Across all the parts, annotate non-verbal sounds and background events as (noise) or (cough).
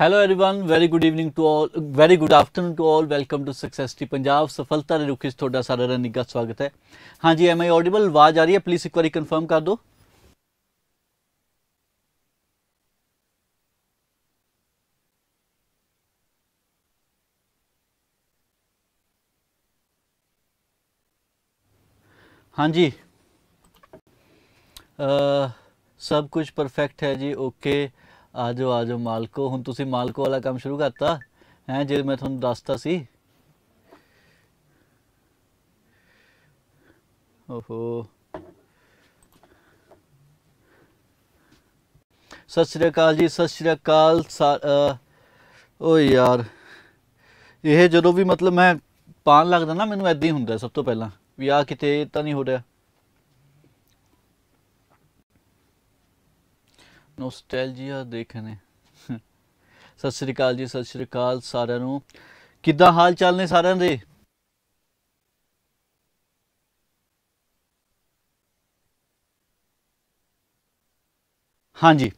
Hello everyone very good evening to all very good afternoon to all welcome to success T Punjab सफलता थोड़ा सारा ਤੁਹਾਡਾ स्वागत है हाँ जी एम आई ऑडिबल आवाज आ रही है प्लीज एक बार कंफर्म कर दो हाँ जी आ, सब कुछ परफेक्ट है जी ओके okay. ਆਜੋ ਆਜੋ ਮਾਲਕੋ ਹੁਣ ਤੁਸੀਂ ਮਾਲਕੋ ਵਾਲਾ ਕੰਮ ਸ਼ੁਰੂ ਕਰਤਾ ਹੈ ਜੇ ਮੈਂ ਤੁਹਾਨੂੰ ਦੱਸਤਾ ਸੀ ਓਹੋ ਸਤਿ ਸ਼੍ਰੀ ਅਕਾਲ ਜੀ ਸਤਿ ਸ਼੍ਰੀ ਅਕਾਲ ਓ ਯਾਰ ਇਹ ਜਦੋਂ ਵੀ ਮਤਲਬ ਮੈਂ ਪਾਣ ਲੱਗਦਾ ਨਾ ਮੈਨੂੰ ਐਦਾਂ ਹੀ ਹੁੰਦਾ ਸਭ ਤੋਂ ਪਹਿਲਾਂ ਵੀ ਆ ਕਿਤੇ ਤਾਂ ਨਹੀਂ ਹੋ ਰਿਹਾ ਨੋਸਟੈਲਜੀਆ ਦੇਖਣੇ ਸਤਿ ਸ੍ਰੀ ਅਕਾਲ ਜੀ ਸਤਿ ਸ੍ਰੀ ਅਕਾਲ ਸਾਰਿਆਂ ਨੂੰ ਕਿੱਦਾਂ ਹਾਲ ਚਾਲ ਨੇ ਸਾਰਿਆਂ ਦੇ ਹਾਂਜੀ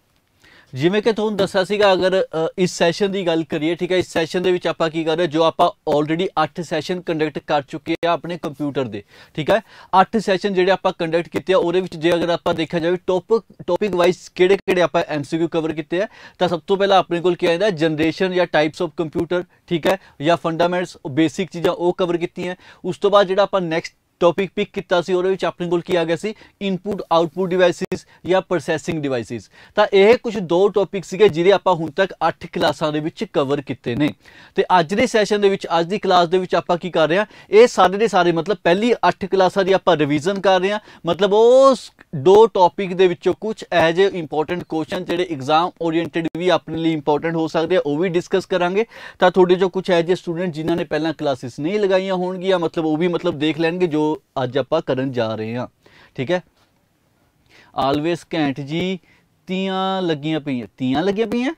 ਜਿਵੇਂ ਕਿ ਤੁਹਾਨੂੰ ਦੱਸਿਆ ਸੀਗਾ ਅਗਰ ਇਸ ਸੈਸ਼ਨ ਦੀ ਗੱਲ ਕਰੀਏ ਠੀਕ ਹੈ ਇਸ ਸੈਸ਼ਨ ਦੇ ਵਿੱਚ ਆਪਾਂ ਕੀ ਕਰ ਰਹੇ ਜੋ ਆਪਾਂ ਆਲਰੇਡੀ 8 ਸੈਸ਼ਨ ਕੰਡਕਟ ਕਰ ਚੁੱਕੇ ਆ ਆਪਣੇ ਕੰਪਿਊਟਰ ਦੇ ਠੀਕ ਹੈ 8 ਸੈਸ਼ਨ ਜਿਹੜੇ ਆਪਾਂ ਕੰਡਕਟ ਕੀਤੇ ਆ ਉਹਦੇ ਵਿੱਚ ਜੇ ਅਗਰ ਆਪਾਂ ਦੇਖਿਆ ਜਾਵੇ ਟੌਪਿਕ ਟੌਪਿਕ ਵਾਈਜ਼ ਕਿਹੜੇ ਕਿਹੜੇ ਆਪਾਂ ਐਮਸੀਕਿਊ ਕਵਰ ਕੀਤੇ ਆ ਤਾਂ ਸਭ ਤੋਂ ਪਹਿਲਾਂ ਆਪਣੇ ਕੋਲ ਕੀ ਆਇਆ ਜਨਰੇਸ਼ਨ ਜਾਂ ਟਾਈਪਸ ਆਫ ਕੰਪਿਊਟਰ ਠੀਕ ਹੈ ਜਾਂ ਫੰਡਾਮੈਂਟਸ ਬੇਸਿਕ ਚੀਜ਼ਾਂ ਉਹ ਕਵਰ ਕੀਤੀਆਂ ਉਸ ਤੋਂ ਬਾਅਦ ਜਿਹੜਾ ਆਪਾਂ ਨੈਕਸਟ ਟੌਪਿਕ ਪਿਕ ਕੀਤਾ ਸੀ ਉਹਦੇ ਵਿੱਚ ਆਪਣੇ ਕੋਲ ਕੀ ਆ ਗਿਆ ਸੀ ਇਨਪੁਟ ਆਊਟਪੁਟ ਡਿਵਾਈਸਿਸ ਜਾਂ ਪ੍ਰੋਸੈਸਿੰਗ ਡਿਵਾਈਸਿਸ ਤਾਂ ਇਹ ਕੁਝ ਦੋ ਟੌਪਿਕ ਸੀਗੇ ਜਿਹੜੇ ਆਪਾਂ ਹੁਣ ਤੱਕ 8 ਕਲਾਸਾਂ ਦੇ ਵਿੱਚ ਕਵਰ ਕੀਤੇ ਨੇ ਤੇ ਅੱਜ ਦੇ ਸੈਸ਼ਨ ਦੇ ਵਿੱਚ ਅੱਜ ਦੀ ਕਲਾਸ ਦੇ ਵਿੱਚ ਆਪਾਂ ਕੀ ਕਰ ਰਹੇ ਹਾਂ ਇਹ ਸਾਰੇ ਦੇ ਸਾਰੇ ਮਤਲਬ ਪਹਿਲੀ 8 ਕਲਾਸਾਂ ਦੀ ਆਪਾਂ ਰਿਵੀਜ਼ਨ ਕਰ ਰਹੇ ਹਾਂ ਮਤਲਬ ਉਸ ਦੋ ਟੌਪਿਕ ਦੇ ਵਿੱਚੋਂ ਕੁਝ ਇਹ ਜੇ ਇੰਪੋਰਟੈਂਟ ਕੁਐਸਚਨ ਜਿਹੜੇ ਐਗਜ਼ਾਮ ਓਰੀਐਂਟਡ ਵੀ ਆਪਣੇ ਲਈ ਇੰਪੋਰਟੈਂਟ ਹੋ ਸਕਦੇ ਆ ਉਹ ਵੀ ਡਿਸਕਸ ਕਰਾਂਗੇ ਤਾਂ ਤੁਹਾਡੇ ਜੋ ਕੁਝ ਹੈ ਜੇ ਸਟੂਡੈਂਟ ਜਿਨ੍ਹਾਂ ਨੇ ਪਹਿਲਾਂ ਕਲਾਸਿਸ ਨਹੀਂ ਲਗਾਈਆਂ ਹੋਣਗੀਆਂ ਮਤਲਬ ਉਹ ਵੀ ਮਤਲਬ ਦੇਖ ਲੈਣਗੇ ਜੋ ਅੱਜ ਆਪਾਂ ਕਰਨ ਜਾ ਰਹੇ ਹਾਂ ਠੀਕ ਹੈ ਆਲਵੇਸ ਘੈਂਟ ਜੀ ਤੀਆਂ ਲੱਗੀਆਂ ਪਈਆਂ ਤੀਆਂ ਲੱਗੀਆਂ ਪਈਆਂ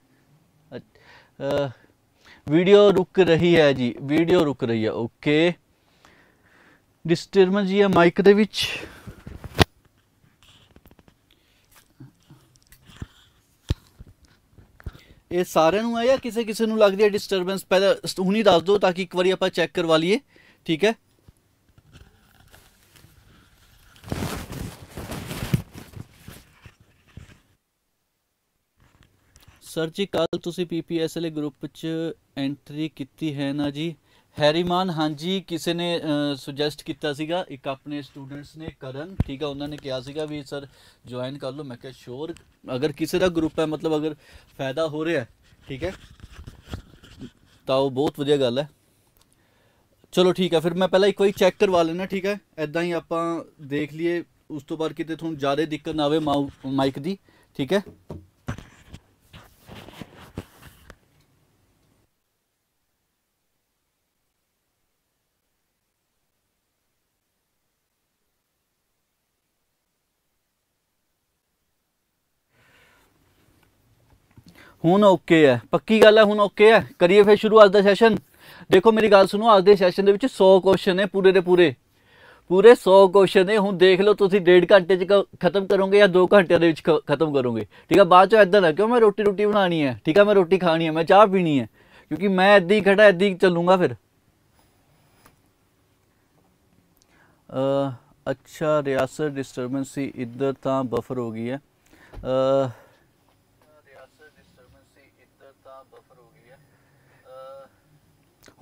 ਵੀਡੀਓ ਰੁਕ ਰਹੀ ਹੈ ਜੀ ਵੀਡੀਓ ਰੁਕ ਰਹੀ ਹੈ ਓਕੇ ਡਿਸਟਰਬੈਂਸ ਜੀ ਹੈ ਮਾਈਕ ਦੇ ਵਿੱਚ ਇਹ ਸਾਰਿਆਂ ਨੂੰ ਆਇਆ ਜਾਂ ਕਿਸੇ ਕਿਸੇ ਨੂੰ ਲੱਗਦੀ ਹੈ ਡਿਸਟਰਬੈਂਸ ਪਹਿਲਾਂ ਹੁਣੀ ਦੱਸ ਦਿਓ ਤਾਂ ਕਿ ਇੱਕ ਵਾਰੀ ਆਪਾਂ ਚੈੱਕ ਕਰਵਾ ਲਈਏ ਠੀਕ ਹੈ ਸਰ ਜੀ ਕੱਲ ਤੁਸੀਂ ਪੀਪੀਐਸ ਵਾਲੇ ਗਰੁੱਪ 'ਚ ਐਂਟਰੀ ਕੀਤੀ ਹੈ ਨਾ ਜੀ ਹੈਰੀਮਾਨ ਹਾਂਜੀ ਕਿਸੇ ਨੇ ਸੁਜੈਸਟ ਕੀਤਾ ਸੀਗਾ ਇੱਕ ਆਪਣੇ ਸਟੂਡੈਂਟਸ ਨੇ ਕਰਨ ਠੀਕ ਆ ਉਹਨਾਂ ਨੇ ਕਿਹਾ ਸੀਗਾ ਵੀ ਸਰ ਜੁਆਇਨ ਕਰ ਲਓ ਮੈਂ ਕਿਹਾ ਸ਼ੋਰ ਅਗਰ ਕਿਸੇ ਦਾ ਗਰੁੱਪ ਹੈ ਮਤਲਬ ਅਗਰ ਫਾਇਦਾ ਹੋ ਰਿਹਾ ਠੀਕ ਹੈ ਤਾਂ ਉਹ ਬਹੁਤ ਵਧੀਆ ਗੱਲ ਹੈ ਚਲੋ ਠੀਕ ਹੈ ਫਿਰ ਮੈਂ ਪਹਿਲਾਂ ਇੱਕ ਵਾਰੀ ਚੈੱਕ ਕਰਵਾ ਲੈਣਾ ਠੀਕ ਹੈ ਐਦਾਂ ਹੀ ਆਪਾਂ ਦੇਖ ਲਈਏ ਉਸ ਤੋਂ ਬਾਅਦ ਕਿਤੇ ਤੁਹਾਨੂੰ ਜ਼ਿਆਦਾ ਦਿੱਕਤ ਨਾ ਆਵੇ ਮਾਈਕ ਦੀ ਠੀਕ ਹੈ ਹੁਣ ਓਕੇ ਹੈ ਪੱਕੀ ਗੱਲ ਹੈ ਹੁਣ ਓਕੇ ਹੈ ਕਰੀਏ ਫਿਰ ਸ਼ੁਰੂ ਅੱਜ ਦਾ ਸੈਸ਼ਨ ਦੇਖੋ ਮੇਰੀ ਗੱਲ ਸੁਣੋ ਅੱਜ ਦੇ ਸੈਸ਼ਨ ਦੇ ਵਿੱਚ 100 ਕੁਐਸਚਨ ਨੇ ਪੂਰੇ ਦੇ ਪੂਰੇ ਪੂਰੇ 100 ਕੁਐਸਚਨ ਨੇ ਹੁਣ ਦੇਖ ਲਓ ਤੁਸੀਂ ਡੇਢ ਘੰਟੇ ਚ ਖਤਮ ਕਰੋਗੇ ਜਾਂ 2 ਘੰਟਿਆਂ ਦੇ ਵਿੱਚ ਖਤਮ ਕਰੋਗੇ ਠੀਕ ਹੈ ਬਾਅਦ ਚ ਐਦਾਂ ਨਾ ਕਿਉਂ ਮੈਂ ਰੋਟੀ ਰੋਟੀ ਬਣਾਣੀ ਹੈ ਠੀਕ ਹੈ ਮੈਂ ਰੋਟੀ ਖਾਣੀ ਹੈ ਮੈਂ ਚਾਹ ਪੀਣੀ ਹੈ ਕਿਉਂਕਿ ਮੈਂ ਐਦਾਂ ਹੀ ਖੜਾ ਐਦਾਂ ਹੀ ਚੱਲੂਗਾ ਫਿਰ ਅ ਅੱਛਾ ਰਿਆਸਰ ਡਿਸਟਰਬੈਂਸ ਸੀ ਇੱਧਰ ਤਾਂ ਬਫਰ ਹੋ ਗਈ ਹੈ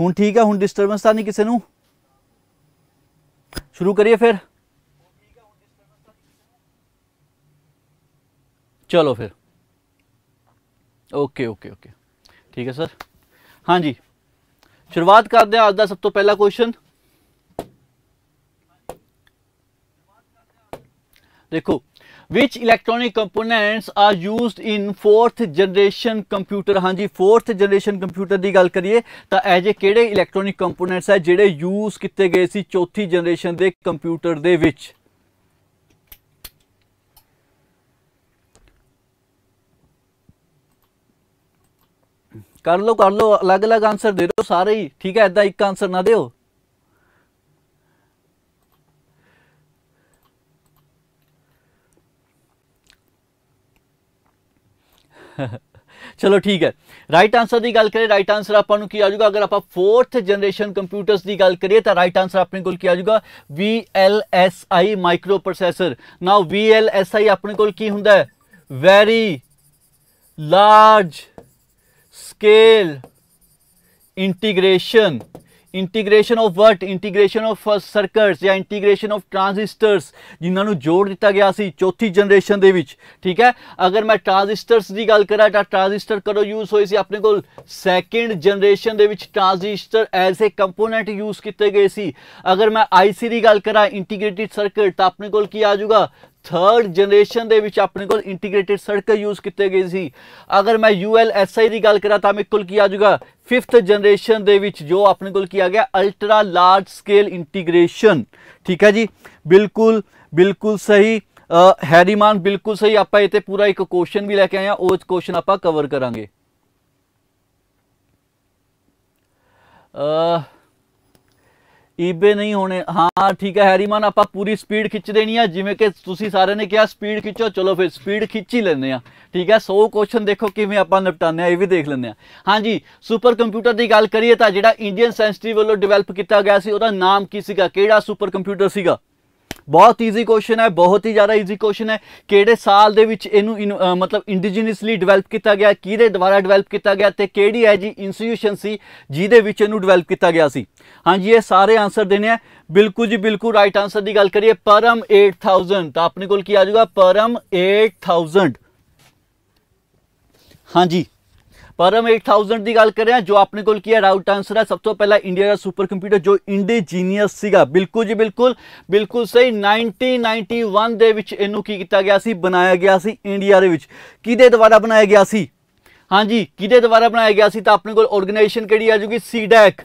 ਹੁਣ ਠੀਕ ਆ ਹੁਣ ਡਿਸਟਰਬੈਂਸ ਤਾਂ ਨਹੀਂ ਕਿਸੇ ਨੂੰ ਸ਼ੁਰੂ ਕਰੀਏ ਫਿਰ ਚਲੋ ਫਿਰ ਓਕੇ ਓਕੇ ਓਕੇ ਠੀਕ ਹੈ ਸਰ ਹਾਂਜੀ ਸ਼ੁਰੂਆਤ ਕਰਦੇ ਹਾਂ ਅੱਜ ਦਾ ਸਭ ਤੋਂ ਪਹਿਲਾ ਕੁਐਸਚਨ ਦੇਖੋ which electronic components are used in fourth generation computer haan ji fourth generation computer di gal kariye ta ਤਾਂ ਐਜੇ ਕਿਹੜੇ electronic components hai jehde use ਕੀਤੇ gaye si chauthi generation de computer de vich ਕਰ ਲਓ ਕਰ ਲਓ ਅਲੱਗ-ਅਲੱਗ answer ਦੇ ਦਿਓ ਸਾਰੇ ਹੀ ਠੀਕ ਹੈ ਇਦਾਂ ਇੱਕ ਆਨਸਰ ਨਾ ਦਿਓ (laughs) ਚਲੋ ਠੀਕ ਹੈ ਰਾਈਟ ਆਨਸਰ ਦੀ ਗੱਲ ਕਰੀਏ ਰਾਈਟ ਆਨਸਰ ਆਪਾਂ ਨੂੰ ਕੀ ਆ ਜਾਊਗਾ ਅਗਰ ਆਪਾਂ 4th ਜਨਰੇਸ਼ਨ ਕੰਪਿਊਟਰਸ ਦੀ ਗੱਲ ਕਰੀਏ ਤਾਂ ਰਾਈਟ ਆਨਸਰ ਆਪਣੇ ਕੋਲ ਕੀ ਆ ਜਾਊਗਾ VLSI microprocessor now VLSI ਆਪਣੇ ਕੋਲ ਕੀ ਹੁੰਦਾ ਹੈ very large scale integration integration of ਵਰਟ ਇੰਟੀਗ੍ਰੇਸ਼ਨ ਆਫ ਸਰਕਟਸ ਜਾਂ ਇੰਟੀਗ੍ਰੇਸ਼ਨ ਆਫ ਟ੍ਰਾਂਜ਼ਿਸਟਰਸ ਜਿਨ੍ਹਾਂ ਨੂੰ ਜੋੜ ਦਿੱਤਾ ਗਿਆ ਸੀ ਚੌਥੀ ਜਨਰੇਸ਼ਨ ਦੇ ਵਿੱਚ ਠੀਕ ਹੈ ਅਗਰ ਮੈਂ ਟ੍ਰਾਂਜ਼ਿਸਟਰਸ ਦੀ ਗੱਲ ਕਰਾਂ ਤਾਂ ਟ੍ਰਾਂਜ਼ਿਸਟਰ ਕਦੋਂ ਯੂਜ਼ ਹੋਏ ਸੀ ਆਪਣੇ ਕੋਲ ਸੈਕਿੰਡ ਜਨਰੇਸ਼ਨ ਦੇ ਵਿੱਚ transistor as a component use ਕੀਤੇ ਗਏ ਸੀ ਅਗਰ ਮੈਂ ਆਈਸੀ ਦੀ ਗੱਲ ਕਰਾਂ ਇੰਟੀਗ੍ਰੇਟਿਡ ਸਰਕਟ ਤਾਂ ਆਪਣੇ ਕੋਲ ਕੀ ਆ ਜਾਊਗਾ ਥਰਡ ਜਨਰੇਸ਼ਨ ਦੇ ਵਿੱਚ ਆਪਣੇ ਕੋਲ ਇੰਟੀਗ੍ਰੇਟਿਡ ਸੜਕਾਂ ਯੂਜ਼ ਕੀਤੇ ਗਏ ਸੀ ਅਗਰ ਮੈਂ ਯੂਐਲਐਸਆਈ ਦੀ ਗੱਲ ਕਰਾਂ ਤਾਂ ਮੇਰੇ ਕੋਲ ਕੀ ਆ ਜਾਊਗਾ 5th ਜਨਰੇਸ਼ਨ ਦੇ ਵਿੱਚ ਜੋ ਆਪਣੇ ਕੋਲ ਕੀ ਆ ਗਿਆ ਅਲਟਰਾ ਲਾਰਜ ਸਕੇਲ ਇੰਟੀਗ੍ਰੇਸ਼ਨ ਠੀਕ ਹੈ ਜੀ ਬਿਲਕੁਲ ਬਿਲਕੁਲ ਸਹੀ ਹੈਰੀਮਾਨ ਬਿਲਕੁਲ ਸਹੀ ਆਪਾਂ ਇੱਥੇ ਪੂਰਾ ਇੱਕ ਕੁਐਸਚਨ ਵੀ ਲੈ ਕੇ ਆਇਆ ਉਹ ਕੁਐਸਚਨ ਆਪਾਂ ਕਵਰ ਕਰਾਂਗੇ ਅ ਈਬੇ ਨਹੀਂ ਹੋਣੇ ਹਾਂ ਠੀਕ ਹੈ ਹੈਰੀਮਨ ਆਪਾਂ ਪੂਰੀ ਸਪੀਡ ਖਿੱਚ ਦੇਣੀ ਆ ਜਿਵੇਂ ਕਿ ਤੁਸੀਂ ਸਾਰਿਆਂ ਨੇ ਕਿਹਾ ਸਪੀਡ ਖਿੱਚੋ ਚਲੋ ਫਿਰ ਸਪੀਡ ਖਿੱਚ ਹੀ ਲੈਂਦੇ ਆ ਠੀਕ ਹੈ 100 ਕੁਐਸਚਨ ਦੇਖੋ ਕਿਵੇਂ ਆਪਾਂ ਨਿਪਟਾਨੇ ਆ ਇਹ ਵੀ ਦੇਖ ਲੈਂਦੇ ਆ ਹਾਂਜੀ ਸੁਪਰ ਕੰਪਿਊਟਰ ਦੀ ਗੱਲ ਕਰੀਏ ਤਾਂ ਜਿਹੜਾ ਇੰਡੀਅਨ ਸੈਂਸਿਟੀ ਵੱਲੋਂ ਡਿਵੈਲਪ ਕੀਤਾ ਗਿਆ ਸੀ ਉਹਦਾ ਨਾਮ ਕੀ ਸੀਗਾ ਕਿਹੜਾ ਸੁਪਰ ਕੰਪਿਊਟਰ ਸੀਗਾ ਬਹੁਤ ਈਜ਼ੀ ਕੁਐਸਚਨ ਹੈ ਬਹੁਤ ਹੀ ਜ਼ਿਆਦਾ ਈਜ਼ੀ ਕੁਐਸਚਨ ਹੈ ਕਿਹੜੇ ਸਾਲ ਦੇ ਵਿੱਚ ਇਹਨੂੰ ਮਤਲਬ ਇੰਡੀਜੀਨਸਲੀ ਡਿਵੈਲਪ ਕੀਤਾ ਗਿਆ ਕਿਹਦੇ ਦੁਆਰਾ ਡਿਵੈਲਪ ਕੀਤਾ ਗਿਆ ਤੇ ਕਿਹੜੀ ਹੈ ਜੀ ਇੰਸਟੀਟਿਊਸ਼ਨ ਸੀ ਜਿਹਦੇ ਵਿੱਚ ਇਹਨੂੰ ਡਿਵੈਲਪ ਕੀਤਾ ਗਿਆ ਸੀ ਹਾਂਜੀ ਇਹ ਸਾਰੇ ਆਨਸਰ ਦੇਣੇ ਆ ਬਿਲਕੁਲ ਜੀ ਬਿਲਕੁਲ ਰਾਈਟ ਆਨਸਰ ਦੀ ਗੱਲ ਕਰੀਏ ਪਰਮ 8000 ਤਾਂ ਆਪਣੇ ਕੋਲ ਕੀ ਆ ਜਾਊਗਾ ਪਰਮ 8000 ਹਾਂਜੀ ਪਰ ਪਰਮ 8000 ਦੀ ਗੱਲ ਕਰਿਆ ਜੋ ਆਪਣੇ ਕੋਲ ਕੀ ਹੈ ਰਾਊਟ ਆਨਸਰ ਹੈ ਸਭ ਤੋਂ ਪਹਿਲਾਂ ਇੰਡੀਆ ਦਾ ਸੁਪਰ ਕੰਪਿਊਟਰ ਜੋ ਇੰਡੀਜੀਨੀਅਸ ਸੀਗਾ ਬਿਲਕੁਲ ਜੀ ਬਿਲਕੁਲ ਬਿਲਕੁਲ ਸਹੀ 1991 ਦੇ ਵਿੱਚ ਇਹਨੂੰ ਕੀ ਕੀਤਾ ਗਿਆ ਸੀ ਬਣਾਇਆ ਗਿਆ ਸੀ ਇੰਡੀਆ ਦੇ ਵਿੱਚ ਕਿਹਦੇ ਦੁਆਰਾ ਬਣਾਇਆ ਗਿਆ ਸੀ ਹਾਂਜੀ ਕਿਹਦੇ ਦੁਆਰਾ ਬਣਾਇਆ ਗਿਆ ਸੀ ਤਾਂ ਆਪਣੇ ਕੋਲ ਆਰਗੇਨਾਈਜੇਸ਼ਨ ਕਿਹੜੀ ਆ ਜੂਗੀ ਸੀਡੈਕ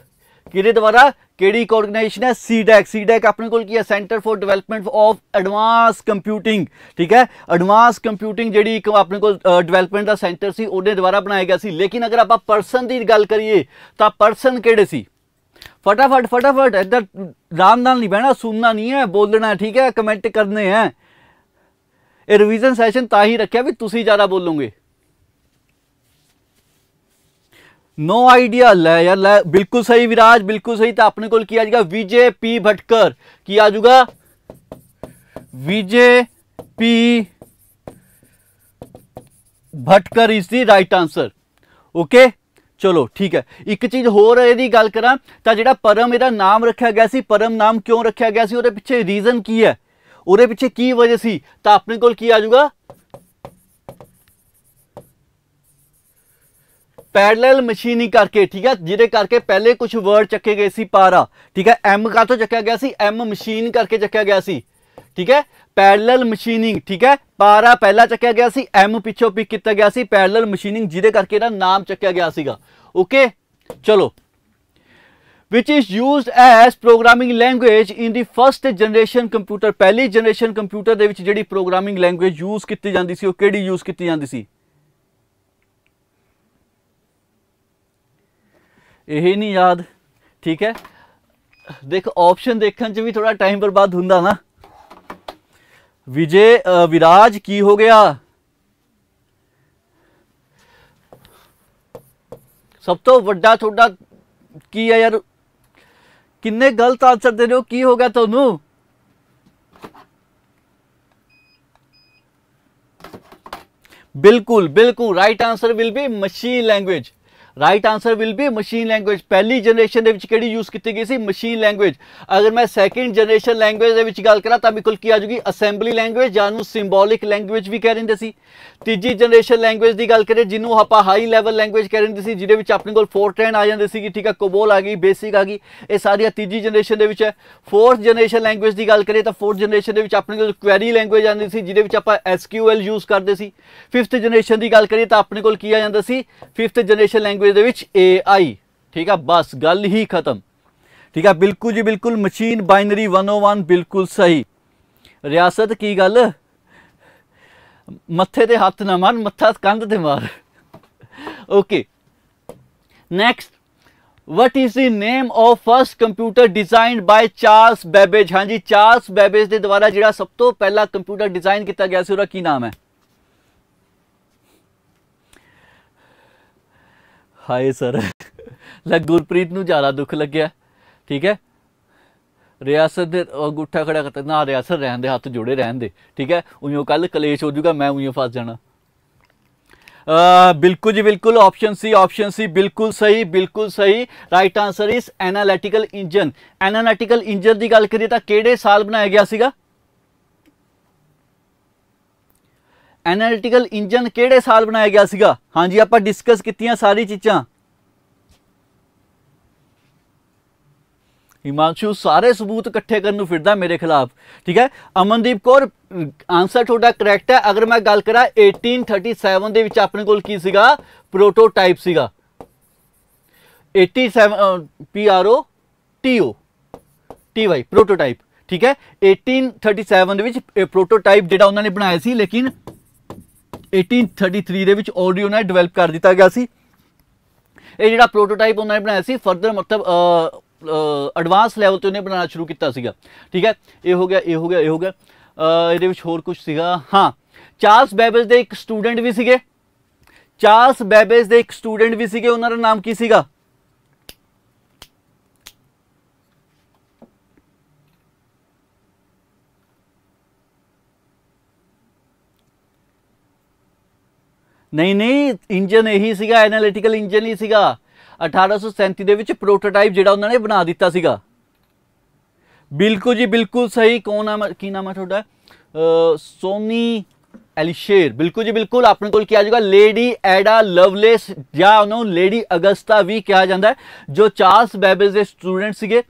ਕਿਹਦੇ ਦੁਆਰਾ ਕਿਹੜੀ ਆਰਗੇਨਾਈਜੇਸ਼ਨ ਹੈ ਸੀਡੈਕ ਸੀਡੈਕ ਆਪਣੇ ਕੋਲ ਕੀ ਹੈ centre for development of advance computing ਠੀਕ ਹੈ ਐਡਵਾਂਸ ਕੰਪਿਊਟਿੰਗ ਜਿਹੜੀ ਇੱਕ ਆਪਣੇ ਕੋਲ ਡਿਵੈਲਪਮੈਂਟ ਦਾ ਸੈਂਟਰ ਸੀ ਉਹਦੇ ਦੁਆਰਾ ਬਣਾਇਆ ਗਿਆ ਸੀ ਲੇਕਿਨ ਅਗਰ ਆਪਾਂ ਪਰਸਨ ਦੀ ਗੱਲ ਕਰੀਏ ਤਾਂ ਪਰਸਨ ਕਿਹੜੇ ਸੀ ਫਟਾਫਟ ਫਟਾਫਟ ਇੱਧਰ ਰਾਮ ਨਾਲ ਨਹੀਂ ਬਹਿਣਾ ਸੁਣਨਾ ਨਹੀਂ ਹੈ ਬੋਲਣਾ ਠੀਕ ਹੈ ਕਮੈਂਟ ਕਰਨੇ ਹੈ ਇਹ ਰਿਵੀਜ਼ਨ ਸੈਸ਼ਨ ਤਾਂ ਹੀ ਰੱਖਿਆ ਵੀ ਤੁਸੀਂ ਜ਼ਿਆਦਾ ਬੋਲੋਗੇ ਨੋ ਆਈਡੀਆ ਲੈ ਯਾਰ ਲੈ ਬਿਲਕੁਲ ਸਹੀ ਵਿਰਾਜ ਬਿਲਕੁਲ ਸਹੀ ਤਾਂ ਆਪਣੇ ਕੋਲ ਕੀ ਆ ਜਾਊਗਾ ਵਿਜੇ ਪੀ ਭਟਕਰ ਕੀ ਆ ਜਾਊਗਾ Vijay P Bhatkar is the right answer okay ਚਲੋ ਠੀਕ ਹੈ ਇੱਕ ਚੀਜ਼ ਹੋਰ ਇਹਦੀ ਗੱਲ ਕਰਾਂ ਤਾਂ ਜਿਹੜਾ ਪਰਮ ਇਹਦਾ ਨਾਮ ਰੱਖਿਆ ਗਿਆ ਸੀ ਪਰਮ ਨਾਮ ਕਿਉਂ ਰੱਖਿਆ ਗਿਆ ਸੀ ਉਹਦੇ ਪਿੱਛੇ ਰੀਜ਼ਨ ਕੀ ਹੈ ਉਹਦੇ ਪਿੱਛੇ ਕੀ ਵਜ੍ਹਾ ਸੀ ਤਾਂ ਆਪਣੇ ਕੋਲ ਕੀ ਆ ਜਾਊਗਾ ਪੈਰਲਲ ਮਸ਼ੀਨਿੰਗ ਕਰਕੇ ਠੀਕ ਹੈ ਜਿਹਦੇ ਕਰਕੇ ਪਹਿਲੇ ਕੁਝ ਵਰਡ ਚੱਕੇ ਗਏ ਸੀ ਪਾਰਾ ਠੀਕ ਹੈ ਐਮ ਕਾ ਤੋਂ ਚੱਕਿਆ ਗਿਆ ਸੀ ਐਮ ਮਸ਼ੀਨ ਕਰਕੇ ਚੱਕਿਆ ਗਿਆ ਸੀ ਠੀਕ ਹੈ ਪੈਰਲਲ ਮਸ਼ੀਨਿੰਗ ਠੀਕ ਹੈ ਪਾਰਾ ਪਹਿਲਾ ਚੱਕਿਆ ਗਿਆ ਸੀ ਐਮ ਪਿੱਛੋਂ ਪਿਕ ਕੀਤਾ ਗਿਆ ਸੀ ਪੈਰਲਲ ਮਸ਼ੀਨਿੰਗ ਜਿਹਦੇ ਕਰਕੇ ਇਹਦਾ ਨਾਮ ਚੱਕਿਆ ਗਿਆ ਸੀਗਾ ਓਕੇ ਚਲੋ which is used as programming language in the first generation computer ਪਹਿਲੀ ਜਨਰੇਸ਼ਨ ਕੰਪਿਊਟਰ ਦੇ ਵਿੱਚ ਜਿਹੜੀ ਪ੍ਰੋਗਰਾਮਿੰਗ ਲੈਂਗੁਏਜ ਯੂਜ਼ ਕੀਤੀ ਜਾਂਦੀ ਸੀ ਉਹ ਕਿਹੜੀ ਯੂਜ਼ ਕੀਤੀ ਜਾਂਦੀ ਸੀ ਇਹ ਨਹੀਂ ਯਾਦ ਠੀਕ ਹੈ ਦੇਖ ਆਪਸ਼ਨ ਦੇਖਣ 'ਚ ਵੀ ਥੋੜਾ ਟਾਈਮ ਬਰਬਾਦ ਹੁੰਦਾ ਨਾ ਵਿਜੇ ਵਿਰਾਜ ਕੀ ਹੋ ਗਿਆ ਸਭ ਤੋਂ ਵੱਡਾ ਤੁਹਾਡਾ ਕੀ ਹੈ ਯਾਰ ਕਿੰਨੇ ਗਲਤ ਆਨਸਰ ਦੇ ਰਹੇ ਹੋ ਕੀ ਹੋ ਗਿਆ ਤੁਹਾਨੂੰ ਬਿਲਕੁਲ ਬਿਲਕੁਲ right answer will be machine language right answer will be machine language ਪਹਿਲੀ ਜਨਰੇਸ਼ਨ ਦੇ ਵਿੱਚ ਕਿਹੜੀ ਯੂਜ਼ ਕੀਤੀ ਗਈ ਸੀ ਮਸ਼ੀਨ ਲੈਂਗੁਏਜ ਅਗਰ ਮੈਂ ਸੈਕੰਡ ਜਨਰੇਸ਼ਨ ਲੈਂਗੁਏਜ ਦੇ ਵਿੱਚ ਗੱਲ ਕਰਾਂ ਤਾਂ ਬਿਲਕੁਲ ਕੀ ਆ ਜੂਗੀ ਅਸੈਂਬਲੀ ਲੈਂਗੁਏਜ ਜਾਂ ਨੂੰ ਸਿੰਬੋਲਿਕ ਲੈਂਗੁਏਜ ਵੀ ਕਹਿ ਸੀ ਤੀਜੀ ਜਨਰੇਸ਼ਨ ਲੈਂਗੁਏਜ ਦੀ ਗੱਲ ਕਰੀਏ ਜਿਹਨੂੰ ਆਪਾਂ ਹਾਈ ਲੈਵਲ ਲੈਂਗੁਏਜ ਕਹਿ ਸੀ ਜਿਹਦੇ ਵਿੱਚ ਆਪਣੇ ਕੋਲ ਫੋਰਟ੍ਰੈਨ ਆ ਜਾਂਦੇ ਸੀ ਕਿ ਠੀਕ ਆ ਕੋਬੋਲ ਆ ਗਈ ਬੇਸਿਕ ਆ ਗਈ ਇਹ ਸਾਰੀਆਂ ਤੀਜੀ ਜਨਰੇਸ਼ਨ ਦੇ ਵਿੱਚ ਹੈ ਫੋਰਥ ਜਨਰੇਸ਼ਨ ਲੈਂਗੁਏਜ ਦੀ ਗੱਲ ਕਰੀਏ ਤਾਂ ਫੋਰਥ ਜਨਰੇਸ਼ਨ ਦੇ ਵਿੱਚ ਆਪਣੇ ਕੋਲ ਕੁਐਰੀ ਲੈਂਗੁਏਜ ਆਉਂਦੀ ਸੀ ਜਿਹਦੇ ਵਿੱਚ ਆਪਾਂ ਐਸਕਿਊਐਲ ਯੂਜ਼ ਕਰਦੇ ਸੀ ਫਿਫਥ ਜਨਰੇਸ਼ਨ ਦੀ ਗੱਲ ਕਰੀਏ ਤਾਂ ਆਪਣੇ ਕੋਲ ਕੀ ਆ ਜਾਂਦਾ ਸੀ ਫਿਫਥ ਜਨਰੇਸ਼ਨ ਲੈਂਗੁਏਜ ਲੈਂਗੁਏਜ ਦੇ ਵਿੱਚ AI ਠੀਕ ਆ ਬਸ ਗੱਲ ਹੀ ਖਤਮ ਠੀਕ ਆ ਬਿਲਕੁਲ ਜੀ ਬਿਲਕੁਲ ਮਸ਼ੀਨ ਬਾਈਨਰੀ 101 ਬਿਲਕੁਲ ਸਹੀ ਰਿਆਸਤ ਕੀ ਗੱਲ ਮੱਥੇ ਤੇ ਹੱਥ ਨਾ ਮਾਰ ਮੱਥਾ ਕੰਧ ਤੇ ਮਾਰ okay next what is the name of first computer designed by Charles babbage ਹਾਂਜੀ ਚਾਰਲਸ ਬੈਬੇਜ ਦੇ ਦੁਆਰਾ ਜਿਹੜਾ ਸਭ ਤੋਂ ਪਹਿਲਾ ਕੰਪਿਊਟਰ ਡਿਜ਼ਾਈਨ ਕੀਤਾ ਗਿਆ ਸੀ ਉਹਦਾ ਕੀ ਨਾਮ ਹੈ ਹਾਏ ਸਰ ਲੱਗ ਗੁਰਪ੍ਰੀਤ ਨੂੰ ਜ਼ਿਆਦਾ ਦੁੱਖ ਲੱਗਿਆ ਠੀਕ ਹੈ ਰਿਆਸਤ ਦੇ ਅੰਗੂਠਾ ਖੜਾ ਕਰਤਾ ਨਾ ਰਿਆਸਤ ਰਹਿਣ ਦੇ ਹੱਥ ਜੋੜੇ ਰਹਿਣ ਦੇ ਠੀਕ ਹੈ ਉਈਓ ਕੱਲ ਕਲੇਸ਼ ਹੋ ਜਾਊਗਾ ਮੈਂ ਉਈਓ ਫਸ ਜਾਣਾ ਅ ਬਿਲਕੁਲ ਜੀ ਬਿਲਕੁਲ ਆਪਸ਼ਨ ਸੀ ਆਪਸ਼ਨ ਸੀ ਬਿਲਕੁਲ ਸਹੀ ਬਿਲਕੁਲ ਸਹੀ right answer is analytical engine analytical engine ਦੀ ਗੱਲ ਕਰੀਏ ਤਾਂ ਕਿਹੜੇ ਸਾਲ ਬਣਾਇਆ ਗਿਆ ਸੀਗਾ ਐਨਾਲਿਟਿਕਲ ਇੰਜਨ ਕਿਹੜੇ ਸਾਲ ਬਣਾਇਆ ਗਿਆ ਸੀਗਾ ਹਾਂਜੀ ਆਪਾਂ ਡਿਸਕਸ ਕੀਤੀਆਂ ਸਾਰੀ ਚੀਜ਼ਾਂ ਹਿਮਾਂਸ਼ੂ ਸਾਰੇ ਸਬੂਤ ਇਕੱਠੇ ਕਰਨ ਨੂੰ ਫਿਰਦਾ ਮੇਰੇ ਖਿਲਾਫ ਠੀਕ ਹੈ ਅਮਨਦੀਪ ਕੌਰ ਆਨਸਰ ਤੁਹਾਡਾ ਕਰੈਕਟ ਹੈ ਅਗਰ ਮੈਂ ਗੱਲ ਕਰਾਂ 1837 ਦੇ ਵਿੱਚ ਆਪਣੇ ਕੋਲ ਕੀ ਸੀਗਾ ਪ੍ਰੋਟੋਟਾਈਪ ਸੀਗਾ 87 P R O T O T Y prototype ਠੀਕ ਹੈ 1837 ਦੇ ਵਿੱਚ ਇਹ ਪ੍ਰੋਟੋਟਾਈਪ ਜਿਹੜਾ ਉਹਨਾਂ ਨੇ ਬਣਾਇਆ ਸੀ ਲੇਕਿਨ 1833 ਦੇ ਵਿੱਚ ਆਡੀਓ ਨਾਲ ਡਿਵੈਲਪ ਕਰ ਦਿੱਤਾ ਗਿਆ ਸੀ ਇਹ ਜਿਹੜਾ ਪ੍ਰੋਟੋਟਾਈਪ ਉਹਨਾਂ ਨੇ ਬਣਾਇਆ ਸੀ ਫਰਦਰ ਮਤਲਬ ਐਡਵਾਂਸ ਲੈਵਲ ਤੇ ਉਹਨੇ ਬਣਾਉਣਾ ਸ਼ੁਰੂ ਕੀਤਾ ਸੀਗਾ ਠੀਕ ਹੈ ਇਹ ਹੋ ਗਿਆ ਇਹ ਹੋ ਗਿਆ ਇਹ ਹੋ ਗਿਆ ਇਹਦੇ ਵਿੱਚ ਹੋਰ ਕੁਝ ਸੀਗਾ ਹਾਂ ਚਾਰਲਸ ਬੈਬਜ਼ ਦੇ ਇੱਕ ਸਟੂਡੈਂਟ ਵੀ ਸੀਗੇ ਚਾਰਲਸ ਬੈਬਜ਼ ਦੇ ਇੱਕ ਸਟੂਡੈਂਟ ਵੀ ਸੀਗੇ ਉਹਨਾਂ ਦਾ ਨਾਮ ਕੀ ਸੀਗਾ ਨਹੀਂ ਨਹੀਂ ਇੰਜਨ ਇਹੀ ਸੀਗਾ ਐਨਾਲਿਟੀਕਲ ਇੰਜਨ ਹੀ ਸੀਗਾ 1837 ਦੇ ਵਿੱਚ ਪ੍ਰੋਟੋਟਾਈਪ ਜਿਹੜਾ ਉਹਨਾਂ ਨੇ ਬਣਾ ਦਿੱਤਾ ਸੀਗਾ ਬਿਲਕੁਲ ਜੀ ਬਿਲਕੁਲ ਸਹੀ ਕੌਣ ਨਾਮ ਕੀ ਨਾਮ ਆ ਤੁਹਾਡਾ ਸੋਨੀ ਐਲੀਸ਼ੇਰ ਬਿਲਕੁਲ ਜੀ ਬਿਲਕੁਲ ਆਪਣੇ ਕੋਲ ਕੀ ਆ ਜਾਊਗਾ ਲੇਡੀ ਐਡਾ ਲਵਲੇਸ ਜਾਂ ਉਹਨੂੰ ਲੇਡੀ ਅਗਸਤਾ ਵੀ ਕਿਹਾ ਜਾਂਦਾ ਜੋ ਚਾਰਲਸ ਬੈਬੇਜ ਦੇ ਸਟੂਡੈਂਟ ਸੀਗੇ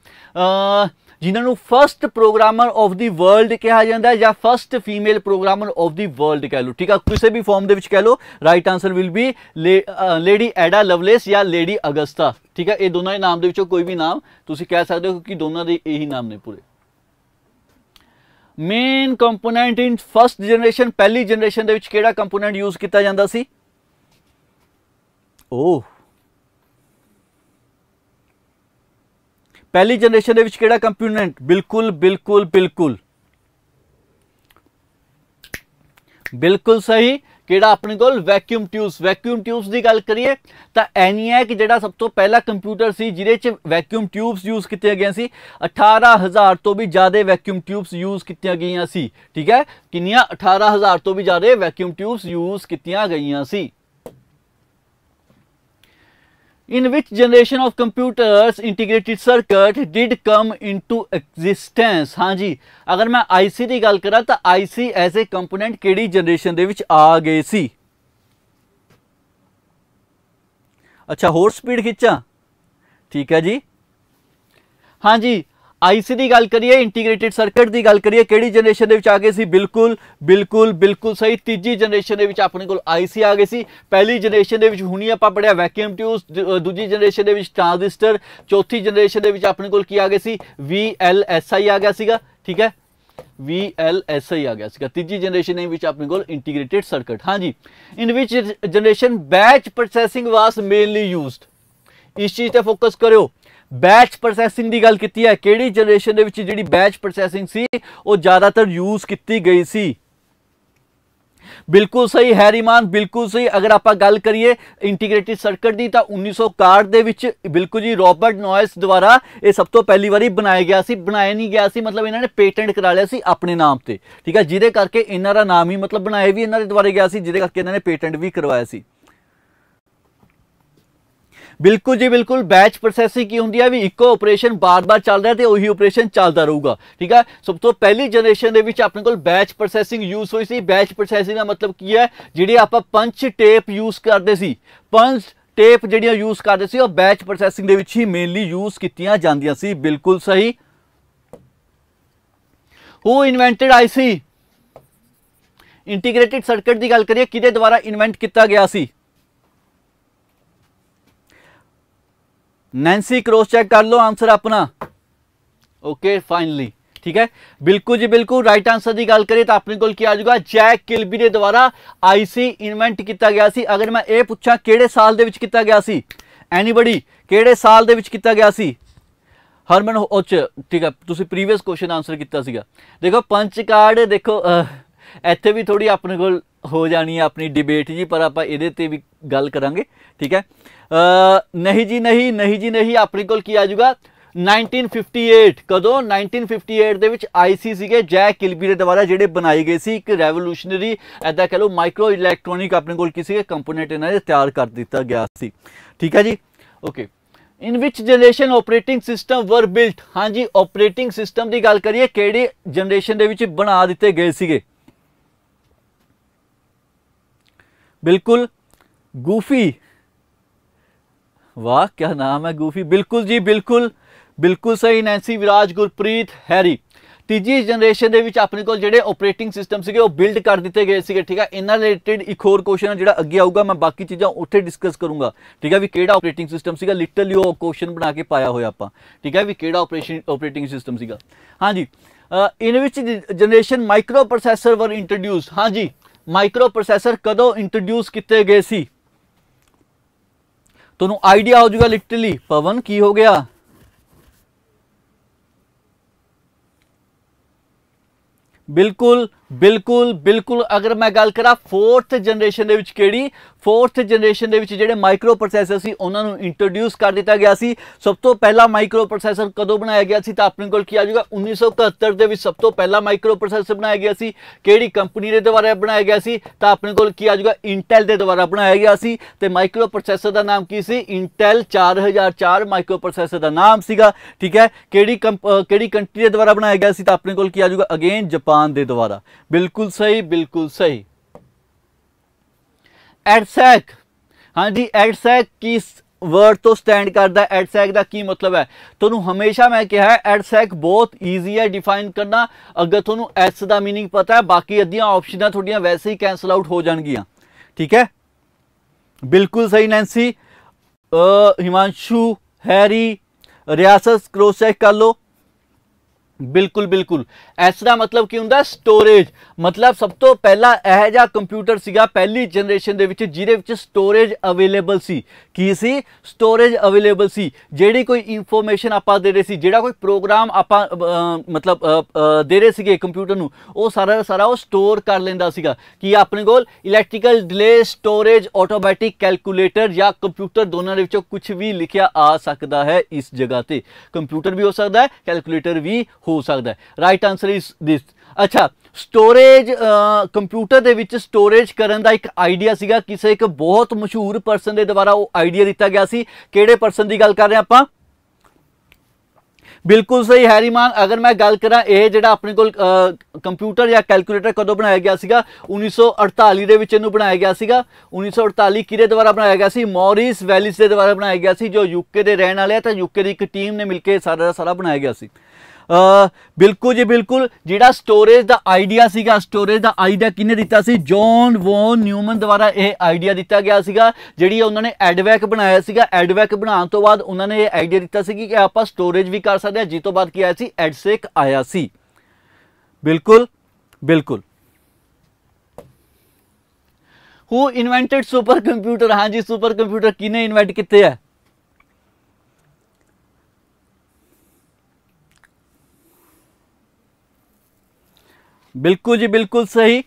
ਜਿਨ੍ਹਾਂ ਨੂੰ first programmer of the world ਕਿਹਾ ਜਾਂਦਾ ਹੈ ਜਾਂ first female programmer of the world ਕਹਿ ਲਓ ਠੀਕ ਆ ਕਿਸੇ ਵੀ ਫਾਰਮ ਦੇ ਵਿੱਚ ਕਹਿ ਲਓ right answer will be lady Ada Lovelace ਜਾਂ ਲੇਡੀ ਅਗਸਤਾ ਠੀਕ ਆ ਇਹ ਦੋਨਾਂ ਦੇ ਨਾਮ ਦੇ ਵਿੱਚੋਂ ਕੋਈ ਵੀ ਨਾਮ ਤੁਸੀਂ ਕਹਿ ਸਕਦੇ ਹੋ ਕਿਉਂਕਿ ਦੋਨਾਂ ਦੇ ਇਹੀ ਨਾਮ ਨੇ ਪੂਰੇ main component in first generation ਪਹਿਲੀ ਜਨਰੇਸ਼ਨ ਦੇ ਵਿੱਚ ਕਿਹੜਾ ਕੰਪੋਨੈਂਟ ਯੂਜ਼ ਕੀਤਾ ਜਾਂਦਾ ਸੀ ਓਹ ਪਹਿਲੀ ਜਨਰੇਸ਼ਨ ਦੇ ਵਿੱਚ ਕਿਹੜਾ ਕੰਪੋਨੈਂਟ ਬਿਲਕੁਲ ਬਿਲਕੁਲ ਬਿਲਕੁਲ ਬਿਲਕੁਲ ਸਹੀ ਕਿਹੜਾ ਆਪਣੇ ਕੋਲ ਵੈਕਿਊਮ ਟਿਊਬਸ ਵੈਕਿਊਮ ਟਿਊਬਸ ਦੀ ਗੱਲ ਕਰੀਏ ਤਾਂ ਐਨੀਐਕ ਜਿਹੜਾ ਸਭ ਤੋਂ ਪਹਿਲਾ ਕੰਪਿਊਟਰ ਸੀ ਜਿਹਦੇ 'ਚ ਵੈਕਿਊਮ ਟਿਊਬਸ ਯੂਜ਼ ਕੀਤੀਆਂ ਗਈਆਂ ਸੀ 18000 ਤੋਂ ਵੀ ਜ਼ਿਆਦਾ ਵੈਕਿਊਮ ਟਿਊਬਸ ਯੂਜ਼ ਕੀਤੀਆਂ ਗਈਆਂ ਸੀ ਠੀਕ ਹੈ ਕਿੰਨੀਆਂ 18000 ਤੋਂ ਵੀ ਜ਼ਿਆਦਾ ਵੈਕਿਊਮ ਟਿਊਬਸ ਯੂਜ਼ ਕੀਤੀਆਂ ਗਈਆਂ ਸੀ In which generation of computers integrated circuit did come into existence? haan ji agar main IC di gal kara ta IC as a component kedi generation de vich aa gaye si acha hor speed khicha theek hai ji haan ji IC ਦੀ ਗੱਲ ਕਰੀਏ integrated circuit ਦੀ ਗੱਲ ਕਰੀਏ ਕਿਹੜੀ generation ਦੇ ਵਿੱਚ ਆ ਗਏ ਸੀ ਬਿਲਕੁਲ ਬਿਲਕੁਲ ਬਿਲਕੁਲ ਸਹੀ ਤੀਜੀ ਜਨਰੇਸ਼ਨ ਦੇ ਵਿੱਚ ਆਪਣੇ ਕੋਲ ਆਈਸੀ ਆ ਗਏ ਸੀ ਪਹਿਲੀ ਜਨਰੇਸ਼ਨ ਦੇ ਵਿੱਚ ਹੁਣੀ ਆਪਾਂ ਪੜਿਆ ਵੈਕਿਊਮ ਟਿਊਬਸ ਦੂਜੀ ਜਨਰੇਸ਼ਨ ਦੇ ਵਿੱਚ ਟ੍ਰਾਂਜ਼ਿਸਟਰ ਚੌਥੀ ਜਨਰੇਸ਼ਨ ਦੇ ਵਿੱਚ ਆਪਣੇ ਕੋਲ ਕੀ ਆ ਗਏ ਸੀ VLSI ਆ ਗਿਆ ਸੀਗਾ ਠੀਕ ਹੈ VLSI ਆ ਗਿਆ ਸੀਗਾ ਤੀਜੀ ਜਨਰੇਸ਼ਨ ਦੇ ਵਿੱਚ ਆਪਣੇ ਕੋਲ ਇੰਟੀਗ੍ਰੇਟਿਡ ਸਰਕਟ ਹਾਂਜੀ in which generation batch processing was mainly used ਇਸ ਚੀਜ਼ ਤੇ ਫੋਕਸ ਕਰਿਓ ਬੈਚ ਪ੍ਰੋਸੈਸਿੰਗ ਦੀ ਗੱਲ ਕੀਤੀ ਹੈ ਕਿਹੜੀ ਜਨਰੇਸ਼ਨ ਦੇ ਵਿੱਚ ਜਿਹੜੀ ਬੈਚ ਪ੍ਰੋਸੈਸਿੰਗ ਸੀ ਉਹ ਜ਼ਿਆਦਾਤਰ ਯੂਜ਼ ਕੀਤੀ ਗਈ ਸੀ ਬਿਲਕੁਲ ਸਹੀ ਹੈਰੀਮਾਨ ਬਿਲਕੁਲ ਸਹੀ ਅਗਰ ਆਪਾਂ ਗੱਲ ਕਰੀਏ ਇੰਟੀਗ੍ਰੇਟਿਡ ਸਰਕਟ ਦੀ ਤਾਂ 1961 ਦੇ ਵਿੱਚ ਬਿਲਕੁਲ ਜੀ ਰੋਬਰਟ ਨੋਇਸ ਦੁਆਰਾ ਇਹ ਸਭ ਤੋਂ ਪਹਿਲੀ ਵਾਰੀ ਬਣਾਇਆ ਗਿਆ ਸੀ ਬਣਾਇਆ ਨਹੀਂ ਗਿਆ ਸੀ ਮਤਲਬ ਇਹਨਾਂ ਨੇ ਪੇਟੈਂਟ ਕਰਾ ਲਿਆ ਸੀ ਆਪਣੇ ਨਾਮ ਤੇ ਠੀਕ ਹੈ ਜਿਹਦੇ ਕਰਕੇ ਇਹਨਾਂ ਦਾ ਨਾਮ ਹੀ ਮਤਲਬ ਬਣਾਇਆ ਵੀ ਇਹਨਾਂ ਦੇ ਦੁਆਰਾ ਗਿਆ ਸੀ ਜਿਹਦੇ ਕਰਕੇ ਇਹਨਾਂ ਨੇ ਪੇਟੈਂਟ ਵੀ ਕਰਵਾਇਆ ਸੀ ਬਿਲਕੁਲ ਜੀ ਬਿਲਕੁਲ ਬੈਚ ਪ੍ਰੋਸੈਸਿੰਗ ਕੀ ਹੁੰਦੀ ਹੈ ਵੀ ਇੱਕੋ ਆਪਰੇਸ਼ਨ ਬਾਰ-ਬਾਰ ਚੱਲ ਰਿਹਾ ਤੇ ਉਹੀ ਆਪਰੇਸ਼ਨ ਚੱਲਦਾ ਰਹੂਗਾ ਠੀਕ ਹੈ ਸਭ ਤੋਂ ਪਹਿਲੀ ਜਨਰੇਸ਼ਨ ਦੇ ਵਿੱਚ ਆਪਣੇ ਕੋਲ ਬੈਚ ਪ੍ਰੋਸੈਸਿੰਗ ਯੂਜ਼ ਹੋਈ ਸੀ ਬੈਚ ਪ੍ਰੋਸੈਸਿੰਗ ਦਾ ਮਤਲਬ ਕੀ ਹੈ ਜਿਹੜੇ ਆਪਾਂ ਪੰਚ ਟੇਪ ਯੂਜ਼ ਕਰਦੇ ਸੀ ਪੰਚ ਟੇਪ ਜਿਹੜੀਆਂ ਯੂਜ਼ ਕਰਦੇ ਸੀ ਉਹ ਬੈਚ ਪ੍ਰੋਸੈਸਿੰਗ ਦੇ ਵਿੱਚ ਹੀ ਮੇਨਲੀ ਯੂਜ਼ ਕੀਤੀਆਂ ਜਾਂਦੀਆਂ ਸੀ ਬਿਲਕੁਲ ਸਹੀ who invented IC integrated circuit ਦੀ ਗੱਲ ਕਰੀਏ ਕਿਹਦੇ ਦੁਆਰਾ ਇਨਵੈਂਟ ਕੀਤਾ ਗਿਆ ਸੀ ਨੈਂਸੀ ਕ੍ਰੋਸ ਚੈੱਕ ਕਰ ਲਓ ਆਨਸਰ ਆਪਣਾ ਓਕੇ ਫਾਈਨਲੀ ਠੀਕ ਹੈ ਬਿਲਕੁਲ ਜੀ ਬਿਲਕੁਲ ਰਾਈਟ ਆਨਸਰ ਦੀ ਗੱਲ ਕਰੀਏ ਤਾਂ ਆਪਣੇ ਕੋਲ ਕੀ ਆ ਜਾਊਗਾ ਜੈਕ ਕਿਲਬੀ ਦੇ ਦੁਆਰਾ ਆਈਸੀ ਇਨਵੈਂਟ ਕੀਤਾ ਗਿਆ ਸੀ ਅਗਰ ਮੈਂ ਇਹ ਪੁੱਛਾਂ ਕਿਹੜੇ ਸਾਲ ਦੇ ਵਿੱਚ ਕੀਤਾ ਗਿਆ ਸੀ ਐਨੀਬਾਡੀ ਕਿਹੜੇ ਸਾਲ ਦੇ ਵਿੱਚ ਕੀਤਾ ਗਿਆ ਸੀ ਹਰਮਨ ਉੱਚ ਠੀਕ ਹੈ ਤੁਸੀਂ ਪ੍ਰੀਵੀਅਸ ਕੁਐਸਚਨ ਆਨਸਰ ਕੀਤਾ ਸੀਗਾ ਦੇਖੋ ਪੰਜ ਕਾਰਡ ਦੇਖੋ ਇੱਥੇ ਵੀ ਥੋੜੀ ਆਪਣੇ ਕੋਲ ਹੋ ਜਾਣੀ ਹੈ ਆਪਣੀ ਡਿਬੇਟ ਜੀ ਪਰ ਆਪਾਂ ਇਹਦੇ ਤੇ ਵੀ ਗੱਲ ਕਰਾਂਗੇ ਠੀਕ ਹੈ ਨਹੀਂ ਜੀ ਨਹੀਂ ਨਹੀਂ ਜੀ ਨਹੀਂ ਆਪਣੇ ਕੋਲ ਕੀ ਆ ਜਾਊਗਾ 1958 ਕਦੋਂ 1958 ਦੇ ਵਿੱਚ ਆਈਸੀ ਸੀਗੇ ਜੈ ਕਿਲਬੀ ਦੇ ਦੁਆਰਾ ਜਿਹੜੇ ਬਣਾਏ ਗਏ ਸੀ ਇੱਕ ਰੈਵੋਲੂਸ਼ਨਰੀ ਐਦਾਂ ਕਹ ਲਓ ਮਾਈਕਰੋ ਇਲੈਕਟ੍ਰੋਨਿਕ ਆਪਣੇ ਕੋਲ ਕਿਸੇ ਕੰਪੋਨੈਂਟ ਇਹਨਾਂ ਦੇ ਤਿਆਰ ਕਰ ਦਿੱਤਾ ਗਿਆ ਸੀ ਠੀਕ ਹੈ ਜੀ okay in which generation operating system were built ਹਾਂਜੀ ਆਪਰੇਟਿੰਗ ਸਿਸਟਮ ਦੀ ਗੱਲ ਕਰੀਏ ਕਿਹੜੀ ਜਨਰੇਸ਼ਨ ਦੇ ਵਿੱਚ ਬਣਾ ਦਿੱਤੇ ਗਏ ਸੀਗੇ ਬਿਲਕੁਲ ਗੂਫੀ ਵਾਹ ਕੀ ਨਾਮ ਹੈ ਗੂਫੀ ਬਿਲਕੁਲ ਜੀ ਬਿਲਕੁਲ ਬਿਲਕੁਲ ਸਹੀ ਨੈਂਸੀ ਵਿਰਾਜ ਗੁਰਪ੍ਰੀਤ ਹੈਰੀ ਤੀਜੀ ਜਨਰੇਸ਼ਨ ਦੇ ਵਿੱਚ ਆਪਣੇ ਕੋਲ ਜਿਹੜੇ ਆਪਰੇਟਿੰਗ ਸਿਸਟਮ ਸੀਗੇ ਉਹ ਬਿਲਡ ਕਰ ਦਿੱਤੇ ਗਏ ਸੀਗੇ ਠੀਕ ਹੈ ਇਹਨਾਂ ਰਿਲੇਟਡ ਇੱਕ ਹੋਰ ਕੁਐਸਚਨ ਜਿਹੜਾ ਅੱਗੇ ਆਊਗਾ ਮੈਂ ਬਾਕੀ ਚੀਜ਼ਾਂ ਉੱਥੇ ਡਿਸਕਸ ਕਰੂੰਗਾ ਠੀਕ ਹੈ ਵੀ ਕਿਹੜਾ ਆਪਰੇਟਿੰਗ ਸਿਸਟਮ ਸੀਗਾ ਲਿਟਰਲੀ ਉਹ ਕੁਐਸਚਨ ਬਣਾ ਕੇ ਪਾਇਆ ਹੋਇਆ ਆਪਾਂ ਠੀਕ ਹੈ ਵੀ ਕਿਹੜਾ ਆਪਰੇਸ਼ਨ ਆਪਰੇਟਿੰਗ ਸਿਸਟਮ ਸੀਗਾ ਹਾਂਜੀ ਇਹਨਾਂ ਵਿੱਚ generation microprocessor were introduce ਹਾਂਜੀ ਮਾਈਕਰੋ ਪ੍ਰੋਸੈਸਰ ਕਦੋਂ ਇੰਟਰੋਡਿਊਸ ਕੀਤੇ ਗਏ ਸੀ ਤੁਹਾਨੂੰ ਆਈਡੀਆ ਹੋ ਜਾਊਗਾ ਲਿਟਰਲੀ ਪਵਨ ਕੀ ਹੋ ਗਿਆ ਬਿਲਕੁਲ ਬਿਲਕੁਲ ਬਿਲਕੁਲ ਅਗਰ ਮੈਂ ਗੱਲ ਕਰਾਂ 4th ਜਨਰੇਸ਼ਨ ਦੇ ਵਿੱਚ ਕਿਹੜੀ 4th ਜਨਰੇਸ਼ਨ ਦੇ ਵਿੱਚ ਜਿਹੜੇ ਮਾਈਕਰੋ ਪ੍ਰੋਸੈਸਰ ਸੀ ਉਹਨਾਂ ਨੂੰ ਇੰਟਰੋਡਿਊਸ ਕਰ ਦਿੱਤਾ ਗਿਆ ਸੀ ਸਭ ਤੋਂ ਪਹਿਲਾ ਮਾਈਕਰੋ ਪ੍ਰੋਸੈਸਰ ਕਦੋਂ ਬਣਾਇਆ ਗਿਆ ਸੀ ਤਾਂ ਆਪਣੇ ਕੋਲ ਕੀ ਆ ਜਾਊਗਾ 1971 ਦੇ ਵਿੱਚ ਸਭ ਤੋਂ ਪਹਿਲਾ ਮਾਈਕਰੋ ਪ੍ਰੋਸੈਸਰ ਬਣਾਇਆ ਗਿਆ ਸੀ ਕਿਹੜੀ ਕੰਪਨੀ ਦੇ ਦੁਆਰਾ ਬਣਾਇਆ ਗਿਆ ਸੀ ਤਾਂ ਆਪਣੇ ਕੋਲ ਕੀ ਆ ਜਾਊਗਾ ਇੰਟੈਲ ਦੇ ਦੁਆਰਾ ਬਣਾਇਆ ਗਿਆ ਸੀ ਤੇ ਮਾਈਕਰੋ ਪ੍ਰੋਸੈਸਰ ਦਾ ਨਾਮ ਕੀ ਸੀ ਇੰਟੈਲ 4004 ਮਾਈਕਰੋ ਪ੍ਰੋਸੈਸਰ ਦਾ ਨਾਮ ਸੀਗਾ ਠੀਕ ਹੈ ਕਿਹੜੀ ਕਿਹੜੀ ਕੰਟਰੀ ਦੇ ਦੁਆਰਾ ਬਣਾਇਆ ਗਿਆ ਸੀ ਤਾਂ ਆਪਣੇ ਕੋਲ ਕੀ ਆ ਜਾਊਗਾ ਅਗੇਨ ਜਾਪਾਨ ਦੇ ਦੁਆਰਾ ਬਿਲਕੁਲ ਸਹੀ ਬਿਲਕੁਲ ਸਹੀ ਐਡਸੈਕ ਹਾਂਜੀ ਐਡਸੈਕ ਕਿਸ ਵਰਡ ਤੋਂ ਸਟੈਂਡ ਕਰਦਾ ਐਡਸੈਕ ਦਾ ਕੀ ਮਤਲਬ ਹੈ ਤੁਹਾਨੂੰ ਹਮੇਸ਼ਾ ਮੈਂ ਕਿਹਾ ਹੈ ਐਡਸੈਕ ਬਹੁਤ ਈਜ਼ੀ ਹੈ ਡਿਫਾਈਨ ਕਰਨਾ ਅਗਰ ਤੁਹਾਨੂੰ ਐਸ ਦਾ मीनिंग ਪਤਾ ਹੈ ਬਾਕੀ ਅਧੀਆਂ ਆਪਸ਼ਨਾਂ ਤੁਹਾਡੀਆਂ ਵੈਸੇ ਹੀ ਕੈਨਸਲ ਆਊਟ ਹੋ ਜਾਣਗੀਆਂ ਠੀਕ ਹੈ ਬਿਲਕੁਲ ਸਹੀ Nancy Himanshu Harry Riyasat cross check ਕਰ ਲਓ ਬਿਲਕੁਲ ਬਿਲਕੁਲ ਇਸ ਦਾ ਮਤਲਬ ਕੀ ਹੁੰਦਾ ਸਟੋਰੇਜ ਮਤਲਬ ਸਭ ਤੋਂ ਪਹਿਲਾ ਇਹ ਜਿਹਾ ਕੰਪਿਊਟਰ ਸੀਗਾ ਪਹਿਲੀ ਜਨਰੇਸ਼ਨ ਦੇ ਵਿੱਚ ਜਿਹਦੇ ਵਿੱਚ ਸਟੋਰੇਜ ਅਵੇਲੇਬਲ ਸੀ ਕੀ ਸੀ ਸਟੋਰੇਜ ਅਵੇਲੇਬਲ ਸੀ ਜਿਹੜੀ ਕੋਈ ਇਨਫੋਰਮੇਸ਼ਨ ਆਪਾਂ ਦੇ ਰਹੇ ਸੀ ਜਿਹੜਾ ਕੋਈ ਪ੍ਰੋਗਰਾਮ ਆਪਾਂ ਮਤਲਬ ਦੇ ਰਹੇ ਸੀਗੇ ਕੰਪਿਊਟਰ ਨੂੰ ਉਹ ਸਾਰਾ ਸਾਰਾ ਉਹ ਸਟੋਰ ਕਰ ਲੈਂਦਾ ਸੀਗਾ ਕਿ ਆਪਣੇ ਕੋਲ electrical delay storage automatic calculator ਜਾਂ ਕੰਪਿਊਟਰ ਦੋਨਾਂ ਦੇ ਵਿੱਚੋਂ ਕੁਝ ਵੀ ਲਿਖਿਆ ਆ ਸਕਦਾ ਹੈ ਇਸ ਜਗ੍ਹਾ ਤੇ ਕੰਪਿਊਟਰ ਵੀ ਹੋ ਸਕਦਾ ਹੈ ਕੈਲਕੂਲੇਟਰ ਵੀ ਹੋ ਸਕਦਾ ਹੈ ਰਾਈਟ ਆਨਸਰ ਇਜ਼ ਦਿਸ ਅੱਛਾ ਸਟੋਰੇਜ ਕੰਪਿਊਟਰ ਦੇ ਵਿੱਚ ਸਟੋਰੇਜ ਕਰਨ ਦਾ ਇੱਕ ਆਈਡੀਆ ਸੀਗਾ ਕਿਸੇ ਇੱਕ ਬਹੁਤ ਮਸ਼ਹੂਰ ਪਰਸਨ ਦੇ ਦੁਆਰਾ ਉਹ ਆਈਡੀਆ ਦਿੱਤਾ ਗਿਆ ਸੀ ਕਿਹੜੇ ਪਰਸਨ ਦੀ ਗੱਲ ਕਰ ਰਹੇ ਆਪਾਂ ਬਿਲਕੁਲ ਸਹੀ ਹੈਰੀਮਾਨ ਅਗਰ ਮੈਂ ਗੱਲ ਕਰਾਂ ਇਹ ਜਿਹੜਾ ਆਪਣੇ ਕੋਲ ਕੰਪਿਊਟਰ ਜਾਂ ਕੈਲਕੂਲੇਟਰ ਕਦੋਂ ਬਣਾਇਆ ਗਿਆ ਸੀਗਾ 1948 ਦੇ ਵਿੱਚ ਇਹਨੂੰ ਬਣਾਇਆ ਗਿਆ ਸੀਗਾ 1948 ਕਿਹਦੇ ਦੁਆਰਾ ਬਣਾਇਆ ਗਿਆ ਸੀ ਮੌਰਿਸ ਵੈਲਿਸ ਦੇ ਦੁਆਰਾ ਬਣਾਇਆ ਗਿਆ ਸੀ ਜੋ ਯੂਕੇ ਦੇ ਰਹਿਣ ਵਾਲੇ ਆ ਤਾਂ ਯੂਕੇ ਦੀ ਇੱਕ ਟੀਮ ਨੇ ਮਿਲ ਕੇ ਸਾਰਾ ਸਾਰਾ ਬਣਾਇਆ ਗਿਆ ਸੀ ਬਿਲਕੁਲ ਜੀ ਬਿਲਕੁਲ ਜਿਹੜਾ ਸਟੋਰੇਜ ਦਾ ਆਈਡੀਆ ਸੀਗਾ ਸਟੋਰੇਜ ਦਾ ਆਈਡੀਆ ਕਿਹਨੇ ਦਿੱਤਾ ਸੀ ਜੌਨ ਵੌਨ ਨਿਊਮਨ ਦੁਆਰਾ ਇਹ ਆਈਡੀਆ ਦਿੱਤਾ ਗਿਆ ਸੀਗਾ ਜਿਹੜੀ ਉਹਨਾਂ ਨੇ ਐਡਵੈਕ ਬਣਾਇਆ ਸੀਗਾ ਐਡਵੈਕ ਬਣਾਉਣ ਤੋਂ ਬਾਅਦ ਉਹਨਾਂ ਨੇ ਇਹ ਆਈਡੀਆ ਦਿੱਤਾ ਸੀ ਕਿ ਆਪਾਂ ਸਟੋਰੇਜ ਵੀ ਕਰ ਸਕਦੇ ਹਾਂ ਜੀ ਤੋਂ ਬਾਅਦ ਕੀ ਆਇਆ ਸੀ ਐਡਸੇਕ ਆਇਆ ਸੀ ਬਿਲਕੁਲ ਬਿਲਕੁਲ ਹੂ ਇਨਵੈਂਟਡ ਸੁਪਰ ਕੰਪਿਊਟਰ ਹਾਂਜੀ ਸੁਪਰ ਕੰਪਿਊਟਰ ਕਿਨੇ ਇਨਵੈਂਟ ਕੀਤੇ ਆ ਬਿਲਕੁਲ ਜੀ ਬਿਲਕੁਲ ਸਹੀ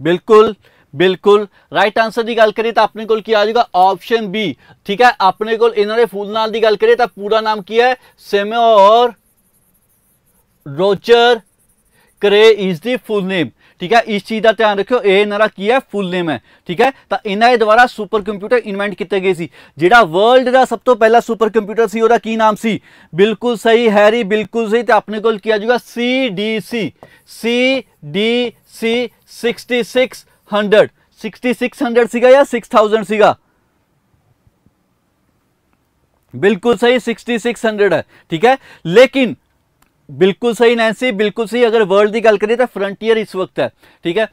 ਬਿਲਕੁਲ ਬਿਲਕੁਲ ਰਾਈਟ ਆਨਸਰ ਦੀ ਗੱਲ ਕਰੀਏ ਤਾਂ ਆਪਣੇ ਕੋਲ ਕੀ ਆ ਜਾਊਗਾ ਆਪਸ਼ਨ ਬੀ ਠੀਕ ਹੈ ਆਪਣੇ ਕੋਲ ਇਹਨਾਂ ਦੇ ਫੁੱਲ ਨਾਲ ਦੀ ਗੱਲ ਕਰੀਏ ਤਾਂ ਪੂਰਾ ਨਾਮ ਕੀ ਹੈ ਸਿਮੋਰ ਰੋਚਰ ਕਰੇ ਇਜ਼ ਦੀ ਫੁੱਲ ਨੇਮ ठीक है इस चीज का ध्यान रखियो ਇਹ ਇਹਨਾਂ ਦਾ ਕੀ ਹੈ ਫੁੱਲ ਨੇਮ ਹੈ ਠੀਕ ਹੈ ਤਾਂ ਇਹਨਾਂ ਦੇ ਦੁਆਰਾ ਸੁਪਰ ਕੰਪਿਊਟਰ ਇਨਵੈਂਟ ਕੀਤੇ ਗਏ ਸੀ ਜਿਹੜਾ ਵਰਲਡ ਦਾ ਸਭ ਤੋਂ ਪਹਿਲਾ ਸੁਪਰ ਕੰਪਿਊਟਰ ਸੀ ਉਹਦਾ ਕੀ ਨਾਮ ਸੀ ਬਿਲਕੁਲ ਸਹੀ ਹੈਰੀ ਬਿਲਕੁਲ ਸਹੀ ਤੇ ਆਪਣੇ ਕੋਲ ਕੀ ਆ ਜਾਊਗਾ CDC CDC 6600 6600 ਸੀਗਾ ਜਾਂ 6000 ਸੀਗਾ बिल्कुल सही 6600 है ठीक है लेकिन ਬਿਲਕੁਲ ਸਹੀ ਨੈਂਸੀ ਬਿਲਕੁਲ ਸਹੀ ਅਗਰ ਵਰਲਡ ਦੀ ਗੱਲ ਕਰੀਏ ਤਾਂ ਫਰੰਟੀਅਰ ਇਸ ਵਕਤ ਹੈ ਠੀਕ ਹੈ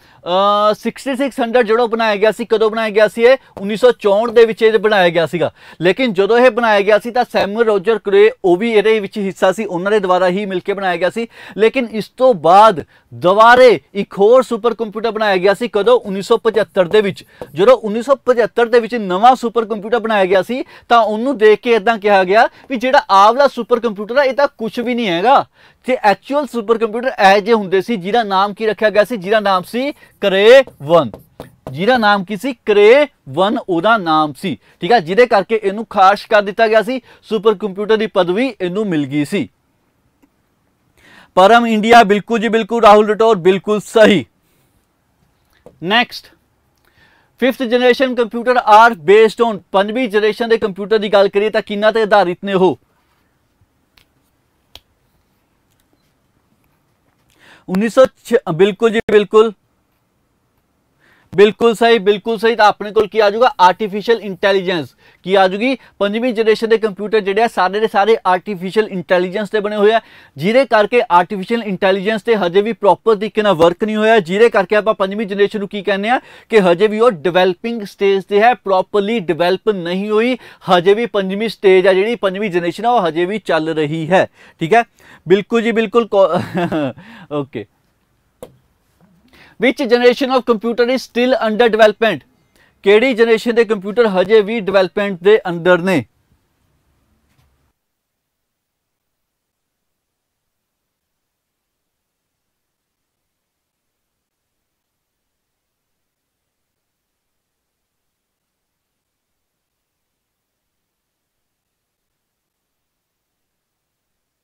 6600 ਜਿਹੜਾ ਬਣਾਇਆ ਗਿਆ ਸੀ ਕਦੋਂ ਬਣਾਇਆ ਗਿਆ ਸੀ ਇਹ 1964 ਦੇ ਵਿੱਚ ਇਹ ਬਣਾਇਆ ਗਿਆ ਸੀਗਾ ਲੇਕਿਨ ਜਦੋਂ ਇਹ ਬਣਾਇਆ ਗਿਆ ਸੀ ਤਾਂ ਸੈਮੂਅਲ ਰੋਜਰ ਕਰੇ ਉਹ ਵੀ ਇਹਦੇ ਵਿੱਚ ਹਿੱਸਾ ਸੀ ਉਹਨਾਂ ਦੇ ਦੁਆਰਾ ਹੀ ਮਿਲ ਕੇ ਬਣਾਇਆ ਗਿਆ ਸੀ ਲੇਕਿਨ ਇਸ ਤੋਂ ਬਾਅਦ ਦੁਬਾਰੇ ਇੱਕ ਹੋਰ ਸੁਪਰ ਕੰਪਿਊਟਰ ਬਣਾਇਆ ਗਿਆ ਸੀ ਕਦੋਂ 1975 ਦੇ ਵਿੱਚ ਜਦੋਂ 1975 ਦੇ ਵਿੱਚ ਨਵਾਂ ਸੁਪਰ ਕੰਪਿਊਟਰ ਬਣਾਇਆ ਗਿਆ ਸੀ ਤਾਂ ਉਹਨੂੰ ਦੇਖ ਕੇ ਇਦਾਂ ਕਿਹਾ ਗਿਆ ਵੀ ਜਿਹੜਾ ਆਵਲਾ ਸੁਪਰ ਕੰਪਿਊਟਰ ਹੈ ਇਹ ਤਾਂ ਕੁਝ ਵੀ ਨਹੀਂ ਹੈਗਾ ਤੇ ਐਕਚੁਅਲ ਸੁਪਰ ਕੰਪਿਊਟਰ ਐ ਜੇ ਹੁੰਦੇ ਸੀ ਜਿਹਦਾ ਨਾਮ ਕੀ ਰੱਖਿਆ ਗਿਆ ਸੀ ਜਿਹਦਾ ਨਾਮ ਸੀ ਕਰੇ 1 ਜਿਹਦਾ ਨਾਮ ਕੀ ਸੀ ਕਰੇ 1 ਉਹਦਾ ਨਾਮ ਸੀ ਠੀਕ ਹੈ ਜਿਹਦੇ ਕਰਕੇ ਇਹਨੂੰ ਖਾਸ ਕਰ ਦਿੱਤਾ ਗਿਆ ਸੀ ਸੁਪਰ ਕੰਪਿਊਟਰ ਦੀ ਪਦਵੀ ਇਹਨੂੰ ਮਿਲ ਗਈ ਸੀ ਪਰਮ ਇੰਡੀਆ ਬਿਲਕੁਲ ਜੀ ਬਿਲਕੁਲ ਰਾਹੁਲ ਰਟੋਰ ਬਿਲਕੁਲ ਸਹੀ next fifth generation computer are based on ਪੰਜਵੀਂ ਜਨਰੇਸ਼ਨ ਦੇ ਕੰਪਿਊਟਰ ਦੀ ਗੱਲ ਕਰੀਏ ਤਾਂ ਕਿੰਨਾ ਤੇ ਆਧਾਰਿਤ ਨੇ ਉਹ 1906 ਬਿਲਕੁਲ ਜੀ ਬਿਲਕੁਲ ਬਿਲਕੁਲ ਸਹੀ ਬਿਲਕੁਲ ਸਹੀ ਤਾਂ ਆਪਣੇ ਕੋਲ ਕੀ ਆ ਜਾਊਗਾ ਆਰਟੀਫੀਸ਼ੀਅਲ ਇੰਟੈਲੀਜੈਂਸ ਕੀ ਆ ਜਾਊਗੀ ਪੰਜਵੀਂ ਜਨਰੇਸ਼ਨ ਦੇ ਕੰਪਿਊਟਰ ਜਿਹੜੇ ਆ ਸਾਰੇ ਦੇ ਸਾਰੇ ਆਰਟੀਫੀਸ਼ੀਅਲ ਇੰਟੈਲੀਜੈਂਸ ਤੇ ਬਣੇ ਹੋਏ ਆ ਜਿਹਦੇ ਕਰਕੇ ਆਰਟੀਫੀਸ਼ੀਅਲ ਇੰਟੈਲੀਜੈਂਸ ਤੇ ਹਜੇ ਵੀ ਪ੍ਰੋਪਰ ਤਰੀਕੇ ਨਾਲ ਵਰਕ ਨਹੀਂ ਹੋਇਆ ਜਿਹਦੇ ਕਰਕੇ ਆਪਾਂ ਪੰਜਵੀਂ ਜਨਰੇਸ਼ਨ ਨੂੰ ਕੀ ਕਹਿੰਦੇ ਆ ਕਿ ਹਜੇ ਵੀ ਉਹ ਡਿਵੈਲਪਿੰਗ ਸਟੇਜ ਤੇ ਹੈ ਪ੍ਰੋਪਰਲੀ ਡਿਵੈਲਪ ਨਹੀਂ ਹੋਈ ਹਜੇ ਵੀ ਪੰਜਵੀਂ ਸਟੇਜ ਆ ਜਿਹੜੀ ਪੰਜਵੀਂ ਜਨਰੇਸ਼ਨ ਆ ਉਹ ਹਜੇ ਵੀ ਚੱਲ ਰਹੀ ਹੈ ਠੀਕ ਹੈ ਬਿਲਕੁਲ ਜੀ ਬਿਲਕੁਲ okay which generation of computer is still under development ਕਿਹੜੀ ਜਨਰੇਸ਼ਨ ਦੇ ਕੰਪਿਊਟਰ ਹਜੇ ਵੀ ਡਿਵੈਲਪਮੈਂਟ ਦੇ ਅੰਦਰ ਨੇ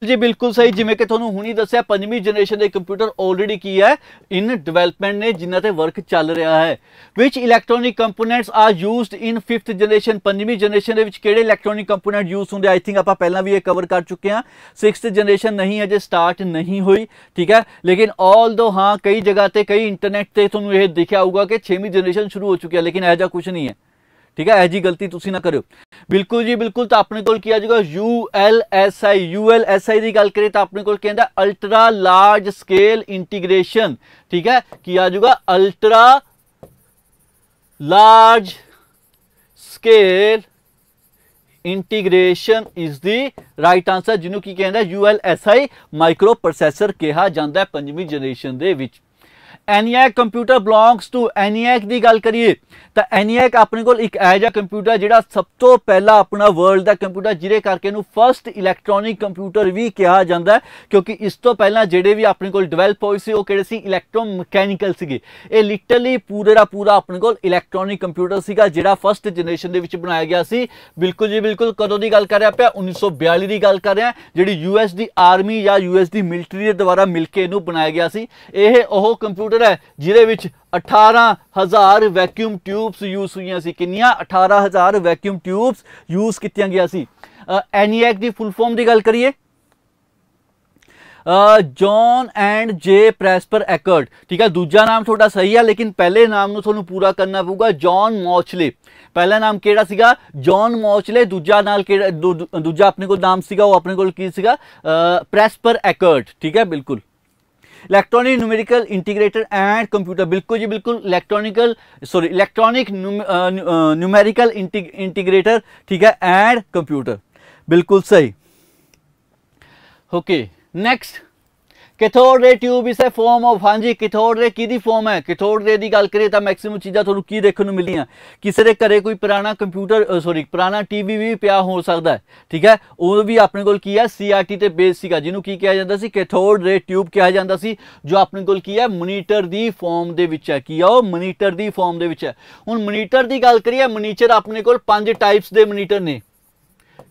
ਜੀ ਬਿਲਕੁਲ ਸਹੀ ਜਿਵੇਂ ਕਿ ਤੁਹਾਨੂੰ ਹੁਣੀ ਦੱਸਿਆ ਪੰਜਵੀਂ ਜਨਰੇਸ਼ਨ ਦੇ ਕੰਪਿਊਟਰ ਆਲਰੇਡੀ ਕੀ ਹੈ ਇਨ ਡਿਵੈਲਪਮੈਂਟ ਨੇ ਜਿਨ੍ਹਾਂ ਤੇ ਵਰਕ ਚੱਲ ਰਿਹਾ ਹੈ which electronic components are used in 5th generation ਪੰਜਵੀਂ ਜਨਰੇਸ਼ਨ ਦੇ ਵਿੱਚ ਕਿਹੜੇ ਇਲੈਕਟ੍ਰੋਨਿਕ ਕੰਪੋਨੈਂਟ ਯੂਜ਼ ਹੁੰਦੇ ਆਈ ਥਿੰਕ ਆਪਾਂ ਪਹਿਲਾਂ ਵੀ ਇਹ ਕਵਰ ਕਰ ਚੁੱਕੇ ਹਾਂ 6th ਜਨਰੇਸ਼ਨ ਨਹੀਂ ਅਜੇ ਸਟਾਰਟ ਨਹੀਂ ਹੋਈ ਠੀਕ ਹੈ ਲੇਕਿਨ ਆਲ ਦੋ ਹਾਂ ਕਈ ਜਗ੍ਹਾ ਤੇ ਕਈ ਇੰਟਰਨੈਟ ਤੇ ਤੁਹਾਨੂੰ ਇਹ ਦਿਖਿਆ ਹੋਊਗਾ ਕਿ 6ਵੀਂ ਜਨਰੇਸ਼ਨ ਸ਼ੁਰੂ ਹੋ ਚੁੱਕੀ ਹੈ ਲੇਕਿਨ ਜਾ ਕੁਝ ਨਹੀਂ ਹੈ ਠੀਕ ਹੈ ਇਹ ਜੀ ਗਲਤੀ ਤੁਸੀਂ ਨਾ ਕਰਿਓ ਬਿਲਕੁਲ ਜੀ ਬਿਲਕੁਲ ਤਾਂ ਆਪਣੇ ਕੋਲ ਕੀ ਆ ਜਾਊਗਾ U L S I U L S I ਦੀ ਗੱਲ ਕਰੀਏ ਤਾਂ ਆਪਣੇ ਕੋਲ ਕਹਿੰਦਾ ਅਲਟਰਾ ਲਾਰਜ ਸਕੇਲ ਇੰਟੀਗ੍ਰੇਸ਼ਨ ਠੀਕ ਹੈ ਕੀ ਆ ਜਾਊਗਾ ultra large scale integration is the right answer ਜਿਹਨੂੰ ਕੀ ਕਹਿੰਦਾ U L S I microprocessor ਕਿਹਾ ਜਾਂਦਾ ਹੈ ਪੰਜਵੀਂ ਜਨਰੇਸ਼ਨ ਦੇ ਵਿੱਚ ENIAC computer belongs to ENIAC ਦੀ ਗੱਲ ਕਰੀਏ ਤਾਂ ENIAC ਆਪਣੇ ਕੋਲ ਇੱਕ ਐਜਾ ਕੰਪਿਊਟਰ ਜਿਹੜਾ ਸਭ ਤੋਂ ਪਹਿਲਾ ਆਪਣਾ ਵਰਲਡ ਦਾ ਕੰਪਿਊਟਰ ਜਿਹਦੇ ਕਰਕੇ ਇਹਨੂੰ ਫਰਸਟ ਇਲੈਕਟ੍ਰੋਨਿਕ ਕੰਪਿਊਟਰ ਵੀ ਕਿਹਾ ਜਾਂਦਾ ਕਿਉਂਕਿ ਇਸ ਤੋਂ ਪਹਿਲਾਂ ਜਿਹੜੇ ਵੀ ਆਪਣੇ ਕੋਲ ਡਿਵੈਲਪ ਹੋਏ ਸੀ ਉਹ ਕਿਹੜੇ ਸੀ ਇਲੈਕਟ੍ਰੋ ਮਕੈਨੀਕਲ ਸੀਗੇ ਇਹ ਲਿਟਰਲੀ ਪੂਰੇ ਦਾ ਪੂਰਾ ਆਪਣੇ ਕੋਲ ਇਲੈਕਟ੍ਰੋਨਿਕ ਕੰਪਿਊਟਰ ਸੀਗਾ ਜਿਹੜਾ ਫਰਸਟ ਜਨਰੇਸ਼ਨ ਦੇ ਵਿੱਚ ਬਣਾਇਆ ਗਿਆ ਸੀ ਬਿਲਕੁਲ ਜੀ ਬਿਲਕੁਲ ਕਦੋਂ ਦੀ ਗੱਲ ਕਰ ਰਿਹਾ ਪਿਆ 1942 ਦੀ ਗੱਲ ਕਰ ਰਿਹਾ ਜਿਹੜੀ ਯੂਐਸ ਦੀ ਆਰਮੀ ਜਾਂ ਯੂਐਸ ਦੀ ਮਿਲਟਰੀ ਦੇ ਦੁਆਰਾ ਮਿਲ ਕੇ ਇਹਨੂੰ ਬਣਾਇਆ ਗਿਆ ਸੀ ਇਹ ਉਹ ਕੰਪਿਊਟਰ ਆਰਡਰ ਹੈ ਜਿਹਦੇ ਵਿੱਚ 18000 ਵੈਕਿਊਮ ਟਿਊਬਸ ਯੂਜ਼ ਹੋਈਆਂ ਸੀ ਕਿੰਨੀਆਂ 18000 ਵੈਕਿਊਮ ਟਿਊਬਸ ਯੂਜ਼ ਕੀਤੀਆਂ ਗਿਆ ਸੀ ਐਨੀਐਕ ਦੀ ਫੁੱਲ ਫਾਰਮ ਦੀ ਗੱਲ ਕਰੀਏ ਅ ਜੌਨ ਐਂਡ ਜੇ ਪ੍ਰੈਸਪਰ ਐਕਰਡ ਠੀਕ ਹੈ ਦੂਜਾ ਨਾਮ ਤੁਹਾਡਾ ਸਹੀ ਹੈ ਲੇਕਿਨ ਪਹਿਲੇ ਨਾਮ ਨੂੰ ਤੁਹਾਨੂੰ ਪੂਰਾ ਕਰਨਾ ਪਊਗਾ ਜੌਨ ਮੌਚਲੇ ਪਹਿਲਾ ਨਾਮ ਕਿਹੜਾ ਸੀਗਾ ਜੌਨ ਮੌਚਲੇ ਦੂਜਾ ਨਾਲ ਕਿਹੜਾ ਦੂਜਾ ਆਪਣੇ ਕੋਲ ਨਾਮ ਸੀਗਾ ਉਹ ਆਪਣੇ ਕੋਲ ਕੀ ਸੀਗਾ ਪ੍ਰੈਸਪਰ ਐਕਰਡ ਠੀਕ ਹੈ ਬਿਲਕੁਲ electronic numerical integrator and computer बिल्कुल जी बिल्कुल electronical sorry electronic numerical integrator ठीक है एंड कंप्यूटर बिल्कुल सही ओके नेक्स्ट ਕੈਥੋਡ ਰੇ ਟਿਊਬ ਇਸ ਫਾਰਮ ਆਫ ਹਾਂਜੀ ਕੈਥੋਡ ਰੇ ਕਿਹਦੀ ਫਾਰਮ ਹੈ ਕੈਥੋਡ ਰੇ ਦੀ ਗੱਲ ਕਰੀਏ ਤਾਂ ਮੈਕਸਿਮਮ ਚੀਜ਼ਾਂ ਤੁਹਾਨੂੰ ਕੀ ਦੇਖਣ ਨੂੰ ਮਿਲਦੀਆਂ ਕਿਸੇ ਦੇ ਘਰੇ ਕੋਈ ਪੁਰਾਣਾ ਕੰਪਿਊਟਰ ਸੌਰੀ ਪੁਰਾਣਾ ਟੀਵੀ ਵੀ ਪਿਆ ਹੋ ਸਕਦਾ ਠੀਕ ਹੈ ਉਹ ਵੀ ਆਪਣੇ ਕੋਲ ਕੀ ਹੈ ਸੀਆਰਟੀ ਤੇ ਬੇਸ ਸੀਗਾ ਜਿਹਨੂੰ ਕੀ ਕਿਹਾ ਜਾਂਦਾ ਸੀ ਕੈਥੋਡ ਰੇ ਟਿਊਬ ਕਿਹਾ ਜਾਂਦਾ ਸੀ ਜੋ ਆਪਣੇ ਕੋਲ ਕੀ ਹੈ ਮੋਨੀਟਰ ਦੀ ਫਾਰਮ ਦੇ ਵਿੱਚ ਹੈ ਕੀ ਆ ਉਹ ਮੋਨੀਟਰ ਦੀ ਫਾਰਮ ਦੇ ਵਿੱਚ ਹੈ ਹੁਣ ਮੋਨੀਟਰ ਦੀ ਗੱਲ ਕਰੀਏ ਮੋਨੀਟਰ ਆਪਣੇ ਕੋਲ ਪੰਜ ਟਾਈਪਸ ਦੇ ਮੋਨੀਟਰ ਨੇ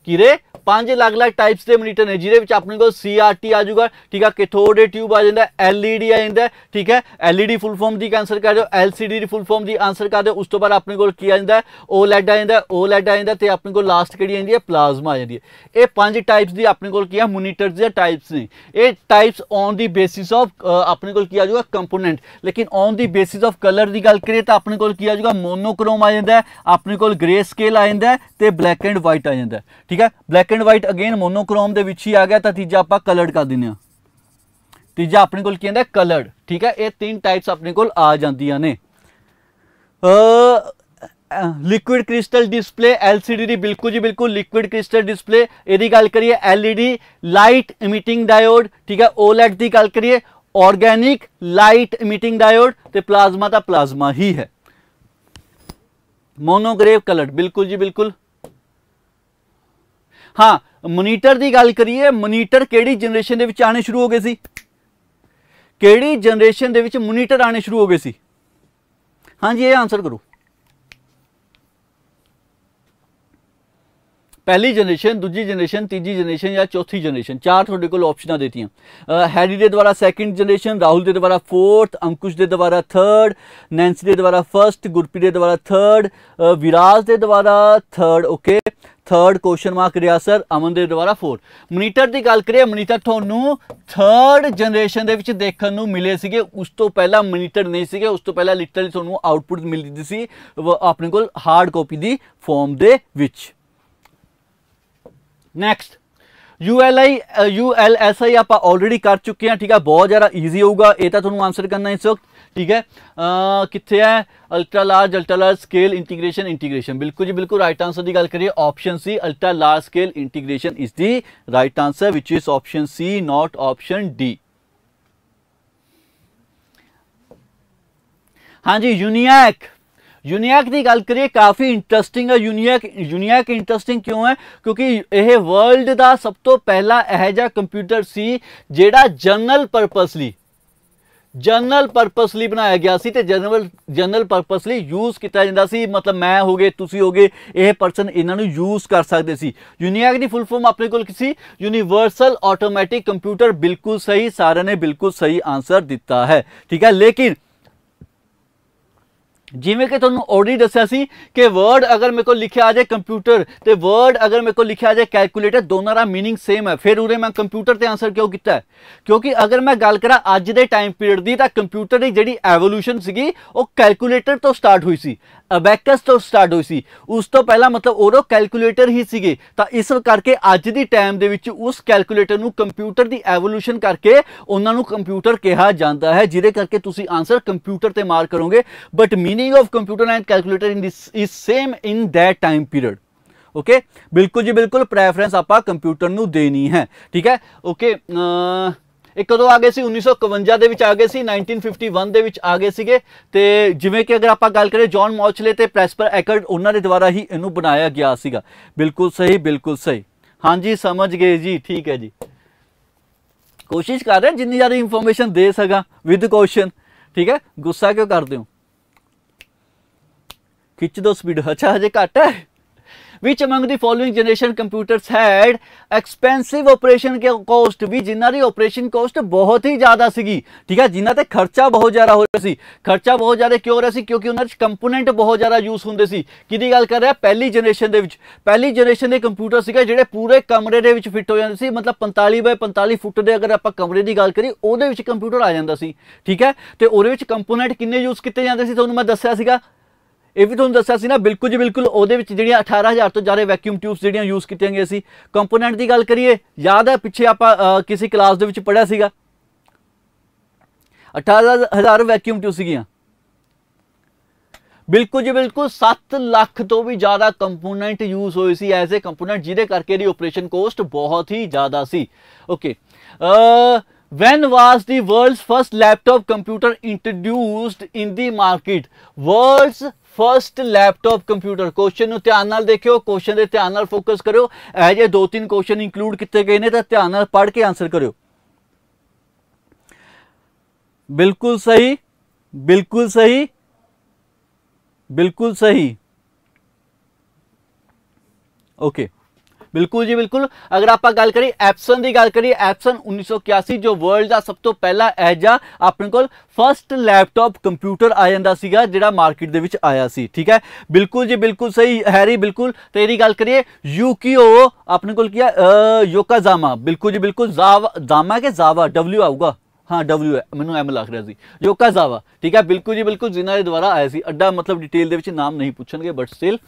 ਕਿਰੇ ਪੰਜ ਅਲੱਗ-ਅਲੱਗ ਟਾਈਪਸ ਦੇ ਮੋਨੀਟਰ ਨੇ ਜਿਹਦੇ ਵਿੱਚ ਆਪਣੇ ਕੋਲ CRT ਆ ਜਾਊਗਾ ਠੀਕ ਆ ਕੈਥੋਡ ਟਿਊਬ ਆ ਜਾਂਦਾ LED ਆ ਜਾਂਦਾ ਠੀਕ ਹੈ LED ਫੁੱਲ ਫਾਰਮ ਦੀ ਆਨਸਰ ਕਰ ਦਿਓ LCD ਦੀ ਫੁੱਲ ਫਾਰਮ ਦੀ ਆਨਸਰ ਕਰ ਦਿਓ ਉਸ ਤੋਂ ਬਾਅਦ ਆਪਣੇ ਕੋਲ ਕੀ ਆ ਜਾਂਦਾ OLED ਆ ਜਾਂਦਾ OLED ਆ ਜਾਂਦਾ ਤੇ ਆਪਣੇ ਕੋਲ ਲਾਸਟ ਕਿਹੜੀ ਆਂਦੀ ਹੈ ਪਲਾਜ਼ਮਾ ਆ ਜਾਂਦੀ ਹੈ ਇਹ ਪੰਜ ਟਾਈਪਸ ਦੀ ਆਪਣੇ ਕੋਲ ਕੀ ਆ ਮੋਨੀਟਰਸ ਦੇ ਟਾਈਪਸ ਨੇ ਇਹ types on the basis of ਆਪਣੇ ਕੋਲ ਕੀ ਆ ਜਾਊਗਾ ਕੰਪੋਨੈਂਟ ਲੇਕਿਨ on the basis of colour ਦੀ ਗੱਲ ਕਰੀਏ ਤਾਂ ਆਪਣੇ ਕੋਲ ਕੀ ਆ ਜਾਊਗਾ ਮੋਨੋਕ੍ਰੋਮ ਆ ਜਾਂਦਾ ਆਪਣੇ ਕੋਲ ਗ੍ਰੇ ਸਕੇਲ ਆ ਜਾਂਦਾ ਤੇ ਬਲੈਕ ਐਂਡ ਵਾਈਟ ਆ ਜਾਂਦਾ ਠੀਕ ਹੈ black and white again monochrome ਦੇ ਵਿੱਚ ਹੀ ਆ ਗਿਆ ਤਾਂ ਤੀਜਾ ਆਪਾਂ ਕਲਰਡ ਕਰ ਦਿੰਨੇ ਆ ਤੀਜਾ ਆਪਣੇ ਕੋਲ ਕੀ ਹੁੰਦਾ ਕਲਰਡ ਠੀਕ ਹੈ ਇਹ ਤਿੰਨ ਟਾਈਪਸ ਆਪਣੇ ਕੋਲ ਆ ਜਾਂਦੀਆਂ ਨੇ ਲਿਕੁਇਡ ਕ੍ਰਿਸਟਲ ਡਿਸਪਲੇ LCD ਦੀ ਬਿਲਕੁਲ ਜੀ ਬਿਲਕੁਲ ਲਿਕੁਇਡ ਕ੍ਰਿਸਟਲ ਡਿਸਪਲੇ ਇਹਦੀ ਗੱਲ ਕਰੀਏ LED ਲਾਈਟ ਇਮਿਟਿੰਗ ਡਾਇਓਡ ਠੀਕ ਹੈ OLED ਦੀ ਗੱਲ ਕਰੀਏ ਆਰਗੈਨਿਕ ਲਾਈਟ ਇਮਿਟਿੰਗ ਡਾਇਓਡ ਤੇ ਪਲਾਜ਼ਮਾ ਤਾਂ ਪਲਾਜ਼ਮਾ ਹੀ ਹੈ ਮੋਨੋਗ੍ਰੇਵ ਕਲਰ ਬਿਲਕੁਲ ਜੀ ਬਿਲਕੁਲ ਹਾਂ ਮੋਨੀਟਰ ਦੀ ਗੱਲ ਕਰੀਏ ਮੋਨੀਟਰ ਕਿਹੜੀ ਜਨਰੇਸ਼ਨ ਦੇ ਵਿੱਚ ਆਣੇ ਸ਼ੁਰੂ ਹੋ ਗਏ ਸੀ ਕਿਹੜੀ ਜਨਰੇਸ਼ਨ ਦੇ ਵਿੱਚ ਮੋਨੀਟਰ ਆਣੇ ਸ਼ੁਰੂ ਹੋ ਗਏ ਸੀ ਹਾਂਜੀ ਇਹ ਆਨਸਰ ਕਰੋ ਪਹਿਲੀ ਜਨਰੇਸ਼ਨ ਦੂਜੀ ਜਨਰੇਸ਼ਨ ਤੀਜੀ ਜਨਰੇਸ਼ਨ ਜਾਂ ਚੌਥੀ ਜਨਰੇਸ਼ਨ ਚਾਰ ਤੁਹਾਡੇ ਕੋਲ ਆਪਸ਼ਨਾਂ ਦਿੱਤੀਆਂ ਹੈਰੀ ਦੇ ਦੁਆਰਾ ਸੈਕਿੰਡ ਜਨਰੇਸ਼ਨ ਰਾਹੁਲ ਦੇ ਦੁਆਰਾ ਫੋਰਥ ਅੰਕੁਸ਼ ਦੇ ਦੁਆਰਾ ਥਰਡ ਨੈਂਸੀ ਦੇ ਦੁਆਰਾ ਫਰਸਟ ਗੁਰਪ੍ਰੀਤ ਦੇ ਦੁਆਰਾ ਥਰਡ ਵਿਰਾਜ ਦੇ ਦੁਆਰਾ third okay third question mark ਰਿਹਾ ਸਰ ਅਮਨਦੇਵ ਦੁਆਰਾ 4 ਮਨੀਟਰ ਦੀ ਗੱਲ ਕਰੀਏ ਮਨੀਟਰ ਤੁਹਾਨੂੰ ਥਰਡ ਜਨਰੇਸ਼ਨ ਦੇ ਵਿੱਚ ਦੇਖਣ ਨੂੰ ਮਿਲੇ ਸੀਗੇ ਉਸ ਤੋਂ ਪਹਿਲਾਂ ਮਨੀਟਰ ਨਹੀਂ ਸੀਗੇ ਉਸ ਤੋਂ ਪਹਿਲਾਂ ਲਿਟਰਲੀ ਤੁਹਾਨੂੰ ਆਊਟਪੁੱਟ ਮਿਲਦੀ ਸੀ ਆਪਣੇ ਕੋਲ ਹਾਰਡ ਕਾਪੀ ਦੀ ਫਾਰਮ ਦੇ ਵਿੱਚ ਨੈਕਸਟ ULI ULSI ਆਪਾਂ ਆਲਰੇਡੀ ਕਰ ਚੁੱਕੇ ਹਾਂ ਠੀਕ ਆ ਬਹੁਤ ਜ਼ਿਆਦਾ ਈਜ਼ੀ ਹੋਊਗਾ ਇਹ ਤਾਂ ਤੁਹਾਨੂੰ ਆਨਸਰ ਕਰਨਾ ਇਸ ਵਕਤ ਠੀਕ ਹੈ ਕਿੱਥੇ ਹੈ ultra large ultra large scale integration integration ਬਿਲਕੁਲ ਜੀ ਬਿਲਕੁਲ ਰਾਈਟ ਆਨਸਰ ਦੀ ਗੱਲ ਕਰੀਏ option C ultra large scale integration is the right answer which is option C not option D ਹਾਂਜੀ ਯੂਨੀਐਕ ਯੂਨੀਐਕ ਦੀ ਗੱਲ ਕਰੀਏ ਕਾਫੀ ਇੰਟਰਸਟਿੰਗ ਹੈ ਯੂਨੀਐਕ ਯੂਨੀਐਕ ਇੰਟਰਸਟਿੰਗ ਕਿਉਂ ਹੈ ਕਿਉਂਕਿ ਇਹ ਵਰਲਡ ਦਾ ਸਭ ਤੋਂ ਪਹਿਲਾ ਇਹ ਜਿਹਾ ਕੰਪਿਊਟਰ ਸੀ ਜਿਹੜਾ ਜਨਰਲ ਪਰਪਸ ਲਈ ਜਨਰਲ ਪਰਪਸ ਲਈ ਬਣਾਇਆ ਗਿਆ ਸੀ ਤੇ ਜਨਰਲ ਜਨਰਲ ਪਰਪਸ ਲਈ ਯੂਜ਼ ਕੀਤਾ ਜਾਂਦਾ ਸੀ ਮਤਲਬ ਮੈਂ ਹੋਗੇ ਤੁਸੀਂ ਹੋਗੇ ਇਹ ਪਰਸਨ ਇਹਨਾਂ ਨੂੰ ਯੂਜ਼ ਕਰ ਸਕਦੇ ਸੀ ਯੂਨੀਆਗ ਦੀ ਫੁੱਲ ਫਾਰਮ ਆਪਣੇ ਕੋਲ ਕਿਸੀ ਯੂਨੀਵਰਸਲ ਆਟੋਮੈਟਿਕ ਕੰਪਿਊਟਰ ਬਿਲਕੁਲ ਸਹੀ ਸਾਰਿਆਂ ਨੇ ਬਿਲਕੁਲ ਸਹੀ ਆਨਸਰ ਦਿੱਤਾ ਹੈ ਠੀਕ ਹੈ ਲੇਕਿਨ ਜਿਵੇਂ ਕਿ ਤੁਹਾਨੂੰ ਆਲਰੇਡੀ ਦੱਸਿਆ ਸੀ ਕਿ ਵਰਡ ਅਗਰ ਮੇਰੇ ਕੋਲ ਲਿਖਿਆ ਆ ਜਾਏ ਕੰਪਿਊਟਰ ਤੇ ਵਰਡ ਅਗਰ ਮੇਰੇ ਕੋਲ ਲਿਖਿਆ ਆ ਜਾਏ ਕੈਲਕੂਲੇਟਰ ਦੋਨਾਂ ਦਾ मीनिंग ਸੇਮ ਹੈ ਫਿਰ ਉਰੇ ਮੈਂ ਕੰਪਿਊਟਰ ਤੇ ਆਨਸਰ ਕਿਉਂ ਕੀਤਾ ਕਿਉਂਕਿ ਅਗਰ ਮੈਂ ਗੱਲ ਕਰਾਂ ਅੱਜ ਦੇ ਟਾਈਮ ਪੀਰੀਅਡ ਦੀ ਤਾਂ ਕੰਪਿਊਟਰ ਦੀ ਜਿਹੜੀ ਐਵੋਲੂਸ਼ਨ ਸੀਗੀ ਉਹ ਕੈਲਕੂਲੇਟਰ ਤੋਂ ਸਟਾਰਟ ਹੋਈ ਸੀ ਅਬੈਕਸ ਤੋਂ ਸਟਾਰਟ ਹੋਈ ਸੀ ਉਸ ਤੋਂ ਪਹਿਲਾਂ ਮਤਲਬ ਉਹਦੇ ਕੈਲਕੂਲੇਟਰ ਹੀ ਸੀਗੇ ਤਾਂ ਇਸ ਕਰਕੇ ਅੱਜ ਦੀ ਟਾਈਮ ਦੇ ਵਿੱਚ ਉਸ ਕੈਲਕੂਲੇਟਰ ਨੂੰ ਕੰਪਿਊਟਰ ਦੀ ਐਵੋਲੂਸ਼ਨ ਕਰਕੇ ਉਹਨਾਂ ਨੂੰ ਕੰਪਿਊਟਰ ਕਿਹਾ ਜਾਂਦਾ ਹੈ ਜਿਹਦੇ ਕਰਕੇ ਤੁਸੀਂ ਆਨਸਰ ਕੰਪਿਊਟਰ ਤੇ ਮਾਰ ਕਰੋਗੇ but meaning of computer and calculator in this is same in that time period okay ਬਿਲਕੁਲ ਜੀ ਬਿਲਕੁਲ ਪ੍ਰੈਫਰੈਂਸ ਆਪਾਂ ਕੰਪਿਊਟਰ ਨੂੰ ਦੇਣੀ ਹੈ ਠੀਕ ਹੈ ਓਕੇ ਇਹ ਕਦੋਂ ਆ ਗਏ ਸੀ 1951 ਦੇ ਵਿੱਚ ਆ ਗਏ ਸੀ 1951 ਦੇ ਵਿੱਚ ਆ ਗਏ ਸੀਗੇ ਤੇ ਜਿਵੇਂ ਕਿ ਅਗਰ ਆਪਾਂ ਗੱਲ ਕਰੀਏ ਜੌਨ ਮੌਚਲੇ ਤੇ ਪ੍ਰੈਸਪਰ ਐਕਰਡ ਉਹਨਾਂ ਦੇ ਦੁਆਰਾ ਹੀ ਇਹਨੂੰ ਬਣਾਇਆ ਗਿਆ ਸੀਗਾ ਬਿਲਕੁਲ ਸਹੀ ਬਿਲਕੁਲ ਸਹੀ ਹਾਂਜੀ ਸਮਝ ਗਏ ਜੀ ਠੀਕ ਹੈ ਜੀ ਕੋਸ਼ਿਸ਼ ਕਰ ਰਹੇ ਜਿੰਨੀ ਜ਼ਿਆਦਾ ਇਨਫੋਰਮੇਸ਼ਨ ਦੇ ਸਕਾਂ ਵਿਦ ਕੁਐਸਚਨ ਠੀਕ ਹੈ ਗੁੱਸਾ ਕਿਉਂ ਕਰਦੇ ਹੋ ਖਿੱਚ ਦੋ ਸਪੀਡ ਅੱਛਾ ਹਜੇ ਘੱਟ ਹੈ among the following generation computers had expensive operation ਕੇ ਕੋਸਟ ਵੀ ਜਿਨ੍ਹਾਂ ਦੀ ਆਪਰੇਸ਼ਨ ਕੋਸਟ ਬਹੁਤ ਹੀ ਜ਼ਿਆਦਾ ਸੀਗੀ ਠੀਕ ਹੈ ਜਿਨ੍ਹਾਂ ਤੇ ਖਰਚਾ ਬਹੁਤ ਜ਼ਿਆਦਾ ਹੋ ਰਿਹਾ ਸੀ ਖਰਚਾ ਬਹੁਤ ਜ਼ਿਆਦਾ ਕਿਉਂ ਹੋ ਰਿਹਾ ਸੀ ਕਿਉਂਕਿ ਉਹਨਾਂ ਚ ਕੰਪੋਨੈਂਟ ਬਹੁਤ ਜ਼ਿਆਦਾ ਯੂਜ਼ ਹੁੰਦੇ ਸੀ ਕਿਹਦੀ ਗੱਲ ਕਰ ਰਿਹਾ ਪਹਿਲੀ ਜਨਰੇਸ਼ਨ ਦੇ ਵਿੱਚ ਪਹਿਲੀ ਜਨਰੇਸ਼ਨ ਦੇ ਕੰਪਿਊਟਰ ਸੀਗੇ ਜਿਹੜੇ ਪੂਰੇ ਕਮਰੇ ਦੇ ਵਿੱਚ ਫਿੱਟ ਹੋ ਜਾਂਦੇ ਸੀ ਮਤਲਬ 45 ਬਾਈ 45 ਫੁੱਟ ਦੇ ਅਗਰ ਆਪਾਂ ਕਮਰੇ ਦੀ ਗੱਲ ਕਰੀ ਉਹਦੇ ਵਿੱਚ ਕੰਪਿਊਟਰ ਆ ਜਾਂਦਾ ਸੀ ਠੀਕ ਹੈ ਤੇ ਉਹਦੇ ਵਿੱਚ ਕੰਪੋਨੈਂਟ ਕਿੰਨੇ ਯੂਜ਼ ਕੀਤੇ ਜਾਂਦੇ ਸੀ ਤੁਹਾਨੂੰ ਮੈਂ ਦੱਸਿਆ ਸੀਗਾ ਇਹ ਵੀ ਤੁਹਾਨੂੰ ਦੱਸਿਆ ਸੀ ਨਾ ਬਿਲਕੁਲ ਜੀ ਬਿਲਕੁਲ ਉਹਦੇ ਵਿੱਚ ਜਿਹੜੀਆਂ 18000 ਤੋਂ ਜ਼ਿਆਦਾ ਵੈਕਿਊਮ ਟਿਊਬਸ ਜਿਹੜੀਆਂ ਯੂਜ਼ ਕੀਤੀਆਂ ਗਈਆਂ ਸੀ ਕੰਪੋਨੈਂਟ ਦੀ ਗੱਲ ਕਰੀਏ ਯਾਦ ਹੈ ਪਿੱਛੇ ਆਪਾਂ ਕਿਸੇ ਕਲਾਸ ਦੇ ਵਿੱਚ ਪੜਿਆ ਸੀਗਾ 18000 ਵੈਕਿਊਮ ਟਿਊਬਸ ਸੀਗੀਆਂ ਬਿਲਕੁਲ ਜੀ ਬਿਲਕੁਲ 7 ਲੱਖ ਤੋਂ ਵੀ ਜ਼ਿਆਦਾ ਕੰਪੋਨੈਂਟ ਯੂਜ਼ ਹੋਏ ਸੀ ਐਜ਼ ਅ ਕੰਪੋਨੈਂਟ ਜਿਹਦੇ ਕਰਕੇ ਦੀ ਆਪਰੇਸ਼ਨ ਕੋਸਟ ਬਹੁਤ ਹੀ ਜ਼ਿਆਦਾ ਸੀ okay uh When was the world's first laptop computer introduced in the market? World's first laptop computer question ਨੂੰ ਧਿਆਨ ਨਾਲ ਦੇਖਿਓ ਕੁਐਸਚਨ ਦੇ ਧਿਆਨ ਨਾਲ ਫੋਕਸ ਕਰਿਓ ਇਹ ਜੇ ਦੋ ਤਿੰਨ ਕੁਐਸਚਨ ਇਨਕਲੂਡ ਕੀਤੇ ਗਏ ਨੇ ਤਾਂ ਧਿਆਨ ਨਾਲ ਪੜ੍ਹ ਕੇ ਆਨਸਰ ਕਰਿਓ ਬਿਲਕੁਲ ਸਹੀ ਬਿਲਕੁਲ ਸਹੀ ਬਿਲਕੁਲ ਸਹੀ ਓਕੇ ਬਿਲਕੁਲ ਜੀ ਬਿਲਕੁਲ ਅਗਰ ਆਪਾਂ ਗੱਲ ਕਰੀ ਐਪਸਨ ਦੀ ਗੱਲ ਕਰੀ ਐਪਸਨ 1981 ਜੋ ਵਰਲਡ ਦਾ ਸਭ ਤੋਂ ਪਹਿਲਾ ਐਜਾ ਆਪਣੇ ਕੋਲ ਫਰਸਟ ਲੈਪਟਾਪ ਕੰਪਿਊਟਰ ਆ ਜਾਂਦਾ ਸੀਗਾ ਜਿਹੜਾ ਮਾਰਕੀਟ ਦੇ ਵਿੱਚ ਆਇਆ ਸੀ ਠੀਕ ਹੈ ਬਿਲਕੁਲ ਜੀ ਬਿਲਕੁਲ ਸਹੀ ਹੈਰੀ ਬਿਲਕੁਲ ਤੇਰੀ ਗੱਲ ਕਰੀਏ ਯੂਕੀਓ ਆਪਣੇ ਕੋਲ ਕੀ ਹੈ ਯੋਕਾਜ਼ਾਮਾ ਬਿਲਕੁਲ ਜੀ ਬਿਲਕੁਲ ਜ਼ਾਮਾ ਕੇ ਜ਼ਾਵਾ ਡਬਲਯੂ ਆਊਗਾ ਹਾਂ ਡਬਲਯੂ ਮੈਨੂੰ ਐਮ ਲੱਗ ਰਿਹਾ ਸੀ ਯੋਕਾਜ਼ਾਵਾ ਠੀਕ ਹੈ ਬਿਲਕੁਲ ਜੀ ਬਿਲਕੁਲ ਜਿਨ੍ਹਾਂ ਦੇ ਦੁਆਰਾ ਆਇਆ ਸੀ ਅੱਡਾ ਮਤਲਬ ਡਿਟੇਲ ਦੇ ਵਿੱਚ ਨਾਮ ਨਹੀਂ ਪੁੱਛਣਗੇ but still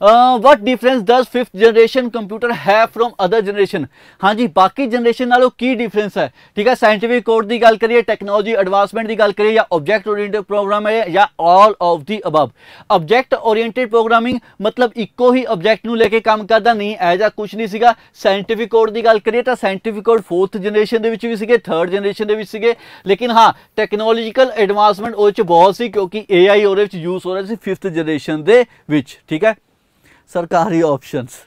uh, what difference does fifth generation computer have from other generation ਹਾਂਜੀ ਬਾਕੀ ਜਨਰੇਸ਼ਨ ਨਾਲੋਂ ਕੀ ਡਿਫਰੈਂਸ ਹੈ ਠੀਕ ਹੈ ਸਾਇੰਟਿਫਿਕ ਕੋਡ ਦੀ ਗੱਲ ਕਰੀਏ ਟੈਕਨੋਲੋਜੀ ਐਡਵਾਂਸਮੈਂਟ ਦੀ ਗੱਲ ਕਰੀਏ ਜਾਂ ਆਬਜੈਕਟ ਓਰੀਐਂਟਡ ਪ੍ਰੋਗਰਾਮ ਹੈ ਜਾਂ all of the above object oriented programming ਮਤਲਬ ਇੱਕੋ ਹੀ ਆਬਜੈਕਟ ਨੂੰ ਲੈ ਕੇ ਕੰਮ ਕਰਦਾ ਨਹੀਂ ਐ ਜਾਂ ਕੁਝ ਨਹੀਂ ਸੀਗਾ ਸਾਇੰਟਿਫਿਕ ਕੋਡ ਦੀ ਗੱਲ ਕਰੀਏ ਤਾਂ ਸਾਇੰਟਿਫਿਕ ਕੋਡ 4th ਜਨਰੇਸ਼ਨ ਦੇ ਵਿੱਚ ਵੀ ਸੀਗੇ 3rd ਜਨਰੇਸ਼ਨ ਦੇ ਵਿੱਚ ਸੀਗੇ ਲੇਕਿਨ ਹਾਂ ਟੈਕਨੋਲੋਜੀਕਲ ਐਡਵਾਂਸਮੈਂਟ ਉਹ ਚ ਬਹੁਤ ਸੀ ਕਿਉਂਕਿ AI ਉਹਦੇ ਵਿੱਚ ਯੂਜ਼ ਹੋ ਰਿਹਾ ਸੀ 5th ਜਨਰੇਸ਼ਨ ਦੇ ਵਿੱਚ ਠੀਕ ਹੈ sarkari options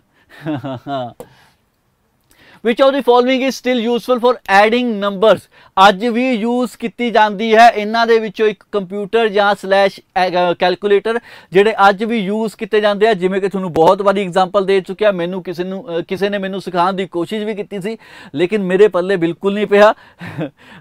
ਵਿਚ (laughs) of the following is still useful for adding numbers ਅੱਜ ਵੀ ਯੂਜ਼ ਕੀਤੀ ਜਾਂਦੀ ਹੈ ਇਹਨਾਂ ਦੇ ਵਿੱਚੋਂ ਇੱਕ ਕੰਪਿਊਟਰ ਜਾਂ ਸਲੈਸ਼ ਕੈਲਕੂਲੇਟਰ ਜਿਹੜੇ ਅੱਜ ਵੀ ਯੂਜ਼ ਕੀਤੇ ਜਾਂਦੇ ਆ ਜਿਵੇਂ ਕਿ ਤੁਹਾਨੂੰ ਬਹੁਤ ਵਾਰੀ ਐਗਜ਼ਾਮਪਲ ਦੇ ਚੁੱਕਿਆ ਮੈਨੂੰ ਕਿਸੇ ਨੂੰ ਕਿਸੇ ਨੇ ਮੈਨੂੰ ਸਿਖਾਉਣ ਦੀ ਕੋਸ਼ਿਸ਼ ਵੀ ਕੀਤੀ ਸੀ ਲੇਕਿਨ ਮੇਰੇ ਪੱਲੇ ਬਿਲਕੁਲ ਨਹੀਂ ਪਿਆ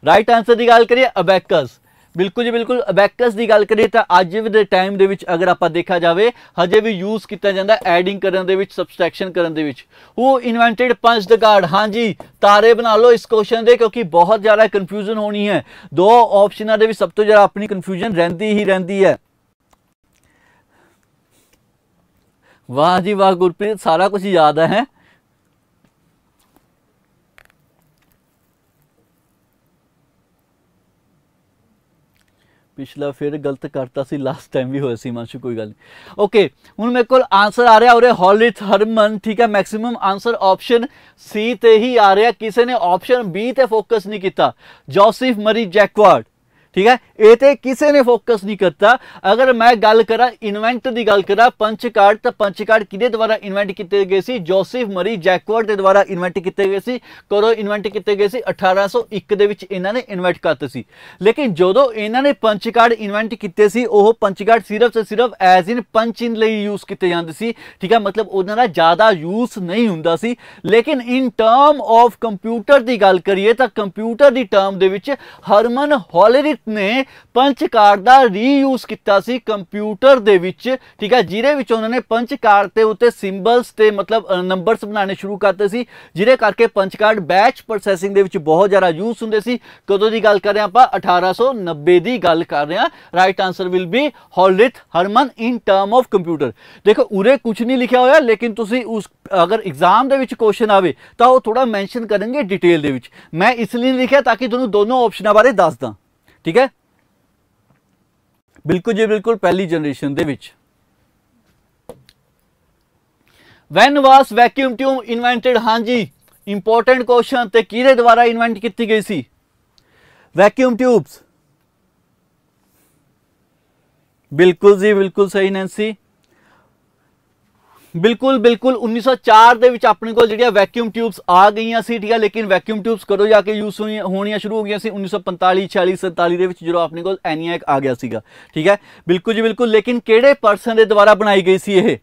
ਰਾਈਟ (laughs) ਆਨਸਰ ਦੀ ਗੱਲ ਕਰੀਏ ਅਬੈਕਸ ਬਿਲਕੁਲ ਜੀ ਬਿਲਕੁਲ ਅਬੈਕਸ ਦੀ ਗੱਲ ਕਰੀਏ ਤਾਂ ਅੱਜ ਦੇ ਟਾਈਮ ਦੇ ਵਿੱਚ ਅਗਰ ਆਪਾਂ ਦੇਖਿਆ ਜਾਵੇ ਹਜੇ ਵੀ ਯੂਜ਼ ਕੀਤਾ ਜਾਂਦਾ ਐਡਿੰਗ ਕਰਨ ਦੇ ਵਿੱਚ ਸਬਸਟ੍ਰੈਕਸ਼ਨ ਕਰਨ ਦੇ ਵਿੱਚ ਉਹ ਇਨਵੈਂਟਡ ਪੰਜ ਦ ਗਾਰਡ ਹਾਂਜੀ ਤਾਰੇ ਬਣਾ ਲਓ ਇਸ ਕੁਐਸਚਨ ਦੇ ਕਿਉਂਕਿ ਬਹੁਤ ਜ਼ਿਆਦਾ ਕਨਫਿਊਜ਼ਨ ਹੋਣੀ ਹੈ ਦੋ ਆਪਸ਼ਨਾਂ ਦੇ ਵਿੱਚ ਸਭ ਤੋਂ ਜ਼ਿਆਦਾ ਆਪਣੀ ਕਨਫਿਊਜ਼ਨ ਰਹਿੰਦੀ ਹੀ ਰਹਿੰਦੀ ਹੈ ਵਾਹ ਜੀ ਵਾਹ ਗੁਰਪ੍ਰੀਤ ਸਾਰਾ ਕੁਝ ਯਾਦ ਹੈ ਪਿਛਲਾ ਫਿਰ ਗਲਤ ਕਰਤਾ ਸੀ ਲਾਸਟ ਟਾਈਮ ਵੀ ਹੋਇਆ ਸੀ ਮਾਨਸ਼ੂ ਕੋਈ ਗੱਲ ਨਹੀਂ ਓਕੇ ਹੁਣ ਮੇਰੇ ਕੋਲ ਆਨਸਰ ਆ ਰਿਹਾ ਉਰੇ ਹੌਲੀ ਹਰਮਨ ਠੀਕ ਹੈ ਮੈਕਸਿਮਮ ਆਨਸਰ ਆਪਸ਼ਨ ਸੀ ਤੇ ਹੀ ਆ ਰਿਹਾ ਕਿਸੇ ਨੇ ਆਪਸ਼ਨ ਬੀ ਤੇ ਫੋਕਸ ਨਹੀਂ ਕੀਤਾ ਜੋਸਫ ਮਰੀ ਜੈਕਵਾਰਡ ਠੀਕ ਹੈ ਇਹ ਤੇ ਕਿਸੇ ਨੇ ਫੋਕਸ ਨਹੀਂ ਕੀਤਾ ਅਗਰ ਮੈਂ ਗੱਲ ਕਰਾਂ ਇਨਵੈਂਟ ਦੀ ਗੱਲ ਕਰਾਂ ਪੰਚ ਕਾਰਡ ਤਾਂ ਪੰਚ ਕਾਰਡ ਕਿਹਦੇ ਦੁਆਰਾ ਇਨਵੈਂਟ ਕੀਤੇ ਗਏ ਸੀ ਜੋਸੇਫ ਮਰੀ ਜੈਕਵਰਡ ਦੇ ਦੁਆਰਾ ਇਨਵੈਂਟ ਕੀਤੇ ਗਏ ਸੀ ਕਰੋ ਇਨਵੈਂਟ ਕੀਤੇ ਗਏ ਸੀ 1801 ਦੇ ਵਿੱਚ ਇਹਨਾਂ ਨੇ ਇਨਵੈਂਟ ਕਰਤੇ ਸੀ ਲੇਕਿਨ ਜਦੋਂ ਇਹਨਾਂ ਨੇ ਪੰਚ ਕਾਰਡ ਇਨਵੈਂਟ ਕੀਤੇ ਸੀ ਉਹ ਪੰਚ ਕਾਰਡ ਸਿਰਫ ਤੇ ਸਿਰਫ ਐਜ਼ ਇਨ ਪੰਚ ਇਨ ਲਈ ਯੂਜ਼ ਕੀਤੇ ਜਾਂਦੇ ਸੀ ਠੀਕ ਹੈ ਮਤਲਬ ਉਹਨਾਂ ਦਾ ਜ਼ਿਆਦਾ ਯੂਜ਼ ਨਹੀਂ ਹੁੰਦਾ ਸੀ ਲੇਕਿਨ ਇਨ ਟਰਮ ਆਫ ਕੰਪਿਊਟਰ ਦੀ ਗੱਲ ਕਰੀਏ ਤਾਂ ਕੰਪਿਊਟਰ ਦੀ ਟਰਮ ਦੇ ਵਿੱਚ ਹਰਮਨ ਹੌਲੇਰੀ ਨੇ ਕਾਰਡ ਦਾ ਰੀਯੂਜ਼ ਕੀਤਾ ਸੀ ਕੰਪਿਊਟਰ ਦੇ ਵਿੱਚ ਠੀਕ ਹੈ ਜਿਹਦੇ ਵਿੱਚ ਉਹਨਾਂ ਨੇ ਕਾਰਡ ਤੇ ਉੱਤੇ ਸਿੰਬਲਸ ਤੇ ਮਤਲਬ ਨੰਬਰਸ ਬਣਾਉਣੇ ਸ਼ੁਰੂ ਕਰਤੇ ਸੀ ਜਿਹਦੇ ਕਰਕੇ ਕਾਰਡ ਬੈਚ ਪ੍ਰੋਸੈਸਿੰਗ ਦੇ ਵਿੱਚ ਬਹੁਤ ਜ਼ਿਆਦਾ ਯੂਜ਼ ਹੁੰਦੇ ਸੀ ਕਦੋਂ ਦੀ ਗੱਲ ਕਰ ਰਹੇ ਆਪਾਂ 1890 ਦੀ ਗੱਲ ਕਰ ਰਹੇ ਆ right answer will be Hollerith Herman in term of computer ਦੇਖੋ ਉਰੇ ਕੁਝ ਨਹੀਂ ਲਿਖਿਆ ਹੋਇਆ ਲੇਕਿਨ ਤੁਸੀਂ ਉਸ ਅਗਰ ਐਗਜ਼ਾਮ ਦੇ ਵਿੱਚ ਕੁਐਸਚਨ ਆਵੇ ਤਾਂ ਉਹ ਥੋੜਾ ਮੈਂਸ਼ਨ ਕਰਨਗੇ ਡਿਟੇਲ ਦੇ ਵਿੱਚ ਮੈਂ ਇਸ ਲਈ ਲਿਖਿਆ ਤਾਂ ਕਿ ਤੁਹਾਨੂੰ ਦੋਨੋਂ ਆਪਸ਼ਨਾਂ ਬਾਰੇ ਦੱਸ ਦਾਂ ਠੀਕ ਹੈ ਬਿਲਕੁਲ ਜੀ ਬਿਲਕੁਲ ਪਹਿਲੀ ਜਨਰੇਸ਼ਨ ਦੇ ਵਿੱਚ when was vacuum tube invented ਹਾਂਜੀ ਇੰਪੋਰਟੈਂਟ ਕੁਐਸਚਨ ਤੇ ਕਿਹਦੇ ਦੁਆਰਾ ਇਨਵੈਂਟ ਕੀਤੀ ਗਈ ਸੀ ਵੈਕਿਊਮ ਟਿਊਬਸ ਬਿਲਕੁਲ ਜੀ ਬਿਲਕੁਲ ਸਹੀ ਨੈਂਸੀ ਬਿਲਕੁਲ ਬਿਲਕੁਲ 1904 ਦੇ ਵਿੱਚ ਆਪਣੇ ਕੋਲ ਜਿਹੜੀਆਂ ਵੈਕਿਊਮ ਟਿਊਬਸ ਆ ਗਈਆਂ ਸੀ ਠੀਕ ਹੈ ਲੇਕਿਨ ਵੈਕਿਊਮ ਟਿਊਬਸ ਕਦੋਂ ਜਾ ਕੇ ਯੂਜ਼ ਹੋਣੀਆਂ ਸ਼ੁਰੂ ਹੋ ਗਈਆਂ ਸੀ 1945 46 47 ਦੇ ਵਿੱਚ ਜਦੋਂ ਆਪਣੇ ਕੋਲ ਇੱਕ ਆ ਗਿਆ ਸੀਗਾ ਠੀਕ ਹੈ ਬਿਲਕੁਲ ਜੀ ਬਿਲਕੁਲ ਲੇਕਿਨ ਕਿਹੜੇ ਪਰਸਨ ਦੇ ਦੁਆਰਾ ਬਣਾਈ ਗਈ ਸੀ ਇਹ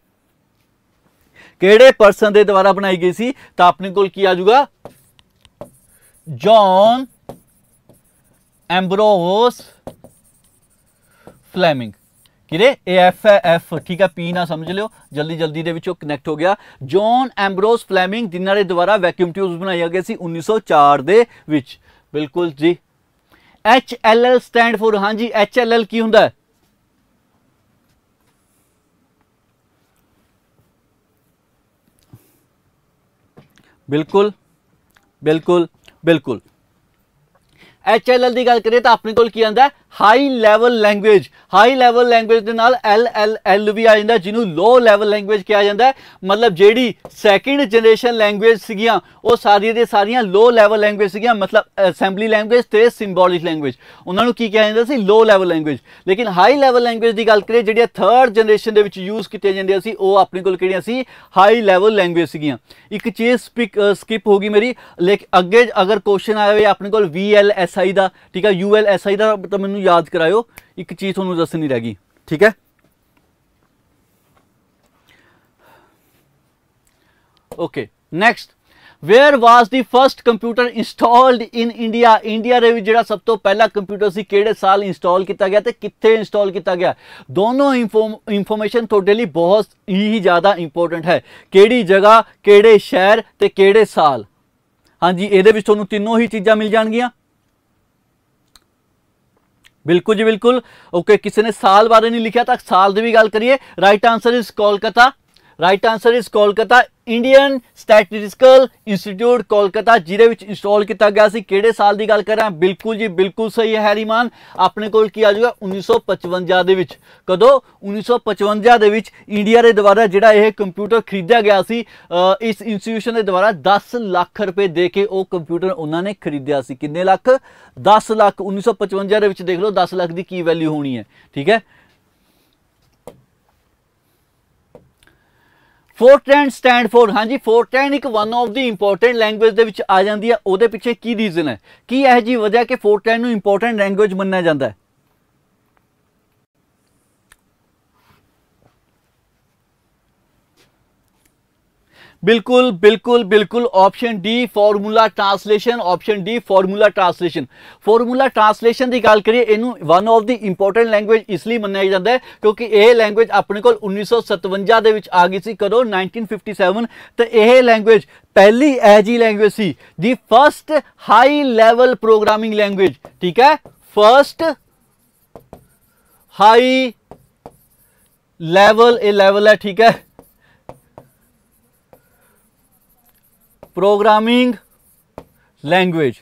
ਕਿਹੜੇ ਪਰਸਨ ਦੇ ਦੁਆਰਾ ਬਣਾਈ ਗਈ ਸੀ ਤਾਂ ਆਪਣੇ ਕੋਲ ਕੀ ਆ ਜਾਊਗਾ ਜੌਨ ਐਂਬਰੋਸ ਫਲੇਮਿੰਗ ਕਿਰੇ AF ਐਫ ਐਫ ਠੀਕ ਹੈ ਪੀ ਨਾ ਸਮਝ ਲਿਓ ਜਲਦੀ ਜਲਦੀ ਦੇ ਵਿੱਚ ਉਹ ਕਨੈਕਟ ਹੋ ਗਿਆ ਜੌਨ ਐਮਬਰੋਸ ਫਲੇਮਿੰਗ ਜਿਨ੍ਹਾਂ ਦੇ ਦੁਆਰਾ ਵੈਕਿਊਮ ਟਿਊਬਸ ਬਣਾਈਆਂ ਗਏ ਸੀ 1904 ਦੇ ਵਿੱਚ ਬਿਲਕੁਲ ਜੀ H L L stand for ਹਾਂਜੀ ਐਲ ਕੀ ਹੁੰਦਾ ਹੈ ਬਿਲਕੁਲ ਬਿਲਕੁਲ ਬਿਲਕੁਲ ਐਲ ਦੀ ਗੱਲ ਕਰੀਏ ਤਾਂ ਆਪਣੇ ਕੋਲ ਕੀ ਆਂਦਾ high level language high level language ਦੇ ਨਾਲ ਐਲ ਐਲ ਐਲ ਵੀ ਆ ਜਾਂਦਾ ਜਿਹਨੂੰ ਲੋ ਲੈਵਲ ਲੈਂਗੁਏਜ ਕਿਹਾ ਜਾਂਦਾ ਮਤਲਬ ਜਿਹੜੀ ਸੈਕਿੰਡ ਜਨਰੇਸ਼ਨ ਲੈਂਗੁਏਜ ਸੀਗੀਆਂ ਉਹ ਸਾਰੀਆਂ ਦੇ ਸਾਰੀਆਂ ਲੋ ਲੈਵਲ ਲੈਂਗੁਏਜ ਸੀਗੀਆਂ ਮਤਲਬ ਅਸੈਂਬਲੀ ਲੈਂਗੁਏਜ ਤੇ ਸਿੰਬੋਲਿਕ ਲੈਂਗੁਏਜ ਉਹਨਾਂ ਨੂੰ ਕੀ ਕਿਹਾ ਜਾਂਦਾ ਸੀ ਲੋ ਲੈਵਲ ਲੈਂਗੁਏਜ ਲੇਕਿਨ ਹਾਈ ਲੈਵਲ ਲੈਂਗੁਏਜ ਦੀ ਗੱਲ ਕਰੀਏ ਜਿਹੜੀਆਂ ਥਰਡ ਜਨਰੇਸ਼ਨ ਦੇ ਵਿੱਚ ਯੂਜ਼ ਕੀਤੇ ਜਾਂਦੇ ਸੀ ਉਹ ਆਪਣੇ ਕੋਲ ਕਿਹੜੀਆਂ ਸੀ ਹਾਈ ਲੈਵਲ ਲੈਂਗੁਏਜ ਸੀਗੀਆਂ ਇੱਕ ਚੀਜ਼ ਸਕਿਪ ਹੋ ਗਈ ਮੇਰੀ ਲੇਕਿਨ ਅੱਗੇ ਅਗਰ ਕੁਐਸਚਨ ਆਵੇ ਆਪਣੇ ਕੋਲ ਐਸ ਐਸਆਈ ਦਾ ਠੀਕ ਹੈ ਯੂਐਲ ਐਸਆਈ ਦਾ ਤਾਂ ਮੈਨੂੰ ਯਾਦ ਕਰਾਇਓ ਇੱਕ ਚੀਜ਼ ਤੁਹਾਨੂੰ ਦੱਸਣੀ ਰਹਿ ਗਈ ਠੀਕ ਹੈ okay next where was the first computer installed in India India ਦੇ ਵਿੱਚ ਜਿਹੜਾ ਸਭ ਤੋਂ ਪਹਿਲਾ ਕੰਪਿਊਟਰ ਸੀ ਕਿਹੜੇ ਸਾਲ ਇੰਸਟਾਲ ਕੀਤਾ ਗਿਆ ਤੇ ਕਿੱਥੇ ਇੰਸਟਾਲ ਕੀਤਾ ਗਿਆ ਦੋਨੋਂ ਇਨਫੋਰਮੇਸ਼ਨ ਤੁਹਾਡੇ ਲਈ ਬਹੁਤ ਹੀ ਜ਼ਿਆਦਾ ਇੰਪੋਰਟੈਂਟ ਹੈ ਕਿਹੜੀ ਜਗ੍ਹਾ ਕਿਹੜੇ ਸ਼ਹਿਰ ਤੇ ਕਿਹੜੇ ਸਾਲ ਹਾਂਜੀ ਇਹਦੇ ਵਿੱਚ ਤੁਹਾਨੂੰ ਤਿੰਨੋਂ ਹੀ ਚੀਜ਼ਾਂ ਮਿਲ ਜਾਣਗੀਆਂ ਬਿਲਕੁਲ ਜੀ ਬਿਲਕੁਲ ਓਕੇ ਕਿਸੇ ਨੇ ਸਾਲ ਬਾਰੇ ਨਹੀਂ ਲਿਖਿਆ ਤਾਂ ਸਾਲ ਦੀ ਵੀ ਗੱਲ ਕਰੀਏ right answer is Kolkata right answer is Kolkata Indian Statistical Institute Kolkata ਜਿਹਦੇ ਵਿੱਚ ਇੰਸਟਾਲ ਕੀਤਾ ਗਿਆ ਸੀ ਕਿਹੜੇ ਸਾਲ ਦੀ ਗੱਲ ਕਰ ਰਹੇ ਬਿਲਕੁਲ ਜੀ ਬਿਲਕੁਲ ਸਹੀ ਹੈ ਹਰੀਮਾਨ ਆਪਣੇ ਕੋਲ ਕੀ ਆ ਜਾਊਗਾ 1955 ਦੇ ਵਿੱਚ ਕਦੋਂ 1955 ਦੇ ਵਿੱਚ ਇੰਡੀਆ ਦੇ ਦੁਆਰਾ ਜਿਹੜਾ ਇਹ ਕੰਪਿਊਟਰ ਖਰੀਦਿਆ ਗਿਆ ਸੀ ਇਸ ਇੰਸਟੀਚਿਊਸ਼ਨ ਦੇ ਦੁਆਰਾ 10 ਲੱਖ ਰੁਪਏ ਦੇ ਕੇ ਉਹ ਕੰਪਿਊਟਰ ਉਹਨਾਂ ਨੇ ਖਰੀਦਿਆ ਸੀ ਕਿੰਨੇ ਲੱਖ 10 ਲੱਖ 1955 ਦੇ ਵਿੱਚ ਦੇਖ ਲਓ 10 ਲੱਖ ਦੀ ਕੀ ਵੈਲਿਊ ਹੋਣੀ ਹੈ ਠੀਕ ਹੈ ਫੋਰਟ੍ਰੈਨ ਸਟੈਂਡ ਫੋਰ ਹਾਂਜੀ ਫੋਰਟ੍ਰੈਨ ਇੱਕ one of the important language ਦੇ ਵਿੱਚ ਆ ਜਾਂਦੀ ਹੈ ਉਹਦੇ ਪਿੱਛੇ ਕੀ ਰੀਜ਼ਨ ਹੈ ਕੀ ਇਹ ਜੀ ਵਜ੍ਹਾ ਕਿ ਫੋਰਟ੍ਰੈਨ ਨੂੰ ਇੰਪੋਰਟੈਂਟ ਲੈਂਗੁਏਜ ਮੰਨਿਆ ਜਾਂਦਾ ਹੈ ਬਿਲਕੁਲ ਬਿਲਕੁਲ ਬਿਲਕੁਲ option D formula translation option D formula translation formula translation ਦੀ ਗੱਲ ਕਰੀਏ ਇਹਨੂੰ one of the important language ਇਸ ਲਈ ਮੰਨਿਆ ਜਾਂਦਾ ਹੈ ਕਿਉਂਕਿ ਇਹ ਲੈਂਗੁਏਜ ਆਪਣੇ ਕੋਲ 1957 ਦੇ ਵਿੱਚ ਆ ਗਈ ਸੀ ਕਦੋਂ 1957 ਤੇ ਇਹ ਲੈਂਗੁਏਜ ਪਹਿਲੀ ਐਜੀ ਲੈਂਗੁਏਜ ਸੀ the first high level programming language ਠੀਕ ਹੈ ਫਰਸਟ ਹਾਈ ਲੈਵਲ ਇਹ ਲੈਵਲ ਹੈ ਠੀਕ ਹੈ प्रोग्रामिंग ਲੈਂਗੁਏਜ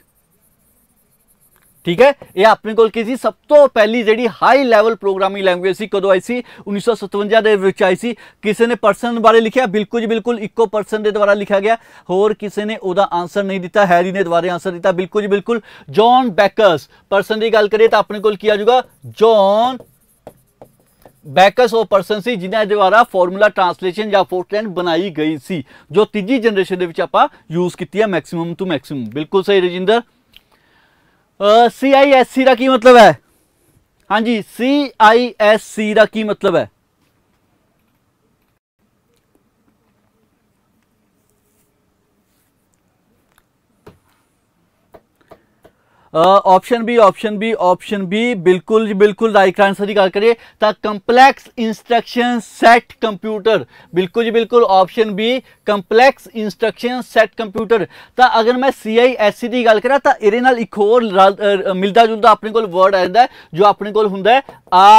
ਠੀਕ ਹੈ ਇਹ ਆਪਣੇ ਕੋਲ ਕੀ ਸੀ ਸਭ ਤੋਂ ਪਹਿਲੀ ਜਿਹੜੀ ਹਾਈ ਲੈਵਲ ਪ੍ਰੋਗਰਾਮਿੰਗ ਲੈਂਗੁਏਜ ਸੀ ਕਦੋਂ ਆਈ ਸੀ 1957 ਦੇ ਵਿੱਚ ਆਈ ਸੀ ਕਿਸੇ ਨੇ ਪਰਸਨ ਬਾਰੇ ਲਿਖਿਆ ਬਿਲਕੁਲ ਜੀ ਬਿਲਕੁਲ ਇੱਕੋ ਪਰਸਨ ਦੇ ਦੁਆਰਾ ਲਿਖਿਆ ਗਿਆ ਹੋਰ ਕਿਸੇ ਨੇ ਉਹਦਾ ਆਨਸਰ ਨਹੀਂ ਦਿੱਤਾ ਹੈਰੀ ਨੇ ਦੁਆਰੇ ਆਨਸਰ ਦਿੱਤਾ ਬਿਲਕੁਲ ਜੀ ਬਿਲਕੁਲ ਜੌਨ ਬੈਕਰਸ ਪਰਸਨ ਦੀ ਗੱਲ ਕਰੀਏ ਤਾਂ ਆਪਣੇ ਕੋਲ ਕੀ ਆ ਜਾਊਗਾ ਜੌਨ ਬੈਕਸ ਉਹ ਪਰਸਨ ਸੀ ਜਿਨ੍ਹਾਂ ਦੁਆਰਾ ਫਾਰਮੂਲਾ ਟ੍ਰਾਂਸਲੇਸ਼ਨ ਜਾਂ ਫੋਰਟਲੈਂਡ ਬਣਾਈ ਗਈ ਸੀ ਜੋ ਤੀਜੀ ਜਨਰੇਸ਼ਨ ਦੇ ਵਿੱਚ ਆਪਾਂ ਯੂਜ਼ ਕੀਤੀ ਹੈ ਮੈਕਸਿਮਮ ਟੂ ਮੈਕਸਿਮਮ ਬਿਲਕੁਲ ਸਹੀ ਰਜਿੰਦਰ ਸੀਆਈਐਸਸੀ ਦਾ ਕੀ ਮਤਲਬ ਹੈ ਹਾਂਜੀ ਸੀਆਈਐਸਸੀ ਦਾ ਕੀ ਮਤਲਬ ਹੈ option B option B option B बिल्कुल बिल्कुल राइट आंसर ही करिए the complex instruction set computer बिल्कुल जी बिल्कुल option B complex instruction set computer ਤਾਂ ਅਗਰ ਮੈਂ CISC ਦੀ ਗੱਲ ਕਰਾਂ ਤਾਂ ਇਹਦੇ ਨਾਲ ਇੱਕ ਹੋਰ ਮਿਲਦਾ ਜੁਲਦਾ ਆਪਣੇ ਕੋਲ ਵਰਡ ਆ ਜਾਂਦਾ ਜੋ ਆਪਣੇ ਕੋਲ ਹੁੰਦਾ ਹੈ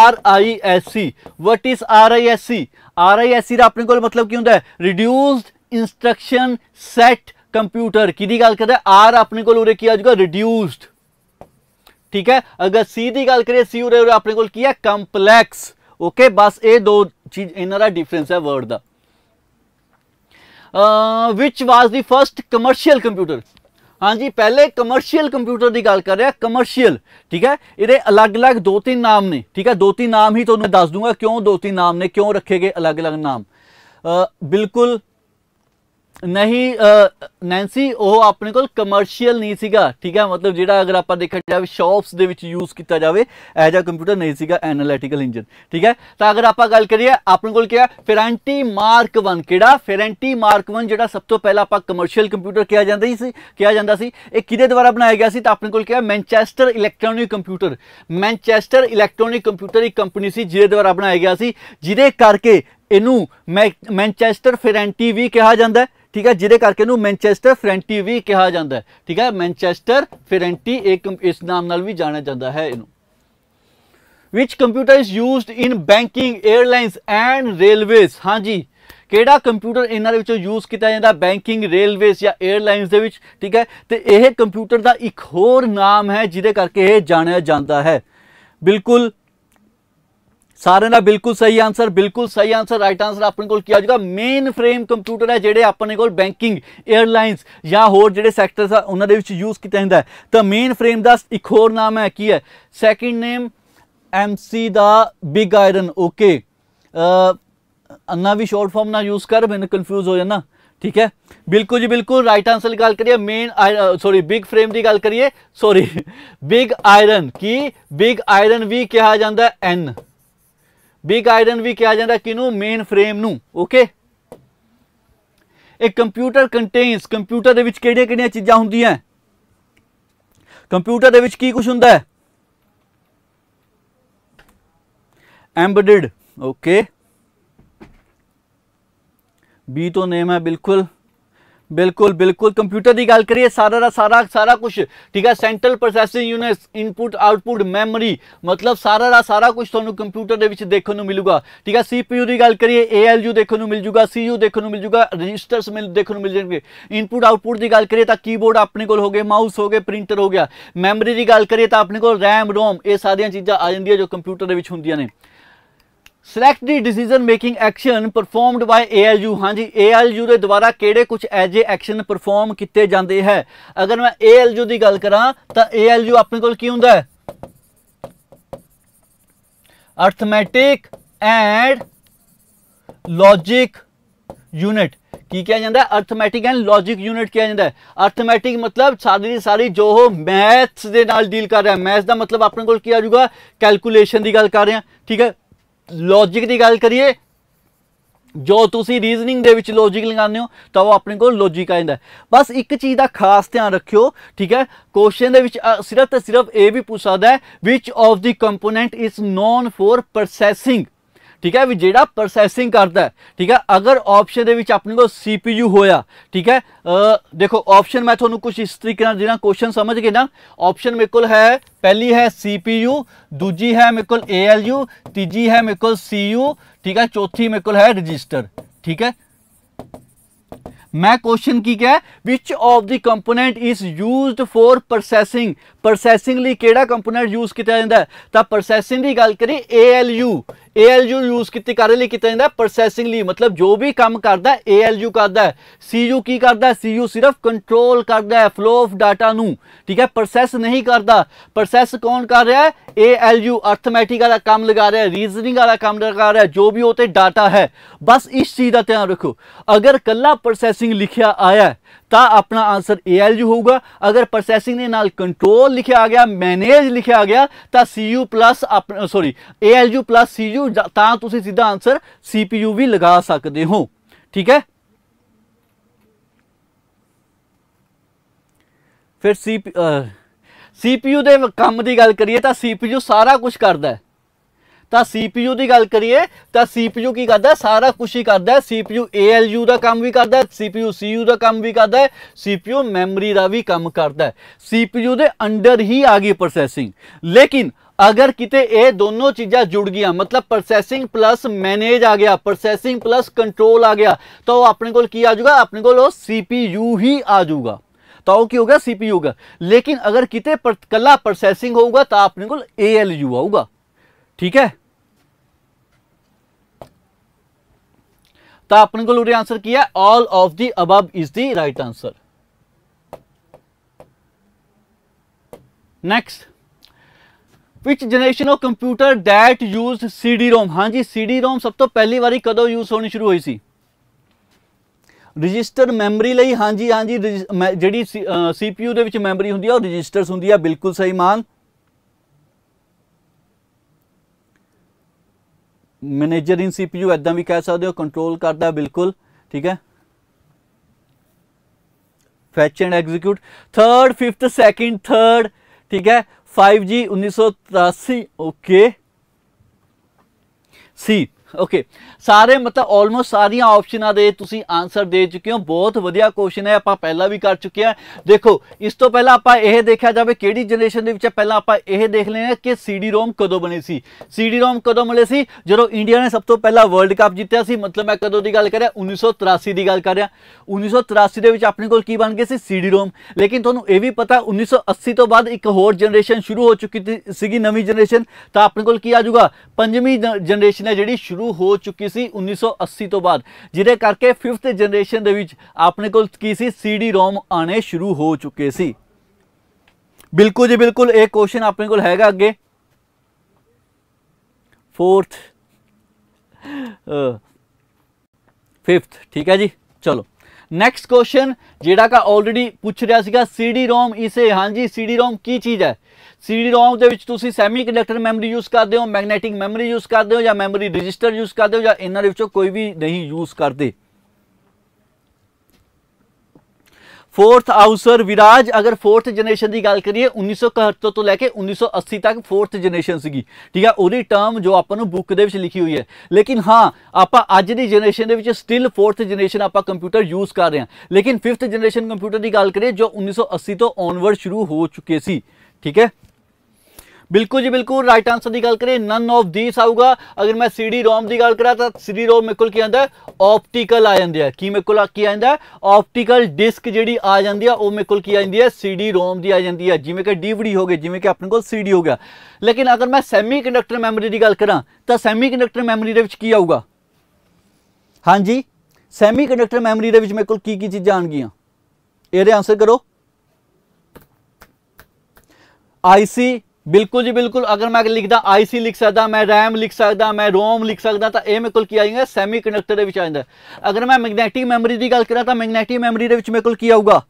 RISC what is RISC RISC ਦਾ ਆਪਣੇ ਕੋਲ ਮਤਲਬ ਕੀ ਹੁੰਦਾ ਹੈ ਰਿਡਿਊਸਡ ਇਨਸਟਰਕਸ਼ਨ ਸੈਟ ਕੰਪਿਊਟਰ ਕਿਹਦੀ ਗੱਲ ਕਰਦਾ ਆਰ ਆਪਣੇ ਕੋਲ ਉਰੇ ਕੀ ਆ ਜਾਊਗਾ ਰਿਡਿਊਸਡ ਠੀਕ ਹੈ ਅਗਰ ਸੀ ਦੀ ਗੱਲ ਕਰੀਏ ਸੀ ਉਰੇ ਉਰੇ ਆਪਣੇ ਕੋਲ ਕੀ ਹੈ ਕੰਪਲੈਕਸ ਓਕੇ ਬਸ ਇਹ ਦੋ ਚੀਜ਼ ਇਹਨਾਂ ਦਾ ਡਿਫਰੈਂਸ ਹੈ ਵਰਡ ਦਾ uh which was the first commercial computer ਹਾਂਜੀ ਪਹਿਲੇ ਕਮਰਸ਼ੀਅਲ ਕੰਪਿਊਟਰ ਦੀ ਗੱਲ ਕਰ ਰਿਹਾ ਕਮਰਸ਼ੀਅਲ ਠੀਕ ਹੈ ਇਹਦੇ ਅਲੱਗ-ਅਲੱਗ ਦੋ ਤਿੰਨ ਨਾਮ ਨੇ ਠੀਕ ਹੈ ਦੋ ਤਿੰਨ ਨਾਮ ਹੀ ਤੁਹਾਨੂੰ ਦੱਸ ਦੂੰਗਾ ਕਿਉਂ ਦੋ ਤਿੰਨ ਨਾਮ ਨੇ ਕਿਉਂ ਰੱਖੇ ਗਏ ਅਲੱਗ-ਅਲੱਗ ਨਾਮ ਅ ਬਿਲਕੁਲ ਨਹੀਂ ਨੈਂਸੀ ਉਹ ਆਪਣੇ ਕੋਲ ਕਮਰਸ਼ੀਅਲ ਨਹੀਂ ਸੀਗਾ ਠੀਕ ਹੈ ਮਤਲਬ ਜਿਹੜਾ ਅਗਰ ਆਪਾਂ ਦੇਖਿਆ ਜਾਵੇ ਸ਼ਾਪਸ ਦੇ ਵਿੱਚ ਯੂਜ਼ ਕੀਤਾ ਜਾਵੇ ਐਜ ਅ ਕੰਪਿਊਟਰ ਨਹੀਂ ਸੀਗਾ ਐਨਾਲਿਟੀਕਲ ਇੰਜਨ ਠੀਕ ਹੈ ਤਾਂ ਅਗਰ ਆਪਾਂ ਗੱਲ ਕਰੀਏ ਆਪਣੇ ਕੋਲ ਕਿਹਾ ਫੈਰੈਂਟੀ ਮਾਰਕ 1 ਕਿਹੜਾ ਫੈਰੈਂਟੀ ਮਾਰਕ 1 ਜਿਹੜਾ ਸਭ ਤੋਂ ਪਹਿਲਾਂ ਆਪਾਂ ਕਮਰਸ਼ੀਅਲ ਕੰਪਿਊਟਰ ਕਿਹਾ ਜਾਂਦਾ ਸੀ ਕਿਹਾ ਜਾਂਦਾ ਸੀ ਇਹ ਕਿਹਦੇ ਦੁਆਰਾ ਬਣਾਇਆ ਗਿਆ ਸੀ ਤਾਂ ਆਪਣੇ ਕੋਲ ਕਿਹਾ Manchester electronic computer Manchester electronic computer ਇੱਕ ਕੰਪਨੀ ਸੀ ਜਿਹਦੇ ਦੁਆਰਾ ਬਣਾਇਆ ਗਿਆ ਸੀ ਜਿਹਦੇ ਕਰਕੇ ਇਹਨੂੰ ਮੈਂਚੈਸਟਰ ਫੈਰੈਂਟੀ ਵੀ ਕਿਹਾ ਜਾਂਦਾ ਹੈ ਠੀਕ ਹੈ ਜਿਹਦੇ ਕਰਕੇ ਇਹਨੂੰ ਮੈਂਚੈਸਟਰ ਫਰੈਂਟੀ ਵੀ ਕਿਹਾ ਜਾਂਦਾ ਹੈ ਠੀਕ ਹੈ ਮੈਂਚੈਸਟਰ ਫਰੈਂਟੀ ਇੱਕ ਇਸ ਨਾਮ ਨਾਲ ਵੀ ਜਾਣਿਆ ਜਾਂਦਾ ਹੈ ਇਹਨੂੰ which computer is used in banking airlines and railways ਹਾਂਜੀ ਕਿਹੜਾ ਕੰਪਿਊਟਰ ਇਹਨਾਂ ਦੇ ਵਿੱਚੋਂ ਯੂਜ਼ ਕੀਤਾ ਜਾਂਦਾ ਬੈਂਕਿੰਗ ਰੇਲਵੇਜ਼ ਜਾਂ 에ਅਰਲਾਈਨਸ ਦੇ ਵਿੱਚ ਠੀਕ ਹੈ ਤੇ ਇਹ ਕੰਪਿਊਟਰ ਦਾ ਇੱਕ ਹੋਰ ਨਾਮ ਹੈ ਜਿਹਦੇ ਕਰਕੇ ਇਹ ਜਾਣਿਆ ਜਾਂਦਾ ਹੈ ਬਿਲਕੁਲ ਸਾਰਿਆਂ ਦਾ ਬਿਲਕੁਲ ਸਹੀ ਆਨਸਰ ਬਿਲਕੁਲ ਸਹੀ ਆਨਸਰ ਰਾਈਟ ਆਨਸਰ ਆਪਣੇ ਕੋਲ ਕੀ ਆ ਜਾਊਗਾ ਮੇਨ ਫਰੇਮ ਕੰਪਿਊਟਰ ਹੈ ਜਿਹੜੇ ਆਪਣੇ ਕੋਲ ਬੈਂਕਿੰਗ 에ਅਰਲਾਈਨਸ ਜਾਂ ਹੋਰ ਜਿਹੜੇ ਸੈਕਟਰਸ ਆ ਉਹਨਾਂ ਦੇ ਵਿੱਚ ਯੂਜ਼ ਕੀਤਾ ਜਾਂਦਾ ਹੈ ਤਾਂ ਮੇਨ ਫਰੇਮ ਦਾ ਇੱਕ ਹੋਰ ਨਾਮ ਹੈ ਕੀ ਹੈ ਸੈਕਿੰਡ ਨੇਮ ਸੀ the big iron okay uh ਅੰਨਾ ਵੀ ਸ਼ਾਰਟ ਫਾਰਮ ਨਾ ਯੂਜ਼ ਕਰ ਮੈਨੂੰ ਕਨਫਿਊਜ਼ ਹੋ ਜਾਣਾ ਠੀਕ ਹੈ ਬਿਲਕੁਲ ਜੀ ਬਿਲਕੁਲ ਰਾਈਟ ਆਨਸਰ ਦੀ ਗੱਲ ਕਰੀਏ ਮੇਨ ਸੌਰੀ ਬਿਗ ਫਰੇਮ ਦੀ ਗੱਲ ਕਰੀਏ ਸੌਰੀ ਬਿਗ ਆਇਰਨ ਕੀ ਬਿਗ ਆਇਰਨ ਵੀ ਕਿਹਾ ਜਾਂਦਾ ਐਨ ਬਿਗ ਆਇਰਨ ਵੀ ਕਿਹਾ ਜਾਂਦਾ ਕਿਨੂੰ ਮੇਨ ਫਰੇਮ ਨੂੰ ਓਕੇ ਇਹ ਕੰਪਿਊਟਰ ਕੰਟੇਨਸ ਕੰਪਿਊਟਰ ਦੇ ਵਿੱਚ ਕਿਹੜੀਆਂ-ਕਿਹੜੀਆਂ ਚੀਜ਼ਾਂ ਹੁੰਦੀਆਂ ਕੰਪਿਊਟਰ ਦੇ ਵਿੱਚ ਕੀ ਕੁਝ ਹੁੰਦਾ ਹੈ ਐਮਬੈਡਡ ਓਕੇ ਬੀ ਤੋਂ ਨੇਮ ਹੈ ਬਿਲਕੁਲ ਬਿਲਕੁਲ ਬਿਲਕੁਲ ਕੰਪਿਊਟਰ ਦੀ ਗੱਲ ਕਰੀਏ ਸਾਰਾ ਦਾ ਸਾਰਾ ਸਾਰਾ ਕੁਝ ਠੀਕ ਹੈ central processing unit input output memory ਮਤਲਬ ਸਾਰਾ ਦਾ ਸਾਰਾ ਕੁਝ ਤੁਹਾਨੂੰ ਕੰਪਿਊਟਰ ਦੇ ਵਿੱਚ ਦੇਖਣ ਨੂੰ ਮਿਲੂਗਾ ਠੀਕ ਹੈ ਸੀਪੀਯੂ ਦੀ ਗੱਲ ਕਰੀਏ ਏਐਲਯੂ ਦੇਖਣ ਨੂੰ ਮਿਲ ਜੂਗਾ ਸੀਯੂ ਦੇਖਣ ਨੂੰ ਮਿਲ ਜੂਗਾ ਰਜਿਸਟਰਸ ਮਿਲ ਦੇਖਣ ਨੂੰ ਮਿਲ ਜਾਣਗੇ ਇਨਪੁਟ ਆਊਟਪੁਟ ਦੀ ਗੱਲ ਕਰੀਏ ਤਾਂ ਕੀਬੋਰਡ ਆਪਣੇ ਕੋਲ ਹੋ ਗਏ ਮਾਊਸ ਹੋ ਗਏ ਪ੍ਰਿੰਟਰ ਹੋ ਗਿਆ ਮੈਮਰੀ ਦੀ ਗੱਲ ਕਰੀਏ ਤਾਂ ਆਪਣੇ ਕੋਲ ਰੈਮ ਰੋਮ ਇਹ ਸਾਰੀਆਂ ਚੀਜ਼ਾਂ ਆ ਜਾਂਦੀਆਂ ਜੋ ਕੰਪਿਊਟਰ ਦੇ ਵਿੱਚ ਹੁੰਦੀਆਂ ਨੇ select the decision making action performed by ALU ਹਾਂਜੀ ALU ਦੇ ਦੁਆਰਾ ਕਿਹੜੇ ਕੁਝ ਐਜੇ ਐਕਸ਼ਨ ਪਰਫਾਰਮ ਕੀਤੇ ਜਾਂਦੇ ਹੈ ਅਗਰ ਮੈਂ ALU ਦੀ ਗੱਲ ਕਰਾਂ ਤਾਂ ALU ਆਪਣੇ ਕੋਲ ਕੀ ਹੁੰਦਾ ਹੈ ਅਰਥਮੈਟਿਕ ਐਂਡ ਲੌਜੀਕ ਯੂਨਿਟ ਕੀ ਕਿਹਾ ਜਾਂਦਾ ਹੈ ਅਰਥਮੈਟਿਕ ਐਂਡ ਲੌਜੀਕ ਯੂਨਿਟ ਕਿਹਾ ਜਾਂਦਾ ਹੈ ਅਰਥਮੈਟਿਕ ਮਤਲਬ ਸਾਰੀ ਦੀ ਸਾਰੀ ਜੋ ਮੈਥਸ ਦੇ ਨਾਲ ਡੀਲ ਕਰ ਰਿਹਾ ਮੈਥਸ ਦਾ ਮਤਲਬ ਆਪਣੇ ਕੋਲ ਕੀ ਆ ਜਾਊਗਾ ਕੈਲਕੂਲੇਸ਼ਨ ਦੀ ਗੱਲ ਕਰ ਰਹੇ ਹਾਂ ਠੀਕ ਹੈ ਲੌਜੀਕ ਦੀ ਗੱਲ ਕਰੀਏ ਜੋ ਤੁਸੀਂ ਰੀਜ਼ਨਿੰਗ ਦੇ ਵਿੱਚ ਲੌਜੀਕ ਲਗਾਉਂਦੇ ਹੋ ਤਾਂ ਉਹ ਆਪਣੇ ਕੋਲ ਲੌਜੀਕ ਆ ਜਾਂਦਾ ਬਸ ਇੱਕ ਚੀਜ਼ ਦਾ ਖਾਸ ਧਿਆਨ ਰੱਖਿਓ ਠੀਕ ਹੈ ਕੁਐਸਚਨ ਦੇ ਵਿੱਚ ਸਿਰਫ ਤੇ ਸਿਰਫ ਇਹ ਵੀ ਪੁੱਛ ਸਕਦਾ ਹੈ which of the component is known for processing ਠੀਕ ਹੈ ਵੀ ਜਿਹੜਾ ਪ੍ਰੋਸੈਸਿੰਗ ਕਰਦਾ ਠੀਕ ਹੈ ਅਗਰ ਆਪਸ਼ਨ ਦੇ ਵਿੱਚ ਆਪਣੇ ਕੋਲ CPU ਹੋਇਆ ਠੀਕ ਹੈ ਦੇਖੋ ਆਪਸ਼ਨ ਮੈਂ ਤੁਹਾਨੂੰ ਕੁਝ ਇਸ ਤਰੀਕੇ ਨਾਲ ਜਿਹੜਾ ਕੁਐਸਚਨ ਸਮਝ ਕੇ ਨਾ ਆਪਸ਼ਨ ਮੇਰੇ ਕੋਲ ਹੈ ਪਹਿਲੀ ਹੈ CPU ਦੂਜੀ ਹੈ ਮੇਰੇ ਕੋਲ ALU ਤੀਜੀ ਹੈ ਮੇਰੇ ਕੋਲ CU ਠੀਕ ਹੈ ਚੌਥੀ ਮੇਰੇ ਕੋਲ ਹੈ ਰਜਿਸਟਰ ਠੀਕ ਹੈ ਮੈਂ ਕੁਐਸਚਨ ਕੀ ਕਿਹਾ which of the component is used for processing processing ਲਈ ਕਿਹੜਾ ਕੰਪੋਨੈਂਟ ਯੂਜ਼ ਕੀਤਾ ਜਾਂਦਾ ਤਾਂ ਪ੍ਰੋਸੈਸਿੰਗ ਦੀ ਗੱਲ ਕਰੀਏ ALU ALU ਯੂਜ਼ ਕੀਤੀ ਕਰਨ ਲਈ ਕੀਤਾ ਜਾਂਦਾ ਪ੍ਰੋਸੈਸਿੰਗ ਲਈ ਮਤਲਬ ਜੋ ਵੀ ਕੰਮ ਕਰਦਾ ALU ਕਰਦਾ CU ਕੀ ਕਰਦਾ CU ਸਿਰਫ ਕੰਟਰੋਲ ਕਰਦਾ ਹੈ ਫਲੋ ਆਫ ਡਾਟਾ ਨੂੰ ਠੀਕ ਹੈ ਪ੍ਰੋਸੈਸ ਨਹੀਂ ਕਰਦਾ ਪ੍ਰੋਸੈਸ ਕੌਣ ਕਰ ਰਿਹਾ ਹੈ ALU ਅਰਥਮੈਟਿਕ ਵਾਲਾ ਕੰਮ ਲਗਾ ਰਿਹਾ ਹੈ ਰੀਜ਼ਨਿੰਗ ਵਾਲਾ ਕੰਮ ਲਗਾ ਰਿਹਾ ਹੈ ਜੋ ਵੀ ਉਹ ਤੇ ਡਾਟਾ ਹੈ ਬਸ ਇਸ ਚੀਜ਼ ਦਾ ਧਿਆਨ ਰੱਖੋ ਅਗਰ ਕੱਲਾ ਪ੍ਰੋਸੈਸ ਪ੍ਰੋਸੈਸਿੰਗ ਲਿਖਿਆ ਆਇਆ ਤਾਂ ਆਪਣਾ ਆਨਸਰ ALU ਹੋਊਗਾ ਅਗਰ ਪ੍ਰੋਸੈਸਿੰਗ ਦੇ ਨਾਲ ਕੰਟਰੋਲ ਲਿਖਿਆ ਆ ਗਿਆ ਮੈਨੇਜ ਲਿਖਿਆ ਆ ਗਿਆ ਤਾਂ CU+ ਸੌਰੀ ALU CU ਤਾਂ ਤੁਸੀਂ ਸਿੱਧਾ ਆਨਸਰ CPU ਵੀ ਲਗਾ ਸਕਦੇ ਹੋ ਠੀਕ ਹੈ ਫਿਰ CPU ਦੇ ਕੰਮ ਦੀ ਗੱਲ ਕਰੀਏ ਤਾਂ CPU ਸਾਰਾ ਕੁਝ ਕਰਦਾ ਹੈ ਤਾਂ CPU ਦੀ ਗੱਲ ਕਰੀਏ ਤਾਂ CPU ਕੀ ਕਰਦਾ ਸਾਰਾ ਕੁਝ ਹੀ ਕਰਦਾ ਹੈ CPU ALU ਦਾ ਕੰਮ ਵੀ ਕਰਦਾ ਹੈ CPU CU ਦਾ ਕੰਮ ਵੀ ਕਰਦਾ ਹੈ CPU ਮੈਮਰੀ ਦਾ ਵੀ ਕੰਮ ਕਰਦਾ ਹੈ CPU ਦੇ ਅੰਡਰ ਹੀ ਆ ਗਈ ਪ੍ਰੋਸੈਸਿੰਗ ਲੇਕਿਨ ਅਗਰ ਕਿਤੇ ਇਹ ਦੋਨੋਂ ਚੀਜ਼ਾਂ ਜੁੜ ਗਈਆਂ ਮਤਲਬ ਪ੍ਰੋਸੈਸਿੰਗ ਪਲੱਸ ਮੈਨੇਜ ਆ ਗਿਆ ਪ੍ਰੋਸੈਸਿੰਗ ਪਲੱਸ ਕੰਟਰੋਲ ਆ ਗਿਆ ਤਾਂ ਉਹ ਆਪਣੇ ਕੋਲ ਕੀ ਆ ਜਾਊਗਾ ਆਪਣੇ ਕੋਲ ਉਹ CPU ਹੀ ਆ ਜਾਊਗਾ ਤਾਂ ਉਹ ਕੀ ਹੋਗਾ CPU ਹੋਗਾ ਲੇਕਿਨ ਅਗਰ ਕਿਤੇ ਕੱਲਾ ਪ੍ਰੋਸੈਸਿੰਗ ਹੋਊਗਾ ਤਾਂ ਆਪਣੇ ਕੋਲ ALU ਆਊਗਾ ਠੀਕ ਹੈ ਤਾਂ ਆਪਣੇ ਕੋਲ ਉਰੇ ਆਨਸਰ ਕੀ ਹੈ 올 of the above is the right answer next which generation of computer that used CD ROM ਹਾਂਜੀ ਸੀਡੀ-ROM ਸਭ ਤੋਂ ਪਹਿਲੀ ਵਾਰੀ ਕਦੋਂ ਯੂਜ਼ ਹੋਣੀ ਸ਼ੁਰੂ ਹੋਈ ਸੀ ਰਜਿਸਟਰ ਮੈਮਰੀ ਲਈ ਹਾਂਜੀ ਹਾਂਜੀ ਜਿਹੜੀ CPU ਦੇ ਵਿੱਚ ਮੈਮਰੀ ਹੁੰਦੀ ਆ ਉਹ ਰਜਿਸਟਰਸ ਹੁੰਦੀ ਆ ਬਿਲਕੁਲ ਸਹੀ ਮਾਨ ਮੈਨੇਜਰ ਇਨ CPU ਐਦਾਂ ਵੀ ਕਹਿ ਸਕਦੇ ਹੋ ਕੰਟਰੋਲ ਕਰਦਾ ਬਿਲਕੁਲ ਠੀਕ ਹੈ ਫੈਚ and execute 3rd 5th 2nd 3rd ਠੀਕ ਹੈ 5G 1983 ਓਕੇ ਸੀ ਓਕੇ ਸਾਰੇ ਮਤਲਬ ਆਲਮੋਸਟ ਸਾਰੀਆਂ ਆਪਸ਼ਨਾਂ ਦੇ ਤੁਸੀਂ ਆਨਸਰ ਦੇ ਚੁੱਕੇ ਹੋ ਬਹੁਤ ਵਧੀਆ ਕੁਐਸਚਨ ਹੈ ਆਪਾਂ ਪਹਿਲਾਂ ਵੀ ਕਰ ਚੁੱਕੇ ਆ ਦੇਖੋ ਇਸ ਤੋਂ ਪਹਿਲਾਂ ਆਪਾਂ ਇਹ ਦੇਖਿਆ ਜਾਵੇ ਕਿਹੜੀ ਜਨਰੇਸ਼ਨ ਦੇ ਵਿੱਚ ਪਹਿਲਾਂ ਆਪਾਂ ਇਹ ਦੇਖ ਲੈਣਾ ਕਿ ਸੀਡੀ ਰੋਮ ਕਦੋਂ ਬਣੀ ਸੀ ਸੀਡੀ ਰੋਮ ਕਦੋਂ ਮਿਲੇ ਸੀ ਜਦੋਂ ਇੰਡੀਆ ਨੇ ਸਭ ਤੋਂ ਪਹਿਲਾਂ ਵਰਲਡ ਕੱਪ ਜਿੱਤਿਆ ਸੀ ਮਤਲਬ ਮੈਂ ਕਦੋਂ ਦੀ ਗੱਲ ਕਰ ਰਿਹਾ 1983 ਦੀ ਗੱਲ ਕਰ ਰਿਹਾ 1983 ਦੇ ਵਿੱਚ ਆਪਣੇ ਕੋਲ ਕੀ ਬਣ ਗਏ ਸੀ ਸੀਡੀ ਰੋਮ ਲੇਕਿਨ ਤੁਹਾਨੂੰ ਇਹ ਵੀ ਪਤਾ 1980 ਤੋਂ ਬਾਅਦ ਇੱਕ ਹੋਰ ਜਨਰੇਸ਼ਨ ਸ਼ੁਰੂ ਹੋ ਚੁੱਕੀ ਸੀਗੀ ਨਵੀਂ ਜਨਰੇਸ਼ਨ ਤਾਂ ਆਪਣੇ ਕੋਲ ਕੀ ਆ ਜਾਊਗਾ ਪੰਜਵੀਂ ਜਨਰੇਸ਼ਨ ਹੈ ਜਿਹੜੀ शुरू हो चुकी सी उन्नीस सौ अस्सी तो बाद जिद करके फिफ्थ जनरेशन अपने को सी डी रोम आने शुरू हो चुके सी बिल्कुल जी बिल्कुल एक क्वेश्चन अपने को हैगा अगे फोर्थ फिफ्थ ठीक है जी चलो नैक्सट क्वेश्चन जोड़ा का ऑलरेडी पूछ रहा सी रोम इसे हाँ जी सी रोम की चीज़ है ਸੀਡੀ ਰੋਮ ਦੇ ਵਿੱਚ ਤੁਸੀਂ ਸੈਮੀ ਕੰਡਕਟਰ ਮੈਮਰੀ ਯੂਜ਼ ਕਰਦੇ ਹੋ ਮੈਗਨੈਟਿਕ ਮੈਮਰੀ ਯੂਜ਼ ਕਰਦੇ ਹੋ ਜਾਂ ਮੈਮਰੀ ਰਜਿਸਟਰ ਯੂਜ਼ ਕਰਦੇ ਹੋ ਜਾਂ ਇਹਨਾਂ ਦੇ ਵਿੱਚੋਂ ਕੋਈ ਵੀ ਨਹੀਂ ਯੂਜ਼ ਕਰਦੇ ਫੋਰਥ ਆਊਸਰ ਵਿਰਾਜ ਅਗਰ ਫੋਰਥ ਜਨਰੇਸ਼ਨ ਦੀ ਗੱਲ ਕਰੀਏ 1971 ਤੋਂ ਲੈ ਕੇ 1980 ਤੱਕ ਫੋਰਥ ਜਨਰੇਸ਼ਨ ਸੀਗੀ ਠੀਕ ਹੈ ਉਹਦੀ ਟਰਮ ਜੋ ਆਪਾਂ ਨੂੰ ਬੁੱਕ ਦੇ ਵਿੱਚ ਲਿਖੀ ਹੋਈ ਹੈ ਲੇਕਿਨ ਹਾਂ ਆਪਾਂ ਅੱਜ ਦੀ ਜਨਰੇਸ਼ਨ ਦੇ ਵਿੱਚ ਸਟਿਲ ਫੋਰਥ ਜਨਰੇਸ਼ਨ ਆਪਾਂ ਕੰਪਿਊਟਰ ਯੂਜ਼ ਕਰ ਰਹੇ ਹਾਂ ਲੇਕਿਨ ਫਿਫਥ ਜਨਰੇਸ਼ਨ ਕੰਪਿਊਟਰ ਦੀ ਗੱਲ ਕਰੀਏ ਜੋ 1980 ਤੋਂ ਔਨਵਰਡ ਸ਼ੁਰੂ ਹੋ ਚੁੱਕੇ ਸੀ ਠੀਕ ਹੈ ਬਿਲਕੁਲ ਜੀ ਬਿਲਕੁਲ ਰਾਈਟ ਆਨਸਰ ਦੀ ਗੱਲ ਕਰੇ ਨਨ ਆਫ ਥੀਸ ਆਊਗਾ ਅਗਰ ਮੈਂ ਸੀਡੀ ਰੋਮ ਦੀ ਗੱਲ ਕਰਾਂ ਤਾਂ ਸੀਡੀ ਰੋਮ ਮੇਰੇ ਕੋਲ ਕੀ ਆਂਦਾ ਆਪਟੀਕਲ ਆ ਜਾਂਦੀ ਹੈ ਕੀ ਮੇਰੇ ਕੋਲ ਆ ਕੀ ਆਂਦਾ ਆਪਟੀਕਲ ਡਿਸਕ ਜਿਹੜੀ ਆ ਜਾਂਦੀ ਆ ਉਹ ਮੇਰੇ ਕੋਲ ਕੀ ਆ ਜਾਂਦੀ ਹੈ ਸੀਡੀ ਰੋਮ ਦੀ ਆ ਜਾਂਦੀ ਹੈ ਜਿਵੇਂ ਕਿ ਡੀਵੀਡੀ ਹੋ ਗਈ ਜਿਵੇਂ ਕਿ ਆਪਣੇ ਕੋਲ ਸੀਡੀ ਹੋ ਗਿਆ ਲੇਕਿਨ ਅਗਰ ਮੈਂ ਸੈਮੀ ਕੰਡਕਟਰ ਮੈਮਰੀ ਦੀ ਗੱਲ ਕਰਾਂ ਤਾਂ ਸੈਮੀ ਕੰਡਕਟਰ ਮੈਮਰੀ ਦੇ ਵਿੱਚ ਕੀ ਆਊਗਾ ਹਾਂਜੀ ਸੈਮੀ ਕੰਡਕਟਰ ਮੈਮਰੀ ਦੇ ਵਿੱਚ ਮੇਰੇ ਕੋਲ ਕੀ ਕੀ ਚੀਜ਼ਾਂ ਆਣਗੀਆਂ ਇਹਦੇ ਆਨਸਰ ਕਰੋ ਆਈਸੀ ਬਿਲਕੁਲ ਜੀ ਬਿਲਕੁਲ ਅਗਰ ਮੈਂ ਲਿਖਦਾ ਆਈਸੀ ਲਿਖ ਸਕਦਾ ਮੈਂ ਰੈਮ ਲਿਖ ਸਕਦਾ ਮੈਂ ਰੋਮ ਲਿਖ ਸਕਦਾ ਤਾਂ ਇਹ ਮੇਰੇ ਕੋਲ ਕੀ ਆਏਗਾ ਸੈਮੀਕੰਡਕਟਰ ਦੇ ਵਿੱਚ ਆ ਜਾਂਦਾ ਅਗਰ ਮੈਂ ਮੈਗਨੈਟਿਕ ਮੈਮਰੀ ਦੀ ਗੱਲ ਕਰਾਂ ਤਾਂ ਮੈਗਨੈਟਿਕ ਮੈਮਰੀ ਦੇ ਵਿੱਚ ਮੇਰੇ ਕੋਲ ਕੀ ਆਊਗਾ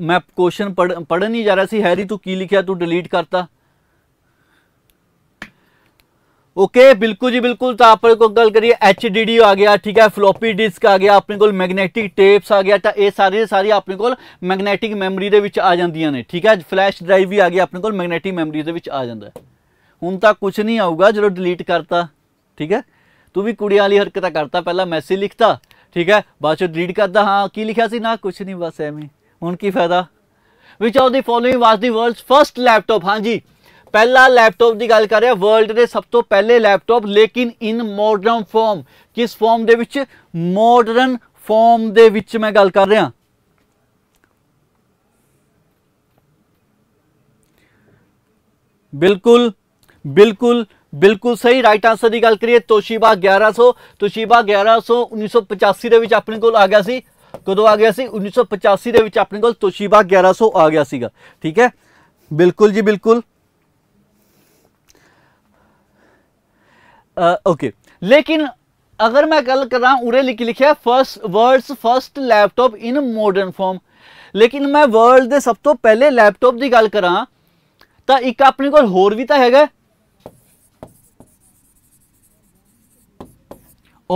ਮੈਂ ਕੁਐਸਚਨ ਪੜਨ ਨਹੀਂ ਜਾ ਰਿਹਾ ਸੀ ਹੈਰੀ ਤੂੰ ਕੀ ਲਿਖਿਆ ਤੂੰ ਡਿਲੀਟ ਕਰਤਾ ओके बिल्कुल जी बिल्कुल तो आप को गल करिए एच आ गया ठीक है फ्लॉपी डिस्क आ गया अपने को ਮੈਗਨੈਟਿਕ ਟੇਪਸ ਆ ਗਿਆ ਤਾਂ ਇਹ ਸਾਰੇ ਸਾਰੇ ਆਪਣੇ ਕੋਲ ਮੈਗਨੈਟਿਕ ਮੈਮਰੀ ਦੇ ਵਿੱਚ ਆ ਜਾਂਦੀਆਂ ਨੇ ਠੀਕ ਹੈ ਫਲੈਸ਼ ਡਰਾਈਵ ਵੀ ਆ ਗਿਆ ਆਪਣੇ ਕੋਲ ਮੈਗਨੈਟਿਕ ਮੈਮਰੀ ਦੇ ਵਿੱਚ ਆ ਜਾਂਦਾ ਹੁਣ ਤਾਂ ਕੁਝ ਨਹੀਂ ਆਊਗਾ ਜਦੋਂ ਡਿਲੀਟ ਕਰਤਾ ਠੀਕ ਹੈ ਤੂੰ ਵੀ ਕੁੜੀਆਂ ਵਾਲੀ ਹਰਕਤਾਂ ਕਰਤਾ ਪਹਿਲਾਂ ਮੈਸੇਜ ਲਿਖਤਾ ਠੀਕ ਹੈ ਬਾਅਦ ਚ ਡਿਲੀਟ ਕਰਦਾ ਹਾਂ ਕੀ ਲਿਖਿਆ ਸੀ ਨਾ ਕੁਝ ਨਹੀਂ ਬਸ ਐਵੇਂ ਹੁਣ ਕੀ ਫਾਇਦਾ which of the following was the world's first laptop ਹਾਂਜੀ ਪਹਿਲਾ ਲੈਪਟਾਪ ਦੀ ਗੱਲ ਕਰ ਰਿਹਾ ਵਰਲਡ ਦੇ ਸਭ ਤੋਂ ਪਹਿਲੇ ਲੈਪਟਾਪ ਲੇਕਿਨ ਇਨ ਮਾਡਰਨ ਫਾਰਮ ਕਿਸ ਫਾਰਮ ਦੇ ਵਿੱਚ ਮਾਡਰਨ ਫਾਰਮ ਦੇ ਵਿੱਚ ਮੈਂ ਗੱਲ ਕਰ ਰਿਹਾ ਬਿਲਕੁਲ ਬਿਲਕੁਲ ਬਿਲਕੁਲ ਸਹੀ ਰਾਈਟ ਆਨਸਰ ਦੀ ਗੱਲ ਕਰੀਏ ਤੋਸ਼ੀਬਾ 1100 ਤੋਸ਼ੀਬਾ 1100 1985 ਦੇ ਵਿੱਚ ਆਪਣੇ ਕੋਲ ਆ ਗਿਆ ਸੀ ਕਦੋਂ ਆ ਗਿਆ ਸੀ 1985 ਦੇ ਵਿੱਚ ਆਪਣੇ ਕੋਲ ਤੋਸ਼ੀਬਾ 1100 ਆ ਗਿਆ ਸੀਗਾ ਠੀਕ ਹੈ ਬਿਲਕੁਲ ਜੀ ਬਿਲਕੁਲ ओके लेकिन अगर मैं गल कर रहा हूँ ਲਿਖਿਆ ਫਰਸਟ लिखिया first laptop in laptop form ਲੇਕਿਨ ਮੈਂ ਵਰਲਡ ਦੇ ਸਭ ਤੋਂ ਪਹਿਲੇ ਲੈਪਟਾਪ ਦੀ ਗੱਲ ਕਰਾਂ ਤਾਂ ਇੱਕ ਆਪਣੇ ਕੋਲ ਹੋਰ ਵੀ ਤਾਂ ਹੈਗਾ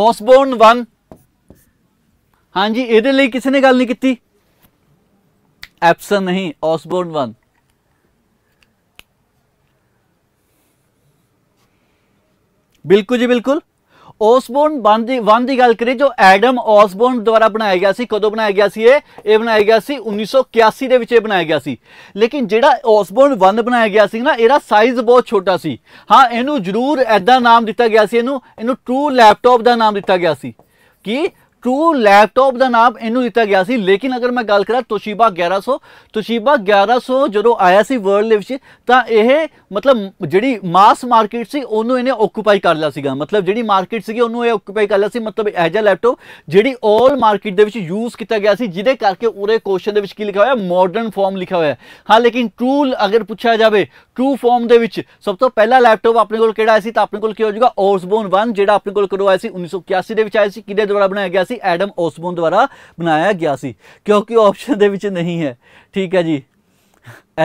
ਓਸਬੋਰਨ 1 ਹਾਂਜੀ ਇਹਦੇ ਲਈ ਕਿਸੇ ਨੇ ਗੱਲ ਨਹੀਂ ਕੀਤੀ ਐਪਸਨ ਨਹੀਂ ਓਸਬੋਰਨ 1 ਬਿਲਕੁਲ ਜੀ ਬਿਲਕੁਲ ਓਸਬੋਨ ਬੰਦੀ ਦੀ ਵਨ ਦੀ ਗੱਲ ਕਰੀ ਜੋ ਐਡਮ ਓਸਬੋਨ ਦੁਆਰਾ ਬਣਾਇਆ ਗਿਆ ਸੀ ਕਦੋਂ ਬਣਾਇਆ ਗਿਆ ਸੀ ਇਹ ਇਹ ਬਣਾਇਆ ਗਿਆ ਸੀ 1981 ਦੇ ਵਿੱਚ ਇਹ ਬਣਾਇਆ ਗਿਆ ਸੀ ਲੇਕਿਨ ਜਿਹੜਾ ਓਸਬੋਨ ਵਨ ਬਣਾਇਆ ਗਿਆ ਸੀ ਨਾ ਇਹਦਾ ਸਾਈਜ਼ ਬਹੁਤ ਛੋਟਾ ਸੀ ਹਾਂ ਇਹਨੂੰ ਜ਼ਰੂਰ ਐਦਾਂ ਨਾਮ ਦਿੱਤਾ ਗਿਆ ਸੀ ਇਹਨੂੰ ਇਹਨੂੰ ਟਰੂ ਲੈਪਟਾਪ ਦਾ ਨਾਮ ਦਿੱਤਾ ਗਿਆ ਸੀ ਕੀ ਟਰੂ ਲੈਪਟਾਪ ਦਾ ਨਾਮ ਇਹਨੂੰ ਦਿੱਤਾ ਗਿਆ ਸੀ ਲੇਕਿਨ ਅਗਰ ਮੈਂ ਗੱਲ ਕਰਾਂ ਤੋਸ਼ੀਬਾ 1100 ਤੋਸ਼ੀਬਾ 1100 ਜਦੋਂ ਆਇਆ ਸੀ ਵਰਲਡ ਦੇ ਵਿੱਚ ਤਾਂ ਇਹ ਮਤਲਬ ਜਿਹੜੀ ਮਾਸ ਮਾਰਕੀਟ ਸੀ ਉਹਨੂੰ ਇਹਨੇ ਓਕੂਪਾਈ ਕਰ ਲਿਆ ਸੀਗਾ ਮਤਲਬ ਜਿਹੜੀ ਮਾਰਕੀਟ ਸੀਗੀ ਉਹਨੂੰ ਇਹ ਓਕੂਪਾਈ ਕਰ ਲਿਆ ਸੀ ਮਤਲਬ ਇਹ ਜਿਹਾ ਲੈਪਟਾਪ ਜਿਹੜੀ 올 ਮਾਰਕੀਟ ਦੇ ਵਿੱਚ ਯੂਜ਼ ਕੀਤਾ ਗਿਆ ਸੀ ਜਿਹਦੇ ਕਰਕੇ ਉਰੇ ਕੁਐਸਚਨ ਦੇ ਵਿੱਚ ਕੀ ਲਿਖਿਆ ਹੋਇਆ ਮਾਡਰਨ ਫਾਰਮ ਲਿਖਿਆ ਹੋਇਆ ਹਾਂ ਲੇਕਿਨ ਟਰੂ ਅਗਰ ਪੁੱਛਿਆ ਜਾਵੇ ਟਰੂ ਫਾਰਮ ਦੇ ਵਿੱਚ ਸਭ ਤੋਂ ਪਹਿਲਾ ਲੈਪਟਾਪ ਆਪਣੇ ਕੋਲ ਕਿਹੜਾ ਆਇਆ ਸੀ ਤਾਂ ਆਪਣੇ ਕੋਲ ਕੀ ਹੋ ਜਾਊਗਾ ਔਰਸਬੋਨ 1 ਜਿਹੜਾ ਆਪਣੇ ਕੋਲ ਕਦੋਂ ਆਇਆ ਸੀ 1981 ਦੇ ਵਿੱਚ ਆਇਆ ਸੀ ਕਿਹਦੇ ਦੁਆਰਾ ਬਣਾਇਆ ਗਿਆ से एडम ओसबोन द्वारा बनाया गया से क्योंकि ऑप्शन के नहीं है ठीक है जी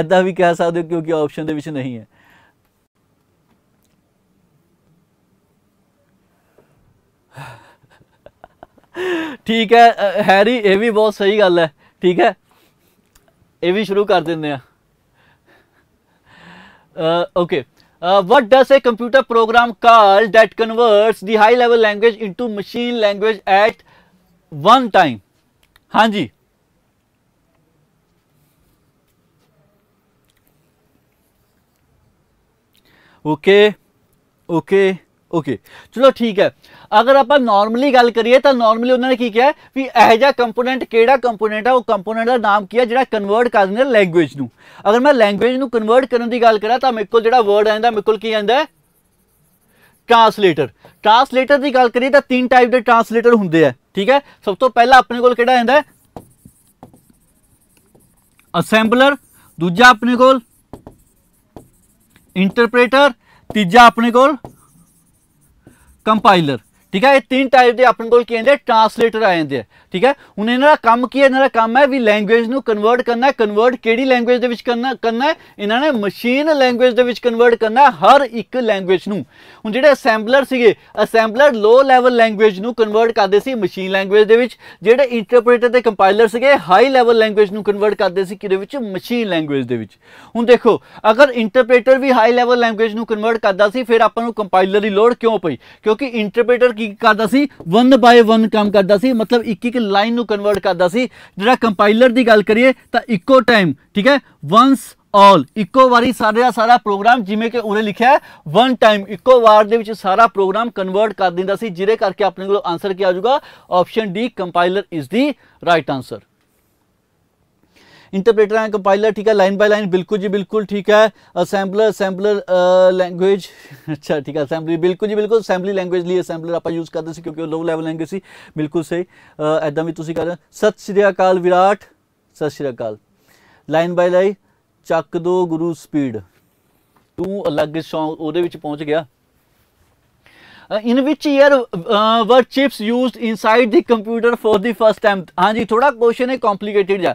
इदा भी कह सकते हो क्योंकि ऑप्शन के नहीं है ठीक है हैरी ये भी बहुत सही गल है ठीक है ये भी शुरू कर दें okay what does a computer program call that converts the high level language into machine language at one time हाँ जी ओके ओके ओके चलो ठीक है अगर आप नॉर्मली गल करिए नॉर्मली तो उन्होंने की किया भी यह जहाँ कंपोनेंट केड़ा कंपोनेंट है वो कंपोनेंट का नाम की है जो कन्वर्ट कर देंगे लैंगुएज में अगर मैं लैंगुएज में कन्वर्ट करने की गल करा तो मेरे को जो वर्ड आता मेरे को की है ਟ੍ਰਾਂਸਲੇਟਰ ਟ੍ਰਾਂਸਲੇਟਰ ਦੀ ਗੱਲ ਕਰੀਏ ਤਾਂ ਤਿੰਨ ਟਾਈਪ ਦੇ ਟ੍ਰਾਂਸਲੇਟਰ ਹੁੰਦੇ ਆ ਠੀਕ ਹੈ ਸਭ ਤੋਂ ਪਹਿਲਾਂ ਆਪਣੇ ਕੋਲ ਕਿਹੜਾ ਆਂਦਾ ਅਸੈਂਬਲਰ ਦੂਜਾ ਆਪਣੇ ਕੋਲ ਇੰਟਰਪ੍ਰੀਟਰ ਤੀਜਾ ਆਪਣੇ ਕੋਲ ਕੰਪਾਈਲਰ ਠੀਕ ਹੈ ਇਹ ਤਿੰਨ ਟਾਈਪ ਦੇ ਆਪਣੇ ਕੋਲ ਕੀ ਹੁੰਦੇ ਟ੍ਰਾਂਸਲੇਟਰ ਆ ਜਾਂਦੇ ਆ ਠੀਕ ਹੈ ਹੁਣ ਇਹਨਾਂ ਦਾ ਕੰਮ ਕੀ ਹੈ ਇਹਨਾਂ ਦਾ ਕੰਮ ਹੈ ਵੀ ਲੈਂਗੁਏਜ ਨੂੰ ਕਨਵਰਟ ਕਰਨਾ ਕਨਵਰਟ ਕਿਹੜੀ ਲੈਂਗੁਏਜ ਦੇ ਵਿੱਚ ਕਰਨਾ ਕਰਨਾ ਇਹਨਾਂ ਨੇ ਮਸ਼ੀਨ ਲੈਂਗੁਏਜ ਦੇ ਵਿੱਚ ਕਨਵਰਟ ਕਰਨਾ ਹਰ ਇੱਕ ਲੈਂਗੁਏਜ ਨੂੰ ਹੁਣ ਜਿਹੜੇ ਅਸੈਂਬਲਰ ਸੀਗੇ ਅਸੈਂਬਲਰ ਲੋ ਲੈਵਲ ਲੈਂਗੁਏਜ ਨੂੰ ਕਨਵਰਟ ਕਰਦੇ ਸੀ ਮਸ਼ੀਨ ਲੈਂਗੁਏਜ ਦੇ ਵਿੱਚ ਜਿਹੜੇ ਇੰਟਰਪ੍ਰੀਟਰ ਤੇ ਕੰਪਾਈਲਰ ਸੀਗੇ ਹਾਈ ਲੈਵਲ ਲੈਂਗੁਏਜ ਨੂੰ ਕਨਵਰਟ ਕਰਦੇ ਸੀ ਕਿਹਦੇ ਵਿੱਚ ਮਸ਼ੀਨ ਲੈਂਗੁਏਜ ਦੇ ਵਿੱਚ ਹੁਣ ਦੇਖੋ ਅਗਰ ਇੰਟਰਪ੍ਰੀਟਰ ਵੀ ਹਾਈ ਲੈਵਲ ਲੈਂਗੁਏਜ ਨੂੰ ਕਨਵਰਟ ਕਰਦਾ ਸੀ ਫਿਰ ਆਪਾਂ ਨੂੰ ਕੰਪਾਈਲਰ ਦੀ ਲੋੜ ਕਿਉਂ ਪਈ ਕਿਉਂਕਿ ਇੰਟਰਪ੍ਰੀਟਰ ਕੀ ਕੀ ਕਰਦਾ ਸੀ 1 ਬਾਈ 1 ਕੰਮ ਕਰਦਾ ਸੀ ਮਤਲਬ ਇੱਕ ਇੱਕ ਲਾਈਨ ਨੂੰ ਕਨਵਰਟ ਕਰਦਾ ਸੀ ਜਿਹੜਾ ਕੰਪਾਈਲਰ ਦੀ ਗੱਲ ਕਰੀਏ ਤਾਂ ਇੱਕੋ ਟਾਈਮ ਠੀਕ ਹੈ ਵਾਂਸ ਆਲ ਇੱਕੋ ਵਾਰੀ ਸਾਰਾ ਸਾਰਾ ਪ੍ਰੋਗਰਾਮ ਜਿਵੇਂ ਕਿ ਉਹਨੇ ਲਿਖਿਆ ਹੈ ਵਨ ਟਾਈਮ ਇੱਕੋ ਵਾਰ ਦੇ ਵਿੱਚ ਸਾਰਾ ਪ੍ਰੋਗਰਾਮ ਕਨਵਰਟ ਕਰ ਦਿੰਦਾ ਸੀ ਜਿਹਦੇ ਕਰਕੇ ਆਪਣੇ ਕੋਲ ਆਨਸਰ ਕੀ ਆ ਜਾਊਗਾ option D compiler is the right answer interpreter and compiler ਠੀਕ ਹੈ ਲਾਈਨ ਬਾਈ ਲਾਈਨ ਬਿਲਕੁਲ ਜੀ ਬਿਲਕੁਲ ਠੀਕ ਹੈ ਅਸੈਂਬਲਰ ਅਸੈਂਬਲਰ ਲੈਂਗੁਏਜ ਅੱਛਾ ਠੀਕ ਹੈ ਅਸੈਂਬਲੀ ਬਿਲਕੁਲ ਜੀ ਬਿਲਕੁਲ ਅਸੈਂਬਲੀ ਲੈਂਗੁਏਜ ਲਈ ਅਸੈਂਬਲਰ ਆਪਾਂ ਯੂਜ਼ ਕਰਦੇ ਸੀ ਕਿਉਂਕਿ ਉਹ ਲੋ ਲੈਵਲ ਲੈਂਗੁਏਜ ਸੀ ਬਿਲਕੁਲ ਸਹੀ ਐਦਾਂ ਵੀ ਤੁਸੀਂ ਕਰ ਸਤਿ ਸ਼੍ਰੀ ਅਕਾਲ ਵਿਰਾਟ ਸਤਿ ਸ਼੍ਰੀ ਅਕਾਲ ਲਾਈਨ ਬਾਈ ਲਾਈ ਚੱਕ ਦੋ ਗੁਰੂ ਸਪੀਡ ਤੂੰ ਅਲੱਗ ਸ਼ੌਂਗ ਉਹਦੇ ਵਿੱਚ ਪਹੁੰਚ ਗਿਆ in which year were chips used inside the computer for the first time ਹਾਂਜੀ ਥੋੜਾ ਕੁਐਸਚਨ ਹੈ ਕੰਪਲਿਕੇਟਿਡ ਜਾ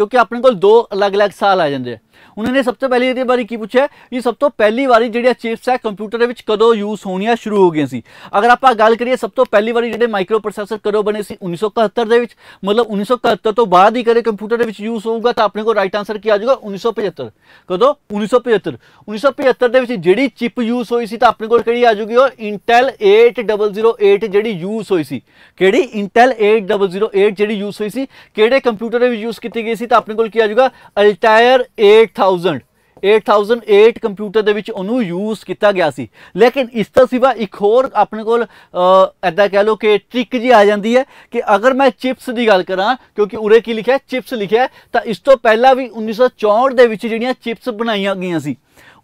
ਕਿਉਂਕਿ ਆਪਣੇ ਕੋਲ ਦੋ ਅਲੱਗ-ਅਲੱਗ ਸਾਲ ਆ ਜਾਂਦੇ ਉਹਨਾਂ ਨੇ ਸਭ ਤੋਂ ਪਹਿਲੀ ਇਹਦੇ ਬਾਰੇ ਕੀ ਪੁੱਛਿਆ ਇਹ ਸਭ ਤੋਂ ਪਹਿਲੀ ਵਾਰੀ ਜਿਹੜੀਆਂ ਚਿਪਸ ਹੈ ਕੰਪਿਊਟਰ ਦੇ ਵਿੱਚ ਕਦੋਂ ਯੂਜ਼ ਹੋਣੀਆਂ ਸ਼ੁਰੂ ਹੋ ਗਈਆਂ ਸੀ ਅਗਰ ਆਪਾਂ ਗੱਲ ਕਰੀਏ ਸਭ ਤੋਂ ਪਹਿਲੀ ਵਾਰੀ ਜਿਹੜੇ ਮਾਈਕਰੋ ਪ੍ਰੋਸੈਸਰ ਕਦੋਂ ਬਣੇ ਸੀ 1971 ਦੇ ਵਿੱਚ ਮਤਲਬ 1971 ਤੋਂ ਬਾਅਦ ਹੀ ਕਰੇ ਕੰਪਿਊਟਰ ਦੇ ਵਿੱਚ ਯੂਜ਼ ਹੋਊਗਾ ਤਾਂ ਆਪਣੇ ਕੋਲ ਰਾਈਟ ਆਨਸਰ ਕੀ ਆ ਜਾਊਗਾ 1975 ਕਦੋਂ 1975 1975 ਦੇ ਵਿੱਚ ਜਿਹੜੀ ਚਿਪ ਯੂਜ਼ ਹੋਈ ਸੀ ਤਾਂ ਆਪਣੇ ਕੋਲ ਕਿਹੜੀ ਆ ਜਾਊਗੀ ਉਹ ਇੰਟੈਲ 8008 ਜਿਹੜੀ ਯੂਜ਼ ਹੋਈ ਸੀ ਕਿਹੜੀ ਇੰਟੈਲ 8008 ਜਿਹੜੀ ਯੂਜ਼ ਹੋਈ ਸੀ ਕਿਹੜੇ ਕੰਪਿਊਟਰ ਦੇ ਵਿੱਚ ਯੂਜ਼ ਕੀਤੀ ਗਈ ਸੀ ਤਾਂ ਆਪਣੇ ਕੋਲ ਕੀ ਆ ਜਾਊਗਾ ਅਲਟਾਇਰ 8 8008 ਕੰਪਿਊਟਰ ਦੇ ਵਿੱਚ ਉਹਨੂੰ ਯੂਜ਼ ਕੀਤਾ ਗਿਆ ਸੀ ਲੇਕਿਨ ਇਸ ਤੋਂ ਸਿਵਾ ਇੱਕ ਹੋਰ ਆਪਣੇ ਕੋਲ ਐਦਾ ਕਹਿ ਲਓ ਕਿ ਟ੍ਰਿਕ ਜੀ ਆ ਜਾਂਦੀ ਹੈ ਕਿ ਅਗਰ ਮੈਂ ਚਿਪਸ ਦੀ ਗੱਲ ਕਰਾਂ ਕਿਉਂਕਿ ਉਰੇ ਕੀ ਲਿਖਿਆ ਚਿਪਸ ਲਿਖਿਆ ਤਾਂ ਇਸ ਤੋਂ ਪਹਿਲਾਂ ਵੀ 1964 ਦੇ ਵਿੱਚ ਜਿਹੜੀਆਂ ਚਿਪਸ ਬਣਾਈਆਂ ਗਈਆਂ ਸੀ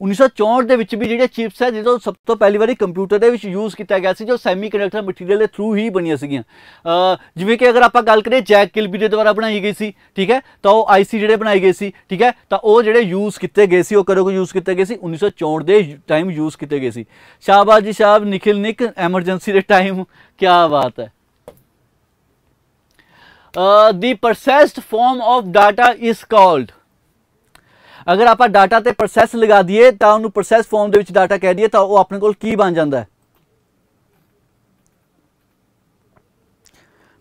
1964 ਦੇ ਵਿੱਚ ਵੀ ਜਿਹੜੇ ਚਿਪਸ ਹੈ ਜਿਹਦਾ ਸਭ ਤੋਂ ਪਹਿਲੀ ਵਾਰੀ ਕੰਪਿਊਟਰ ਦੇ ਵਿੱਚ ਯੂਜ਼ ਕੀਤਾ ਗਿਆ ਸੀ ਜੋ ਸੈਮੀਕੰਡਕਟਰ ਮਟੀਰੀਅਲ ਦੇ ਥਰੂ ਹੀ ਬਣੀਆਂ ਸੀਗੀਆਂ ਜਿਵੇਂ ਕਿ ਅਗਰ ਆਪਾਂ ਗੱਲ ਕਰੀਏ ਜੈਕ ਕਿਲਬੀ ਦੇ ਦੁਆਰਾ ਬਣਾਈ ਗਈ ਸੀ ਠੀਕ ਹੈ ਤਾਂ ਉਹ ਆਈਸੀ ਜਿਹੜੇ ਬਣਾਈ ਗਈ ਸੀ ਠੀਕ ਹੈ ਤਾਂ ਉਹ ਜਿਹੜੇ ਯੂਜ਼ ਕੀਤੇ ਗਏ ਸੀ ਉਹ ਕਦੋਂ ਯੂਜ਼ ਕੀਤੇ ਗਏ ਸੀ 1964 ਦੇ ਟਾਈਮ ਯੂਜ਼ ਕੀਤੇ ਗਏ ਸੀ ਸ਼ਾਬਾਸ਼ ਜੀ ਸਾਹਿਬ ਨikhil ਨਿਕ ਐਮਰਜੈਂਸੀ ਦੇ ਟਾਈਮ ਕੀ ਬਾਤ ਹੈ the processed form of data is called ਅਗਰ ਆਪਾਂ ਡਾਟਾ ਤੇ ਪ੍ਰੋਸੈਸ ਲਗਾ ਦਈਏ ਤਾਂ ਉਹਨੂੰ ਪ੍ਰੋਸੈਸ ਫਾਰਮ ਦੇ ਵਿੱਚ ਡਾਟਾ ਕਹਿ ਦਈਏ ਤਾਂ ਉਹ ਆਪਣੇ ਕੋਲ ਕੀ ਬਣ ਜਾਂਦਾ ਹੈ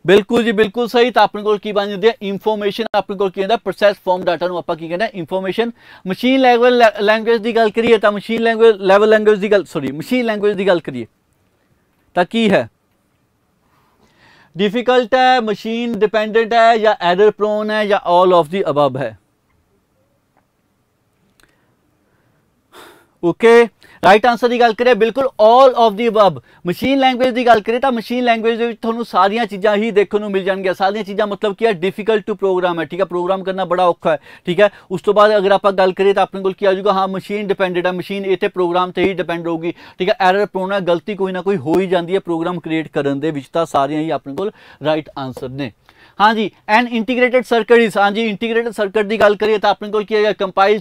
ਬਿਲਕੁਲ ਜੀ ਬਿਲਕੁਲ ਸਹੀ ਤਾਂ ਆਪਣੇ ਕੋਲ ਕੀ ਬਣ ਜਾਂਦੀ ਹੈ ਇਨਫੋਰਮੇਸ਼ਨ ਆਪਣੇ ਕੋਲ ਕੀ ਹੁੰਦਾ ਪ੍ਰੋਸੈਸ ਫਾਰਮ ਡਾਟਾ ਨੂੰ ਆਪਾਂ ਕੀ ਕਹਿੰਦੇ ਆ ਇਨਫੋਰਮੇਸ਼ਨ ਮਸ਼ੀਨ ਲੈਵਲ ਲੈਂਗੁਏਜ ਦੀ ਗੱਲ ਕਰੀਏ ਤਾਂ ਮਸ਼ੀਨ ਲੈਂਗੁਏਜ ਲੈਵਲ ਲੈਂਗੁਏਜ ਦੀ ਗੱਲ ਸੌਰੀ ਮਸ਼ੀਨ ਲੈਂਗੁਏਜ ਦੀ ਗੱਲ ਕਰੀਏ ਤਾਂ ਕੀ ਹੈ ਡਿਫਿਕਲਟ ਹੈ ਮਸ਼ੀਨ ਡਿਪੈਂਡੈਂਟ ਹੈ ਜਾਂ ਐਰਰ ਪ੍ਰੋਨ ਹੈ ਜਾਂ ਆਲ ਆਫ ਦੀ ਅਬਵ ਹੈ ਓਕੇ ਰਾਈਟ ਆਨਸਰ ਦੀ ਗੱਲ ਕਰੀਏ ਬਿਲਕੁਲ 올 of the above machine language ਦੀ ਗੱਲ ਕਰੀਏ ਤਾਂ ਮਸ਼ੀਨ ਲੈਂਗੁਏਜ ਦੇ ਵਿੱਚ ਤੁਹਾਨੂੰ ਸਾਰੀਆਂ ਚੀਜ਼ਾਂ ਹੀ ਦੇਖਣ ਨੂੰ ਮਿਲ ਜਾਣਗੀਆਂ ਸਾਰੀਆਂ ਚੀਜ਼ਾਂ ਮਤਲਬ ਕੀ ਹੈ ਡਿਫਿਕਲਟ ਟੂ ਪ੍ਰੋਗਰਾਮ ਹੈ ਠੀਕ ਹੈ ਪ੍ਰੋਗਰਾਮ ਕਰਨਾ ਬੜਾ ਔਖਾ ਹੈ ਠੀਕ ਹੈ ਉਸ ਤੋਂ ਬਾਅਦ ਅਗਰ ਆਪਾਂ ਗੱਲ ਕਰੀਏ ਤਾਂ ਆਪਣੇ ਕੋਲ ਕੀ ਆ ਜਾਊਗਾ ਹਾਂ ਮਸ਼ੀਨ ਡਿਪੈਂਡਡ ਹੈ ਮਸ਼ੀਨ ਇੱਥੇ ਪ੍ਰੋਗਰਾਮ ਤੇ ਹੀ ਡਿਪੈਂਡ ਹੋਊਗੀ ਠੀਕ ਹੈ ਐਰਰ ਪ੍ਰੋਨ ਹੈ ਗਲਤੀ ਕੋਈ ਨਾ ਕੋਈ ਹੋ ਹੀ ਜਾਂਦੀ ਹੈ ਪ੍ਰੋਗਰਾਮ ਕ੍ਰੀਏਟ ਕਰਨ ਦੇ ਵਿੱਚ ਤਾਂ ਸਾਰੀਆਂ ਹੀ ਆਪਣੇ ਕੋਲ ਰਾਈਟ ਆਨਸਰ ਨੇ ਹਾਂਜੀ ਐਂਡ ਇੰਟੀਗ੍ਰੇਟਿਡ ਸਰਕਟ ਇਸ ਹਾਂਜੀ ਇੰਟੀਗ੍ਰੇਟਿਡ ਸਰਕਟ ਦੀ ਗੱਲ ਕਰੀਏ ਤਾਂ ਆਪਣੇ ਕੋਲ ਕੀ ਹੈਗਾ ਕੰਪਾਈਲ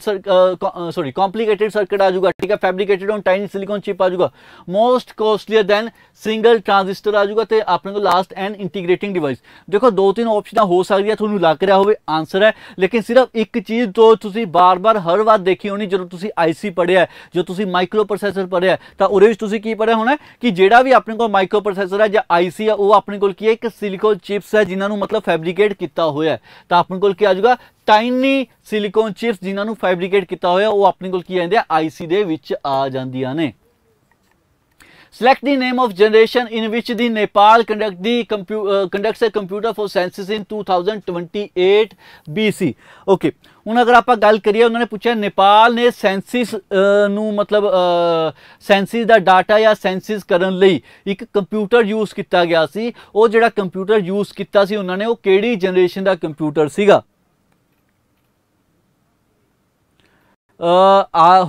ਸੌਰੀ ਕੰਪਲਿਕੇਟਿਡ ਸਰਕਟ ਆ ਜਾਊਗਾ ਠੀਕ ਹੈ fabricated on tiny silicon chip ਆ ਜਾਊਗਾ most costlier than single transistor ਆ ਜਾਊਗਾ ਤੇ ਆਪਣੇ ਕੋਲ ਲਾਸਟ ਐਂਡ ਇੰਟੀਗ੍ਰੇਟਿੰਗ ਡਿਵਾਈਸ ਦੇਖੋ ਦੋ ਤਿੰਨ ਆਪਸ਼ਨਾਂ ਹੋ ਸਕਦੀਆਂ ਤੁਹਾਨੂੰ ਲੱਗ ਰਿਹਾ ਹੋਵੇ ਆਨਸਰ ਹੈ ਲੇਕਿਨ ਸਿਰਫ ਇੱਕ ਚੀਜ਼ ਜੋ ਤੁਸੀਂ ਬਾਰ-ਬਾਰ ਹਰ ਵਾਰ ਦੇਖੀ ਹੋਣੀ ਜਦੋਂ ਤੁਸੀਂ ਆਈਸੀ ਪੜਿਆ ਜੋ ਤੁਸੀਂ ਮਾਈਕਰੋ ਪ੍ਰੋਸੈਸਰ ਪੜਿਆ ਤਾਂ ਉਹਦੇ ਵਿੱਚ ਤੁਸੀਂ ਕੀ ਪੜਿਆ ਹੋਣਾ ਕਿ ਜਿਹੜਾ ਵੀ ਆਪਣੇ ਕੋਲ ਮਾਈਕਰੋ ਪ੍ਰੋਸੈਸਰ ਹੈ ਜਾਂ ਆਈਸੀ ਹੈ ਉਹ ਆਪਣੇ ਕੋਲ ਕੀ ਹੈ ਇੱਕ ਸਿਲੀਕਨ ਚਿਪਸ ਹੈ ਜਿਨ੍ਹਾਂ ਨੂੰ ਮਤਲਬ ਫੈਬਰਿਕੇਟ ਕੀਤਾ ਹੋਇਆ ਤਾਂ ਆਪਣੇ ਕੋਲ ਕੀ ਆ ਜਾਊਗਾ ਟਾਈਨੀ ਸਿਲੀਕਨ ਚਿਪਸ ਜਿਨ੍ਹਾਂ ਨੂੰ ਫੈਬਰਿਕੇਟ ਕੀਤਾ ਹੋਇਆ ਉਹ ਆਪਣੇ ਕੋਲ ਕੀ ਆਉਂਦੇ ਆ ਆਈਸੀ ਦੇ ਵਿੱਚ ਆ ਜਾਂਦੀਆਂ ਨੇ Select the name of generation in which the Nepal conduct the uh, conducts a computer for census in 2028 BC. Okay. ਹੁਣ ਅਗਰ ਆਪਾਂ ਗੱਲ ਕਰੀਏ ਉਹਨਾਂ ਨੇ ਪੁੱਛਿਆ ਨੇਪਾਲ ਨੇ ਸੈਂਸਿਸ ਨੂੰ ਮਤਲਬ ਸੈਂਸਿਸ ਦਾ ਡਾਟਾ ਜਾਂ ਸੈਂਸਿਸ ਕਰਨ ਲਈ ਇੱਕ ਕੰਪਿਊਟਰ ਯੂਜ਼ ਕੀਤਾ ਗਿਆ ਸੀ ਉਹ ਜਿਹੜਾ ਕੰਪਿਊਟਰ ਯੂਜ਼ ਕੀਤਾ ਸੀ ਉਹਨਾਂ ਨੇ ਉਹ ਕਿਹੜੀ ਜਨਰੇਸ਼ਨ ਦਾ ਕੰਪਿਊਟਰ ਸੀਗਾ ਆ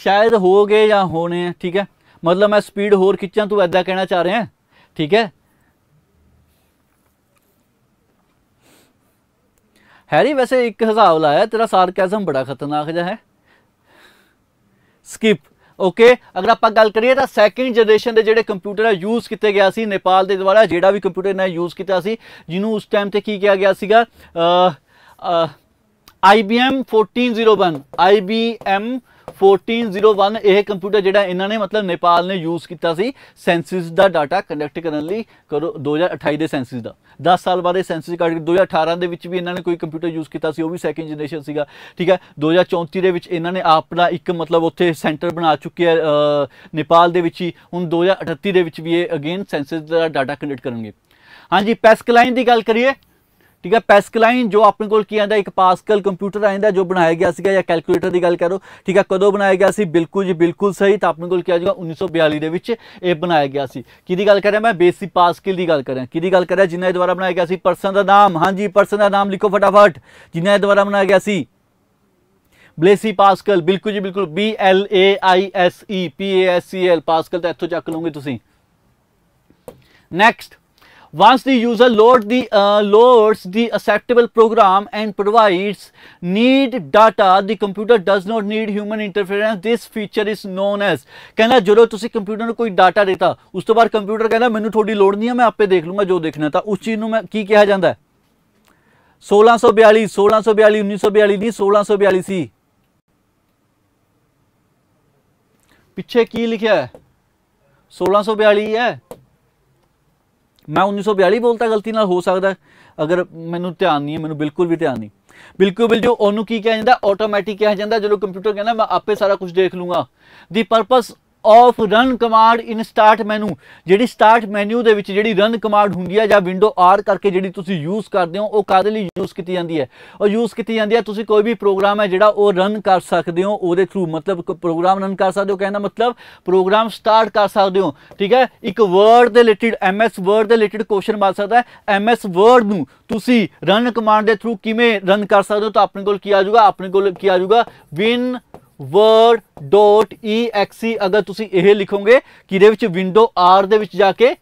ਸ਼ਾਇਦ ਹੋ ਗਏ ਜਾਂ ਹੋਣੇ ਠੀਕ ਹੈ ਮਤਲਬ ਮੈਂ ਸਪੀਡ ਹੋਰ ਖਿੱਚਾਂ ਤੂੰ ਐਦਾਂ ਕਹਿਣਾ ਚਾਹ ਰਿਹਾ ਠੀਕ ਹੈ ਹੈਰੀ ਵੈਸੇ ਇੱਕ ਹਿਸਾਬ ਲਾਇਆ ਤੇਰਾ ਸਾਰਕੈਜ਼ਮ ਬੜਾ ਖਤਰਨਾਕ ਜਿਹਾ ਹੈ ਸਕਿਪ ਓਕੇ ਅਗਰ ਆਪਾਂ ਗੱਲ ਕਰੀਏ ਤਾਂ ਸੈਕਿੰਡ ਜਨਰੇਸ਼ਨ ਦੇ ਜਿਹੜੇ ਕੰਪਿਊਟਰ ਆ ਯੂਜ਼ ਕੀਤੇ ਗਿਆ ਸੀ ਨੇਪਾਲ ਦੇ ਦੁਆਰਾ ਜਿਹੜਾ ਵੀ ਕੰਪਿਊਟਰ ਨੇ ਯੂਜ਼ ਕੀਤਾ ਸੀ ਜਿਹਨੂੰ ਉਸ ਟਾਈਮ ਤੇ ਕੀ ਕਿਹਾ ਗਿਆ ਸੀਗਾ ਆ IBM 1401 IBM 1401 ਇਹ ਕੰਪਿਊਟਰ ਜਿਹੜਾ ਇਹਨਾਂ ਨੇ ਮਤਲਬ ਨੇਪਾਲ ਨੇ ਯੂਜ਼ ਕੀਤਾ ਸੀ ਸੈਂਸਸ ਦਾ ਡਾਟਾ ਕਨੈਕਟ ਕਰਨ ਲਈ ਕਰੋ 2028 ਦੇ ਸੈਂਸਸ ਦਾ 10 ਸਾਲ ਬਾਅਦ ਇਹ ਸੈਂਸਸ ਕਾਰਡ 2018 ਦੇ ਵਿੱਚ ਵੀ ਇਹਨਾਂ ਨੇ ਕੋਈ ਕੰਪਿਊਟਰ ਯੂਜ਼ ਕੀਤਾ ਸੀ ਉਹ ਵੀ ਸੈਕਿੰਡ ਜਨਰੇਸ਼ਨ ਸੀਗਾ ਠੀਕ ਹੈ 2034 ਦੇ ਵਿੱਚ ਇਹਨਾਂ ਨੇ ਆਪਣਾ ਇੱਕ ਮਤਲਬ ਉੱਥੇ ਸੈਂਟਰ ਬਣਾ ਚੁੱਕੇ ਆ ਨੇਪਾਲ ਦੇ ਵਿੱਚ ਹੀ ਹੁਣ 2038 ਦੇ ਵਿੱਚ ਵੀ ਇਹ ਅਗੇਨ ਸੈਂਸਸ ਦਾ ਡਾਟਾ ਕਨੈਕਟ ਕਰਨਗੇ ਹਾਂਜੀ ਪੈਸਕਲਾਈਨ ਦੀ ਗੱਲ ਕਰੀਏ ਠੀਕ ਹੈ ਪੈਸਕਲਾਈਨ ਜੋ ਆਪਣੇ ਕੋਲ ਕੀ ਆਂਦਾ ਇੱਕ ਪਾਸਕਲ ਕੰਪਿਊਟਰ ਆਂਦਾ ਜੋ ਬਣਾਇਆ ਗਿਆ ਸੀਗਾ ਜਾਂ ਕੈਲਕੂਲੇਟਰ ਦੀ ਗੱਲ ਕਰੋ ਠੀਕ ਹੈ ਕਦੋਂ ਬਣਾਇਆ ਗਿਆ ਸੀ ਬਿਲਕੁਲ ਜੀ ਬਿਲਕੁਲ ਸਹੀ ਤਾਂ ਆਪਣੇ ਕੋਲ ਕੀ ਆ ਜਾਊਗਾ 1942 ਦੇ ਵਿੱਚ ਇਹ ਬਣਾਇਆ ਗਿਆ ਸੀ ਕਿਹਦੀ ਗੱਲ ਕਰ ਰਿਹਾ ਮੈਂ ਬੇਸਿਕ ਪਾਸਕਲ ਦੀ ਗੱਲ ਕਰ ਰਿਹਾ ਕਿਹਦੀ ਗੱਲ ਕਰ ਰਿਹਾ ਜਿਨ੍ਹਾਂ ਦੁਆਰਾ ਬਣਾਇਆ ਗਿਆ ਸੀ ਪਰਸਨ ਦਾ ਨਾਮ ਹਾਂਜੀ ਪਰਸਨ ਦਾ ਨਾਮ ਲਿਖੋ ਫਟਾਫਟ ਜਿਨ੍ਹਾਂ ਦੁਆਰਾ ਬਣਾਇਆ ਗਿਆ ਸੀ ਬਲੇਸੀ ਪਾਸਕਲ ਬਿਲਕੁਲ ਜੀ ਬਿਲਕੁਲ B L A I S E P A S C L Pascal ਤਾਂ ਇੱਥੋਂ ਚੱਕ ਲਓਗੇ ਤੁਸੀਂ next Once the user load the, uh, loads the acceptable program and provides need data, the computer does not need human interference. This feature is known as kehna tusi computer nu koi data deta us to baad computer kehna mainu ਕਹਿੰਦਾ load nahi hai main aap pe dekh lunga jo dekhna ta us cheez nu main ki keha janda hai 1642 1642 1942 ਨਹੀਂ 1642 si piche ki likhya hai 1642 hai ਮੈਂ 1942 ਬੋਲਤਾ ਗਲਤੀ ਨਾਲ ਹੋ ਸਕਦਾ ਅਗਰ ਮੈਨੂੰ ਧਿਆਨ ਨਹੀਂ ਹੈ ਮੈਨੂੰ ਬਿਲਕੁਲ ਵੀ ਧਿਆਨ ਨਹੀਂ ਬਿਲਕੁਲ ਜੋ ਉਹਨੂੰ ਕੀ ਕਿਹਾ ਜਾਂਦਾ ਆਟੋਮੈਟਿਕ ਕਿਹਾ ਜਾਂਦਾ ਜਦੋਂ ਕੰਪਿਊਟਰ ਕਹਿੰਦਾ ਮੈਂ ਆਪੇ ਸਾਰਾ ਕੁਝ ਦੇਖ ਲੂੰਗਾ the purpose of run command in start menu ਜਿਹੜੀ ਸਟਾਰਟ ਮੈਨੂ ਦੇ ਵਿੱਚ ਜਿਹੜੀ ਰਨ ਕਮਾਂਡ ਹੁੰਦੀ ਹੈ ਜਾਂ ਵਿੰਡੋ ਆਰ ਕਰਕੇ ਜਿਹੜੀ ਤੁਸੀਂ ਯੂਜ਼ ਕਰਦੇ ਹੋ ਉਹ ਕਾਦੇ ਲਈ ਯੂਜ਼ ਕੀਤੀ ਜਾਂਦੀ ਹੈ ਉਹ ਯੂਜ਼ ਕੀਤੀ ਜਾਂਦੀ ਹੈ ਤੁਸੀਂ ਕੋਈ ਵੀ ਪ੍ਰੋਗਰਾਮ ਹੈ ਜਿਹੜਾ ਉਹ ਰਨ ਕਰ ਸਕਦੇ ਹੋ ਉਹਦੇ ਥਰੂ ਮਤਲਬ ਪ੍ਰੋਗਰਾਮ ਰਨ ਕਰ ਸਕਦੇ ਹੋ ਕਹਿੰਦਾ ਮਤਲਬ ਪ੍ਰੋਗਰਾਮ ਸਟਾਰਟ ਕਰ ਸਕਦੇ ਹੋ ਠੀਕ ਹੈ ਇੱਕ ਵਰਡ ਦੇ ਰਿਲੇਟਡ ਐਮਐਸ ਵਰਡ ਦੇ ਰਿਲੇਟਡ ਕੁਐਸਚਨ ਬਣ ਸਕਦਾ ਹੈ ਐਮਐਸ ਵਰਡ ਨੂੰ ਤੁਸੀਂ ਰਨ ਕਮਾਂਡ ਦੇ ਥਰੂ ਕਿਵੇਂ ਰਨ ਕਰ ਸਕਦੇ ਹੋ ਤਾਂ ਆਪਣੇ ਕੋਲ ਕੀ ਆ ਜਾਊਗਾ ਆਪਣੇ ਕੋਲ ਕੀ ਆ ਜਾਊਗਾ ਵਿਨ word.exe ਅਗਰ ਤੁਸੀਂ ਇਹ ਲਿਖੋਗੇ ਕਿਹਦੇ ਵਿੱਚ ਵਿੰਡੋ r ਦੇ ਵਿੱਚ ਜਾ ਕੇ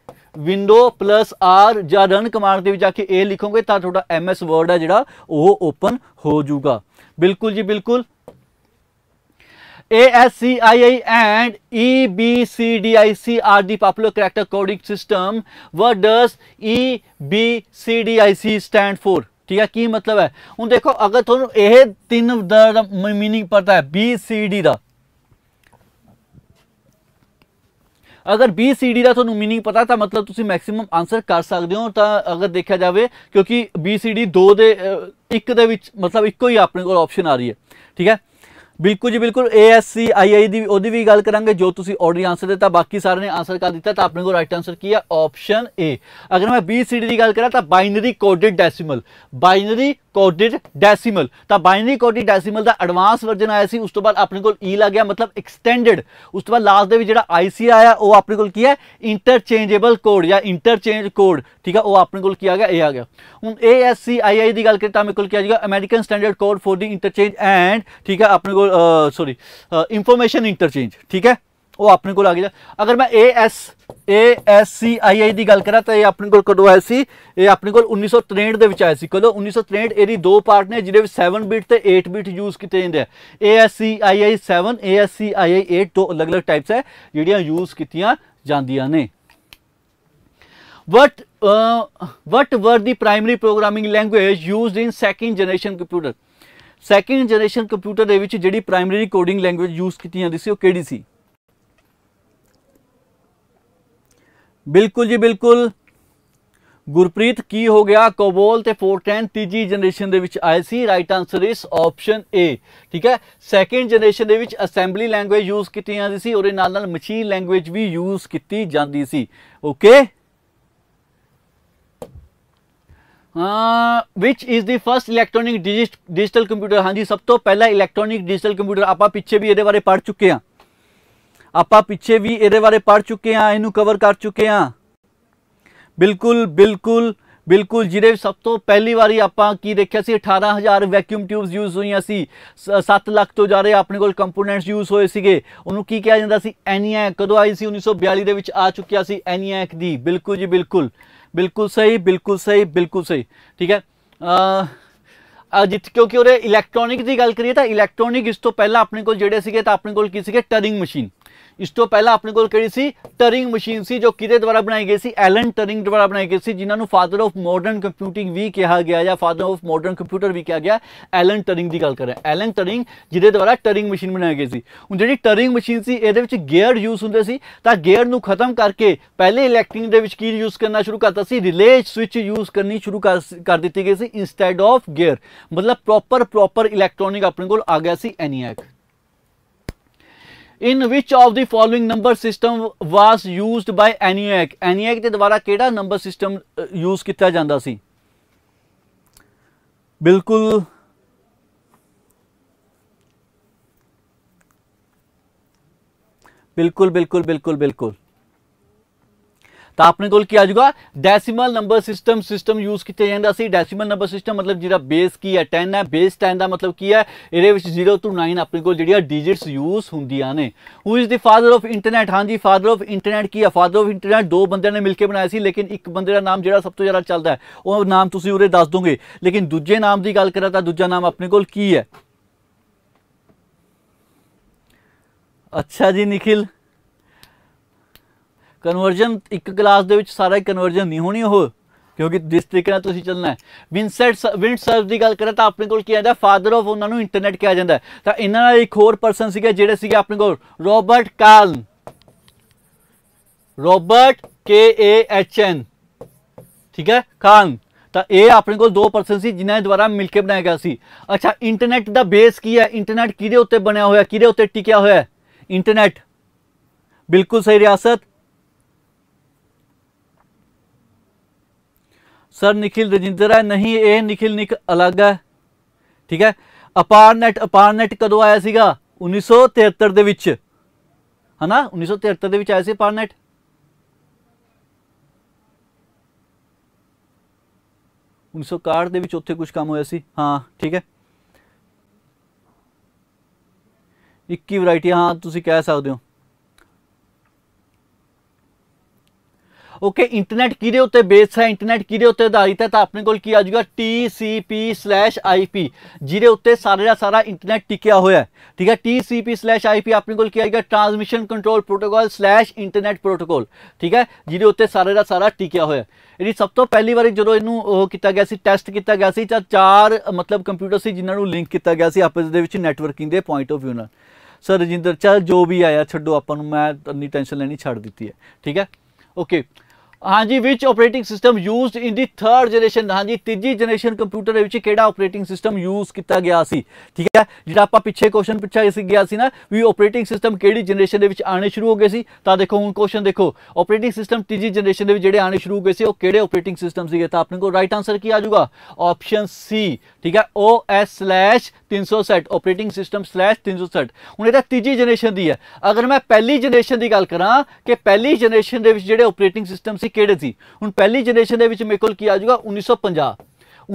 window ਪਲੱਸ r ਜਾਂ run ਕਮਾਂਡ ਦੇ ਵਿੱਚ ਜਾ ਕੇ ਇਹ ਲਿਖੋਗੇ ਤਾਂ ਤੁਹਾਡਾ ms word ਹੈ ਜਿਹੜਾ ਉਹ ਓਪਨ ਹੋ ਜਾਊਗਾ ਬਿਲਕੁਲ ਜੀ ਬਿਲਕੁਲ ASCII and EBCDIC are the popular character coding system. What does EBCDIC stand for? ਠੀਕ ਹੈ ਕੀ ਮਤਲਬ ਹੈ ਹੁਣ ਦੇਖੋ ਅਗਰ ਤੁਹਾਨੂੰ ਇਹ ਤਿੰਨ ਦਾ ਮੀਨਿੰਗ ਪਤਾ ਹੈ ਬੀ ਸੀ ਡੀ ਦਾ ਅਗਰ ਬੀ ਸੀ ਡੀ ਦਾ ਤੁਹਾਨੂੰ ਮੀਨਿੰਗ ਪਤਾ ਤਾਂ ਮਤਲਬ ਤੁਸੀਂ ਮੈਕਸਿਮਮ ਆਨਸਰ ਕਰ ਸਕਦੇ ਹੋ ਤਾਂ ਅਗਰ ਦੇਖਿਆ ਜਾਵੇ ਕਿਉਂਕਿ ਬੀ ਸੀ ਡੀ ਦੋ ਦੇ ਇੱਕ ਦੇ ਵਿੱਚ ਮਤਲਬ ਇੱਕੋ ਹੀ ਆਪਣੇ ਕੋਲ ਆਪਸ਼ਨ ਆ ਰਹੀ ਹੈ ਠੀਕ ਹੈ ਬਿਲਕੁਲ ਜੀ ਬਿਲਕੁਲ ਏਐਸਸੀ ਆਈਆਈ ਦੀ ਉਹਦੀ ਵੀ ਗੱਲ ਕਰਾਂਗੇ ਜੋ ਤੁਸੀਂ ਆਲਰੇਡੀ ਆਨਸਰ ਦਿੱਤਾ ਬਾਕੀ ਸਾਰਿਆਂ ਨੇ ਆਨਸਰ ਕਰ ਦਿੱਤਾ ਤਾਂ ਆਪਣੇ ਕੋਲ ਰਾਈਟ ਆਨਸਰ ਕੀ ਹੈ ਆਪਸ਼ਨ ਏ ਅਗਰ ਮੈਂ ਬੀਸੀਡੀ ਦੀ ਗੱਲ ਕਰਾਂ ਤਾਂ binary coded decimal binary coded decimal ਤਾਂ ਬਾਈਨਰੀ ਕੋਡਡ ਡੈਸੀਮਲ ਦਾ ਐਡਵਾਂਸ ਵਰਜ਼ਨ ਆਇਆ ਸੀ ਉਸ ਤੋਂ ਬਾਅਦ ਆਪਣੇ ਕੋਲ ਈ ਲੱਗ ਗਿਆ ਮਤਲਬ ਐਕਸਟੈਂਡਡ ਉਸ ਤੋਂ ਬਾਅਦ ਲਾਸਟ ਦੇ ਵਿੱਚ ਜਿਹੜਾ IC ਆਇਆ ਉਹ ਆਪਣੇ ਕੋਲ ਕੀ ਹੈ ਇੰਟਰਚੇਂਜੇਬਲ ਕੋਡ ਜਾਂ ਇੰਟਰਚੇਂਜ ਕੋਡ ਠੀਕ ਹੈ ਉਹ ਆਪਣੇ ਕੋਲ ਕੀ ਆ ਗਿਆ ਇਹ ਆ ਗਿਆ ਹੁਣ ASCII ਦੀ ਗੱਲ ਕਰੀਏ ਤਾਂ ਮੇਰੇ ਕੋਲ ਕੀ ਆ ਜਾਏਗਾ American standard code for the interchange and ਠੀਕ ਹੈ ਆਪਣੇ ਕੋਲ ਸੌਰੀ ਇਨਫੋਰਮੇਸ਼ਨ ਇੰਟਰਚੇਂਜ ਠੀਕ ਹੈ ਉਹ ਆਪਣੇ ਕੋਲ ਆ ਗਿਆ ਅਗਰ ਮੈਂ AS ASCII ਦੀ ਗੱਲ ਕਰਾਂ ਤਾਂ ਇਹ ਆਪਣੇ ਕੋਲ ਕਦੋਂ ਆਇਆ ਸੀ ਇਹ ਆਪਣੇ ਕੋਲ 1963 ਦੇ ਵਿੱਚ ਆਇਆ ਸੀ ਕਦੋਂ 1963 ਇਹਦੀ ਦੋ ਪਾਰਟ ਨੇ ਜਿਹਦੇ ਵਿੱਚ 7 ਬਿਟ ਤੇ 8 ਬਿਟ ਯੂਜ਼ ਕੀਤੇ ਜਾਂਦੇ ਆ ASCII 7 ASCII 8 ਤੋਂ ਅਲੱਗ-ਅਲੱਗ ਟਾਈਪਸ ਹੈ ਜਿਹੜੀਆਂ ਯੂਜ਼ ਕੀਤੀਆਂ ਜਾਂਦੀਆਂ ਨੇ what what what were the primary programming language used in second generation computer second generation computer ਦੇ ਵਿੱਚ ਜਿਹੜੀ ਪ੍ਰਾਇਮਰੀ ਕੋਡਿੰਗ ਲੈਂਗੁਏਜ ਯੂਜ਼ ਕੀਤੀ ਜਾਂਦੀ ਸੀ ਉਹ ਕਿਹੜੀ ਸੀ ਬਿਲਕੁਲ ਜੀ ਬਿਲਕੁਲ ਗੁਰਪ੍ਰੀਤ ਕੀ ਹੋ ਗਿਆ ਕੋਬੋਲ ਤੇ 410 ਤੀਜੀ ਜਨਰੇਸ਼ਨ ਦੇ ਵਿੱਚ ਆਏ ਸੀ right answer is option A ਠੀਕ ਹੈ ਸੈਕਿੰਡ ਜਨਰੇਸ਼ਨ ਦੇ ਵਿੱਚ ਅਸੈਂਬਲੀ ਲੈਂਗੁਏਜ ਯੂਜ਼ ਕੀਤੀ ਜਾਂਦੀ ਸੀ ਔਰ ਨਾਲ ਨਾਲ ਮਸ਼ੀਨ ਲੈਂਗੁਏਜ ਵੀ ਯੂਜ਼ ਕੀਤੀ ਜਾਂਦੀ ਸੀ okay which is the first electronic digital computer ਹਾਂਜੀ ਸਭ ਤੋਂ ਪਹਿਲਾ ਇਲੈਕਟ੍ਰੋਨਿਕ ਡਿਜੀਟਲ ਕੰਪਿਊਟਰ ਆਪਾਂ ਪਿੱਛੇ ਵੀ ਇਹਦੇ ਬਾਰੇ ਪੜ ਚੁੱਕੇ ਹਾਂ ਆਪਾਂ ਪਿੱਛੇ ਵੀ ਇਹਦੇ ਬਾਰੇ ਪੜ ਚੁੱਕੇ ਆ ਇਹਨੂੰ ਕਵਰ ਕਰ ਚੁੱਕੇ ਆ ਬਿਲਕੁਲ ਬਿਲਕੁਲ ਬਿਲਕੁਲ ਜਿਹੜੇ ਸਭ ਤੋਂ ਪਹਿਲੀ ਵਾਰੀ ਆਪਾਂ ਕੀ ਦੇਖਿਆ ਸੀ 18000 ਵੈਕਿਊਮ ਟਿਊਬਸ ਯੂਜ਼ ਹੋਈਆਂ ਸੀ 7 ਲੱਖ ਤੋਂ ਜ਼ਿਆਦਾ ਆਪਣੇ ਕੋਲ ਕੰਪੋਨੈਂਟਸ ਯੂਜ਼ ਹੋਏ ਸੀਗੇ ਉਹਨੂੰ ਕੀ ਕਿਹਾ ਜਾਂਦਾ ਸੀ ਐਨੀਐਕ ਕਦੋਂ ਆਈ ਸੀ 1942 ਦੇ ਵਿੱਚ ਆ ਚੁੱਕਿਆ ਸੀ ਐਨੀਐਕ ਦੀ ਬਿਲਕੁਲ ਜੀ ਬਿਲਕੁਲ ਬਿਲਕੁਲ ਸਹੀ ਬਿਲਕੁਲ ਸਹੀ ਬਿਲਕੁਲ ਸਹੀ ਠੀਕ ਹੈ ਅ ਜਿੱਤ ਕਿਉਂਕਿ ਉਹਦੇ ਇਲੈਕਟ੍ਰੋਨਿਕ ਦੀ ਗੱਲ ਕਰੀਏ ਤਾਂ ਇਲੈਕਟ੍ਰੋਨਿਕ ਇਸ ਤੋਂ ਪਹਿਲਾਂ ਆਪਣੇ ਕੋਲ ਜਿਹੜੇ ਸੀਗੇ ਤਾਂ ਆਪਣੇ ਕੋਲ ਕੀ ਸੀਗੇ ਟਰਿੰਗ ਮਸ਼ੀਨ ਇਸ ਤੋਂ ਪਹਿਲਾਂ ਆਪਣੇ ਕੋਲ ਕਿਹੜੀ ਸੀ ਟਰਿੰਗ ਮਸ਼ੀਨ ਸੀ ਜੋ ਕਿਹਦੇ ਦੁਆਰਾ ਬਣਾਈ ਗਈ ਸੀ ਐਲਨ ਟਰਿੰਗ ਦੁਆਰਾ ਬਣਾਈ ਗਈ ਸੀ ਜਿਨ੍ਹਾਂ ਨੂੰ ਫਾਦਰ ਆਫ ਮਾਡਰਨ ਕੰਪਿਊਟਿੰਗ ਵੀ ਕਿਹਾ ਗਿਆ ਜਾਂ ਫਾਦਰ ਆਫ ਮਾਡਰਨ ਕੰਪਿਊਟਰ ਵੀ ਕਿਹਾ ਗਿਆ ਐਲਨ ਟਰਿੰਗ ਦੀ ਗੱਲ ਕਰ ਰਿਹਾ ਐਲਨ ਟਰਿੰਗ ਜਿਹਦੇ ਦੁਆਰਾ ਟਰਿੰਗ ਮਸ਼ੀਨ ਬਣਾਈ ਗਈ ਸੀ ਉਹ ਜਿਹੜੀ ਟਰਿੰਗ ਮਸ਼ੀਨ ਸੀ ਇਹਦੇ ਵਿੱਚ ਗੇਅਰ ਯੂਜ਼ ਹੁੰਦੇ ਸੀ ਤਾਂ ਗੇਅਰ ਨੂੰ ਖਤਮ ਕਰਕੇ ਪਹਿਲੇ ਇਲੈਕਟ੍ਰਿਕ ਦੇ ਵਿੱਚ ਕੀ ਯੂਜ਼ ਕਰਨਾ ਸ਼ੁਰੂ ਕਰਤਾ ਸੀ ਰਿਲੇ ਸਵਿਚ ਯੂਜ਼ ਕਰਨੀ ਸ਼ੁਰੂ ਕਰ ਦਿੱਤੀ ਗਈ ਸੀ ਇਨਸਟੈਡ ਆਫ ਗੇਅਰ ਮਤਲਬ ਪ੍ਰੋਪਰ ਪ੍ਰੋਪਰ ਇਲੈਕਟ੍ਰੋਨਿਕ ਆਪਣੇ ਕੋਲ ਆ ਗਿਆ ਸੀ ENIAC in which of the following number system was used by ENIAC ENIAC ਦੇ ਦੁਆਰਾ ਕਿਹੜਾ ਨੰਬਰ ਸਿਸਟਮ ਯੂਜ਼ ਕੀਤਾ ਜਾਂਦਾ ਸੀ ਬਿਲਕੁਲ ਬਿਲਕੁਲ ਬਿਲਕੁਲ ਬਿਲਕੁਲ ਬਿਲਕੁਲ ਤਾਂ ਆਪਣੇ ਕੋਲ ਕੀ ਆ ਜਾਊਗਾ decimal number system system use ਕੀਤਾ ਜਾਂਦਾ ਸੀ ਡੈਸੀਮਲ ਨੰਬਰ ਸਿਸਟਮ ਮਤਲਬ ਜਿਹੜਾ ਬੇਸ ਕੀ ਹੈ 10 ਹੈ ਬੇਸ 10 ਦਾ ਮਤਲਬ ਕੀ ਹੈ ਇਹਦੇ ਵਿੱਚ 0 ਤੋਂ 9 ਆਪਣੇ ਕੋਲ ਜਿਹੜੀਆਂ ਡਿਜਿਟਸ ਯੂਜ਼ ਹੁੰਦੀਆਂ ਨੇ who is the father of internet ਹਾਂਜੀ ਫਾਦਰ ਆਫ ਇੰਟਰਨੈਟ ਕੀ ਹੈ ਫਾਦਰ ਆਫ ਇੰਟਰਨੈਟ ਦੋ ਬੰਦਿਆਂ ਨੇ ਮਿਲ ਕੇ ਬਣਾਇਆ ਸੀ ਲੇਕਿਨ ਇੱਕ ਬੰਦੇ ਦਾ ਨਾਮ ਜਿਹੜਾ ਸਭ ਤੋਂ ਜ਼ਿਆਦਾ ਚੱਲਦਾ ਹੈ ਉਹ ਨਾਮ ਤੁਸੀਂ ਉਰੇ ਦੱਸ ਦੋਗੇ ਲੇਕਿਨ ਦੂਜੇ ਨਾਮ ਦੀ ਗੱਲ ਕਰਾਂ ਤਾਂ ਦੂਜਾ ਨਾਮ ਆਪਣੇ ਕੋਲ ਕੀ ਹੈ ਅੱਛਾ ਜੀ ਨikhil ਕਨਵਰਜਨ ਇੱਕ ਕਲਾਸ ਦੇ ਵਿੱਚ ਸਾਰਾ ਕਨਵਰਜਨ ਨਹੀਂ ਹੋਣੀ ਉਹ ਕਿਉਂਕਿ ਜਿਸ ਤਰੀਕੇ ਨਾਲ ਤੁਸੀਂ ਚੱਲਣਾ ਹੈ ਵਿਨਸੈਟ ਵਿੰਡ ਸਰਵ ਦੀ ਗੱਲ ਕਰਾਂ ਤਾਂ ਆਪਣੇ ਕੋਲ ਕੀ ਆਂਦਾ ਫਾਦਰ ਆਫ ਉਹਨਾਂ ਨੂੰ ਇੰਟਰਨੈਟ ਕਿਹਾ ਜਾਂਦਾ ਤਾਂ ਇਹਨਾਂ ਨਾਲ ਇੱਕ ਹੋਰ ਪਰਸਨ ਸੀਗਾ ਜਿਹੜੇ ਸੀਗੇ ਆਪਣੇ ਕੋਲ Robert Kahn Robert K A H N ਠੀਕ ਹੈ ਕਾਲਨ ਤਾਂ ਇਹ ਆਪਣੇ ਕੋਲ ਦੋ ਪਰਸਨ ਸੀ ਜਿਨ੍ਹਾਂ ਦੇ ਦੁਆਰਾ ਮਿਲ ਕੇ ਬਣਾਇਆ ਗਿਆ ਸੀ ਅੱਛਾ ਇੰਟਰਨੈਟ ਦਾ ਬੇਸ ਕੀ ਹੈ ਇੰਟਰਨੈਟ ਕਿਹਦੇ ਉੱਤੇ ਬਣਿਆ ਹੋਇਆ ਕਿਹਦੇ ਉੱਤੇ ਟਿਕਿਆ ਹੋਇਆ ਇੰਟਰਨੈਟ ਬਿਲਕੁਲ ਸਹੀ ਰਿਆਸਤ ਸਰ ਨikhil ਰਜਿੰਦਰ ਹੈ ਨਹੀਂ ਇਹ ਨikhil ਨਿਕ ਅਲੱਗ ਹੈ ਠੀਕ ਹੈ ਅਪਾਰਨੈਟ ਅਪਾਰਨੈਟ ਕਦੋਂ ਆਇਆ ਸੀਗਾ 1973 ਦੇ ਵਿੱਚ ਹਨਾ 1973 ਦੇ ਵਿੱਚ ਆਇਆ ਸੀ ਅਪਾਰਨੈਟ ਕਾਰਡ ਦੇ ਵਿੱਚ ਉੱਥੇ ਕੁਝ ਕੰਮ ਹੋਇਆ ਸੀ ਹਾਂ ਠੀਕ ਹੈ 21 ਵੈਰਾਈਟੀ ਹਾਂ ਤੁਸੀਂ ਕਹਿ ਸਕਦੇ ਹੋ ਓਕੇ ਇੰਟਰਨੈਟ ਕਿਹਦੇ ਉੱਤੇ ਬੇਸ ਹੈ ਇੰਟਰਨੈਟ ਕਿਹਦੇ ਉੱਤੇ ਆਧਾਰਿਤ ਹੈ ਤਾਂ ਆਪਣੇ ਕੋਲ ਕੀ ਆ ਜਾਊਗਾ TCP/IP ਜਿਹਦੇ ਉੱਤੇ ਸਾਰਾ ਦਾ ਸਾਰਾ ਇੰਟਰਨੈਟ ਟਿਕਿਆ ਹੋਇਆ ਹੈ ਠੀਕ ਹੈ TCP/IP ਆਪਣੇ ਕੋਲ ਕੀ ਆਏਗਾ ਟ੍ਰਾਂਸਮਿਸ਼ਨ ਕੰਟਰੋਲ ਪ੍ਰੋਟੋਕਾਲ/ਇੰਟਰਨੈਟ ਪ੍ਰੋਟੋਕਾਲ ਠੀਕ ਹੈ ਜਿਹਦੇ ਉੱਤੇ ਸਾਰਾ ਦਾ ਸਾਰਾ ਟਿਕਿਆ ਹੋਇਆ ਇਹਦੀ ਸਭ ਤੋਂ ਪਹਿਲੀ ਵਾਰੀ ਜਦੋਂ ਇਹਨੂੰ ਉਹ ਕੀਤਾ ਗਿਆ ਸੀ ਟੈਸਟ ਕੀਤਾ ਗਿਆ ਸੀ ਤਾਂ ਚਾਰ ਮਤਲਬ ਕੰਪਿਊਟਰ ਸੀ ਜਿਨ੍ਹਾਂ ਨੂੰ ਲਿੰਕ ਕੀਤਾ ਗਿਆ ਸੀ ਆਪਸ ਦੇ ਵਿੱਚ ਨੈਟਵਰਕਿੰਗ ਦੇ ਪੁਆਇੰਟ ਆਫ ਵਿਊ ਨਾਲ ਸਰ ਰਜਿੰਦਰ ਚਲ ਜੋ ਵੀ ਆਇਆ ਛੱਡੋ ਆਪਾਂ ਨੂੰ ਮੈਂ ਇੰਨੀ ਟੈਨਸ਼ਨ ਲੈਣੀ ਛੱਡ ਦਿੱਤੀ ਹੈ ਠੀਕ ਹੈ ਓਕੇ ਹਾਂਜੀ operating operating system used in the 3rd generation ਹਾਂਜੀ ਤੀਜੀ ਜਨਰੇਸ਼ਨ ਕੰਪਿਊਟਰ ਦੇ ਵਿੱਚ ਕਿਹੜਾ ਆਪਰੇਟਿੰਗ ਸਿਸਟਮ ਯੂਜ਼ ਕੀਤਾ ਗਿਆ ਸੀ ਠੀਕ ਹੈ ਜਿਹੜਾ ਆਪਾਂ ਪਿੱਛੇ ਕੁਐਸਚਨ ਪੁੱਛਿਆ ਸੀ ਗਿਆ ਸੀ ਨਾ ਵੀ ਆਪਰੇਟਿੰਗ ਸਿਸਟਮ ਕਿਹੜੀ ਜਨਰੇਸ਼ਨ ਦੇ ਵਿੱਚ ਆਣੇ ਸ਼ੁਰੂ ਹੋ ਗਏ ਸੀ ਤਾਂ ਦੇਖੋ ਹੁਣ ਕੁਐਸਚਨ ਦੇਖੋ ਆਪਰੇਟਿੰਗ ਸਿਸਟਮ ਤੀਜੀ ਜਨਰੇਸ਼ਨ ਦੇ ਵਿੱਚ ਜਿਹੜੇ ਆਣੇ ਸ਼ੁਰੂ ਹੋ ਗਏ ਸੀ ਉਹ ਕਿਹੜੇ ਆਪਰੇਟਿੰਗ ਸਿਸਟਮ ਸੀਗੇ ਤਾਂ ਆਪਣੇ ਕੋਲ ਰਾਈਟ ਆਨਸਰ ਕੀ ਆ ਜਾਊਗਾ ਆਪਸ਼ਨ ਸੀ ਠੀਕ ਹੈ OS/360 ਆਪਰੇਟਿੰਗ ਸਿਸਟਮ/360 ਹੁਣ ਇਹਦਾ ਤੀਜੀ ਜਨਰੇਸ਼ਨ ਦੀ ਹੈ ਅਗਰ ਮੈਂ ਪਹਿਲੀ ਜਨਰੇਸ਼ਨ ਦੀ ਗੱਲ ਕਰਾਂ ਕਿ ਪਹਿਲੀ ਜਨਰੇਸ਼ਨ ਦੇ ਵਿੱਚ ਜਿਹੜੇ ਆਪਰੇਟਿੰਗ ਸਿਸਟਮ ਸੀ ਸੀ ਕਿਹੜੇ ਸੀ ਹੁਣ ਪਹਿਲੀ ਜਨਰੇਸ਼ਨ ਦੇ ਵਿੱਚ ਮੇਰੇ ਕੋਲ ਕੀ ਆ ਜਾਊਗਾ 1950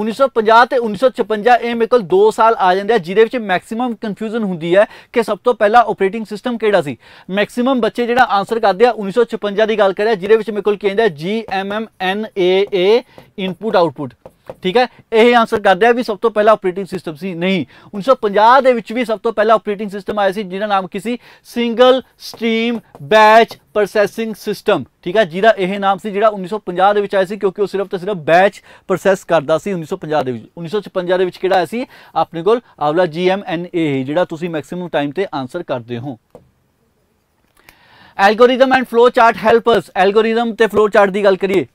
1950 ਤੇ 1956 ਇਹ ਮੇਰੇ ਕੋਲ 2 ਸਾਲ ਆ ਜਾਂਦੇ ਆ ਜਿਹਦੇ ਵਿੱਚ ਮੈਕਸਿਮਮ ਕਨਫਿਊਜ਼ਨ ਹੁੰਦੀ ਹੈ ਕਿ ਸਭ ਤੋਂ ਪਹਿਲਾਂ ਆਪਰੇਟਿੰਗ ਸਿਸਟਮ ਕਿਹੜਾ ਸੀ ਮੈਕਸਿਮਮ ਬੱਚੇ ਜਿਹੜਾ ਆਨਸਰ ਕਰਦੇ ਆ 1956 ਦੀ ਗੱਲ ਕਰਿਆ ਜਿਹਦੇ ਵਿੱਚ ਮੇਰੇ ਕੋਲ ਕੀ ਆਂਦਾ ਜੀ M M N A A input output ਠੀਕ ਹੈ ਇਹ ਆਨਸਰ ਕਰਦੇ ਆ ਵੀ ਸਭ ਤੋਂ ਪਹਿਲਾਂ ਆਪਰੇਟਿੰਗ ਸਿਸਟਮ ਸੀ ਨਹੀਂ 1950 ਦੇ ਵਿੱਚ ਵੀ ਸਭ ਤੋਂ ਪਹਿਲਾਂ ਆਪਰੇਟਿੰਗ ਸਿਸਟਮ ਆਇਆ ਸੀ ਜਿਹਦਾ ਨਾਮ ਕੀ ਸੀ single stream batch processing system ਠੀਕ ਹੈ ਜਿਹਦਾ ਇਹ ਨਾਮ ਸੀ ਜਿਹੜਾ 1950 ਦੇ ਵਿੱਚ ਆਇਆ ਸੀ ਕਿਉਂਕਿ ਉਹ ਸਿਰਫ ਤੇ ਸਿਰਫ ਬੈਚ ਪ੍ਰੋਸੈਸ ਕਰਦਾ ਸੀ 1950 ਦੇ ਵਿੱਚ 1956 ਦੇ ਵਿੱਚ ਕਿਹੜਾ ਆਇਆ ਸੀ ਆਪਣੇ ਕੋਲ ਆਵਲਾ ਜੀਐਮਐਨਏ ਜਿਹੜਾ ਤੁਸੀਂ ਮੈਕਸਿਮਮ ਟਾਈਮ ਤੇ ਆਨਸਰ ਕਰਦੇ ਹੋ algorithm and flow chart helpers algorithm ਤੇ ਫਲੋ ਚਾਰਟ ਦੀ ਗੱਲ ਕਰੀਏ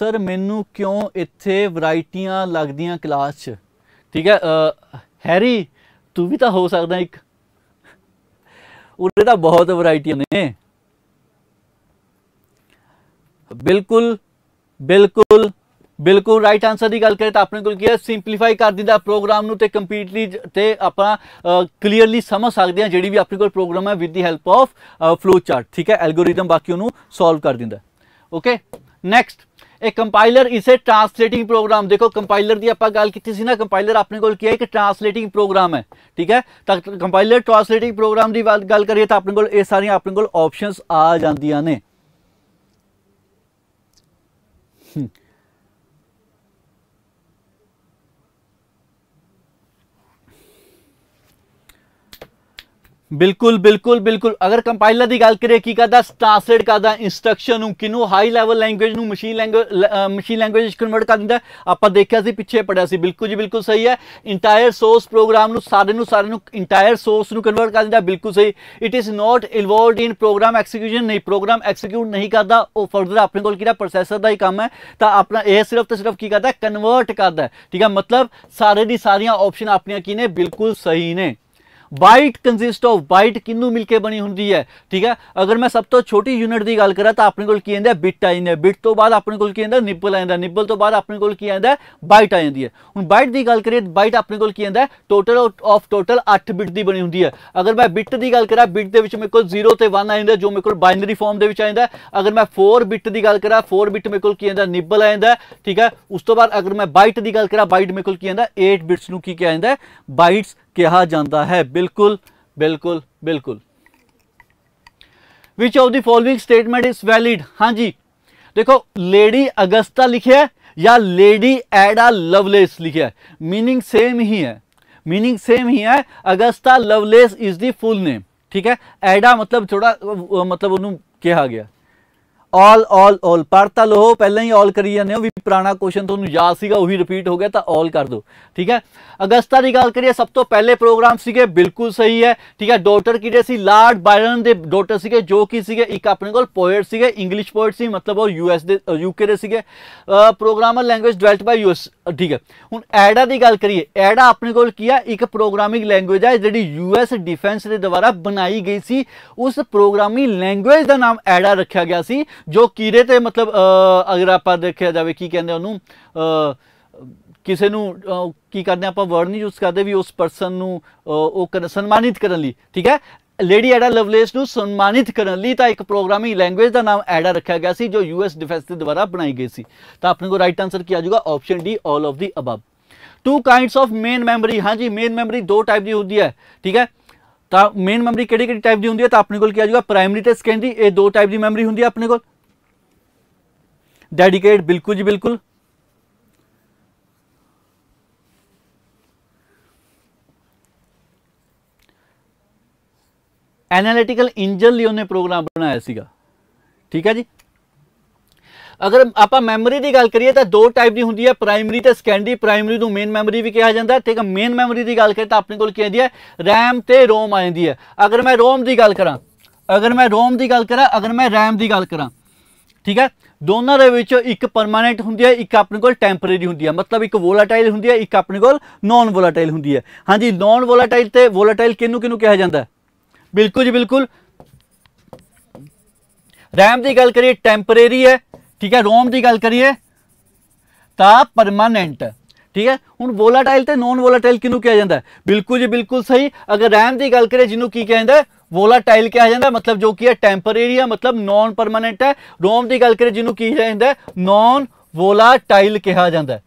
ਸਰ ਮੈਨੂੰ ਕਿਉਂ ਇੱਥੇ ਵੈਰਾਈਟੀਆਂ ਲੱਗਦੀਆਂ ਕਲਾਸ 'ਚ ਠੀਕ ਹੈ ਹੈਰੀ ਤੂੰ ਵੀ ਤਾਂ ਹੋ ਸਕਦਾ ਇੱਕ ਉਹਦੇ ਤਾਂ ਬਹੁਤ ਵੈਰਾਈਟੀਆਂ ਨੇ ਬਿਲਕੁਲ ਬਿਲਕੁਲ ਬਿਲਕੁਲ ਰਾਈਟ ਆਨਸਰ ਦੀ ਗੱਲ ਕਰੇ ਤਾਂ ਆਪਣੇ ਕੋਲ ਕੀ ਹੈ ਸਿੰਪਲੀਫਾਈ ਕਰ ਦਿੰਦਾ ਪ੍ਰੋਗਰਾਮ ਨੂੰ ਤੇ ਕੰਪਲੀਟਲੀ ਤੇ ਆਪਾਂ ਕਲੀਅਰਲੀ ਸਮਝ ਸਕਦੇ ਹਾਂ ਜਿਹੜੀ ਵੀ ਆਪਣੇ ਕੋਲ ਪ੍ਰੋਗਰਾਮ ਹੈ with the help of flow chart ਠੀਕ ਹੈ ਐਲਗੋਰਿਦਮ ਬਾਕੀ ਉਹਨੂੰ ਸੋਲਵ ਕਰ ਦਿੰਦਾ ਓਕੇ ਨੈਕਸਟ ਇਹ ਕੰਪਾਈਲਰ ਇਸ ਇਸੇ ਟ੍ਰਾਂਸਲੇਟਿੰਗ ਪ੍ਰੋਗਰਾਮ ਦੇਖੋ ਕੰਪਾਈਲਰ ਦੀ ਆਪਾਂ ਗੱਲ ਕੀਤੀ ਸੀ ਨਾ ਕੰਪਾਈਲਰ ਆਪਣੇ ਕੋਲ ਕੀ ਹੈ ਇੱਕ ਟ੍ਰਾਂਸਲੇਟਿੰਗ ਪ੍ਰੋਗਰਾਮ ਹੈ ਠੀਕ ਹੈ ਤਾਂ ਕੰਪਾਈਲਰ ਟ੍ਰਾਂਸਲੇਟਿੰਗ ਪ੍ਰੋਗਰਾਮ ਦੀ ਗੱਲ ਕਰੀਏ ਤਾਂ ਆਪਣੇ ਕੋਲ ਇਹ ਸਾਰੀਆਂ ਆਪਣੇ ਕੋਲ ਆਪਸ਼ਨਸ ਆ ਜਾਂਦੀਆਂ ਨੇ ਬਿਲਕੁਲ ਬਿਲਕੁਲ ਬਿਲਕੁਲ ਅਗਰ ਕੰਪਾਈਲਰ ਦੀ ਗੱਲ ਕਰੀਏ ਕੀ ਕਰਦਾ ਟ੍ਰਾਂਸਲੇਟ ਕਰਦਾ ਇਨਸਟਰਕਸ਼ਨ ਨੂੰ ਕਿਨੂੰ ਹਾਈ ਲੈਵਲ ਲੈਂਗੁਏਜ ਨੂੰ ਮਸ਼ੀਨ ਲੈਂਗੁਏਜ ਮਸ਼ੀਨ ਲੈਂਗੁਏਜ ਵਿੱਚ ਕਨਵਰਟ ਕਰ ਦਿੰਦਾ ਆਪਾਂ ਦੇਖਿਆ ਸੀ ਪਿੱਛੇ ਪੜਿਆ ਸੀ ਬਿਲਕੁਲ ਜੀ ਬਿਲਕੁਲ ਸਹੀ ਹੈ ਇੰਟਾਇਰ ਸੋਰਸ ਪ੍ਰੋਗਰਾਮ ਨੂੰ ਸਾਰੇ ਨੂੰ ਸਾਰੇ ਨੂੰ ਇੰਟਾਇਰ ਸੋਰਸ ਨੂੰ ਕਨਵਰਟ ਕਰ ਦਿੰਦਾ ਬਿਲਕੁਲ ਸਹੀ it is not involved in program execution ਨਹੀਂ ਪ੍ਰੋਗਰਾਮ ਐਗਜ਼ੀਕਿਊਟ ਨਹੀਂ ਕਰਦਾ ਉਹ ਫਰਦਰ ਆਪਣੇ ਕੋਲ ਕਿਹੜਾ ਪ੍ਰੋਸੈਸਰ ਦਾ ਹੀ ਕੰਮ ਹੈ ਤਾਂ ਆਪਣਾ ਇਹ ਸਿਰਫ ਤੇ ਸਿਰਫ ਕੀ ਕਰਦਾ ਕਨਵਰਟ ਕਰਦਾ ਠੀਕ ਹੈ ਮਤਲਬ ਸਾਰੇ ਦੀ ਸਾਰੀਆਂ ਆਪਸ਼ਨ ਆਪਣੀਆਂ ਕੀ ਨੇ ਬਿਲਕੁਲ ਸਹੀ ਨੇ ਬਾਈਟ ਕੰਸਿਸਟ ਆਫ ਬਾਈਟ ਕਿੰਨੂ ਮਿਲ ਕੇ ਬਣੀ ਹੁੰਦੀ ਹੈ ਠੀਕ ਹੈ ਅਗਰ ਮੈਂ ਸਭ ਤੋਂ ਛੋਟੀ ਯੂਨਿਟ ਦੀ ਗੱਲ ਕਰਾਂ ਤਾਂ ਆਪਣੇ ਕੋਲ ਕੀ ਆਂਦਾ ਬਿਟ ਆ ਜਾਂਦਾ ਬਿਟ ਤੋਂ ਬਾਅਦ ਆਪਣੇ ਕੋਲ ਕੀ ਆਂਦਾ ਨਿਪਲ ਆ ਜਾਂਦਾ ਨਿਪਲ ਤੋਂ ਬਾਅਦ ਆਪਣੇ ਕੋਲ ਕੀ ਆਂਦਾ ਬਾਈਟ ਆ ਜਾਂਦੀ ਹੈ ਹੁਣ ਬਾਈਟ ਦੀ ਗੱਲ ਕਰੀਏ ਬਾਈਟ ਆਪਣੇ ਕੋਲ ਕੀ ਆਂਦਾ ਟੋਟਲ ਆਫ ਟੋਟਲ 8 ਬਿਟ ਦੀ ਬਣੀ ਹੁੰਦੀ ਹੈ ਅਗਰ ਮੈਂ ਬਿਟ ਦੀ ਗੱਲ ਕਰਾਂ ਬਿਟ ਦੇ ਵਿੱਚ ਮੇਰੇ ਕੋਲ 0 ਤੇ 1 ਆ ਜਾਂਦਾ ਜੋ ਮੇਰੇ ਕੋਲ ਬਾਈਨਰੀ ਫਾਰਮ ਦੇ ਵਿੱਚ ਆ ਜਾਂਦਾ ਅਗਰ ਮੈਂ 4 ਬਿਟ ਦੀ ਗੱਲ ਕਰਾਂ 4 ਬਿਟ ਮੇਰੇ ਕੋਲ ਕੀ ਆਂਦਾ ਨਿਪਲ ਆ ਜਾਂਦਾ ਠੀਕ ਹੈ ਉਸ ਤੋਂ ਬਾਅਦ ਅਗਰ ਮੈਂ ਬਾਈਟ ਦੀ ਗੱਲ ਕਰਾਂ ਬਾਈਟ ਮੇਰੇ ਕੋਲ ਕੀ ਆਂਦਾ 8 ਬਿਟਸ ਨੂੰ ਕੀ ਕਿਹਾ ਜਾਂਦਾ ਬਾਈਟਸ है बिल्कुल बिल्कुल बिल्कुल which of the following statement is valid हाँ जी देखो लेडी अगस्ता लिखे है या लेडी एडा लवलेस लिखे है मीनिंग सेम ही है मीनिंग सेम ही है Augusta Lovelace is the full name ठीक है एडा मतलब थोड़ा मतलब उन्होंने कहा गया ਆਲ ਆਲ ਆਲ ਪੜਤਾ ਲੋ ਪਹਿਲਾਂ ਹੀ ਆਲ ਕਰੀ ਜਾਂਦੇ ਹੋ ਵੀ ਪੁਰਾਣਾ ਕੁਐਸਚਨ ਤੁਹਾਨੂੰ ਯਾਦ ਸੀਗਾ ਉਹੀ ਰਿਪੀਟ ਹੋ ਗਿਆ ਤਾਂ ਆਲ ਕਰ ਦਿਓ ਠੀਕ ਹੈ ਅਗਸਤਾ ਦੀ ਗੱਲ ਕਰੀਏ ਸਭ ਤੋਂ ਪਹਿਲੇ ਪ੍ਰੋਗਰਾਮ ਸੀਗੇ ਬਿਲਕੁਲ ਸਹੀ ਹੈ ਠੀਕ ਹੈ ਡਾਕਟਰ ਕਿਹੜੇ ਸੀ ਲਾਰਡ ਬਾਇਰਨ ਦੇ ਡਾਕਟਰ ਸੀਗੇ ਜੋ ਕਿ ਸੀਗੇ ਇੱਕ ਆਪਣੇ ਕੋਲ ਪੋਇਟ ਸੀਗੇ ਇੰਗਲਿਸ਼ ਪੋਇਟ ਸੀ ਮਤਲਬ ਉਹ ਯੂਐਸ ਦੇ ਯੂਕੇ ਦੇ ਸੀਗੇ programmer language developed by US ਠੀਕ ਹੈ ਹੁਣ ਐਡਾ ਦੀ ਗੱਲ ਕਰੀਏ ਐਡਾ ਆਪਣੇ ਕੋਲ ਕੀ ਹੈ ਇੱਕ ਪ੍ਰੋਗਰਾਮਿੰਗ ਲੈਂਗੁਏਜ ਹੈ ਜਿਹੜੀ ਯੂਐਸ ਡਿਫੈਂਸ ਦੇ ਦੁਆਰਾ ਬਣਾਈ ਗਈ ਸੀ ਉਸ ਪ੍ਰੋਗਰਾਮਿੰਗ ਲੈਂਗੁਏਜ ਦਾ ਨਾਮ ਐਡਾ ਰੱਖਿਆ ਗਿਆ ਸੀ ਜੋ ਕੀੜੇ ਤੇ ਮਤਲਬ ਅਗਰ ਆਪਾਂ ਦੇਖਿਆ ਜਾਵੇ ਕੀ ਕਹਿੰਦੇ ਉਹਨੂੰ ਕਿਸੇ ਨੂੰ ਕੀ ਕਰਦੇ ਆਪਾਂ ਵਰਡ ਨਹੀਂ ਯੂਜ਼ ਕਰਦੇ ਵੀ ਉਸ ਪਰਸਨ ਨੂੰ ਉਹ ਸਨਮਾਨਿਤ ਕਰਨ ਲਈ ਠੀਕ ਹੈ ਲੇਡੀ ਐਡਾ ਲਵਲੇਸ ਨੂੰ ਸਨਮਾਨਿਤ ਕਰਨ ਲਈ ਤਾਂ ਇੱਕ ਪ੍ਰੋਗਰਾਮਿੰਗ ਲੈਂਗੁਏਜ ਦਾ ਨਾਮ ਐਡਾ ਰੱਖਿਆ ਗਿਆ ਸੀ ਜੋ ਯੂਐਸ ਡਿਫੈਂਸ ਦੇ ਦੁਆਰਾ ਬਣਾਈ ਗਈ ਸੀ ਤਾਂ ਆਪਣੇ ਕੋ ਰਾਈਟ ਆਨਸਰ ਕੀ ਆ ਜਾਊਗਾ option D all of the above two kinds of main memory ਹਾਂਜੀ ਮੇਨ ਮੈਮਰੀ ਦੋ ਟਾਈਪ ਦੀ ਹੁੰਦੀ ਹੈ ਠੀਕ ਹੈ तो मेन मैमरी कि टाइप की होंगी तो अपने को आजगा प्राइमरी तो सकेंडरी ये दो टाइप की मैमरी होंगी अपने को डेडिकेट बिल्कुल जी बिल्कुल एनालिटिकल इंजन लिए उन्हें प्रोग्राम बनाया ठीक है जी ਅਗਰ ਆਪਾਂ ਮੈਮਰੀ ਦੀ ਗੱਲ ਕਰੀਏ ਤਾਂ ਦੋ ਟਾਈਪ ਦੀ ਹੁੰਦੀ ਹੈ ਪ੍ਰਾਇਮਰੀ ਤੇ ਸੈਕੰਡਰੀ ਪ੍ਰਾਇਮਰੀ ਨੂੰ ਮੇਨ ਮੈਮਰੀ ਵੀ ਕਿਹਾ ਜਾਂਦਾ ਹੈ ਮੇਨ ਮੈਮਰੀ ਦੀ ਗੱਲ ਕਰੀਏ ਤਾਂ ਆਪਣੇ ਕੋਲ ਕੀ ਆਂਦੀ ਹੈ RAM ਤੇ ROM ਆ ਜਾਂਦੀ ਹੈ ਅਗਰ ਮੈਂ ROM ਦੀ ਗੱਲ ਕਰਾਂ ਅਗਰ ਮੈਂ ROM ਦੀ ਗੱਲ ਕਰਾਂ ਅਗਰ ਮੈਂ RAM ਦੀ ਗੱਲ ਕਰਾਂ ਠੀਕ ਹੈ ਦੋਨਾਂ ਦੇ ਵਿੱਚ ਇੱਕ ਪਰਮਾਨੈਂਟ ਹੁੰਦੀ ਹੈ ਇੱਕ ਆਪਣੇ ਕੋਲ ਟੈਂਪਰੇਰੀ ਹੁੰਦੀ ਹੈ ਮਤਲਬ ਇੱਕ ਵੋਲਟਾਈਲ ਹੁੰਦੀ ਹੈ ਇੱਕ ਆਪਣੇ ਕੋਲ ਨਾਨ ਵੋਲਟਾਈਲ ਹੁੰਦੀ ਹੈ ਹਾਂਜੀ ਨਾਨ ਵੋਲਟਾਈਲ ਤੇ ਵੋਲਟਾਈਲ ਕਿਹਨੂੰ ਕਿਹਨੂੰ ਕਿਹਾ ਜਾਂਦਾ ਬਿਲਕੁਲ ਜੀ ਬਿਲਕੁਲ RAM ਦੀ ਗੱਲ ਕਰੀਏ ਟੈਂਪਰੇਰੀ ਹੈ ਠੀਕ ਹੈ ਰੋਮ ਦੀ ਗੱਲ ਕਰੀਏ ਤਾਂ ਪਰਮਾਨੈਂਟ ਠੀਕ ਹੈ ਹੁਣ ਵੋਲਾਟਾਈਲ ਤੇ ਨੋਨ ਵੋਲਾਟਾਈਲ ਕਿਹਨੂੰ ਕਿਹਾ ਜਾਂਦਾ ਬਿਲਕੁਲ ਜੀ ਬਿਲਕੁਲ ਸਹੀ ਅਗਰ ਰੈਮ ਦੀ ਗੱਲ ਕਰੀਏ ਜਿਹਨੂੰ ਕੀ ਕਹਿੰਦੇ ਜਾਂਦਾ ਵੋਲਾਟਾਈਲ ਕਿਹਾ ਜਾਂਦਾ ਮਤਲਬ ਜੋ ਕੀ ਹੈ ਟੈਂਪਰੇਰੀ ਹੈ ਮਤਲਬ ਨੋਨ ਪਰਮਾਨੈਂਟ ਹੈ ਰੋਮ ਦੀ ਗੱਲ ਕਰੀਏ ਜਿਹਨੂੰ ਕੀ ਕਿਹਾ ਜਾਂਦਾ ਨੋਨ ਵੋਲਾਟਾਈਲ ਕਿਹਾ ਜਾਂਦਾ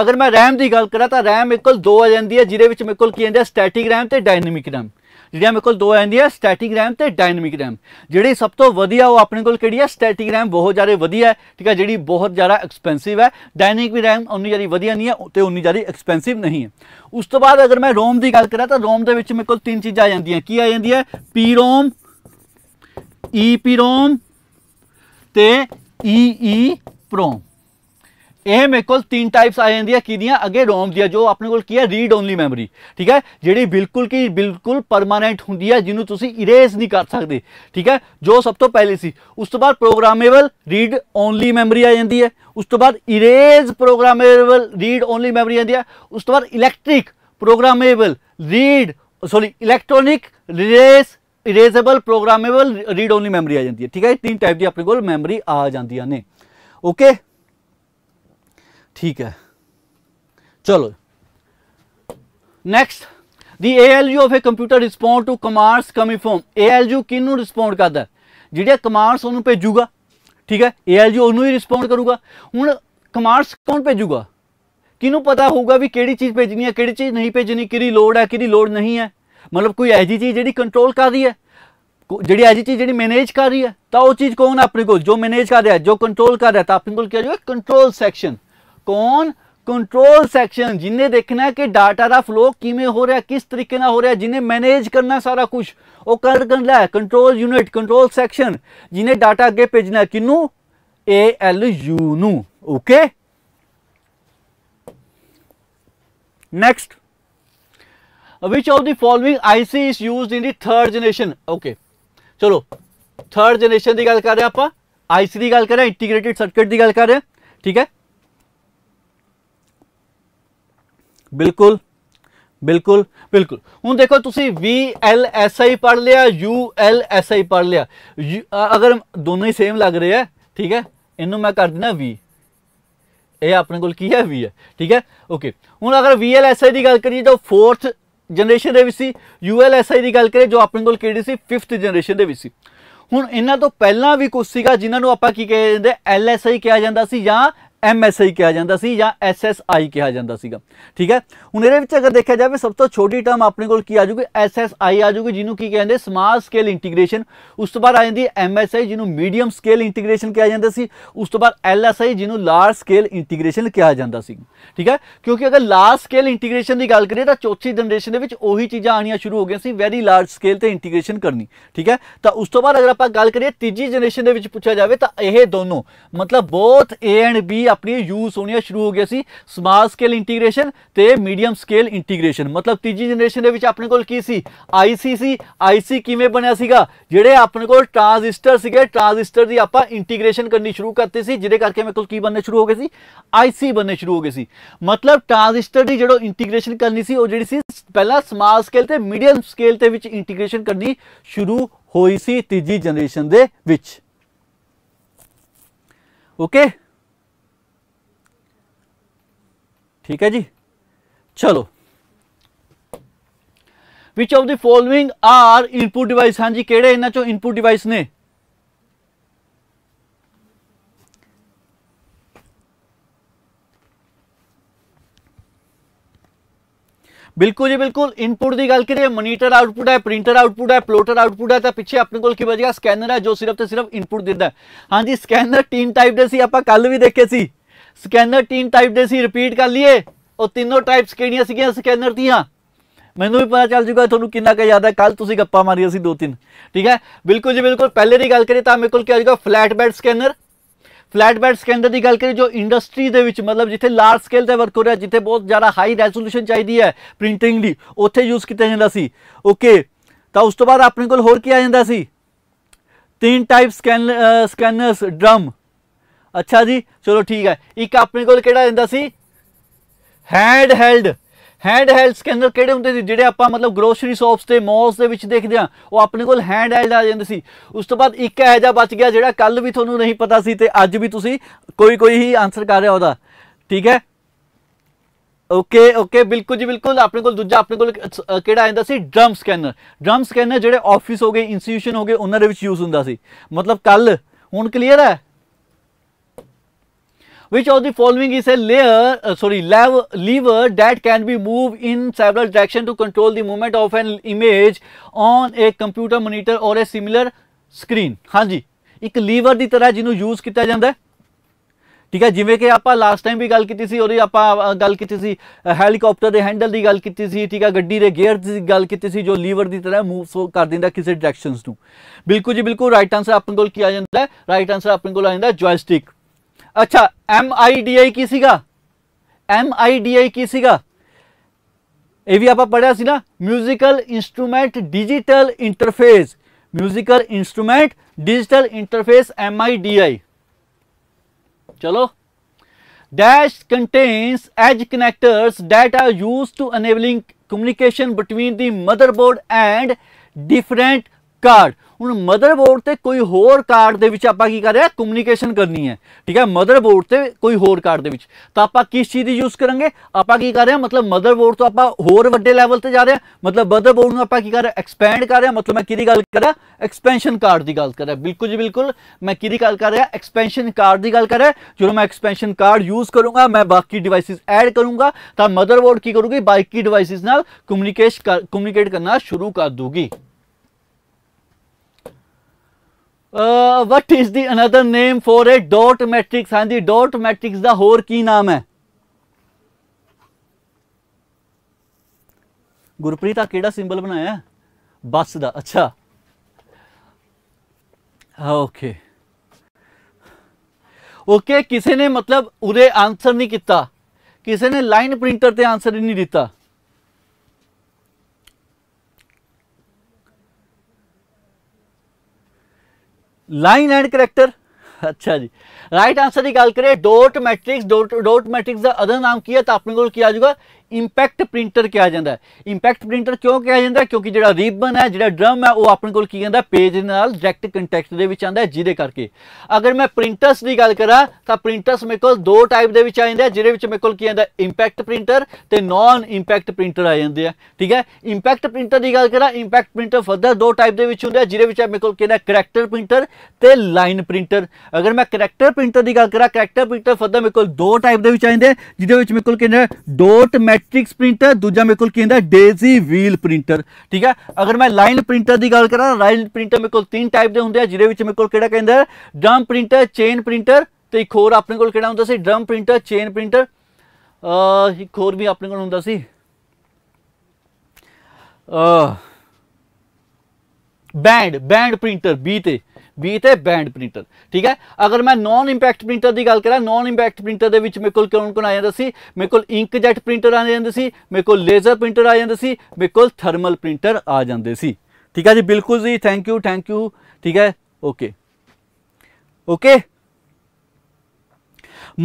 ਅਗਰ ਮੈਂ ਰੈਮ ਦੀ ਗੱਲ ਕਰਾਂ ਤਾਂ ਰੈਮ ਮੇਰੇ ਦੋ ਆ ਜਾਂਦੀ ਹੈ ਜਿਹਦੇ ਵਿੱਚ ਮੇਰੇ ਕੋਲ ਕੀ ਆਂਦਾ ਸਟੈਟਿਕ ਰੈਮ ਤੇ ਡਾਇਨਾਮਿਕ ਰੈਮ ਜਿਹੜੀਆਂ ਮੇਰੇ ਕੋਲ ਦੋ ਆ ਜਾਂਦੀਆਂ ਸਟੈਟਿਕ ਰੈਮ ਤੇ ਡਾਇਨਾਮਿਕ ਰੈਮ ਜਿਹੜੀ ਸਭ ਤੋਂ ਵਧੀਆ ਉਹ ਆਪਣੇ ਕੋਲ ਕਿਹੜੀ ਹੈ ਸਟੈਟਿਕ ਰੈਮ ਬਹੁਤ ਜ਼ਿਆਦਾ ਵਧੀਆ ਹੈ ਠੀਕ ਹੈ ਜਿਹੜੀ ਬਹੁਤ ਜ਼ਿਆਦਾ ਐਕਸਪੈਂਸਿਵ ਹੈ ਡਾਇਨਾਮਿਕ ਵੀ ਰੈਮ ਉਨੀ ਜ਼ਿਆਦਾ ਵਧੀਆ ਨਹੀਂ ਹੈ ਤੇ ਉਨੀ ਜ਼ਿਆਦਾ ਐਕਸਪੈਂਸਿਵ ਨਹੀਂ ਹੈ ਉਸ ਤੋਂ ਬਾਅਦ ਅਗਰ ਮੈਂ ਰੋਮ ਦੀ ਗੱਲ ਕਰਾਂ ਤਾਂ ਰੋਮ ਦੇ ਵਿੱਚ ਮੇਰੇ ਕੋਲ ਤਿੰਨ ਚੀਜ਼ਾਂ ਆ ਜਾਂਦੀਆਂ ਕੀ ਆ ਜਾਂਦੀ ਹੈ ਪੀ ਰੋਮ ਈ ਪੀ ਰੋਮ ਤੇ ਈ ਈ ਪ੍ਰੋਮ ਇਹ ਮੇਰੇ ਕੋਲ ਤਿੰਨ ਟਾਈਪਸ ਆ ਜਾਂਦੀਆਂ ਕਿਹਦੀਆਂ ਅਗੇ ਰੋਮ ਦੀਆਂ ਜੋ ਆਪਣੇ ਕੋਲ ਕੀ ਹੈ ਰੀਡ ਓਨਲੀ ਮੈਮਰੀ ਠੀਕ ਹੈ ਜਿਹੜੀ ਬਿਲਕੁਲ ਕੀ ਬਿਲਕੁਲ ਪਰਮਾਨੈਂਟ ਹੁੰਦੀ ਹੈ ਜਿਹਨੂੰ ਤੁਸੀਂ ਇਰੇਜ਼ ਨਹੀਂ ਕਰ ਸਕਦੇ ਠੀਕ ਹੈ ਜੋ ਸਭ ਤੋਂ ਪਹਿਲੇ ਸੀ ਉਸ ਤੋਂ ਬਾਅਦ ਪ੍ਰੋਗਰਾਮੇਬਲ ਰੀਡ ਓਨਲੀ ਮੈਮਰੀ ਆ ਜਾਂਦੀ ਹੈ ਉਸ ਤੋਂ ਬਾਅਦ erase programmable read only memory ਆਉਂਦੀ ਹੈ ਉਸ ਤੋਂ ਬਾਅਦ electric programmable read sorry electronic ਰੀਸ erasable programmable read only memory ਆ ਜਾਂਦੀ ਹੈ ਠੀਕ ਹੈ ਇਹ ਤਿੰਨ ਟਾਈਪ ਦੀ ਆਪਣੇ ਕੋਲ ਮੈਮਰੀ ਆ ਜਾਂਦੀਆਂ ਨੇ ਓਕੇ ठीक है चलो next the ALU of a computer respond to commands coming from ALU ਕਿਨੂੰ ਰਿਸਪੌਂਡ ਕਰਦਾ ਜਿਹੜੇ ਕਮਾਂਡਸ ਉਹਨੂੰ ਭੇਜੂਗਾ ਠੀਕ ਹੈ ਐਲਜੀ ਉਹਨੂੰ ਹੀ ਰਿਸਪੌਂਡ ਕਰੂਗਾ ਹੁਣ ਕਮਾਂਡਸ ਕੌਣ ਭੇਜੂਗਾ ਕਿਨੂੰ ਪਤਾ ਹੋਊਗਾ ਵੀ ਕਿਹੜੀ ਚੀਜ਼ ਭੇਜਣੀ ਹੈ ਕਿਹੜੀ ਚੀਜ਼ ਨਹੀਂ ਭੇਜਣੀ ਕਿਹੜੀ ਲੋਡ ਹੈ ਕਿਹੜੀ ਲੋਡ ਨਹੀਂ ਹੈ ਮਤਲਬ ਕੋਈ ਐਜੀ ਚੀਜ਼ ਜਿਹੜੀ ਕੰਟਰੋਲ ਕਰ ਰਹੀ ਹੈ ਜਿਹੜੀ ਐਜੀ ਚੀਜ਼ ਜਿਹੜੀ ਮੈਨੇਜ ਕਰ ਰਹੀ ਹੈ ਤਾਂ ਉਹ ਚੀਜ਼ ਕੌਣ ਆਪਣੇ ਕੋਲ ਜੋ ਮੈਨੇਜ ਕਰ ਰਿਹਾ ਜੋ ਕੰਟਰੋਲ ਕਰ ਰਿਹਾ ਤਾਂ ਆਪਣੇ ਕੋਲ ਕਿਹਾ ਜਾਊਗਾ ਕੰਟਰੋਲ ਸੈਕਸ਼ਨ ਕੌਣ ਕੰਟਰੋਲ ਸੈਕਸ਼ਨ ਜਿਨੇ ਦੇਖਣਾ ਕਿ ਡਾਟਾ ਦਾ ਫਲੋ ਕਿਵੇਂ ਹੋ ਰਿਹਾ ਕਿਸ ਤਰੀਕੇ ਨਾਲ ਹੋ ਰਿਹਾ ਜਿਨੇ ਮੈਨੇਜ ਕਰਨਾ ਸਾਰਾ ਕੁਝ ਉਹ ਕਰ ਕਰਨਾ ਕੰਟਰੋਲ ਯੂਨਿਟ ਕੰਟਰੋਲ ਸੈਕਸ਼ਨ ਜਿਨੇ ਡਾਟਾ ਅੱਗੇ ਭੇਜਣਾ ਕਿਨੂੰ ਏ ਐਲ ਯੂ ਨੂੰ okay next which of the following IC is used in the 3rd generation okay ਚਲੋ 3rd ਜਨਰੇਸ਼ਨ ਦੀ ਗੱਲ ਕਰ ਰਹੇ ਆਪਾਂ ਆਈਸੀ ਦੀ ਗੱਲ ਕਰ ਰਹੇ ਇੰਟੀਗ੍ਰੇਟਿਡ ਸਰਕਟ ਦੀ ਗੱਲ ਕਰ ਰਹੇ ਠੀਕ ਹੈ ਬਿਲਕੁਲ ਬਿਲਕੁਲ ਬਿਲਕੁਲ ਹੁਣ ਦੇਖੋ ਤੁਸੀਂ VLSI ਪੜ ਲਿਆ ULSI ਪੜ ਲਿਆ ਅਗਰ ਦੋਨੋਂ ਹੀ ਸੇਮ ਲੱਗ ਰਹੇ ਆ ਠੀਕ ਹੈ ਇਹਨੂੰ ਮੈਂ ਕਰ ਦਿੰਦਾ ਵੀ ਇਹ ਆਪਣੇ ਕੋਲ ਕੀ ਹੈ ਵੀ ਹੈ ਠੀਕ ਹੈ ਓਕੇ ਹੁਣ ਅਗਰ VLSI ਦੀ ਗੱਲ ਕਰੀਏ ਤਾਂ ਫੋਰਥ ਜਨਰੇਸ਼ਨ ਦੇ ਵਿੱਚ ਸੀ ULSI ਦੀ ਗੱਲ ਕਰੀਏ ਜੋ ਆਪਣੇ ਕੋਲ ਕਿਹੜੀ ਸੀ 5th ਜਨਰੇਸ਼ਨ ਦੇ ਵਿੱਚ ਸੀ ਹੁਣ ਇਹਨਾਂ ਤੋਂ ਪਹਿਲਾਂ ਵੀ ਕੁਝ ਸੀਗਾ ਜਿਨ੍ਹਾਂ ਨੂੰ ਆਪਾਂ ਕੀ ਕਹਿੰਦੇ ਆਈ ਕਿਹਾ ਜਾਂਦਾ ਸੀ ਜਾਂ ਐਮਐਸਆਈ ਕਿਹਾ ਜਾਂਦਾ ਸੀ ਜਾਂ ਐਸਐਸਆਈ ਕਿਹਾ ਜਾਂਦਾ ਸੀਗਾ ਠੀਕ ਹੈ ਹੁਣ ਇਹਦੇ ਵਿੱਚ ਅਗਰ ਦੇਖਿਆ ਜਾਵੇ ਸਭ ਤੋਂ ਛੋਟੀ ਟਰਮ ਆਪਣੇ ਕੋਲ ਕੀ ਆ ਜੂਗੀ ਐਸਐਸਆਈ ਆ ਜੂਗੀ ਜਿਹਨੂੰ ਕੀ ਕਹਿੰਦੇ ਸਮਾਲ ਸਕੇਲ ਇੰਟੀਗ੍ਰੇਸ਼ਨ ਉਸ ਤੋਂ ਬਾਅਦ ਆ ਜਾਂਦੀ ਐਮਐਸਆਈ ਜਿਹਨੂੰ ਮੀਡੀਅਮ ਸਕੇਲ ਇੰਟੀਗ੍ਰੇਸ਼ਨ ਕਿਹਾ ਜਾਂਦਾ ਸੀ ਉਸ ਤੋਂ ਬਾਅਦ ਐਲਐਸਆਈ ਜਿਹਨੂੰ ਲਾਰਜ ਸਕੇਲ ਇੰਟੀਗ੍ਰੇਸ਼ਨ ਕਿਹਾ ਜਾਂਦਾ ਸੀ ਠੀਕ ਹੈ ਕਿਉਂਕਿ ਅਗਰ ਲਾਰਜ ਸਕੇਲ ਇੰਟੀਗ੍ਰੇਸ਼ਨ ਦੀ ਗੱਲ ਕਰੀਏ ਤਾਂ ਚੌਥੀ ਜਨਰੇਸ਼ਨ ਦੇ ਵਿੱਚ ਉਹੀ ਚੀਜ਼ਾਂ ਆਣੀਆਂ ਸ਼ੁਰੂ ਹੋ ਗਈਆਂ ਸੀ ਵੈਰੀ ਲਾਰਜ ਸਕੇਲ ਤੇ ਇੰਟੀਗ੍ਰੇਸ਼ਨ ਕਰਨੀ ਠੀਕ ਹੈ ਤਾਂ ਉਸ ਤੋਂ ਬਾਅਦ ਅਗਰ ਆਪਾਂ ਗੱਲ ਕਰੀਏ ਤੀਜੀ ਜਨਰੇਸ਼ਨ ਦੇ ਵਿੱਚ ਪੁੱਛਿਆ ਜਾਵੇ ਤਾਂ ਇਹ ਦੋਨੋਂ ਮਤਲਬ ਬੋਥ ਏ ਐਂਡ ਬੀ ਆਪਣੀ ਯੂਜ਼ ਹੋਣੀਆਂ ਸ਼ੁਰੂ ਹੋ ਗਿਆ ਸੀ ਸਮਾਲ ਸਕੇਲ ਇੰਟੀਗ੍ਰੇਸ਼ਨ ਤੇ ਮੀਡੀਅਮ ਸਕੇਲ ਇੰਟੀਗ੍ਰੇਸ਼ਨ ਮਤਲਬ ਤੀਜੀ ਜਨਰੇਸ਼ਨ ਦੇ ਵਿੱਚ ਆਪਣੇ ਕੋਲ ਕੀ ਸੀ ਆਈਸੀਸੀ ਆਈਸੀ ਕਿਵੇਂ ਬਣਿਆ ਸੀਗਾ ਜਿਹੜੇ ਆਪਣੇ ਕੋਲ ਟ੍ਰਾਂਜ਼ਿਸਟਰ ਸੀਗੇ ਟ੍ਰਾਂਜ਼ਿਸਟਰ ਦੀ ਆਪਾਂ ਇੰਟੀਗ੍ਰੇਸ਼ਨ ਕਰਨੀ ਸ਼ੁਰੂ ਕਰਤੀ ਸੀ ਜਿਹਦੇ ਕਰਕੇ ਮੇਰੇ ਕੋਲ ਕੀ ਬਣਨੇ ਸ਼ੁਰੂ ਹੋ ਗਏ ਸੀ ਆਈਸੀ ਬਣਨੇ ਸ਼ੁਰੂ ਹੋ ਗਏ ਸੀ ਮਤਲਬ ਟ੍ਰਾਂਜ਼ਿਸਟਰ ਦੀ ਜਿਹੜਾ ਇੰਟੀਗ੍ਰੇਸ਼ਨ ਕਰਨੀ ਸੀ ਉਹ ਜਿਹੜੀ ਸੀ ਪਹਿਲਾਂ ਸਮਾਲ ਸਕੇਲ ਤੇ ਮੀਡੀਅਮ ਸਕੇਲ ਤੇ ਵਿੱਚ ਇੰਟੀਗ੍ਰੇਸ਼ਨ ਕਰਨੀ ਸ਼ੁਰੂ ਹੋਈ ਸੀ ਤੀਜੀ ਜਨਰੇਸ਼ਨ ਦੇ ਵਿੱਚ ਓਕੇ ਠੀਕ ਹੈ ਜੀ ਚਲੋ which of the following are input device ਹਾਂਜੀ ਕਿਹੜੇ ਇਹਨਾਂ ਚੋਂ ਇਨਪੁਟ ਡਿਵਾਈਸ ਨੇ ਬਿਲਕੁਲ ਜੀ ਬਿਲਕੁਲ ਇਨਪੁਟ ਦੀ ਗੱਲ ਕਰੀਏ ਮੋਨੀਟਰ ਆਊਟਪੁਟ ਹੈ ਪ੍ਰਿੰਟਰ ਆਊਟਪੁਟ ਹੈ ਪਲੋਟਰ ਆਊਟਪੁਟ ਹੈ ਤਾਂ ਪਿੱਛੇ ਆਪਣੇ ਕੋਲ ਕੀ ਬਚੇਗਾ ਸਕੈਨਰ ਹੈ ਜੋ ਸਿਰਫ ਤੇ ਸਿਰਫ ਇਨਪੁਟ ਦਿੰਦਾ ਹਾਂਜੀ ਸਕੈਨਰ ਤਿੰਨ ਟਾਈਪ ਦੇ ਸੀ ਆਪਾਂ ਕੱਲ ਵੀ ਦੇਖੇ ਸੀ ਸਕੈਨਰ ਤਿੰਨ ਟਾਈਪ ਦੇ ਸੀ ਰਿਪੀਟ ਕਰ ਲਈਏ ਉਹ ਤਿੰਨੋਂ ਟਾਈਪਸ ਕਿਹੜੀਆਂ ਸੀਗੀਆਂ ਸਕੈਨਰ ਦੀਆਂ ਮੈਨੂੰ ਵੀ ਪਤਾ ਚੱਲ ਜੂਗਾ ਤੁਹਾਨੂੰ ਕਿੰਨਾ ਕੁ ਯਾਦ ਹੈ ਕੱਲ ਤੁਸੀਂ ਗੱਪਾਂ ਮਾਰੀਆਂ ਸੀ ਦੋ ਤਿੰਨ ਠੀਕ ਹੈ ਬਿਲਕੁਲ ਜੀ ਬਿਲਕੁਲ ਪਹਿਲੇ ਦੀ ਗੱਲ ਕਰੀਏ ਤਾਂ ਮੇਰੇ ਕੋਲ ਕੀ ਆ ਜੂਗਾ flat bed scanner flat bed scanner ਦੀ ਗੱਲ ਕਰੀਏ ਜੋ ਇੰਡਸਟਰੀ ਦੇ ਵਿੱਚ ਮਤਲਬ ਜਿੱਥੇ ਲਾਰਜ ਸਕੇਲ ਤੇ ਵਰਕ ਹੋ ਰਿਹਾ ਜਿੱਥੇ ਬਹੁਤ ਜ਼ਿਆਦਾ ਹਾਈ ਰੈਜ਼ੋਲੂਸ਼ਨ ਚਾਹੀਦੀ ਹੈ ਪ੍ਰਿੰਟਿੰਗ ਦੀ ਉੱਥੇ ਯੂਜ਼ ਕੀਤਾ ਜਾਂਦਾ ਸੀ ਓਕੇ ਤਾਂ ਉਸ ਤੋਂ ਬਾਅਦ ਆਪਣੇ ਕੋਲ ਹੋਰ ਕੀ ਆ ਜਾਂਦਾ ਸੀ ਤਿੰਨ ਟਾਈਪ ਸਕੈਨ ਸਕੈਨਰਸ ਡਰਮ ਅੱਛਾ ਜੀ ਚਲੋ ਠੀਕ ਹੈ ਇੱਕ ਆਪਣੇ ਕੋਲ ਕਿਹੜਾ ਰਹਿੰਦਾ ਸੀ hand held hand held scanner ਕਿਹੜੇ ਹੁੰਦੇ ਸੀ ਜਿਹੜੇ ਆਪਾਂ ਮਤਲਬ ਗਰੋਸਰੀ ਸ਼ਾਪਸ ਤੇ ਮਾਲਸ ਦੇ ਵਿੱਚ ਦੇਖਦੇ ਆ ਉਹ ਆਪਣੇ ਕੋਲ ਹੈਂਡ ਹੈਲਡ ਆ ਜਾਂਦੇ ਸੀ ਉਸ ਤੋਂ ਬਾਅਦ ਇੱਕ ਇਹ ਜਿਹਾ ਬਚ ਗਿਆ ਜਿਹੜਾ ਕੱਲ ਵੀ ਤੁਹਾਨੂੰ ਨਹੀਂ ਪਤਾ ਸੀ ਤੇ ਅੱਜ ਵੀ ਤੁਸੀਂ ਕੋਈ ਕੋਈ ਹੀ ਆਨਸਰ ਕਰ ਰਿਹਾ ਉਹਦਾ ਠੀਕ ਹੈ ਓਕੇ ਓਕੇ ਬਿਲਕੁਲ ਜੀ ਬਿਲਕੁਲ ਆਪਣੇ ਕੋਲ ਦੂਜਾ ਆਪਣੇ ਕੋਲ ਕਿਹੜਾ ਆਂਦਾ ਸੀ ਡਰਮ ਸਕੈਨਰ ਡਰਮ ਸਕੈਨਰ ਜਿਹੜੇ ਆਫਿਸ ਹੋ ਗਏ ਇੰਸਟੀਟਿਊਸ਼ਨ ਹੋ ਗਏ ਉਹਨਾਂ ਦੇ ਵਿੱਚ ਯੂਜ਼ ਹੁੰਦਾ ਸੀ ਮਤਲਬ ਕੱਲ ਹੁਣ ਕਲੀਅਰ ਹੈ Which of the following is a layer, uh, sorry, lever, lever that can be moved in several directions to control the movement of an image on a computer monitor or a similar screen. ਹਾਂਜੀ ਇੱਕ liver ਦੀ ਤਰ੍ਹਾਂ ਜਿਹਨੂੰ use ਕੀਤਾ ਜਾਂਦਾ ਹੈ ਠੀਕ ਹੈ ਜਿਵੇਂ ਕਿ ਆਪਾਂ ਲਾਸਟ ਟਾਈਮ ਵੀ ਗੱਲ ਕੀਤੀ ਸੀ ਉਹਦੀ ਆਪਾਂ ਗੱਲ ਕੀਤੀ ਸੀ ਹੈਲੀਕਾਪਟਰ ਦੇ ਹੈਂਡਲ ਦੀ ਗੱਲ ਕੀਤੀ ਸੀ ਠੀਕ ਹੈ ਗੱਡੀ ਦੇ ਗੇਅਰ ਦੀ ਗੱਲ ਕੀਤੀ ਸੀ ਜੋ ਲੀਵਰ ਦੀ ਤਰ੍ਹਾਂ ਮੂਵ ਕਰ ਦਿੰਦਾ ਕਿਸੇ ਡਾਇਰੈਕਸ਼ਨਸ ਨੂੰ ਬਿਲਕੁਲ ਜੀ ਬਿਲਕੁਲ ਰਾਈਟ ਆਨਸਰ ਆਪਣੇ ਕੋਲ ਕੀ ਆ ਜਾਂਦਾ ਹੈ ਰਾਈਟ ਆਨਸਰ ਆਪਣੇ ਕੋਲ ਆ ਜਾਂਦਾ ਜੋਇਸਟਿਕ अच्छा एम आई डी आई की सीगा एम आई डी आई की सीगा ये भी आप पढ़िया ना musical instrument digital interface musical instrument digital interface M I D I चलो dash contains as connectors that are use to enabling communication between the motherboard and different card ਹੁਣ motherboard ਤੇ ਕੋਈ ਹੋਰ ਕਾਰਡ ਦੇ ਵਿੱਚ ਆਪਾਂ ਕੀ ਕਰ ਰਹੇ ਕਮਿਊਨੀਕੇਸ਼ਨ ਕਰਨੀ ਹੈ ਠੀਕ ਹੈ ਮਦਰਬੋਰਡ ਤੇ ਕੋਈ ਹੋਰ ਕਾਰਡ ਦੇ ਵਿੱਚ ਤਾਂ ਆਪਾਂ ਕਿਸ ਚੀਜ਼ ਦੀ ਯੂਜ਼ ਕਰਾਂਗੇ ਆਪਾਂ ਕੀ ਕਰ ਰਹੇ ਹਾਂ ਮਤਲਬ ਮਦਰਬੋਰਡ ਤੋਂ ਆਪਾਂ ਹੋਰ ਵੱਡੇ ਲੈਵਲ ਤੇ ਜਾ ਰਹੇ ਹਾਂ ਮਤਲਬ ਮਦਰਬੋਰਡ ਨੂੰ ਆਪਾਂ ਕੀ ਕਰ ਰਹੇ ਐਕਸਪੈਂਡ ਕਰ ਰਹੇ ਹਾਂ ਮਤਲਬ ਮੈਂ ਕਿਹਦੀ ਗੱਲ ਕਰ ਰਿਹਾ ਐਕਸਪੈਂਸ਼ਨ ਕਾਰਡ ਦੀ ਗੱਲ ਕਰ ਰਿਹਾ ਬਿਲਕੁਲ ਜੀ ਬਿਲਕੁਲ ਮੈਂ ਕਿਹਦੀ ਗੱਲ ਕਰ ਰਿਹਾ ਐਕਸਪੈਂਸ਼ਨ ਕਾਰਡ ਦੀ ਗੱਲ ਕਰ ਰਿਹਾ ਜਦੋਂ ਮੈਂ ਐਕਸਪੈਂਸ਼ਨ ਕਾਰਡ ਯੂਜ਼ ਕਰੂੰਗਾ ਮੈਂ ਬਾਕੀ ਡਿਵਾਈਸਿਸ ਐਡ ਕਰੂੰਗਾ ਤਾਂ ਮਦਰਬੋਰਡ ਕੀ ਕਰੂਗੀ ਬਾਕੀ ਡਿਵਾਈਸਿਸ ਨਾਲ ਕਮਿਊਨੀਕੇਟ ਕਮਿਊਨੀਕੇਟ ਕਰਨਾ ਸ਼ੁਰੂ ਕਰ ਦੂਗੀ what is the another name for for dot matrix matrix ਹਾਂਜੀ ਡਾਟ ਮੈਟ੍ਰਿਕਸ ਦਾ ਹੋਰ ਕੀ ਨਾਮ ਹੈ ਗੁਰਪ੍ਰੀਤ ਆ ਕਿਹੜਾ ਸਿੰਬਲ ਬਣਾਇਆ ਬੱਸ ਦਾ ਅੱਛਾ ਓਕੇ ਓਕੇ ਕਿਸੇ ਨੇ ਮਤਲਬ ਉਰੇ ਆਨਸਰ ਨਹੀਂ ਕੀਤਾ ਕਿਸੇ ਨੇ ਲਾਈਨ ਪ੍ਰਿੰਟਰ ਤੇ ਆਨਸਰ ਹੀ ਨਹੀਂ ਦਿੱਤਾ ਲਾਈਨ ਐਂਡ ਕਰੈਕਟਰ अच्छा जी राइट आंसर की गल करें dot matrix dot dot matrix का अदर नाम किया तो अपने को किया जाएगा ਇੰਪੈਕਟ ਪ੍ਰਿੰਟਰ ਕਿਹਾ ਜਾਂਦਾ ਇੰਪੈਕਟ ਪ੍ਰਿੰਟਰ ਕਿਉਂ ਕਿਹਾ ਜਾਂਦਾ ਕਿਉਂਕਿ ਜਿਹੜਾ ਰਿਬਨ ਹੈ ਜਿਹੜਾ ਡਰਮ ਹੈ ਉਹ ਆਪਣੇ ਕੋਲ ਕੀ ਕਹਿੰਦਾ ਪੇਜ ਦੇ ਨਾਲ ਡਾਇਰੈਕਟ ਕੰਟੈਕਟ ਦੇ ਵਿੱਚ ਆਂਦਾ ਜਿਹਦੇ ਕਰਕੇ ਅਗਰ ਮੈਂ ਪ੍ਰਿੰਟਰਸ ਦੀ ਗੱਲ ਕਰਾਂ ਤਾਂ ਪ੍ਰਿੰਟਰਸ ਮੇਰੇ ਕੋਲ ਦੋ ਟਾਈਪ ਦੇ ਵਿੱਚ ਆ ਜਾਂਦੇ ਆ ਜਿਹਦੇ ਵਿੱਚ ਮੇਰੇ ਕੋਲ ਕੀ ਆਂਦਾ ਇੰਪੈਕਟ ਪ੍ਰਿੰਟਰ ਤੇ ਨਾਨ ਇੰਪੈਕਟ ਪ੍ਰਿੰਟਰ ਆ ਜਾਂਦੇ ਆ ਠੀਕ ਹੈ ਇੰਪੈਕਟ ਪ੍ਰਿੰਟਰ ਦੀ ਗੱਲ ਕਰਾਂ ਇੰਪੈਕਟ ਪ੍ਰਿੰਟਰ ਫਰਦਰ ਦੋ ਟਾਈਪ ਦੇ ਵਿੱਚ ਹੁੰਦੇ ਆ ਜਿਹਦੇ ਵਿੱਚ ਮੇਰੇ ਕੋਲ ਕਿਹਦਾ ਕੈਰੈਕਟਰ ਪ੍ਰਿੰਟਰ ਤੇ ਲਾਈਨ ਪ੍ਰਿੰਟਰ ਅਗਰ ਮੈਂ ਕੈਰੈਕਟਰ ਪ੍ਰਿੰਟਰ ਦੀ ਗੱਲ ਕਰਾਂ ਕੈਰੈਕਟਰ ਪ੍ਰਿੰਟਰ ਫਰਦਰ ਮੇਰੇ ਕੋਲ ਦੋ ਟਾਈਪ ਦੇ ਵਿੱਚ ਆਉਂਦੇ ਜਿਹਦੇ ਵਿੱਚ ਮੇਰੇ ਕੋਲ ਕਿਹਦਾ ਡੋਟ ਮੈਟ੍ਰਿਕਸ ਪ੍ਰਿੰਟਰ ਦੂਜਾ ਮੇਰੇ ਕੋਲ ਕੀ ਹੁੰਦਾ ਡੇਜ਼ੀ ਵੀਲ ਪ੍ਰਿੰਟਰ ਠੀਕ ਹੈ ਅਗਰ ਮੈਂ ਲਾਈਨ ਪ੍ਰਿੰਟਰ ਦੀ ਗੱਲ ਕਰਾਂ ਲਾਈਨ ਪ੍ਰਿੰਟਰ ਮੇਰੇ ਕੋਲ ਤਿੰਨ ਟਾਈਪ ਦੇ ਹੁੰਦੇ ਆ ਜਿਹਦੇ ਵਿੱਚ ਮੇਰੇ ਕੋਲ ਕਿਹੜਾ ਕਹਿੰਦਾ ਡਰਮ ਪ੍ਰਿੰਟਰ ਚੇਨ ਪ੍ਰਿੰਟਰ ਤੇ ਇੱਕ ਹੋਰ ਆਪਣੇ ਕੋਲ ਕਿਹੜਾ ਹੁੰਦਾ ਸੀ ਡਰਮ ਪ੍ਰਿੰਟਰ ਚੇਨ ਪ੍ਰਿੰਟਰ ਅ ਇੱਕ ਹੋਰ ਵੀ ਆਪਣੇ ਕੋਲ ਹੁੰਦਾ ਸੀ ਅ ਬੈਂਡ ਬੈਂਡ ਪ੍ਰਿੰਟਰ ਬੀ ਤੇ 20 ਤੇ ਬੈਂਡ ਪ੍ਰਿੰਟਰ ਠੀਕ ਹੈ ਅਗਰ ਮੈਂ ਨਾਨ ਇੰਪੈਕਟ ਪ੍ਰਿੰਟਰ ਦੀ ਗੱਲ ਕਰਾਂ ਨਾਨ ਇੰਪੈਕਟ ਪ੍ਰਿੰਟਰ ਦੇ ਵਿੱਚ ਮੇਰੇ ਕੋਲ ਕੌਣ ਕੌਣ ਆ ਜਾਂਦਾ ਸੀ ਮੇਰੇ ਕੋਲ ਇੰਕ ਜੈਟ ਪ੍ਰਿੰਟਰ ਆ ਜਾਂਦੇ ਸੀ ਮੇਰੇ ਕੋਲ ਲੇਜ਼ਰ ਪ੍ਰਿੰਟਰ ਆ ਜਾਂਦੇ ਸੀ ਮੇਰੇ ਕੋਲ ਥਰਮਲ ਪ੍ਰਿੰਟਰ ਆ ਜਾਂਦੇ ਸੀ ਠੀਕ ਹੈ ਜੀ ਬਿਲਕੁਲ ਜੀ ਥੈਂਕ ਯੂ ਥੈਂਕ ਯੂ ਠੀਕ ਹੈ ਓਕੇ ਓਕੇ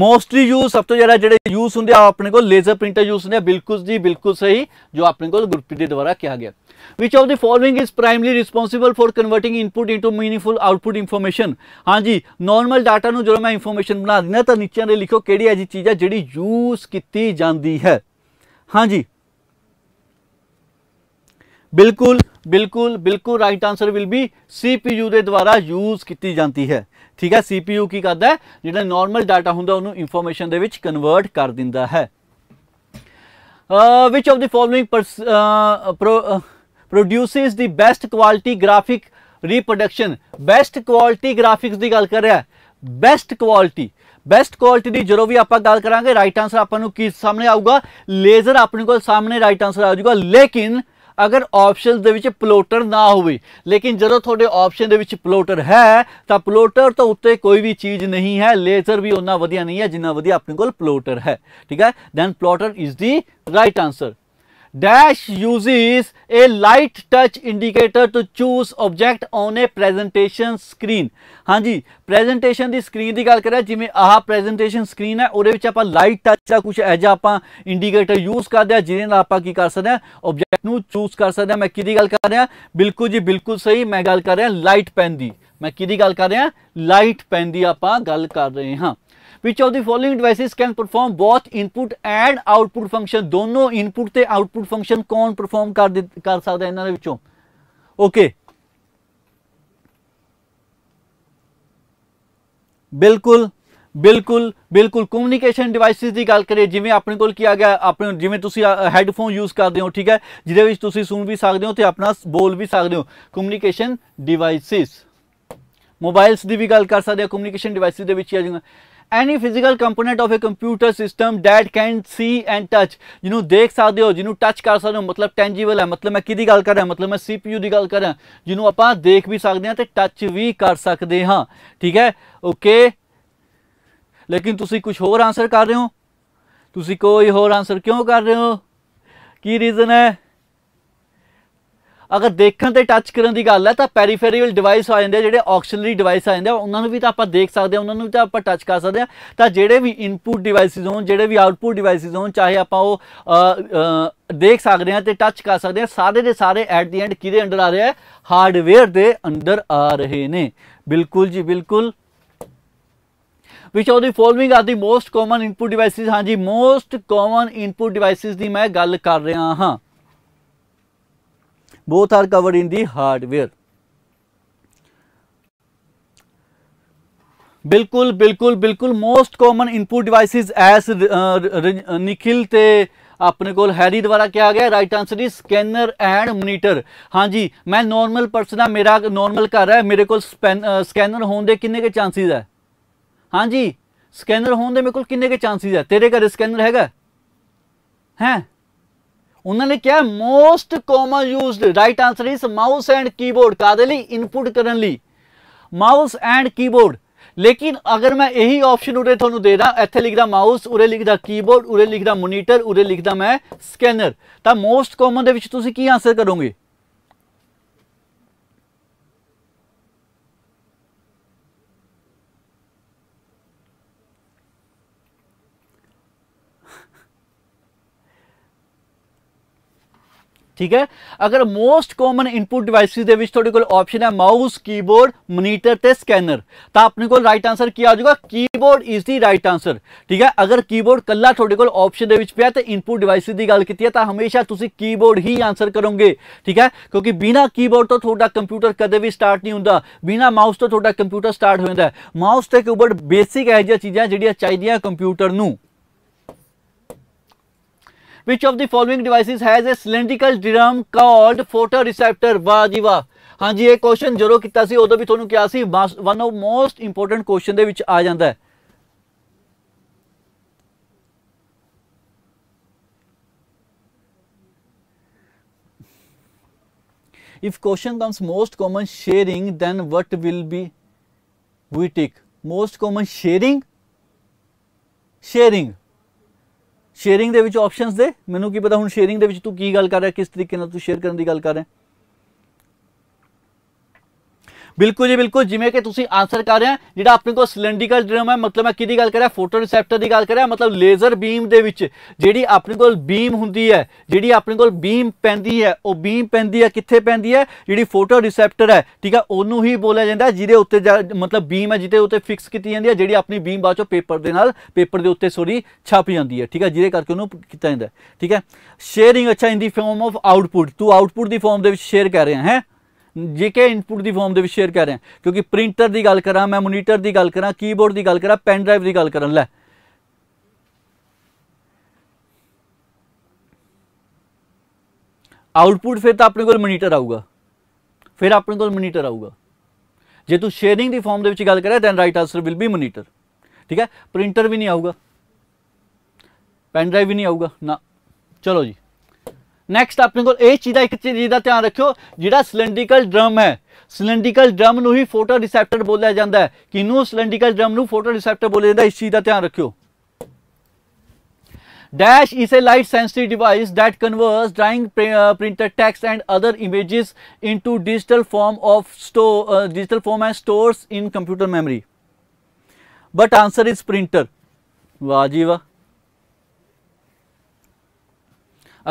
ਮੋਸਟਲੀ ਯੂਜ਼ ਸਭ ਤੋਂ ਜ਼ਿਆਦਾ ਜਿਹੜੇ ਯੂਜ਼ ਹੁੰਦੇ ਆ ਆਪਣੇ ਕੋਲ ਲੇਜ਼ਰ ਪ੍ਰਿੰਟਰ ਯੂਜ਼ ਹੁੰਦੇ ਆ ਬਿਲਕੁਲ ਜੀ ਬਿਲਕੁਲ ਸਹੀ ਜੋ ਆਪਣੇ ਕੋਲ ਗੁਰਪ੍ਰੀਤ ਦੇ ਦੁਆਰਾ ਕਿਹਾ ਗਿਆ which of the following is primarily responsible for converting input into meaningful output information haan ji normal data nu data main information ਮੈਂ ਇਨਫੋਰਮੇਸ਼ਨ ta niche ਤਾਂ likho ਦੇ ਲਿਖੋ ਕਿਹੜੀ ਐਜੀ ਚੀਜ਼ jehdi use use jandi hai haan ji bilkul bilkul bilkul right answer will be CPU de dwara use ਕੀਤੀ jandi hai theek hai CPU ki ਕੀ ਕਰਦਾ ਜਿਹੜਾ ਨਾਰਮਲ ਡਾਟਾ ਹੁੰਦਾ ਉਹਨੂੰ ਇਨਫੋਰਮੇਸ਼ਨ ਦੇ ਵਿੱਚ ਕਨਵਰਟ ਕਰ ਦਿੰਦਾ ਹੈ which of the following pers uh, pro uh, produces the best quality graphic reproduction best quality graphics ਦੀ ਗੱਲ ਕਰ ਰਿਹਾ ਬੈਸਟ ਕੁਆਲਿਟੀ ਬੈਸਟ ਕੁਆਲਿਟੀ ਦੀ ਜਦੋਂ ਵੀ ਆਪਾਂ ਗੱਲ ਕਰਾਂਗੇ ਰਾਈਟ ਆਨਸਰ ਆਪਾਂ ਨੂੰ ਕੀ ਸਾਹਮਣੇ ਆਊਗਾ ਲੇਜ਼ਰ ਆਪਣੇ ਕੋਲ ਸਾਹਮਣੇ ਰਾਈਟ ਆਨਸਰ ਆ ਜਾਊਗਾ ਲੇਕਿਨ ਅਗਰ ਆਪਸ਼ਨਸ ਦੇ ਵਿੱਚ ਪਲੋਟਰ ਨਾ ਹੋਵੇ ਲੇਕਿਨ ਜਦੋਂ ਤੁਹਾਡੇ ਆਪਸ਼ਨ ਦੇ ਵਿੱਚ ਪਲੋਟਰ ਹੈ ਤਾਂ ਪਲੋਟਰ ਤੋਂ ਉੱਤੇ ਕੋਈ ਵੀ ਚੀਜ਼ ਨਹੀਂ ਹੈ ਲੇਜ਼ਰ ਵੀ ਉਹਨਾਂ ਵਧੀਆ ਨਹੀਂ ਹੈ ਜਿੰਨਾ ਵਧੀਆ ਆਪਣੇ ਕੋਲ ਪਲੋਟਰ ਹੈ ਠੀਕ ਹੈ then plotter is the right answer Dash uses a light touch indicator to choose object on a presentation screen ਹਾਂਜੀ presentation ਦੀ screen ਦੀ ਗੱਲ ਕਰਿਆ ਜਿਵੇਂ ਆਹ presentation screen ਹੈ ਉਹਦੇ ਵਿੱਚ ਆਪਾਂ light touch ਦਾ ਕੁਝ ਐਜ ਆਪਾਂ indicator use ਕਰਦੇ ਆ ਜਿਹਦੇ ਨਾਲ ਆਪਾਂ ਕੀ ਕਰ ਸਕਦੇ ਆ object ਨੂੰ choose ਕਰ ਸਕਦੇ ਆ ਮੈਂ ਕਿਹਦੀ ਗੱਲ ਕਰ ਰਿਹਾ ਬਿਲਕੁਲ ਜੀ ਬਿਲਕੁਲ ਸਹੀ ਮੈਂ ਗੱਲ ਕਰ ਰਿਹਾ light pen ਦੀ ਮੈਂ ਕਿਹਦੀ ਗੱਲ ਕਰ ਰਿਹਾ ਲਾਈਟ ਪੈਨ ਦੀ ਆਪਾਂ ਗੱਲ ਕਰ ਰਹੇ ਹਾਂ which of the following devices can perform both input and output function ਦੋਨੋਂ input ਤੇ output function ਕੌਣ perform ਕਰ ਕਰ ਸਕਦਾ ਇਹਨਾਂ ਦੇ ਵਿੱਚੋਂ ਓਕੇ ਬਿਲਕੁਲ ਬਿਲਕੁਲ ਬਿਲਕੁਲ ਕਮਿਊਨੀਕੇਸ਼ਨ ਡਿਵਾਈਸਿਸ ਦੀ ਗੱਲ ਕਰੀਏ ਜਿਵੇਂ ਆਪਣੇ ਕੋਲ ਕੀ ਆ ਗਿਆ ਆਪਣੇ ਜਿਵੇਂ ਤੁਸੀਂ ਹੈੱਡਫੋਨ ਯੂਜ਼ ਕਰਦੇ ਹੋ ਠੀਕ ਹੈ ਜਿਹਦੇ ਵਿੱਚ ਤੁਸੀਂ ਸੁਣ ਵੀ ਸਕਦੇ ਹੋ ਤੇ ਆਪਣਾ ਬੋਲ ਵੀ ਸਕਦੇ ਹੋ ਕਮਿਊਨੀਕੇਸ਼ਨ ਡਿਵਾਈਸਿਸ ਮੋਬਾਈਲਸ ਦੀ ਵੀ ਗੱਲ ਕਰ ਸਕਦੇ ਆ ਕਮਿਊਨੀਕੇਸ਼ਨ ਡਿਵਾਈਸਿਸ ਦੇ ਵਿੱਚ ਆ ਜਾਊਗਾ any physical component of uh computer system that can see and touch ਜਿਹਨੂੰ ਦੇਖ ਸਕਦੇ ਹੋ ਜਿਹਨੂੰ ਟੱਚ ਕਰ ਸਕਦੇ ਹੋ ਮਤਲਬ ਟੈਂਜੀਬਲ ਹੈ ਮਤਲਬ ਮੈਂ ਕਿਹਦੀ ਗੱਲ ਕਰ ਰਿਹਾ ਮਤਲਬ ਮੈਂ CPU ਦੀ ਗੱਲ ਕਰ ਰਿਹਾ ਜਿਹਨੂੰ ਆਪਾਂ ਦੇਖ ਵੀ ਸਕਦੇ ਹਾਂ ਤੇ ਟੱਚ ਵੀ ਕਰ ਸਕਦੇ ਹਾਂ ਠੀਕ ਹੈ ਓਕੇ ਲੇਕਿਨ ਤੁਸੀਂ ਕੁਝ ਹੋਰ ਆਨਸਰ ਕਰ ਰਹੇ ਹੋ ਤੁਸੀਂ ਕੋਈ ਹੋਰ ਆਨਸਰ ਕਿਉਂ ਕਰ ਰਹੇ ਹੋ ਕੀ ਰੀਜ਼ਨ ਹੈ ਅਗਰ ਦੇਖਣ ਤੇ ਟੱਚ ਕਰਨ ਦੀ ਗੱਲ ਹੈ ਤਾਂ ਪੈਰੀਫੈਰੀਅਲ ਡਿਵਾਈਸ ਆ ਜਾਂਦੇ ਜਿਹੜੇ ਆਕਸਿਲਰੀ ਡਿਵਾਈਸ ਆ ਜਾਂਦੇ ਉਹਨਾਂ ਨੂੰ ਵੀ ਤਾਂ ਆਪਾਂ ਦੇਖ ਸਕਦੇ ਹਾਂ ਉਹਨਾਂ ਨੂੰ ਤਾਂ ਆਪਾਂ ਟੱਚ ਕਰ ਸਕਦੇ ਹਾਂ ਤਾਂ ਜਿਹੜੇ ਵੀ ਇਨਪੁਟ ਡਿਵਾਈਸਿਸ ਹੋਣ ਜਿਹੜੇ ਵੀ ਆਊਟਪੁਟ ਡਿਵਾਈਸਿਸ ਹੋਣ ਚਾਹੇ ਆਪਾਂ ਉਹ ਦੇਖ ਸਕਦੇ ਹਾਂ ਤੇ ਟੱਚ ਕਰ ਸਕਦੇ ਹਾਂ ਸਾਰੇ ਦੇ ਸਾਰੇ ਐਟ ਦੀ ਐਂਡ ਕਿਹਦੇ ਅੰਡਰ ਆ ਰਹੇ ਹੈ ਹਾਰਡਵੇਅਰ ਦੇ ਅੰਡਰ ਆ ਰਹੇ ਨੇ ਬਿਲਕੁਲ ਜੀ ਬਿਲਕੁਲ which of the following are the most common input devices ਹਾਂਜੀ most common input devices ਦੀ ਮੈਂ ਗੱਲ ਕਰ ਰਿਹਾ ਹਾਂ both are covered in the hardware बिल्कुल बिल्कुल बिल्कुल most common input devices as Nikhil ते ਆਪਣੇ ਕੋਲ ਹੈਰੀ ਦੁਆਰਾ ਕਿਹਾ ਗਿਆ right answer is scanner and monitor ਹਾਂਜੀ ਮੈਂ ਨਾਰਮਲ ਪਰਸਨ ਆ ਮੇਰਾ ਨਾਰਮਲ ਘਰ ਹੈ ਮੇਰੇ ਕੋਲ ਸਕੈਨਰ ਹੋਣ ਦੇ ਕਿੰਨੇ ਕੇ ਚਾਂਸਸ ਹੈ ਹਾਂਜੀ ਸਕੈਨਰ ਹੋਣ ਦੇ ਮੇਰੇ ਕੋਲ ਕਿੰਨੇ ਕੇ ਚਾਂਸਸ ਹੈ ਤੇਰੇ ਘਰ ਸਕੈਨਰ ਹੈਗਾ ਹੈ ਉਹਨਾਂ ਨੇ ਕਿਹਾ most common used right answer is mouse and keyboard ਕਾਦੇ ਲਈ ਇਨਪੁਟ ਕਰਨ ਲਈ ਮਾਊਸ ਐਂਡ ਕੀਬੋਰਡ ਲੇਕਿਨ ਅਗਰ ਮੈਂ ਇਹੀ ਆਪਸ਼ਨ ਉਰੇ ਤੁਹਾਨੂੰ ਦੇ ਦਾਂ ਇੱਥੇ ਲਿਖਦਾ ਮਾਊਸ ਉਰੇ ਲਿਖਦਾ ਕੀਬੋਰਡ ਉਰੇ ਲਿਖਦਾ ਮੋਨੀਟਰ ਉਰੇ ਲਿਖਦਾ ਮੈਂ ਸਕੈਨਰ ਤਾਂ ਮੋਸਟ ਕਾਮਨ ਦੇ ਵਿੱਚ ਤੁਸੀਂ ਕੀ ਆਨਸਰ ਕਰੋਗੇ ਠੀਕ ਹੈ ਅਗਰ ਮੋਸਟ ਕਾਮਨ ਇਨਪੁਟ ਡਿਵਾਈਸਿਸ ਦੇ ਵਿੱਚ ਤੁਹਾਡੇ ਕੋਲ ਆਪਸ਼ਨ ਹੈ ਮਾਊਸ ਕੀਬੋਰਡ ਮੋਨੀਟਰ ਤੇ ਸਕੈਨਰ ਤਾਂ ਆਪਣੇ ਕੋਲ ਰਾਈਟ ਆਨਸਰ ਕੀ ਆ ਜਾਊਗਾ keyboard is the right answer ਠੀਕ ਹੈ ਅਗਰ ਕੀਬੋਰਡ ਕੱਲਾ ਤੁਹਾਡੇ ਕੋਲ ਆਪਸ਼ਨ ਦੇ ਵਿੱਚ ਪਿਆ ਤੇ ਇਨਪੁਟ ਡਿਵਾਈਸਿਸ ਦੀ ਗੱਲ ਕੀਤੀ ਹੈ ਤਾਂ ਹਮੇਸ਼ਾ ਤੁਸੀਂ ਕੀਬੋਰਡ ਹੀ ਆਨਸਰ ਕਰੋਗੇ ਠੀਕ ਹੈ ਕਿਉਂਕਿ ਬਿਨਾ ਕੀਬੋਰਡ ਤੋਂ ਤੁਹਾਡਾ ਕੰਪਿਊਟਰ ਕਦੇ ਵੀ ਸਟਾਰਟ ਨਹੀਂ ਹੁੰਦਾ ਬਿਨਾ ਮਾਊਸ ਤੋਂ ਤੁਹਾਡਾ ਕੰਪਿਊਟਰ ਸਟਾਰਟ ਹੋ ਜਾਂਦਾ ਮਾਊਸ ਤੇ ਕੀਬੋਰਡ ਬੇਸਿਕ ਹੈ ਜਿਹੜੀਆਂ ਚੀਜ਼ਾਂ ਜਿਹੜੀਆਂ ਚਾਹੀਦੀਆਂ ਕੰਪਿਊਟਰ ਨੂੰ which of the following devices has a cylindrical drum called photoreceptor ਵਾਹ ਜੀ ਵਾਹ ਹਾਂਜੀ ਇਹ ਕੁਐਸਚਨ ਜਦੋਂ ਕੀਤਾ ਸੀ ਉਦੋਂ ਵੀ ਤੁਹਾਨੂੰ ਕਿਹਾ ਸੀ one of most important question ਦੇ ਵਿੱਚ ਆ ਜਾਂਦਾ ਹੈ if question comes most common sharing then what will be we take most common sharing sharing sharing ਦੇ ਵਿੱਚ ਆਪਸ਼ਨਸ ਦੇ ਮੈਨੂੰ ਕੀ ਪਤਾ ਹੁਣ ਸ਼ੇਅਰਿੰਗ ਦੇ ਵਿੱਚ ਤੂੰ ਕੀ ਗੱਲ ਕਰ ਰਿਹਾ ਕਿਸ ਤਰੀਕੇ ਨਾਲ ਤੂੰ ਸ਼ੇਅਰ ਕਰਨ ਦੀ ਗੱਲ ਕਰ ਰਿਹਾ ਬਿਲਕੁਲ ਜੀ ਬਿਲਕੁਲ ਜਿਵੇਂ ਕਿ ਤੁਸੀਂ ਆਨਸਰ ਕਰ ਰਹੇ ਹੋ ਜਿਹੜਾ ਆਪਣੇ ਕੋਲ ਸਿਲੈਂਡਰੀਕਲ ਡਰਮ ਹੈ ਮਤਲਬ ਮੈਂ ਕਿਹਦੀ ਗੱਲ ਕਰ ਰਿਹਾ ਫੋਟੋ ਰਿਸੈਪਟਰ ਦੀ ਗੱਲ ਕਰ ਰਿਹਾ ਮਤਲਬ ਲੇਜ਼ਰ ਬੀਮ ਦੇ ਵਿੱਚ ਜਿਹੜੀ ਆਪਣੇ ਕੋਲ ਬੀਮ ਹੁੰਦੀ ਹੈ ਜਿਹੜੀ ਆਪਣੇ ਕੋਲ ਬੀਮ ਪੈਂਦੀ ਹੈ ਉਹ ਬੀਮ ਪੈਂਦੀ ਹੈ ਕਿੱਥੇ ਪੈਂਦੀ ਹੈ ਜਿਹੜੀ ਫੋਟੋ ਰਿਸੈਪਟਰ ਹੈ ਠੀਕ ਹੈ ਉਹਨੂੰ ਹੀ ਬੋਲਿਆ ਜਾਂਦਾ ਜਿਹਦੇ ਉੱਤੇ ਮਤਲਬ ਬੀਮ ਹੈ ਜਿੱਤੇ ਉੱਤੇ ਫਿਕਸ ਕੀਤੀ ਜਾਂਦੀ ਹੈ ਜਿਹੜੀ ਆਪਣੀ ਬੀਮ ਬਾਅਦ ਚੋਂ ਪੇਪਰ ਦੇ ਨਾਲ ਪੇਪਰ ਦੇ ਉੱਤੇ ਸੋਰੀ ਛਾਪ ਜਾਂਦੀ ਹੈ ਠੀਕ ਹੈ ਜਿਹਦੇ ਕਰਕੇ ਉਹਨੂੰ ਕੀਤਾ ਜਾਂਦਾ ਠੀਕ ਹੈ ਸ਼ੇਅਰਿੰਗ ਅੱਛਾ in the form of output ਤੂੰ ਆਊਟਪੁੱਟ ਦੀ ਫਾਰਮ ਦੇ ਵਿੱਚ ਸ਼ੇਅਰ ਕਰ ਰਿਹਾ ਹੈ ਜੇ ਕਿ ਇਨਪੁਟ ਦੀ ਫਾਰਮ ਦੇ ਵਿੱਚ ਸ਼ੇਅਰ ਕਰ ਰਹੇ ਕਿਉਂਕਿ ਪ੍ਰਿੰਟਰ ਦੀ ਗੱਲ ਕਰਾਂ ਮੈਂ ਮੋਨੀਟਰ ਦੀ ਗੱਲ ਕਰਾਂ ਕੀਬੋਰਡ ਦੀ ਗੱਲ ਕਰਾਂ ਪੈਨ ਡਰਾਈਵ ਦੀ ਗੱਲ ਕਰਨ ਲੈ ਆਊਟਪੁੱਟ ਫਿਰ ਤਾਂ ਆਪਣੇ ਕੋਲ ਮੋਨੀਟਰ ਆਊਗਾ ਫਿਰ ਆਪਣੇ ਕੋਲ ਮੋਨੀਟਰ ਆਊਗਾ ਜੇ ਤੂੰ ਸ਼ੇਅਰਿੰਗ ਦੀ ਫਾਰਮ ਦੇ ਵਿੱਚ ਗੱਲ ਰਿਹਾ then right answer will be monitor ਠੀਕ ਹੈ ਪ੍ਰਿੰਟਰ ਵੀ ਨਹੀਂ ਆਊਗਾ ਪੈਨ ਡਰਾਈਵ ਵੀ ਨਹੀਂ ਆਊਗਾ ਨਾ ਚਲੋ ਜੀ ਨੈਕਸਟ ਆਪਣੇ ਕੋਲ ਇਹ ਚੀਜ਼ ਦਾ ਇੱਕ ਚੀਜ਼ ਦਾ ਧਿਆਨ ਰੱਖਿਓ ਜਿਹੜਾ ਸਿਲੈਂਡਰੀਕਲ ਡਰਮ ਹੈ ਸਿਲੈਂਡਰੀਕਲ ਡਰਮ ਨੂੰ ਹੀ ਫੋਟੋ ਰਿਸੈਪਟਰ ਬੋਲਿਆ ਜਾਂਦਾ ਹੈ ਕਿਨੂੰ ਸਿਲੈਂਡਰੀਕਲ ਡਰਮ ਨੂੰ ਫੋਟੋ ਰਿਸੈਪਟਰ ਬੋਲਿਆ ਜਾਂਦਾ ਇਸ ਚੀਜ਼ ਦਾ ਧਿਆਨ ਰੱਖਿਓ Dash is a light sensitive device that converts drawing uh, printed text and other images into digital form of store uh, digital form and stores in computer memory. But answer is printer. वाह जी वाह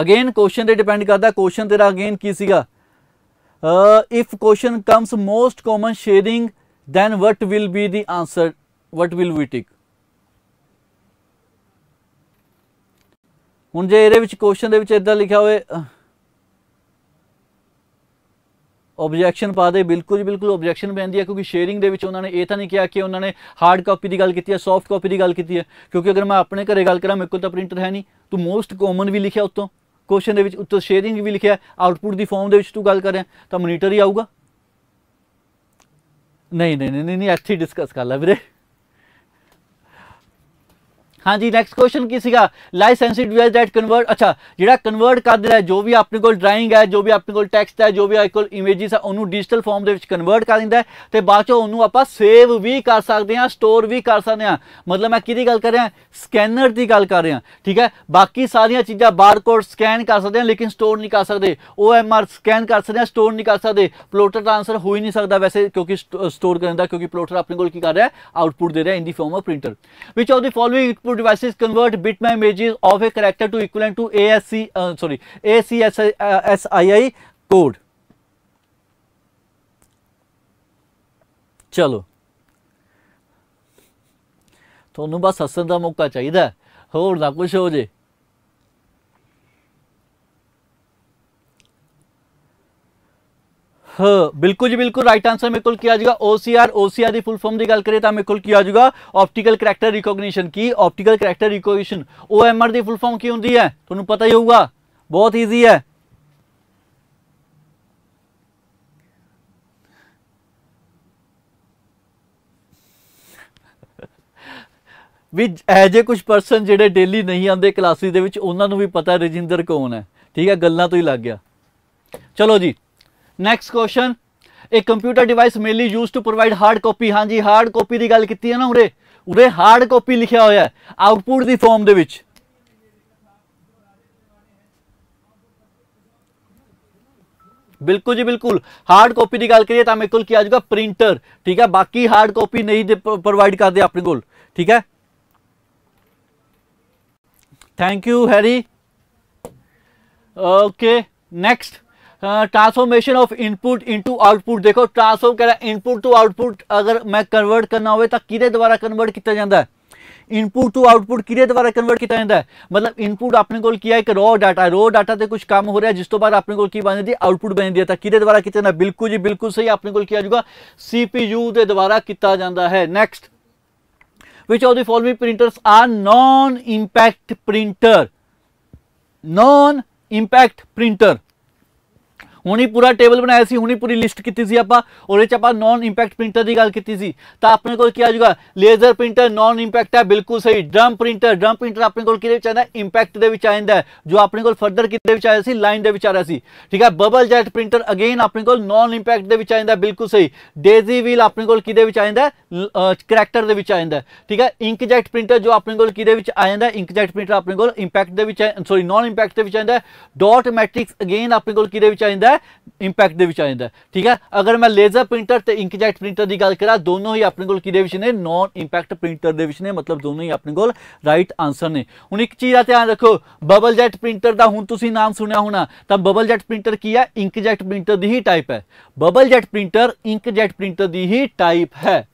again question ਤੇ depend ਕਰਦਾ question ਤੇਰਾ again ਕੀ ਸੀਗਾ if question comes most common shading then what will be the answer what will we tick ਹੁਣ ਜੇ ਇਹਦੇ ਵਿੱਚ ਕੁਐਸਚਨ ਦੇ ਵਿੱਚ ਇਦਾਂ ਲਿਖਿਆ ਹੋਵੇ ਆਬਜੈਕਸ਼ਨ ਪਾ ਦੇ ਬਿਲਕੁਲ ਬਿਲਕੁਲ ਆਬਜੈਕਸ਼ਨ ਪੈਂਦੀ ਹੈ ਕਿਉਂਕਿ ਸ਼ੇਅਰਿੰਗ ਦੇ ਵਿੱਚ ਉਹਨਾਂ ਨੇ ਇਹ ਤਾਂ ਨਹੀਂ ਕਿਹਾ ਕਿ ਉਹਨਾਂ ਨੇ ਹਾਰਡ ਕਾਪੀ ਦੀ ਗੱਲ ਕੀਤੀ ਹੈ ਸੌਫਟ ਕਾਪੀ ਦੀ ਗੱਲ ਕੀਤੀ ਹੈ ਕਿਉਂਕਿ ਅਗਰ ਮੈਂ ਆਪਣੇ ਘਰੇ ਗੱਲ ਕਰਾਂ ਮੇਰੇ ਕੋਲ ਤਾਂ ਪ੍ਰਿੰਟਰ ਹੈ ਨਹੀਂ ਤੂੰ ਮੋਸਟ ਕਾਮਨ ਵੀ ਲਿਖਿਆ ਉਤੋਂ ਕੁਐਸਚਨ ਦੇ ਵਿੱਚ ਉੱਤਰ ਸ਼ੇਅਰਿੰਗ ਵੀ ਲਿਖਿਆ ਆਊਟਪੁੱਟ ਦੀ ਫਾਰਮ ਦੇ ਵਿੱਚ ਤੂੰ ਗੱਲ ਕਰ ਰਿਹਾ ਤਾਂ ਮੋਨੀਟਰ ਹੀ ਆਊਗਾ ਨਹੀਂ ਨਹੀਂ ਨਹੀਂ ਨਹੀਂ ਇੱਥੇ ਡਿਸਕਸ ਕਰ ਲੈ ਵੀਰੇ ਹਾਂਜੀ ਨੈਕਸਟ ਕੁਐਸਚਨ ਕੀ ਸੀਗਾ ਲਾਇਸੈਂਸ ਡਿਵਾਈਸ ਦੈਟ ਕਨਵਰਟ ਅੱਛਾ ਜਿਹੜਾ ਕਨਵਰਟ ਕਰ ਦਿੰਦਾ ਜੋ ਵੀ ਆਪਣੇ ਕੋਲ ਡਰਾਇੰਗ ਹੈ ਜੋ ਵੀ ਆਪਣੇ ਕੋਲ ਟੈਕਸਟ ਹੈ ਜੋ ਵੀ ਆਪਣੇ ਕੋਲ ਇਮੇजेस ਹੈ ਉਹਨੂੰ ਡਿਜੀਟਲ ਫਾਰਮ ਦੇ ਵਿੱਚ ਕਨਵਰਟ ਕਰ ਦਿੰਦਾ ਤੇ ਬਾਅਦ ਚੋਂ ਉਹਨੂੰ ਆਪਾਂ ਸੇਵ ਵੀ ਕਰ ਸਕਦੇ ਹਾਂ ਸਟੋਰ ਵੀ ਕਰ ਸਕਦੇ ਹਾਂ ਮਤਲਬ ਮੈਂ ਕਿਹਦੀ ਗੱਲ ਕਰ ਰਿਹਾ ਸਕੈਨਰ ਦੀ ਗੱਲ ਕਰ ਰਿਹਾ ਠੀਕ ਹੈ ਬਾਕੀ ਸਾਰੀਆਂ ਚੀਜ਼ਾਂ ਬਾਰਕੋਡ ਸਕੈਨ ਕਰ ਸਕਦੇ ਹਾਂ ਲੇਕਿਨ ਸਟੋਰ ਨਹੀਂ ਕਰ ਸਕਦੇ ਓਐਮਆਰ ਸਕੈਨ ਕਰ ਸਕਦੇ ਹਾਂ ਸਟੋਰ ਨਹੀਂ ਕਰ ਸਕਦੇ ਪਲੋਟਰ ਦਾ ਆਨਸਰ ਹੋ ਹੀ ਨਹੀਂ ਸਕਦਾ ਵੈਸੇ ਕਿਉਂਕਿ ਸਟੋਰ ਕਰਨ ਦਾ ਕਿਉਂਕਿ ਪਲੋਟਰ ਆਪਣੇ ਕੋਲ ਕੀ ਕਰ ਰਿਹਾ ਆਊਟਪੁੱਟ ਦੇ ਰਿਹਾ in the form of printer which of the following output devices convert bitmap images of a character to equivalent to ASC, uh, sorry, ACSII code. ਚਲੋ ਤੁਹਾਨੂੰ ਬਸ ਹੱਸਣ ਦਾ ਮੌਕਾ ਚਾਹੀਦਾ ਹੋਰ ਨਾ ਕੁਝ ਹੋ ਜੇ ਬਿਲਕੁਲ ਜੀ ਬਿਲਕੁਲ ਰਾਈਟ ਆਨਸਰ ਮੇਰੇ ਕੋਲ ਕੀ ਆ ਜਾਊਗਾ OCR OCR ਦੀ ਫੁੱਲ ਫਾਰਮ ਦੀ ਗੱਲ ਕਰੀਏ ਤਾਂ ਮੇਰੇ ਕੋਲ ਕੀ ਆ ਜਾਊਗਾ ਆਪਟੀਕਲ ਕੈਰੈਕਟਰ ਰਿਕੋਗਨੀਸ਼ਨ ਕੀ ਆਪਟੀਕਲ ਕੈਰੈਕਟਰ ਰਿਕੋਗਨੀਸ਼ਨ OMR ਦੀ ਫੁੱਲ ਫਾਰਮ ਕੀ ਹੁੰਦੀ ਹੈ ਤੁਹਾਨੂੰ ਪਤਾ ਹੀ ਹੋਊਗਾ ਬਹੁਤ ਈਜ਼ੀ ਹੈ ਵੀ ਐਜੇ ਕੁਝ ਪਰਸਨ ਜਿਹੜੇ ਡੇਲੀ ਨਹੀਂ ਆਉਂਦੇ ਕਲਾਸਿਸ ਦੇ ਵਿੱਚ ਉਹਨਾਂ ਨੂੰ ਵੀ ਪਤਾ ਰਜਿੰਦਰ ਕੌਣ ਹੈ ਠੀਕ ਹੈ ਗੱਲਾਂ ਤੋਂ ਹੀ ਲੱਗ ਗਿਆ ਚਲੋ ਜੀ नैक्सट क्वेश्चन एक computer device mainly use to provide hard copy हाँ जी हार्ड कॉपी की गल की है ना उरे उरे हार्ड कॉपी लिखा हुआ है आउटपुट की फॉर्म के बिल्कुल जी बिल्कुल हार्ड कॉपी की गल करिए मेरे को आ जाएगा प्रिंटर ठीक है बाकी हार्ड कॉपी नहीं दे प्रोवाइड कर दे अपने को ठीक है thank you Harry okay next transformation of input into output देखो ट्रांसफॉर्म कह रहा है इनपुट टू आउटपुट अगर मैं कन्वर्ट करना हो तो कि द्वारा कन्वर्ट किया जाता है इनपुट टू आउटपुट कि द्वारा कन्वर्ट किया जाता है मतलब इनपुट अपने को एक रो डाटा रो डाटा से कुछ काम हो रहा है जिस तो बाद अपने को बन जाती आउटपुट बन दिया था कि द्वारा किया जाता बिल्कुल जी बिल्कुल सही अपने को आजगा सी पी यू के द्वारा किया जाता है next which of the following printers are non impact printer non impact printer हूँ ही पूरा टेबल बनाया से हूँ ही पूरी लिस्ट की आप नॉन इंपैक्ट प्रिंटर की गल की तो अपने को आजगा लेजर प्रिंटर नॉन इंपैक्ट है बिल्कुल सही ड्रम प्रिंटर ड्रम प्रिंटर अपने को आता इंपैक्ट के आंदा है जो अपने को फरदर कि आया से लाइन के आया से ठीक है बबल जैट प्रिंटर अगेन अपने को नॉन इंपैक्ट के आंदा बिल्कुल सही डेजी व्हील अपने को आंदा करैक्टर के आंदा है ठीक है इंकजैक्ट प्रिंटर जो अपने को आंदा इंकजैक्ट प्रिंटर अपने को इंपैक्ट के सॉरी नॉन इंपैक्ट के आंदा डॉट मैट्रिक्स अगेन अपने को आंदा ਹੈ ਇੰਪੈਕਟ ਦੇ ਵਿੱਚ ਆ ਜਾਂਦਾ ਠੀਕ ਹੈ ਅਗਰ ਮੈਂ ਲੇਜ਼ਰ ਪ੍ਰਿੰਟਰ ਤੇ ਇੰਕਜੈਟ ਪ੍ਰਿੰਟਰ ਦੀ ਗੱਲ ਕਰਾਂ ਦੋਨੋਂ ਹੀ ਆਪਣੇ ਕੋਲ ਕਿਹਦੇ ਵਿੱਚ ਨੇ ਨੋਨ ਇੰਪੈਕਟ ਪ੍ਰਿੰਟਰ ਦੇ ਵਿੱਚ ਨੇ ਮਤਲਬ ਦੋਨੋਂ ਹੀ ਆਪਣੇ ਕੋਲ ਰਾਈਟ ਆਨਸਰ ਨੇ ਹੁਣ ਇੱਕ ਚੀਜ਼ ਦਾ ਧਿਆਨ ਰੱਖੋ ਬਬਲ ਜੈਟ ਪ੍ਰਿੰਟਰ ਦਾ ਹੁਣ ਤੁਸੀਂ ਨਾਮ ਸੁਣਿਆ ਹੋਣਾ ਤਾਂ ਬਬਲ ਜੈਟ ਪ੍ਰਿੰਟਰ ਕੀ ਹੈ ਇੰਕਜੈਟ ਪ੍ਰਿੰਟਰ ਦੀ ਹੀ ਟਾਈਪ ਹੈ bubble jet printer inkjet printer ਦੀ ਹੀ ਟਾਈਪ ਹੈ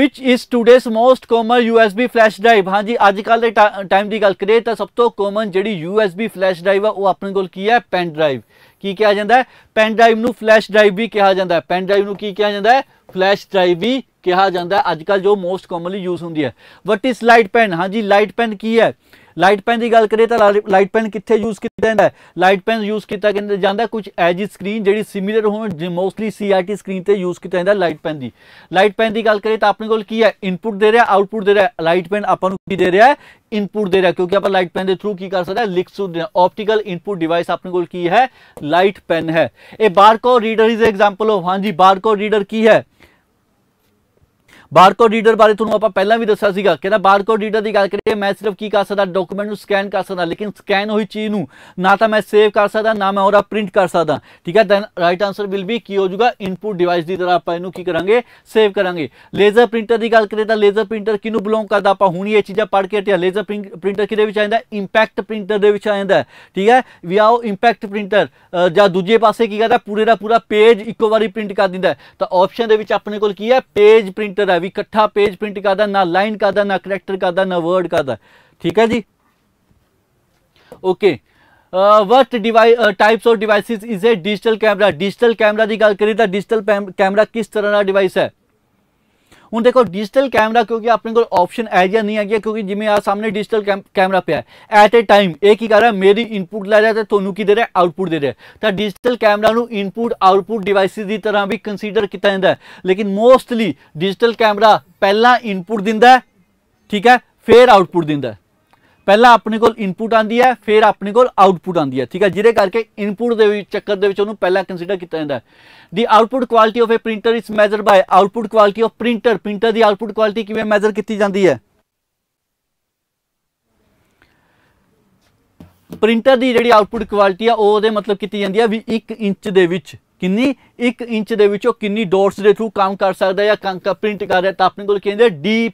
which is today's most common USB flash drive ਹਾਂਜੀ ਅੱਜ ਕੱਲ ਦੇ ਟਾਈਮ ਦੀ ਗੱਲ ਕਰੀਏ ਤਾਂ ਸਭ ਤੋਂ ਕਾਮਨ ਜਿਹੜੀ USB flash drive ਆ ਉਹ ਆਪਣੇ ਕੋਲ ਕੀ ਹੈ ਪੈਨ ਡਰਾਈਵ ਕੀ ਕਿਹਾ ਜਾਂਦਾ ਹੈ ਪੈਨ ਡਰਾਈਵ ਨੂੰ ਫਲੈਸ਼ ਡਰਾਈਵ ਵੀ ਕਿਹਾ ਜਾਂਦਾ ਹੈ ਪੈਨ ਡਰਾਈਵ ਨੂੰ ਕੀ ਕਿਹਾ ਜਾਂਦਾ ਹੈ ਫਲੈਸ਼ ਡਰਾਈਵ ਵੀ ਕਿਹਾ ਜਾਂਦਾ ਹੈ ਅੱਜ ਕੱਲ ਜੋ ਮੋਸਟ ਕਾਮਨਲੀ ਯੂਜ਼ ਹੁੰਦੀ ਹੈ ਵਟ ਇਜ਼ ਲਾਈਟ ਪੈਨ ਹਾਂਜੀ ਲਾਈਟ ਪੈਨ ਕੀ ਹੈ ਲਾਈਟ ਪੈਨ ਦੀ ਗੱਲ ਕਰੀਏ ਤਾਂ ਲਾਈਟ ਪੈਨ ਕਿੱਥੇ ਯੂਜ਼ ਕੀਤਾ ਜਾਂਦਾ ਹੈ ਲਾਈਟ ਪੈਨ ਯੂਜ਼ ਕੀਤਾ ਜਾਂਦਾ ਕੁਝ ਐਜੀ ਸਕਰੀਨ ਜਿਹੜੀ ਸਿਮਿਲਰ ਹੋਣ ਮੋਸਟਲੀ ਸੀਆਰਟੀ ਸਕਰੀਨ ਤੇ ਯੂਜ਼ ਕੀਤਾ ਜਾਂਦਾ ਲਾਈਟ ਪੈਨ ਦੀ ਲਾਈਟ ਪੈਨ ਦੀ ਗੱਲ ਕਰੀਏ ਤਾਂ ਆਪਣੇ ਕੋਲ ਕੀ ਹੈ ਇਨਪੁਟ ਦੇ ਰਿਹਾ ਆਊਟਪੁਟ ਦੇ ਰਿਹਾ ਲਾਈਟ ਪੈਨ ਆਪਾਂ ਨੂੰ ਕੀ ਦੇ ਰਿਹਾ ਹੈ ਇਨਪੁਟ ਦੇ ਰਿਹਾ ਕਿਉਂਕਿ ਆਪਾਂ ਲਾਈਟ ਪੈਨ ਦੇ ਥਰੂ ਕੀ ਕਰ ਸਕਦਾ ਲਿਖ ਸਕਦੇ ਹਾਂ ਆਪਟੀਕਲ ਇਨਪੁਟ ਡਿਵਾਈਸ ਆਪਣੇ ਕੋਲ ਕੀ ਹੈ ਲਾਈਟ ਪੈਨ ਹੈ ਇਹ barcode reader is example of ਹਾਂਜੀ ਬਾਰਕੋਡ ਰੀਡਰ ਕੀ ਹੈ ਬਾਰਕੋਡ ਰੀਡਰ ਬਾਰੇ ਤੁਹਾਨੂੰ ਆਪਾਂ ਪਹਿਲਾਂ ਵੀ ਦੱਸਿਆ ਸੀਗਾ ਕਿ ਨਾ ਬਾਰਕੋਡ ਰੀਡਰ ਦੀ ਗੱਲ ਕਰੀਏ ਮੈਂ ਸਿਰਫ ਕੀ ਕਰ ਸਕਦਾ ਡਾਕੂਮੈਂਟ ਨੂੰ ਸਕੈਨ ਕਰ ਸਕਦਾ ਲੇਕਿਨ ਸਕੈਨ ਹੋਈ ਚੀਜ਼ ਨੂੰ ਨਾ ਤਾਂ ਮੈਂ ਸੇਵ ਕਰ ਸਕਦਾ ਨਾ ਮੈਂ ਉਹਦਾ ਪ੍ਰਿੰਟ ਕਰ ਸਕਦਾ ਠੀਕ ਹੈ then right answer will be ਕੀ ਹੋ ਜਾਊਗਾ ਇਨਪੁਟ ਡਿਵਾਈਸ ਦੀ ਤਰ੍ਹਾਂ ਆਪਾਂ ਇਹਨੂੰ ਕੀ ਕਰਾਂਗੇ ਸੇਵ ਕਰਾਂਗੇ ਲੇਜ਼ਰ ਪ੍ਰਿੰਟਰ ਦੀ ਗੱਲ ਕਰੀਏ ਤਾਂ ਲੇਜ਼ਰ ਪ੍ਰਿੰਟਰ ਕਿਹਨੂੰ ਬਿਲੋਂਗ ਕਰਦਾ ਆਪਾਂ ਹੁਣ ਇਹ ਚੀਜ਼ਾਂ ਪੜ੍ਹ ਕੇ ਹਟਿਆ ਲੇਜ਼ਰ ਪ੍ਰਿੰਟਰ ਕਿਹਦੇ ਵਿੱਚ ਆਉਂਦਾ ਇੰਪੈਕਟ ਪ੍ਰਿੰਟਰ ਦੇ ਵਿੱਚ ਆਉਂਦਾ ਠੀਕ ਹੈ ਵੀ ਆਓ ਇੰਪੈਕਟ ਪ੍ਰਿੰਟਰ ਜਾਂ ਦੂਜੇ ਪਾਸੇ ਕੀ ਕਰਦਾ ਪੂਰੇ ਦਾ ਪੂਰਾ ਪੇਜ ਇੱਕੋ ਵਾਰੀ ਪ੍ਰਿੰਟ ਕਰ ਦਿੰਦਾ ਤਾਂ ਆਪਸ਼ਨ ਦੇ ਵਿੱਚ ਆਪਣੇ ਕੋਲ ਕੀ ਹੈ ਪੇਜ ਪ੍ਰਿੰਟਰ ਹੈ अभी इकट्ठा पेज प्रिंट का था ना लाइन का था ना करेक्टर का था ना वर्ड का था ठीक है types of devices is a digital camera digital camera ਦੀ ਗੱਲ ਕਰੀ ਤਾਂ ਡਿਜੀਟਲ ਕੈਮਰਾ ਕਿਸ ਤਰ੍ਹਾਂ ਦਾ ਡਿਵਾਈਸ ਹੈ ਹੁਣ ਦੇਖੋ ਡਿਜੀਟਲ ਕੈਮਰਾ ਕਿਉਂਕਿ ਆਪਣੇ ਕੋਲ ਆਪਸ਼ਨ ਹੈ ਜਾਂ ਨਹੀਂ ਹੈਗੀ ਕਿਉਂਕਿ ਜਿਵੇਂ ਆ ਸਾਹਮਣੇ ਡਿਜੀਟਲ ਕੈਮਰਾ ਪਿਆ ਹੈ ਐਟ ਅ ਟਾਈਮ ਇਹ ਕੀ ਕਰ ਰਿਹਾ ਮੇਰੀ ਇਨਪੁਟ ਲੈ ਰਿਹਾ ਤੇ ਤੁਹਾਨੂੰ ਕੀ ਦੇ ਰਿਹਾ ਆਊਟਪੁਟ ਦੇ ਰਿਹਾ ਤਾਂ ਡਿਜੀਟਲ ਕੈਮਰਾ ਨੂੰ ਇਨਪੁਟ ਆਊਟਪੁਟ ਡਿਵਾਈਸਿਸ ਦੀ ਤਰ੍ਹਾਂ ਵੀ ਕੰਸੀਡਰ ਕੀਤਾ ਜਾਂਦਾ ਲੇਕਿਨ ਮੋਸਟਲੀ ਡਿਜੀਟਲ ਕੈਮਰਾ ਪਹਿਲਾਂ ਇਨਪੁਟ ਦਿੰਦਾ ਠੀਕ ਹੈ ਫਿਰ ਆਊਟਪੁਟ ਦਿੰਦਾ ਪਹਿਲਾਂ ਆਪਣੇ ਕੋਲ ਇਨਪੁਟ ਆਂਦੀ ਹੈ ਫਿਰ ਆਪਣੇ ਕੋਲ ਆਉਟਪੁਟ ਆਂਦੀ ਹੈ ਠੀਕ ਹੈ ਜਿਹਦੇ ਕਰਕੇ ਇਨਪੁਟ ਦੇ ਵਿੱਚ ਚੱਕਰ ਦੇ ਵਿੱਚ ਉਹਨੂੰ ਪਹਿਲਾਂ ਕੰਸੀਡਰ ਕੀਤਾ ਜਾਂਦਾ ਹੈ the output quality of a printer is measured by output quality of printer printer ਦੀ ਆਊਟਪੁਟ ਕੁਆਲਿਟੀ ਕਿਵੇਂ ਮੈਜ਼ਰ ਕੀਤੀ ਜਾਂਦੀ ਹੈ ਪ੍ਰਿੰਟਰ ਦੀ ਜਿਹੜੀ ਆਊਟਪੁਟ ਕੁਆਲਿਟੀ ਆ ਉਹ ਉਹਦੇ ਮਤਲਬ ਕੀਤੀ ਜਾਂਦੀ ਆ ਵੀ 1 ਇੰਚ ਦੇ ਵਿੱਚ ਕਿੰਨੀ 1 ਇੰਚ ਦੇ ਵਿੱਚੋਂ ਕਿੰਨੀ ਡੋਟਸ ਦੇ ਥਰੂ ਕੰਮ ਕਰ ਸਕਦਾ ਜਾਂ ਕੰਕਾ ਪ੍ਰਿੰਟ ਕਰ ਰਿਹਾ ਤਾਂ ਆਪਣੇ ਕੋਲ ਕਹਿੰਦੇ ਡੀ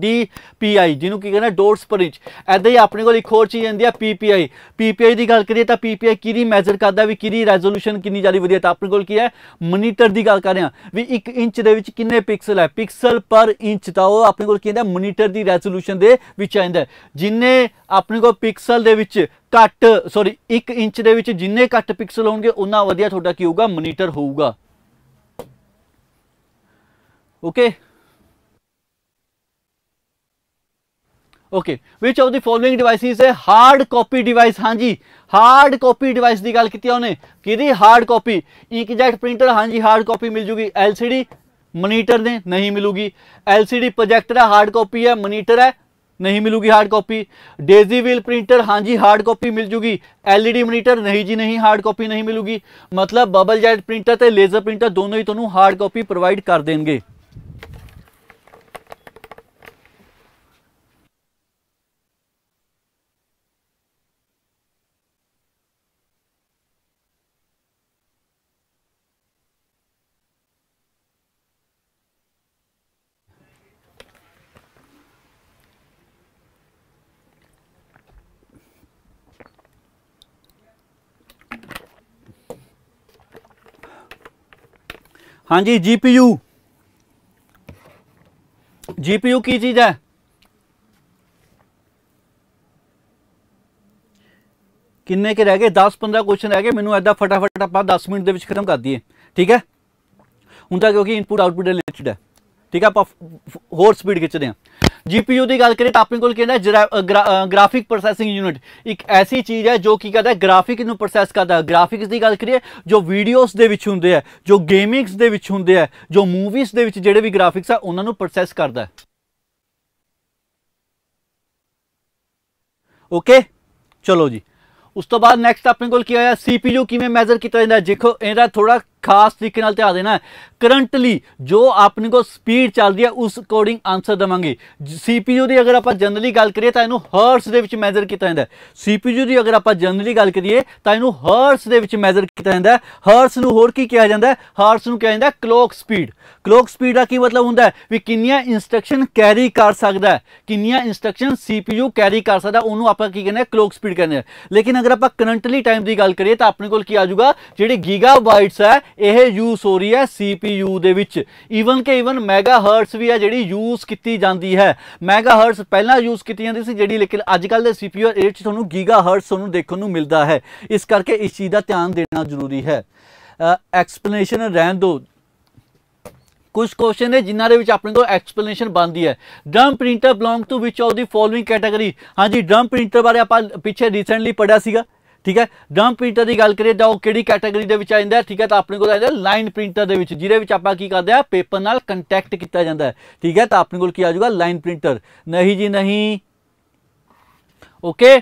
ਡੀ ਪੀ ਆਈ ਜਿਹਨੂੰ ਕੀ ਕਹਿੰਦੇ ਡੋਟਸ ਪਰ ਇੰਚ ਐਦਾਂ ਹੀ ਆਪਣੇ ਕੋਲ ਇੱਕ ਹੋਰ ਚੀਜ਼ ਆਂਦੀ ਆ ਪੀ ਪੀ ਆਈ ਪੀ ਪੀ ਆਈ ਦੀ ਗੱਲ ਕਰੀਏ ਤਾਂ ਪੀ ਪੀ ਆਈ ਕਿਹਦੀ ਮੈਜ਼ਰ ਕਰਦਾ ਵੀ ਕਿਹਦੀ ਰੈਜ਼ੋਲੂਸ਼ਨ ਕਿੰਨੀ ਜ਼ਿਆਦਾ ਵਧੀਆ ਤਾਂ ਆਪਣੇ ਕੋਲ ਕੀ ਹੈ ਮੋਨੀਟਰ ਦੀ ਗੱਲ ਕਰ ਰਹੇ ਆ ਵੀ 1 ਇੰਚ ਦੇ ਵਿੱਚ ਕਿੰਨੇ ਪਿਕਸਲ ਹੈ ਪਿਕਸਲ ਪਰ ਇੰਚ ਤਾਂ ਉਹ ਆਪਣੇ ਕੋਲ ਕਹਿੰਦਾ ਮੋਨੀਟਰ ਦੀ ਰੈਜ਼ੋਲੂਸ਼ਨ ਦੇ ਵਿੱਚ ਆਂਦਾ ਜਿੰਨੇ ਆਪਣੇ ਕੋਲ ਪਿਕਸਲ ਦੇ ਵਿੱਚ ਘੱਟ ਸੌਰੀ 1 ਇੰਚ ਦੇ ਵਿੱਚ ਜਿੰਨੇ ਘੱਟ ਪਿਕਸਲ ਹੋਣਗੇ ਉਹਨਾਂ ਵਧੀਆ ਤੁਹਾਡਾ ਕੀ ਹੋਊਗਾ ਮੋਨੀਟਰ होगा okay okay which of the following devices है हार्ड कॉपी डिवाइस हाँ जी हार्ड कॉपी डिवाइस की गल की उन्हें कि हार्ड कॉपी इंकजेट प्रिंटर हाँ जी हार्ड कॉपी मिल जूगी एलसीडी मनीटर ने नहीं मिलूगी एलसीडी प्रोजेक्टर है हार्ड कॉपी है मनीटर है ਨਹੀਂ ਮਿਲੂਗੀ hard copy daisy wheel printer ਹਾਂਜੀ ਹਾਰਡ ਕਾਪੀ ਮਿਲ ਜੂਗੀ ਐਲਈਡੀ ਮੋਨੀਟਰ ਨਹੀਂ ਜੀ ਨਹੀਂ ਹਾਰਡ ਕਾਪੀ ਨਹੀਂ ਮਿਲੂਗੀ ਮਤਲਬ ਬਬਲ ਜੈਟ ਪ੍ਰਿੰਟਰ ਤੇ ਲੇਜ਼ਰ ਪ੍ਰਿੰਟਰ ਦੋਨੋਂ ਹੀ ਤੁਹਾਨੂੰ ਹਾਰਡ ਕਾਪੀ ਪ੍ਰੋਵਾਈਡ ਕਰ ਦੇਣਗੇ ਹਾਂਜੀ ਜੀਪੀਯੂ ਜੀਪੀਯੂ ਕੀ ਚੀਜ਼ ਹੈ ਕਿੰਨੇ ਕਿ ਰਹਿ ਗਏ 10-15 ਕੁਐਸਚਨ ਰਹਿ ਗਏ ਮੈਨੂੰ ਐਦਾਂ ਫਟਾਫਟ ਆਪਾਂ 10 ਮਿੰਟ ਦੇ ਵਿੱਚ ਖਤਮ ਕਰ ਦਈਏ ਠੀਕ ਹੈ ਹੁੰਦਾ ਕਿਉਂਕਿ ਇਨਪੁਟ ਆਊਟਪੁਟ ਰਿਲੇਟਡ ਹੈ ਠੀਕ ਆ ਆਪਾਂ ਹੋਰ ਸਪੀਡ ਖਿੱਚਦੇ ਆ ਜੀਪੀਯੂ ਦੀ ਗੱਲ ਕਰੀਏ ਤਾਂ ਆਪਣੇ ਕੋਲ ਕਿਹੜਾ ਗ੍ਰਾਫਿਕ ਪ੍ਰੋਸੈਸਿੰਗ ਯੂਨਿਟ ਇੱਕ ਐਸੀ ਚੀਜ਼ ਹੈ ਜੋ ਕੀ ਕਰਦਾ ਹੈ ਗ੍ਰਾਫਿਕ ਨੂੰ ਪ੍ਰੋਸੈਸ ਕਰਦਾ ਹੈ ਗ੍ਰਾਫਿਕਸ ਦੀ ਗੱਲ ਕਰੀਏ ਜੋ ਵੀਡੀਓਜ਼ ਦੇ ਵਿੱਚ ਹੁੰਦੇ ਆ ਜੋ ਗੇਮਿੰਗਸ ਦੇ ਵਿੱਚ ਹੁੰਦੇ ਆ ਜੋ ਮੂਵੀਜ਼ ਦੇ ਵਿੱਚ ਜਿਹੜੇ ਵੀ ਗ੍ਰਾਫਿਕਸ ਆ ਉਹਨਾਂ ਨੂੰ ਪ੍ਰੋਸੈਸ ਕਰਦਾ ਹੈ ਓਕੇ ਚਲੋ ਜੀ ਉਸ ਤੋਂ ਬਾਅਦ ਨੈਕਸਟ ਆਪਣੇ ਕੋਲ ਕੀ ਆਇਆ ਸੀਪੀਯੂ ਕਿਵੇਂ ਮੈਜ਼ਰ ਕੀਤਾ ਜਾਂਦਾ ਦੇਖੋ ਇਹਦਾ ਥੋੜਾ ਖਾਸ ਤਰੀਕੇ ਨਾਲ ਧਿਆਨ ਦੇਣਾ ਕਰੰਟਲੀ ਜੋ ਆਪਣੇ ਕੋ ਸਪੀਡ ਚੱਲਦੀ ਹੈ ਉਸ ਅਕੋਰਡਿੰਗ ਆਨਸਰ ਦਵਾਂਗੇ ਸੀਪੀਯੂ ਦੀ ਅਗਰ ਆਪਾਂ ਜਨਰਲੀ ਗੱਲ ਕਰੀਏ ਤਾਂ ਇਹਨੂੰ ਹਰਟਸ ਦੇ ਵਿੱਚ ਮੈਜ਼ਰ ਕੀਤਾ ਜਾਂਦਾ ਸੀਪੀਯੂ ਦੀ ਅਗਰ ਆਪਾਂ ਜਨਰਲੀ ਗੱਲ ਕਰੀਏ ਤਾਂ ਇਹਨੂੰ ਹਰਟਸ ਦੇ ਵਿੱਚ ਮੈਜ਼ਰ ਕੀਤਾ ਜਾਂਦਾ ਹਰਟਸ ਨੂੰ ਹੋਰ ਕੀ ਕਿਹਾ ਜਾਂਦਾ ਹਰਟਸ ਨੂੰ ਕਿਹਾ ਜਾਂਦਾ ਕਲੋਕ ਸਪੀਡ ਕਲੋਕ ਸਪੀਡ ਦਾ ਕੀ ਮਤਲਬ ਹੁੰਦਾ ਵੀ ਕਿੰਨੀਆਂ ਇਨਸਟਰਕਸ਼ਨ ਕੈਰੀ ਕਰ ਸਕਦਾ ਹੈ ਕਿੰਨੀਆਂ ਇਨਸਟਰਕਸ਼ਨ ਸੀਪੀਯੂ ਕੈਰੀ ਕਰ ਸਕਦਾ ਉਹਨੂੰ ਆਪਾਂ ਕੀ ਕਹਿੰਦੇ ਆ ਕਲੋਕ ਸਪੀਡ ਕਹਿੰਦੇ ਆ ਲੇਕਿਨ ਅਗਰ ਆਪਾਂ ਕਰੰਟਲੀ ਟਾਈਮ ਦੀ ਗੱਲ ਕਰੀਏ ਤਾਂ ਆਪਣੇ ਕੋਲ ਕੀ ਆ ਜਾਊਗਾ ਜਿਹੜੇ ਗੀਗਾਬਾਈਟਸ ਹੈ ਇਹ ਯੂਸ ਹੋ ਰਹੀ ਹੈ CPU ਦੇ ਵਿੱਚ ਈਵਨ ਕਿ ਈਵਨ ਹਰਟਸ ਵੀ ਹੈ ਜਿਹੜੀ ਯੂਸ ਕੀਤੀ ਜਾਂਦੀ ਹੈ ਮੈਗਾ ਹਰਟਸ ਪਹਿਲਾਂ ਯੂਸ ਕੀਤੀ ਜਾਂਦੀ ਸੀ ਜਿਹੜੀ ਲੇਕਿਨ ਅੱਜ ਕੱਲ ਦੇ CPU ਇਹ ਚ ਤੁਹਾਨੂੰ ਹਰਟਸ ਤੁਹਾਨੂੰ ਦੇਖਣ ਨੂੰ ਮਿਲਦਾ ਹੈ ਇਸ ਕਰਕੇ ਇਸ ਚੀਜ਼ ਦਾ ਧਿਆਨ ਦੇਣਾ ਜ਼ਰੂਰੀ ਹੈ ਐਕਸਪਲੇਨੇਸ਼ਨ ਰਹਿਣ ਦੋ ਕੁਝ ਕੁਐਸਚਨ ਨੇ ਜਿਨ੍ਹਾਂ ਦੇ ਵਿੱਚ ਆਪਣੇ ਕੋਲ ਐਕਸਪਲੇਨੇਸ਼ਨ ਬਣਦੀ ਹੈ drum printer belong to which of the following category ਹਾਂਜੀ ਡਰਮ ਪ੍ਰਿੰਟਰ ਬਾਰੇ ਆਪਾਂ ਪਿੱਛੇ ਰੀਸੈਂਟਲੀ ਪੜਿਆ ਸੀਗਾ ਠੀਕ ਹੈ ਡਰਮ ਪ੍ਰਿੰਟਰ ਦੀ ਗੱਲ ਕਰੀਏ ਤਾਂ ਉਹ ਕਿਹੜੀ ਕੈਟਾਗਰੀ ਦੇ ਵਿੱਚ ਆ ਜਾਂਦਾ ਠੀਕ ਹੈ ਤਾਂ ਆਪਣੇ ਕੋਲ ਆ ਜਾਂਦਾ ਲਾਈਨ ਪ੍ਰਿੰਟਰ ਦੇ ਵਿੱਚ ਜਿਹਦੇ ਵਿੱਚ ਆਪਾਂ ਕੀ ਕਰਦੇ ਆ ਪੇਪਰ ਨਾਲ ਕੰਟੈਕਟ ਕੀਤਾ ਜਾਂਦਾ ਠੀਕ ਹੈ ਤਾਂ ਆਪਣੇ ਕੋਲ ਕੀ ਆ ਜਾਊਗਾ ਲਾਈਨ ਪ੍ਰਿੰਟਰ ਨਹੀਂ ਜੀ ਨਹੀਂ ਓਕੇ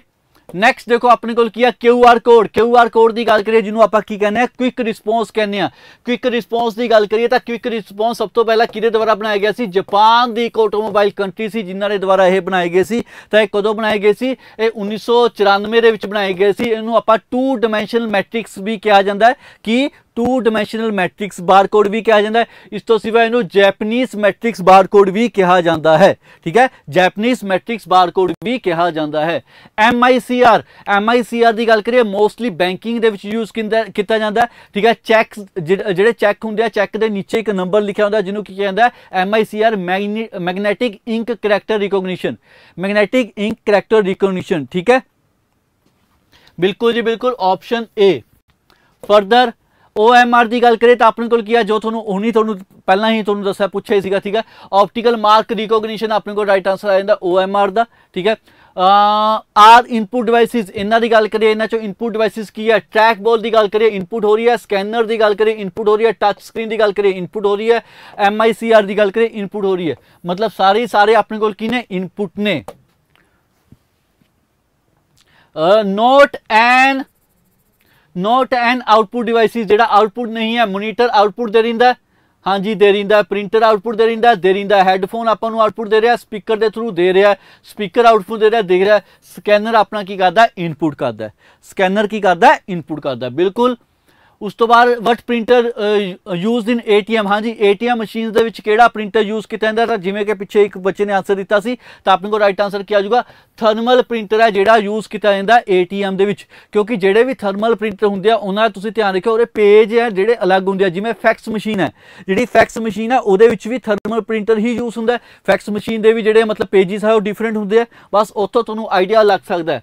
ਨੈਕਸਟ ਦੇਖੋ ਆਪਣੇ ਕੋਲ ਕੀ ਆ Q R code Q R code ਦੀ ਗੱਲ ਕਰੀਏ ਜਿਹਨੂੰ ਆਪਾਂ ਕੀ ਕਹਿੰਦੇ ਆ ਕੁਇਕ ਰਿਸਪੌਂਸ ਕਹਿੰਦੇ ਆ ਕੁਇਕ ਰਿਸਪੌਂਸ ਦੀ ਗੱਲ ਕਰੀਏ ਤਾਂ ਕੁਇਕ ਰਿਸਪੌਂਸ ਸਭ ਤੋਂ ਪਹਿਲਾਂ ਕਿਹਦੇ ਦੁਆਰਾ ਬਣਾਇਆ ਗਿਆ ਸੀ ਜਾਪਾਨ ਦੀ ਇੱਕ ਆਟੋਮੋਬਾਈਲ ਕੰਟਰੀ ਸੀ ਜਿਨ੍ਹਾਂ ਦੇ ਦੁਆਰਾ ਇਹ ਬਣਾਏ ਗਏ ਸੀ ਤਾਂ ਇਹ ਕਦੋਂ ਬਣਾਏ ਗਏ ਸੀ ਇਹ 1994 ਦੇ ਵਿੱਚ ਬਣਾਏ ਗਏ ਸੀ ਇਹਨੂੰ ਆਪਾਂ 2 ਡਾਈਮੈਂਸ਼ਨਲ ਮੈਟ੍ਰਿਕਸ ਵੀ ਕਿਹਾ ਜਾਂਦਾ ਹੈ ਕਿ ਟੂ ਡਾਈਮੈਂਸ਼ਨਲ ਮੈਟ੍ਰਿਕਸ ਬਾਰਕੋਡ ਵੀ ਕਿਹਾ ਜਾਂਦਾ ਹੈ ਇਸ ਤੋਂ ਸਿਵਾ ਇਹਨੂੰ ਜਪਾਨੀਸ ਮੈਟ੍ਰਿਕਸ ਬਾਰਕੋਡ ਵੀ ਕਿਹਾ ਜਾਂਦਾ ਹੈ ਠੀਕ ਹੈ ਜਪਾਨੀਸ ਮੈਟ੍ਰਿਕਸ ਬਾਰਕੋਡ ਵੀ ਕਿਹਾ ਜਾਂਦਾ ਹੈ MICR MICR ਦੀ ਗੱਲ ਕਰੀਏ ਮੋਸਟਲੀ ਬੈਂਕਿੰਗ ਦੇ ਵਿੱਚ ਯੂਜ਼ ਕਿੰਦਾ ਕੀਤਾ ਜਾਂਦਾ ਠੀਕ ਹੈ ਚੈੱਕ ਜਿਹੜੇ ਚੈੱਕ ਹੁੰਦੇ ਆ ਚੈੱਕ ਦੇ ਨੀਚੇ ਇੱਕ ਨੰਬਰ ਲਿਖਿਆ ਹੁੰਦਾ ਜਿਹਨੂੰ ਕੀ ਕਹਿੰਦਾ MICR magnetic ink character recognition magnetic ink character recognition ਠੀਕ ਹੈ ਬਿਲਕੁਲ ਜੀ ਬਿਲਕੁਲ ਆਪਸ਼ਨ A ਫਰਦਰ ਓਐਮਆਰ ਦੀ ਗੱਲ ਕਰੇ ਤਾਂ ਆਪਣੇ ਕੋਲ ਕੀ ਆ ਜੋ ਤੁਹਾਨੂੰ ਉਹਨੀ ਤੁਹਾਨੂੰ ਪਹਿਲਾਂ ਹੀ ਤੁਹਾਨੂੰ ਦੱਸਿਆ ਪੁੱਛਿਆ ਸੀਗਾ ਠੀਕ ਹੈ ਆਪਟੀਕਲ ਮਾਰਕ ਰਿਕੋਗਨੀਸ਼ਨ ਆਪਣੇ ਕੋਲ ਰਾਈਟ ਆਨਸਰ ਆ ਜਾਂਦਾ ਓਐਮਆਰ ਦਾ ਠੀਕ ਹੈ ਆਰ ਇਨਪੁਟ ਡਿਵਾਈਸਿਸ ਇਹਨਾਂ ਦੀ ਗੱਲ ਕਰੀਏ ਇਹਨਾਂ ਚੋਂ ਇਨਪੁਟ ਡਿਵਾਈਸਿਸ ਕੀ ਹੈ ਟਰੈਕ ਬੋਲ ਦੀ ਗੱਲ ਕਰੀਏ ਇਨਪੁਟ ਹੋ ਰਹੀ ਹੈ ਸਕੈਨਰ ਦੀ ਗੱਲ ਕਰੀਏ ਇਨਪੁਟ ਹੋ ਰਹੀ ਹੈ ਟੱਚ ਸਕਰੀਨ ਦੀ ਗੱਲ ਕਰੀਏ ਇਨਪੁਟ ਹੋ ਰਹੀ ਹੈ ਐਮ ਆਈ ਸੀ ਆਰ ਦੀ ਗੱਲ ਕਰੀਏ ਇਨਪੁਟ ਹੋ ਰਹੀ ਹੈ ਮਤਲਬ ਸਾਰੇ ਸਾਰੇ ਆਪਣੇ ਕੋਲ ਕੀ ਨੇ ਇਨਪੁਟ ਨੇ not and not an output device ਜਿਹੜਾ ਆਊਟਪੁੱਟ ਨਹੀਂ ਹੈ ਮੋਨੀਟਰ ਆਊਟਪੁੱਟ ਦੇ ਰਿੰਦਾ ਹਾਂਜੀ ਦੇ ਰਿੰਦਾ ਪ੍ਰਿੰਟਰ ਆਊਟਪੁੱਟ ਦੇ ਰਿੰਦਾ ਦੇ ਰਿੰਦਾ ਹੈੱਡਫੋਨ ਆਪਾਂ ਨੂੰ ਆਊਟਪੁੱਟ ਦੇ ਰਿਹਾ ਸਪੀਕਰ ਦੇ ਥਰੂ ਦੇ ਰਿਹਾ ਸਪੀਕਰ ਆਊਟਪੁੱਟ ਦੇ ਰਿਹਾ ਦੇਖ ਰਿਹਾ ਸਕੈਨਰ ਆਪਣਾ ਕੀ ਕਰਦਾ ਇਨਪੁੱਟ ਕਰਦਾ ਸਕੈਨਰ ਕੀ ਕਰਦਾ ਇਨਪੁੱਟ ਕਰਦਾ ਬਿਲਕੁਲ ਉਸ ਤੋਂ ਬਾਅਦ what printer used in ATM ਹਾਂਜੀ ਏਟੀਐਮ ਮਸ਼ੀਨਸ ਦੇ ਵਿੱਚ ਕਿਹੜਾ ਪ੍ਰਿੰਟਰ ਯੂਜ਼ ਕੀਤਾ ਜਾਂਦਾ ਤਾਂ ਜਿਵੇਂ ਕਿ ਪਿੱਛੇ ਇੱਕ ਬੱਚੇ ਨੇ ਆਨਸਰ ਦਿੱਤਾ ਸੀ ਤਾਂ ਆਪਣੇ ਕੋਲ ਰਾਈਟ ਆਨਸਰ ਕੀ ਆ ਜਾਊਗਾ ਥਰਮਲ ਪ੍ਰਿੰਟਰ ਹੈ ਜਿਹੜਾ ਯੂਜ਼ ਕੀਤਾ ਜਾਂਦਾ ਏਟੀਐਮ ਦੇ ਵਿੱਚ ਕਿਉਂਕਿ ਜਿਹੜੇ ਵੀ ਥਰਮਲ ਪ੍ਰਿੰਟਰ ਹੁੰਦੇ ਆ ਉਹਨਾਂ ਤੁਸੀਂ ਧਿਆਨ ਰੱਖਿਓ ਉਹਦੇ ਪੇਜ ਹੈ ਜਿਹੜੇ ਅਲੱਗ ਹੁੰਦੇ ਆ ਜਿਵੇਂ ਫੈਕਸ ਮਸ਼ੀਨ ਹੈ ਜਿਹੜੀ ਫੈਕਸ ਮਸ਼ੀਨ ਹੈ ਉਹਦੇ ਵਿੱਚ ਵੀ ਥਰਮਲ ਪ੍ਰਿੰਟਰ ਹੀ ਯੂਜ਼ ਹੁੰਦਾ ਫੈਕਸ ਮਸ਼ੀਨ ਦੇ ਵੀ ਜਿਹੜੇ ਮਤਲਬ ਪੇजेस ਆ ਉਹ ਡਿਫਰੈਂਟ ਹੁੰਦੇ ਆ ਬਸ ਉੱਥੋਂ ਤੁਹਾਨੂੰ ਆਈਡੀਆ ਲੱਗ ਸਕਦਾ ਹੈ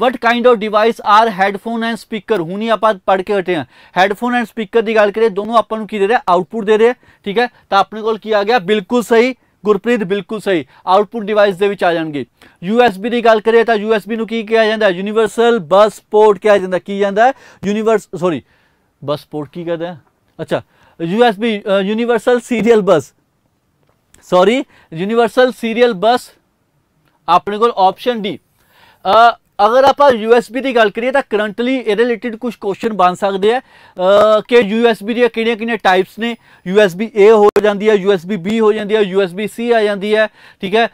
what kind of device are headphone and speaker हूँ ही आप पढ़ के हटे हैं हैडफोन एंड स्पीकर की गल करिए दोनों आप दे रहे आउटपुट दे रहे ठीक है तो अपने को आ गया बिल्कुल सही गुरप्रीत बिल्कुल सही आउटपुट डिवाइस के आ जाएंगे यू एस बी की गल करिए यू एस बी की कहा जाता है यूनीवर्सल बस पोर्ट कहा जाता की जाता यूनीवर्स सॉरी बस पोर्ट की कहते हैं अच्छा U S B universal serial bus sorry universal serial bus अपने कोप्शन डी ਅਗਰ ਆਪਾਂ USB ਦੀ ਗੱਲ ਕਰੀਏ ਤਾਂ ਕਰੰਟਲੀ ਇਹ ਰਿਲੇਟਡ ਕੁਝ ਕੁਐਸਚਨ ਬਣ ਸਕਦੇ ਆ ਕਿ USB ਦੀਆਂ ਕਿਹੜੀਆਂ-ਕਿਹੜੀਆਂ ਟਾਈਪਸ ਨੇ USB A ਹੋ ਜਾਂਦੀ ਹੈ USB B ਹੋ ਜਾਂਦੀ ਹੈ USB C ਆ ਜਾਂਦੀ ਹੈ ਠੀਕ ਹੈ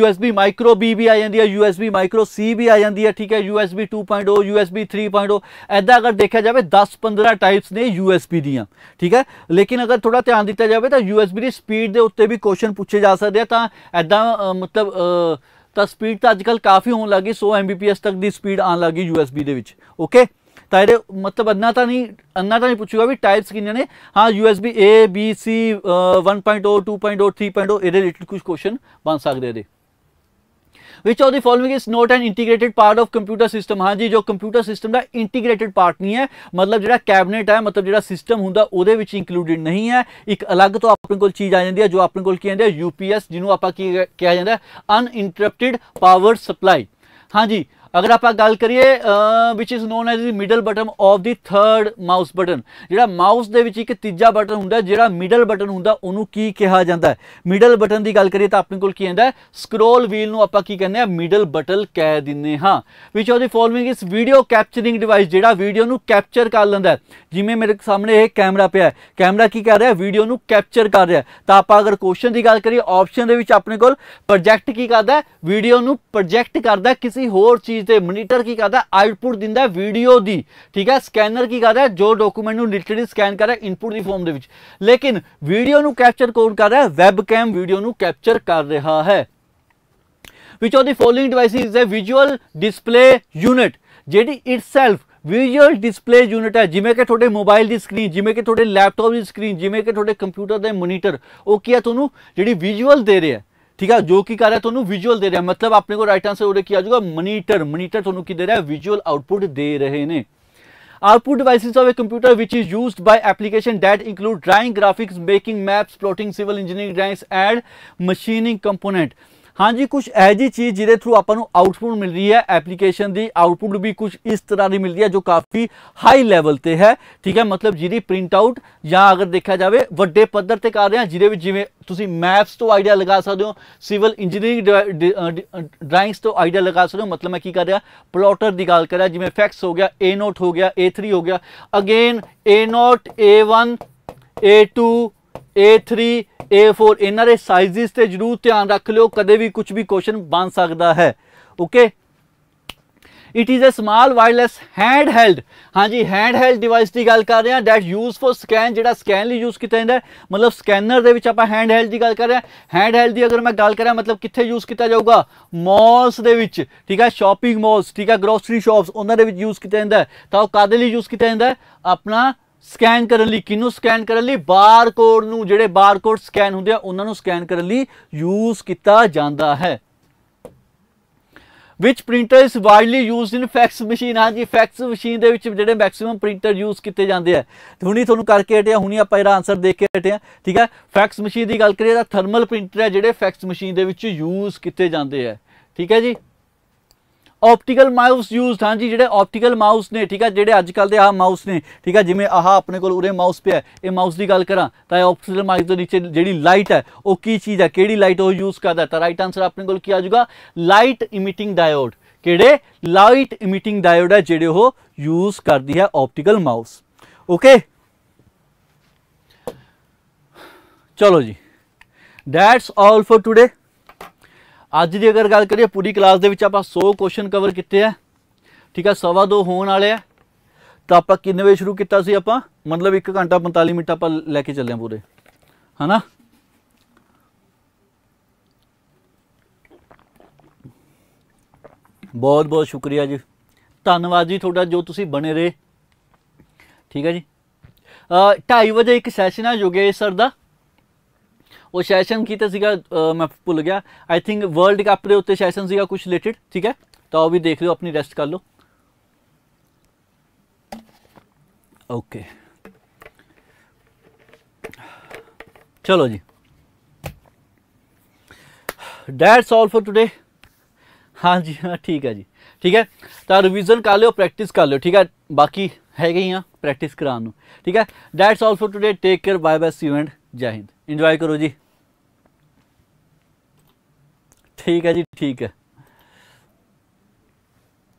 USB ਮਾਈਕਰੋ B ਵੀ ਆ ਜਾਂਦੀ ਹੈ USB ਮਾਈਕਰੋ C ਵੀ ਆ ਜਾਂਦੀ ਹੈ ਠੀਕ ਹੈ USB 2.0 USB 3.0 ਐਦਾਂ ਅਗਰ ਦੇਖਿਆ ਜਾਵੇ 10-15 ਟਾਈਪਸ ਨੇ USB ਦੀਆਂ ਠੀਕ ਹੈ ਲੇਕਿਨ ਅਗਰ ਥੋੜਾ ਧਿਆਨ ਦਿੱਤਾ ਜਾਵੇ ਤਾਂ USB ਦੀ ਸਪੀਡ ਦੇ ਉੱਤੇ ਵੀ ਕੁਐਸਚਨ ਪੁੱਛੇ ਜਾ ਸਕਦੇ ਆ ਤਾਂ ਐਦਾਂ ਮਤਲਬ ਤਾਂ ਸਪੀਡ ਤਾਂ ਅੱਜਕੱਲ ਕਾਫੀ ਹੋਣ ਲੱਗੀ 100 Mbps ਤੱਕ ਦੀ ਸਪੀਡ ਆਣ ਲੱਗੀ USB ਦੇ ਵਿੱਚ ਓਕੇ ਤਾਂ ਇਹਦੇ ਮਤਲਬ ਅੰਨਾ ਤਾਂ ਨਹੀਂ ਅੰਨਾ ਤਾਂ ਨਹੀਂ ਪੁੱਛੂਗਾ ਵੀ ਟਾਈਪਸ ਕਿੰਨੇ ਨੇ ਹਾਂ USB A B C 1.0 2.0 3.0 ਇਹਦੇ ਰਿਲੇਟਡ ਕੁਝ ਕੁਐਸਚਨ ਬਣ ਸਕਦੇ ਇਹਦੇ which of the following is not an integrated part of computer system ਹਾਂਜੀ ਜੋ ਕੰਪਿਊਟਰ ਸਿਸਟਮ ਦਾ ਇੰਟੀਗ੍ਰੇਟਿਡ ਪਾਰਟ ਨਹੀਂ ਹੈ ਮਤਲਬ ਜਿਹੜਾ ਕੈਬਨਟ ਹੈ ਮਤਲਬ ਜਿਹੜਾ ਸਿਸਟਮ ਹੁੰਦਾ ਉਹਦੇ ਵਿੱਚ ਇਨਕਲੂਡਡ ਨਹੀਂ ਹੈ ਇੱਕ ਅਲੱਗ ਤੋਂ ਆਪਣੇ ਕੋਲ ਚੀਜ਼ ਆ ਜਾਂਦੀ ਹੈ ਜੋ ਆਪਣੇ ਕੋਲ ਕੀ ਕਹਿੰਦੇ ਆ ਯੂਪੀਐਸ ਜਿਹਨੂੰ ਆਪਾਂ ਕੀ ਕਿਹਾ ਜਾਂਦਾ ਅਨਇੰਟਰਪਟਿਡ ਪਾਵਰ ਸਪਲਾਈ ਹਾਂਜੀ ਅਗਰ ਆਪਾਂ ਗੱਲ ਕਰੀਏ which is known as the middle button of the third mouse button ਜਿਹੜਾ ਮਾਊਸ ਦੇ ਵਿੱਚ ਇੱਕ ਤੀਜਾ ਬਟਨ ਹੁੰਦਾ ਜਿਹੜਾ ਮਿਡਲ ਬਟਨ ਹੁੰਦਾ ਉਹਨੂੰ ਕੀ ਕਿਹਾ ਜਾਂਦਾ ਹੈ ਮਿਡਲ ਬਟਨ ਦੀ ਗੱਲ ਕਰੀਏ ਤਾਂ ਆਪਣੇ ਕੋਲ ਕੀ ਆਂਦਾ ਸਕਰੋਲ ਵੀਲ ਨੂੰ ਆਪਾਂ ਕੀ ਕਹਿੰਦੇ ਆ ਮਿਡਲ ਬਟਨ ਕਹਿ ਦਿੰਨੇ ਹਾਂ which of the following is video capturing device ਜਿਹੜਾ ਵੀਡੀਓ ਨੂੰ ਕੈਪਚਰ ਕਰ ਲੈਂਦਾ ਜਿਵੇਂ ਮੇਰੇ ਸਾਹਮਣੇ ਇਹ ਕੈਮਰਾ ਪਿਆ ਹੈ ਕੈਮਰਾ ਕੀ ਕਰ ਰਿਹਾ ਵੀਡੀਓ ਨੂੰ ਕੈਪਚਰ ਕਰ ਰਿਹਾ ਤਾਂ ਆਪਾਂ ਅਗਰ ਕੁਐਸਚਨ ਦੀ ਗੱਲ ਕਰੀਏ ਆਪਸ਼ਨ ਦੇ ਵਿੱਚ ਆਪਣੇ ਕੋਲ ਪ੍ਰੋਜੈਕਟ ਕੀ ਕਰਦਾ ਵੀਡੀਓ ਨੂੰ ਪ੍ਰੋਜੈਕਟ ਕਰਦਾ ਕਿਸੇ ਹੋਰ ਚੀਜ਼ ਤੇ ਮੋਨੀਟਰ ਕੀ ਕਰਦਾ ਆਊਟਪੁੱਟ ਦਿੰਦਾ ਵੀਡੀਓ ਦੀ ਠੀਕ ਹੈ ਸਕੈਨਰ ਕੀ ਕਰਦਾ ਜੋ ਡਾਕੂਮੈਂਟ ਨੂੰ ਲਿਟਰਲੀ ਸਕੈਨ ਕਰਦਾ ਇਨਪੁੱਟ ਦੀ ਫਾਰਮ ਦੇ ਵਿੱਚ ਲੇਕਿਨ ਵੀਡੀਓ ਨੂੰ ਕੈਪਚਰ ਕੌਣ ਕਰਦਾ ਵੈਬਕੈਮ ਵੀਡੀਓ ਨੂੰ ਕੈਪਚਰ ਕਰ ਰਿਹਾ ਹੈ which of the following device is a visual display unit ਜਿਹੜੀ ਇਟਸੈਲਫ ਵਿਜ਼ੂਅਲ ਡਿਸਪਲੇ ਯੂਨਿਟ ਹੈ ਜਿਵੇਂ ਕਿ ਤੁਹਾਡੇ ਮੋਬਾਈਲ ਦੀ ਸਕਰੀਨ ਜਿਵੇਂ ਕਿ ਤੁਹਾਡੇ ਲੈਪਟਾਪ ਦੀ ਸਕਰੀਨ ਜਿਵੇਂ ਕਿ ਤੁਹਾਡੇ ਕੰਪਿਊਟਰ ਦਾ ਮੋਨੀਟਰ ਉਹ ਕੀ ਹੈ ਤੁਹਾਨੂੰ ਜਿਹੜੀ ਵਿਜ਼ੂਅਲ ਦੇ ਰਿਹਾ ਹੈ ठीक है जो की कार्य तो विजुअल दे रहा है मतलब आपने को राइट आंसर उड़े किया जाएगा मनीटर मनीटर तो की दे रहा है विजुअल आउटपुट दे रहे हैं output devices of a computer which is used by application that include drawing graphics making maps plotting civil engineering drawings and machining component ਹਾਂਜੀ ਕੁਝ ਇਹ ਜੀ ਚੀਜ਼ ਜਿਹਦੇ ਥਰੂ ਆਪਾਂ ਨੂੰ ਆਊਟਪੁੱਟ ਮਿਲ ਰਹੀ ਹੈ ਐਪਲੀਕੇਸ਼ਨ ਦੀ ਆਊਟਪੁੱਟ ਵੀ ਕੁਝ ਇਸ ਤਰ੍ਹਾਂ ਦੀ ਮਿਲਦੀ ਹੈ ਜੋ ਕਾਫੀ ਹਾਈ ਲੈਵਲ ਤੇ ਹੈ ਠੀਕ ਹੈ ਮਤਲਬ ਜਿਹਦੀ ਪ੍ਰਿੰਟ ਆਊਟ ਜਾਂ ਅਗਰ ਦੇਖਿਆ ਜਾਵੇ ਵੱਡੇ ਪੱਧਰ ਤੇ ਕਰ ਰਹੇ ਹਾਂ ਜਿਹਦੇ ਵਿੱਚ ਜਿਵੇਂ ਤੁਸੀਂ ਮੈਥਸ ਤੋਂ ਆਈਡੀਆ ਲਗਾ ਸਕਦੇ ਹੋ ਸਿਵਲ ਇੰਜੀਨੀਅਰਿੰਗ ਡਰਾਇੰਗਸ ਤੋਂ ਆਈਡੀਆ ਲਗਾ ਸਕਦੇ ਹੋ ਮਤਲਬ ਮੈਂ ਕੀ ਕਰ ਰਿਹਾ ਪਲੋਟਰ ਦੀ ਗੱਲ ਕਰ ਰਿਹਾ ਜਿਵੇਂ ਫੈਕਸ ਹੋ ਗਿਆ A ਨੋਟ ਹੋ ਗਿਆ A3 ਹੋ ਗਿਆ again A note A1 A2 A3 A4 ਇਹਨਾਂ ਦੇ ਸਾਈਜ਼ਸ ਤੇ ਜਰੂਰ ਧਿਆਨ ਰੱਖ ਲਿਓ ਕਦੇ ਵੀ ਕੁਝ ਵੀ ਕੁਐਸਚਨ ਬਣ ਸਕਦਾ ਹੈ okay it is a small wireless hand held ਹਾਂਜੀ ਹੈਂਡ ਹੈਲਡ ਡਿਵਾਈਸ ਦੀ ਗੱਲ ਕਰ ਰਹੇ ਹਾਂ ਦੈਟ ਯੂਜ਼ ਫॉर ਸਕੈਨ ਜਿਹੜਾ ਸਕੈਨ ਲਈ ਯੂਜ਼ ਕੀਤਾ ਜਾਂਦਾ ਮਤਲਬ ਸਕੈਨਰ ਦੇ ਵਿੱਚ ਆਪਾਂ ਹੈਂਡ ਹੈਲਡ ਦੀ ਗੱਲ ਕਰ ਰਹੇ ਹਾਂ ਹੈਂਡ ਹੈਲਡ ਦੀ ਅਗਰ ਮੈਂ ਗੱਲ ਕਰਾਂ ਮਤਲਬ ਕਿੱਥੇ ਯੂਜ਼ ਕੀਤਾ ਜਾਊਗਾ ਮਾਲਸ ਦੇ ਵਿੱਚ ਠੀਕ ਹੈ ਸ਼ਾਪਿੰਗ ਮਾਲਸ ਠੀਕ ਹੈ ਗਰੋਸਰੀ ਸ਼ਾਪਸ ਉਹਨਾਂ ਦੇ ਵਿੱਚ ਯੂਜ਼ ਕੀਤਾ ਜਾਂਦਾ ਤਾਂ ਉਹ ਕਾਦੇ ਲਈ ਯੂਜ਼ ਕੀਤਾ ਜਾਂਦਾ ਆਪਣਾ ਸਕੈਨ ਕਰਨ ਲਈ ਕਿਨੂੰ ਸਕੈਨ ਕਰਨ ਲਈ ਬਾਰਕੋਡ ਨੂੰ ਜਿਹੜੇ ਬਾਰਕੋਡ ਸਕੈਨ ਹੁੰਦੇ ਆ ਉਹਨਾਂ ਨੂੰ ਸਕੈਨ ਕਰਨ ਲਈ ਯੂਜ਼ ਕੀਤਾ ਜਾਂਦਾ ਹੈ which printer is widely used in fax machine ਹਾਂਜੀ ਫੈਕਸ ਮਸ਼ੀਨ ਦੇ ਵਿੱਚ ਜਿਹੜੇ ਮੈਕਸਿਮਮ ਪ੍ਰਿੰਟਰ ਯੂਜ਼ ਕੀਤੇ ਜਾਂਦੇ ਆ ਹੁਣੀ ਤੁਹਾਨੂੰ ਕਰਕੇ ਹਟਿਆ ਹੁਣੀ ਆਪਾਂ ਇਹਦਾ ਆਨਸਰ ਦੇਖ ਕੇ ਹਟਿਆ ਠੀਕ ਹੈ ਫੈਕਸ ਮਸ਼ੀਨ ਦੀ ਗੱਲ ਕਰੀਏ ਤਾਂ ਥਰਮਲ ਪ੍ਰਿੰਟਰ ਹੈ ਜਿਹੜੇ ਫੈਕਸ ਮਸ਼ੀਨ ਦੇ ਵਿੱਚ ਯੂਜ਼ ਕੀਤੇ ਜਾਂਦੇ ਆ ਠੀਕ ਹੈ ਜੀ ਆਪਟੀਕਲ ਮਾਊਸ ਯੂਜ਼ਡ ਹਾਂਜੀ ਜਿਹੜੇ ਆਪਟੀਕਲ ਮਾਊਸ ਨੇ ਠੀਕ ਆ ਜਿਹੜੇ ਅੱਜ ਕੱਲ ਦੇ ਆਹ ਮਾਊਸ ਨੇ ਠੀਕ ਆ ਜਿਵੇਂ ਆਹ ਆਪਣੇ ਕੋਲ ਉਰੇ ਮਾਊਸ ਪਿਆ ਇਹ ਮਾਊਸ ਦੀ ਗੱਲ ਕਰਾਂ ਤਾਂ ਇਹ ਆਪਟੀਕਲ ਮਾਊਸ ਦੇ ਨੀਚੇ ਜਿਹੜੀ ਲਾਈਟ ਹੈ ਉਹ ਕੀ ਚੀਜ਼ ਹੈ ਕਿਹੜੀ ਲਾਈਟ ਉਹ ਯੂਜ਼ ਕਰਦਾ ਤਾਂ ਰਾਈਟ ਆਨਸਰ ਆਪਣੇ ਕੋਲ ਕੀ ਆ ਜਾਊਗਾ ਲਾਈਟ ਇਮਿਟਿੰਗ ਡਾਇਓਡ ਕਿਹੜੇ ਲਾਈਟ ਇਮਿਟਿੰਗ ਡਾਇਓਡ ਹੈ ਜਿਹੜੇ ਉਹ ਯੂਜ਼ ਕਰਦੀ ਹੈ ਆਪਟੀਕਲ ਮਾਊਸ ਓਕੇ ਚਲੋ ਜੀ ਦੈਟਸ ਆਲ ਫॉर ਟੁਡੇ ਅੱਜ ਦੀ ਅਗਰ ਗੱਲ ਕਰੀਏ ਪੂਰੀ ਕਲਾਸ ਦੇ ਵਿੱਚ ਆਪਾਂ 100 ਕੁਐਸਚਨ ਕਵਰ ਕੀਤੇ ਆ ਠੀਕ ਆ ਸਵਾ 2 ਹੋਣ ਵਾਲੇ ਆ ਤਾਂ ਆਪਾਂ ਕਿੰਨੇ ਵਜੇ ਸ਼ੁਰੂ ਕੀਤਾ ਸੀ ਆਪਾਂ ਮਤਲਬ 1 ਘੰਟਾ 45 ਮਿੰਟ ਆਪਾਂ ਲੈ ਕੇ ਚੱਲੇ ਆ ਪੂਰੇ ਹਨਾ ਬਹੁਤ ਬਹੁਤ ਸ਼ੁਕਰੀਆ ਜੀ ਧੰਨਵਾਦ ਜੀ ਤੁਹਾਡਾ ਜੋ ਤੁਸੀਂ ਬਣੇ ਰਹੇ ਠੀਕ ਆ ਜੀ 2:30 ਵਜੇ ਇੱਕ ਸੈਸ਼ਨ ਆ ਯੋਗੇਸ਼ ਸਰ ਦਾ ਉਹ ਸੈਸ਼ਨ ਕੀਤਾ ਸੀਗਾ ਮੈਂ ਭੁੱਲ ਗਿਆ ਆਈ ਥਿੰਕ ਵਰਲਡ ਕੱਪ ਦੇ ਉੱਤੇ ਸੈਸ਼ਨ ਸੀਗਾ ਕੁਝ ਰਿਲੇਟਡ ਠੀਕ ਹੈ ਤਾਂ ਉਹ ਵੀ ਦੇਖ ਲਿਓ ਆਪਣੀ ਰੈਸਟ ਕਰ ਲਓ ਓਕੇ ਚਲੋ ਜੀ ਦੈਟਸ ਆਲ ਫॉर ਟੁਡੇ ਹਾਂਜੀ ਹਾਂ ਠੀਕ ਹੈ ਜੀ ਠੀਕ ਹੈ ਤਾਂ ਰਿਵੀਜ਼ਨ ਕਰ ਲਿਓ ਪ੍ਰੈਕਟਿਸ ਕਰ ਲਿਓ ਠੀਕ ਹੈ ਬਾਕੀ ਹੈਗੇ ਹੀ ਆ ਪ੍ਰੈਕਟਿਸ ਕਰਾਉਣ ਨੂੰ ਠੀਕ ਹੈ that's all for today take care bye bye see you and ਜੈ ਹਿੰਦ ਇੰਜੋਏ ਕਰੋ ਜੀ ਠੀਕ ਹੈ ਜੀ ਠੀਕ ਹੈ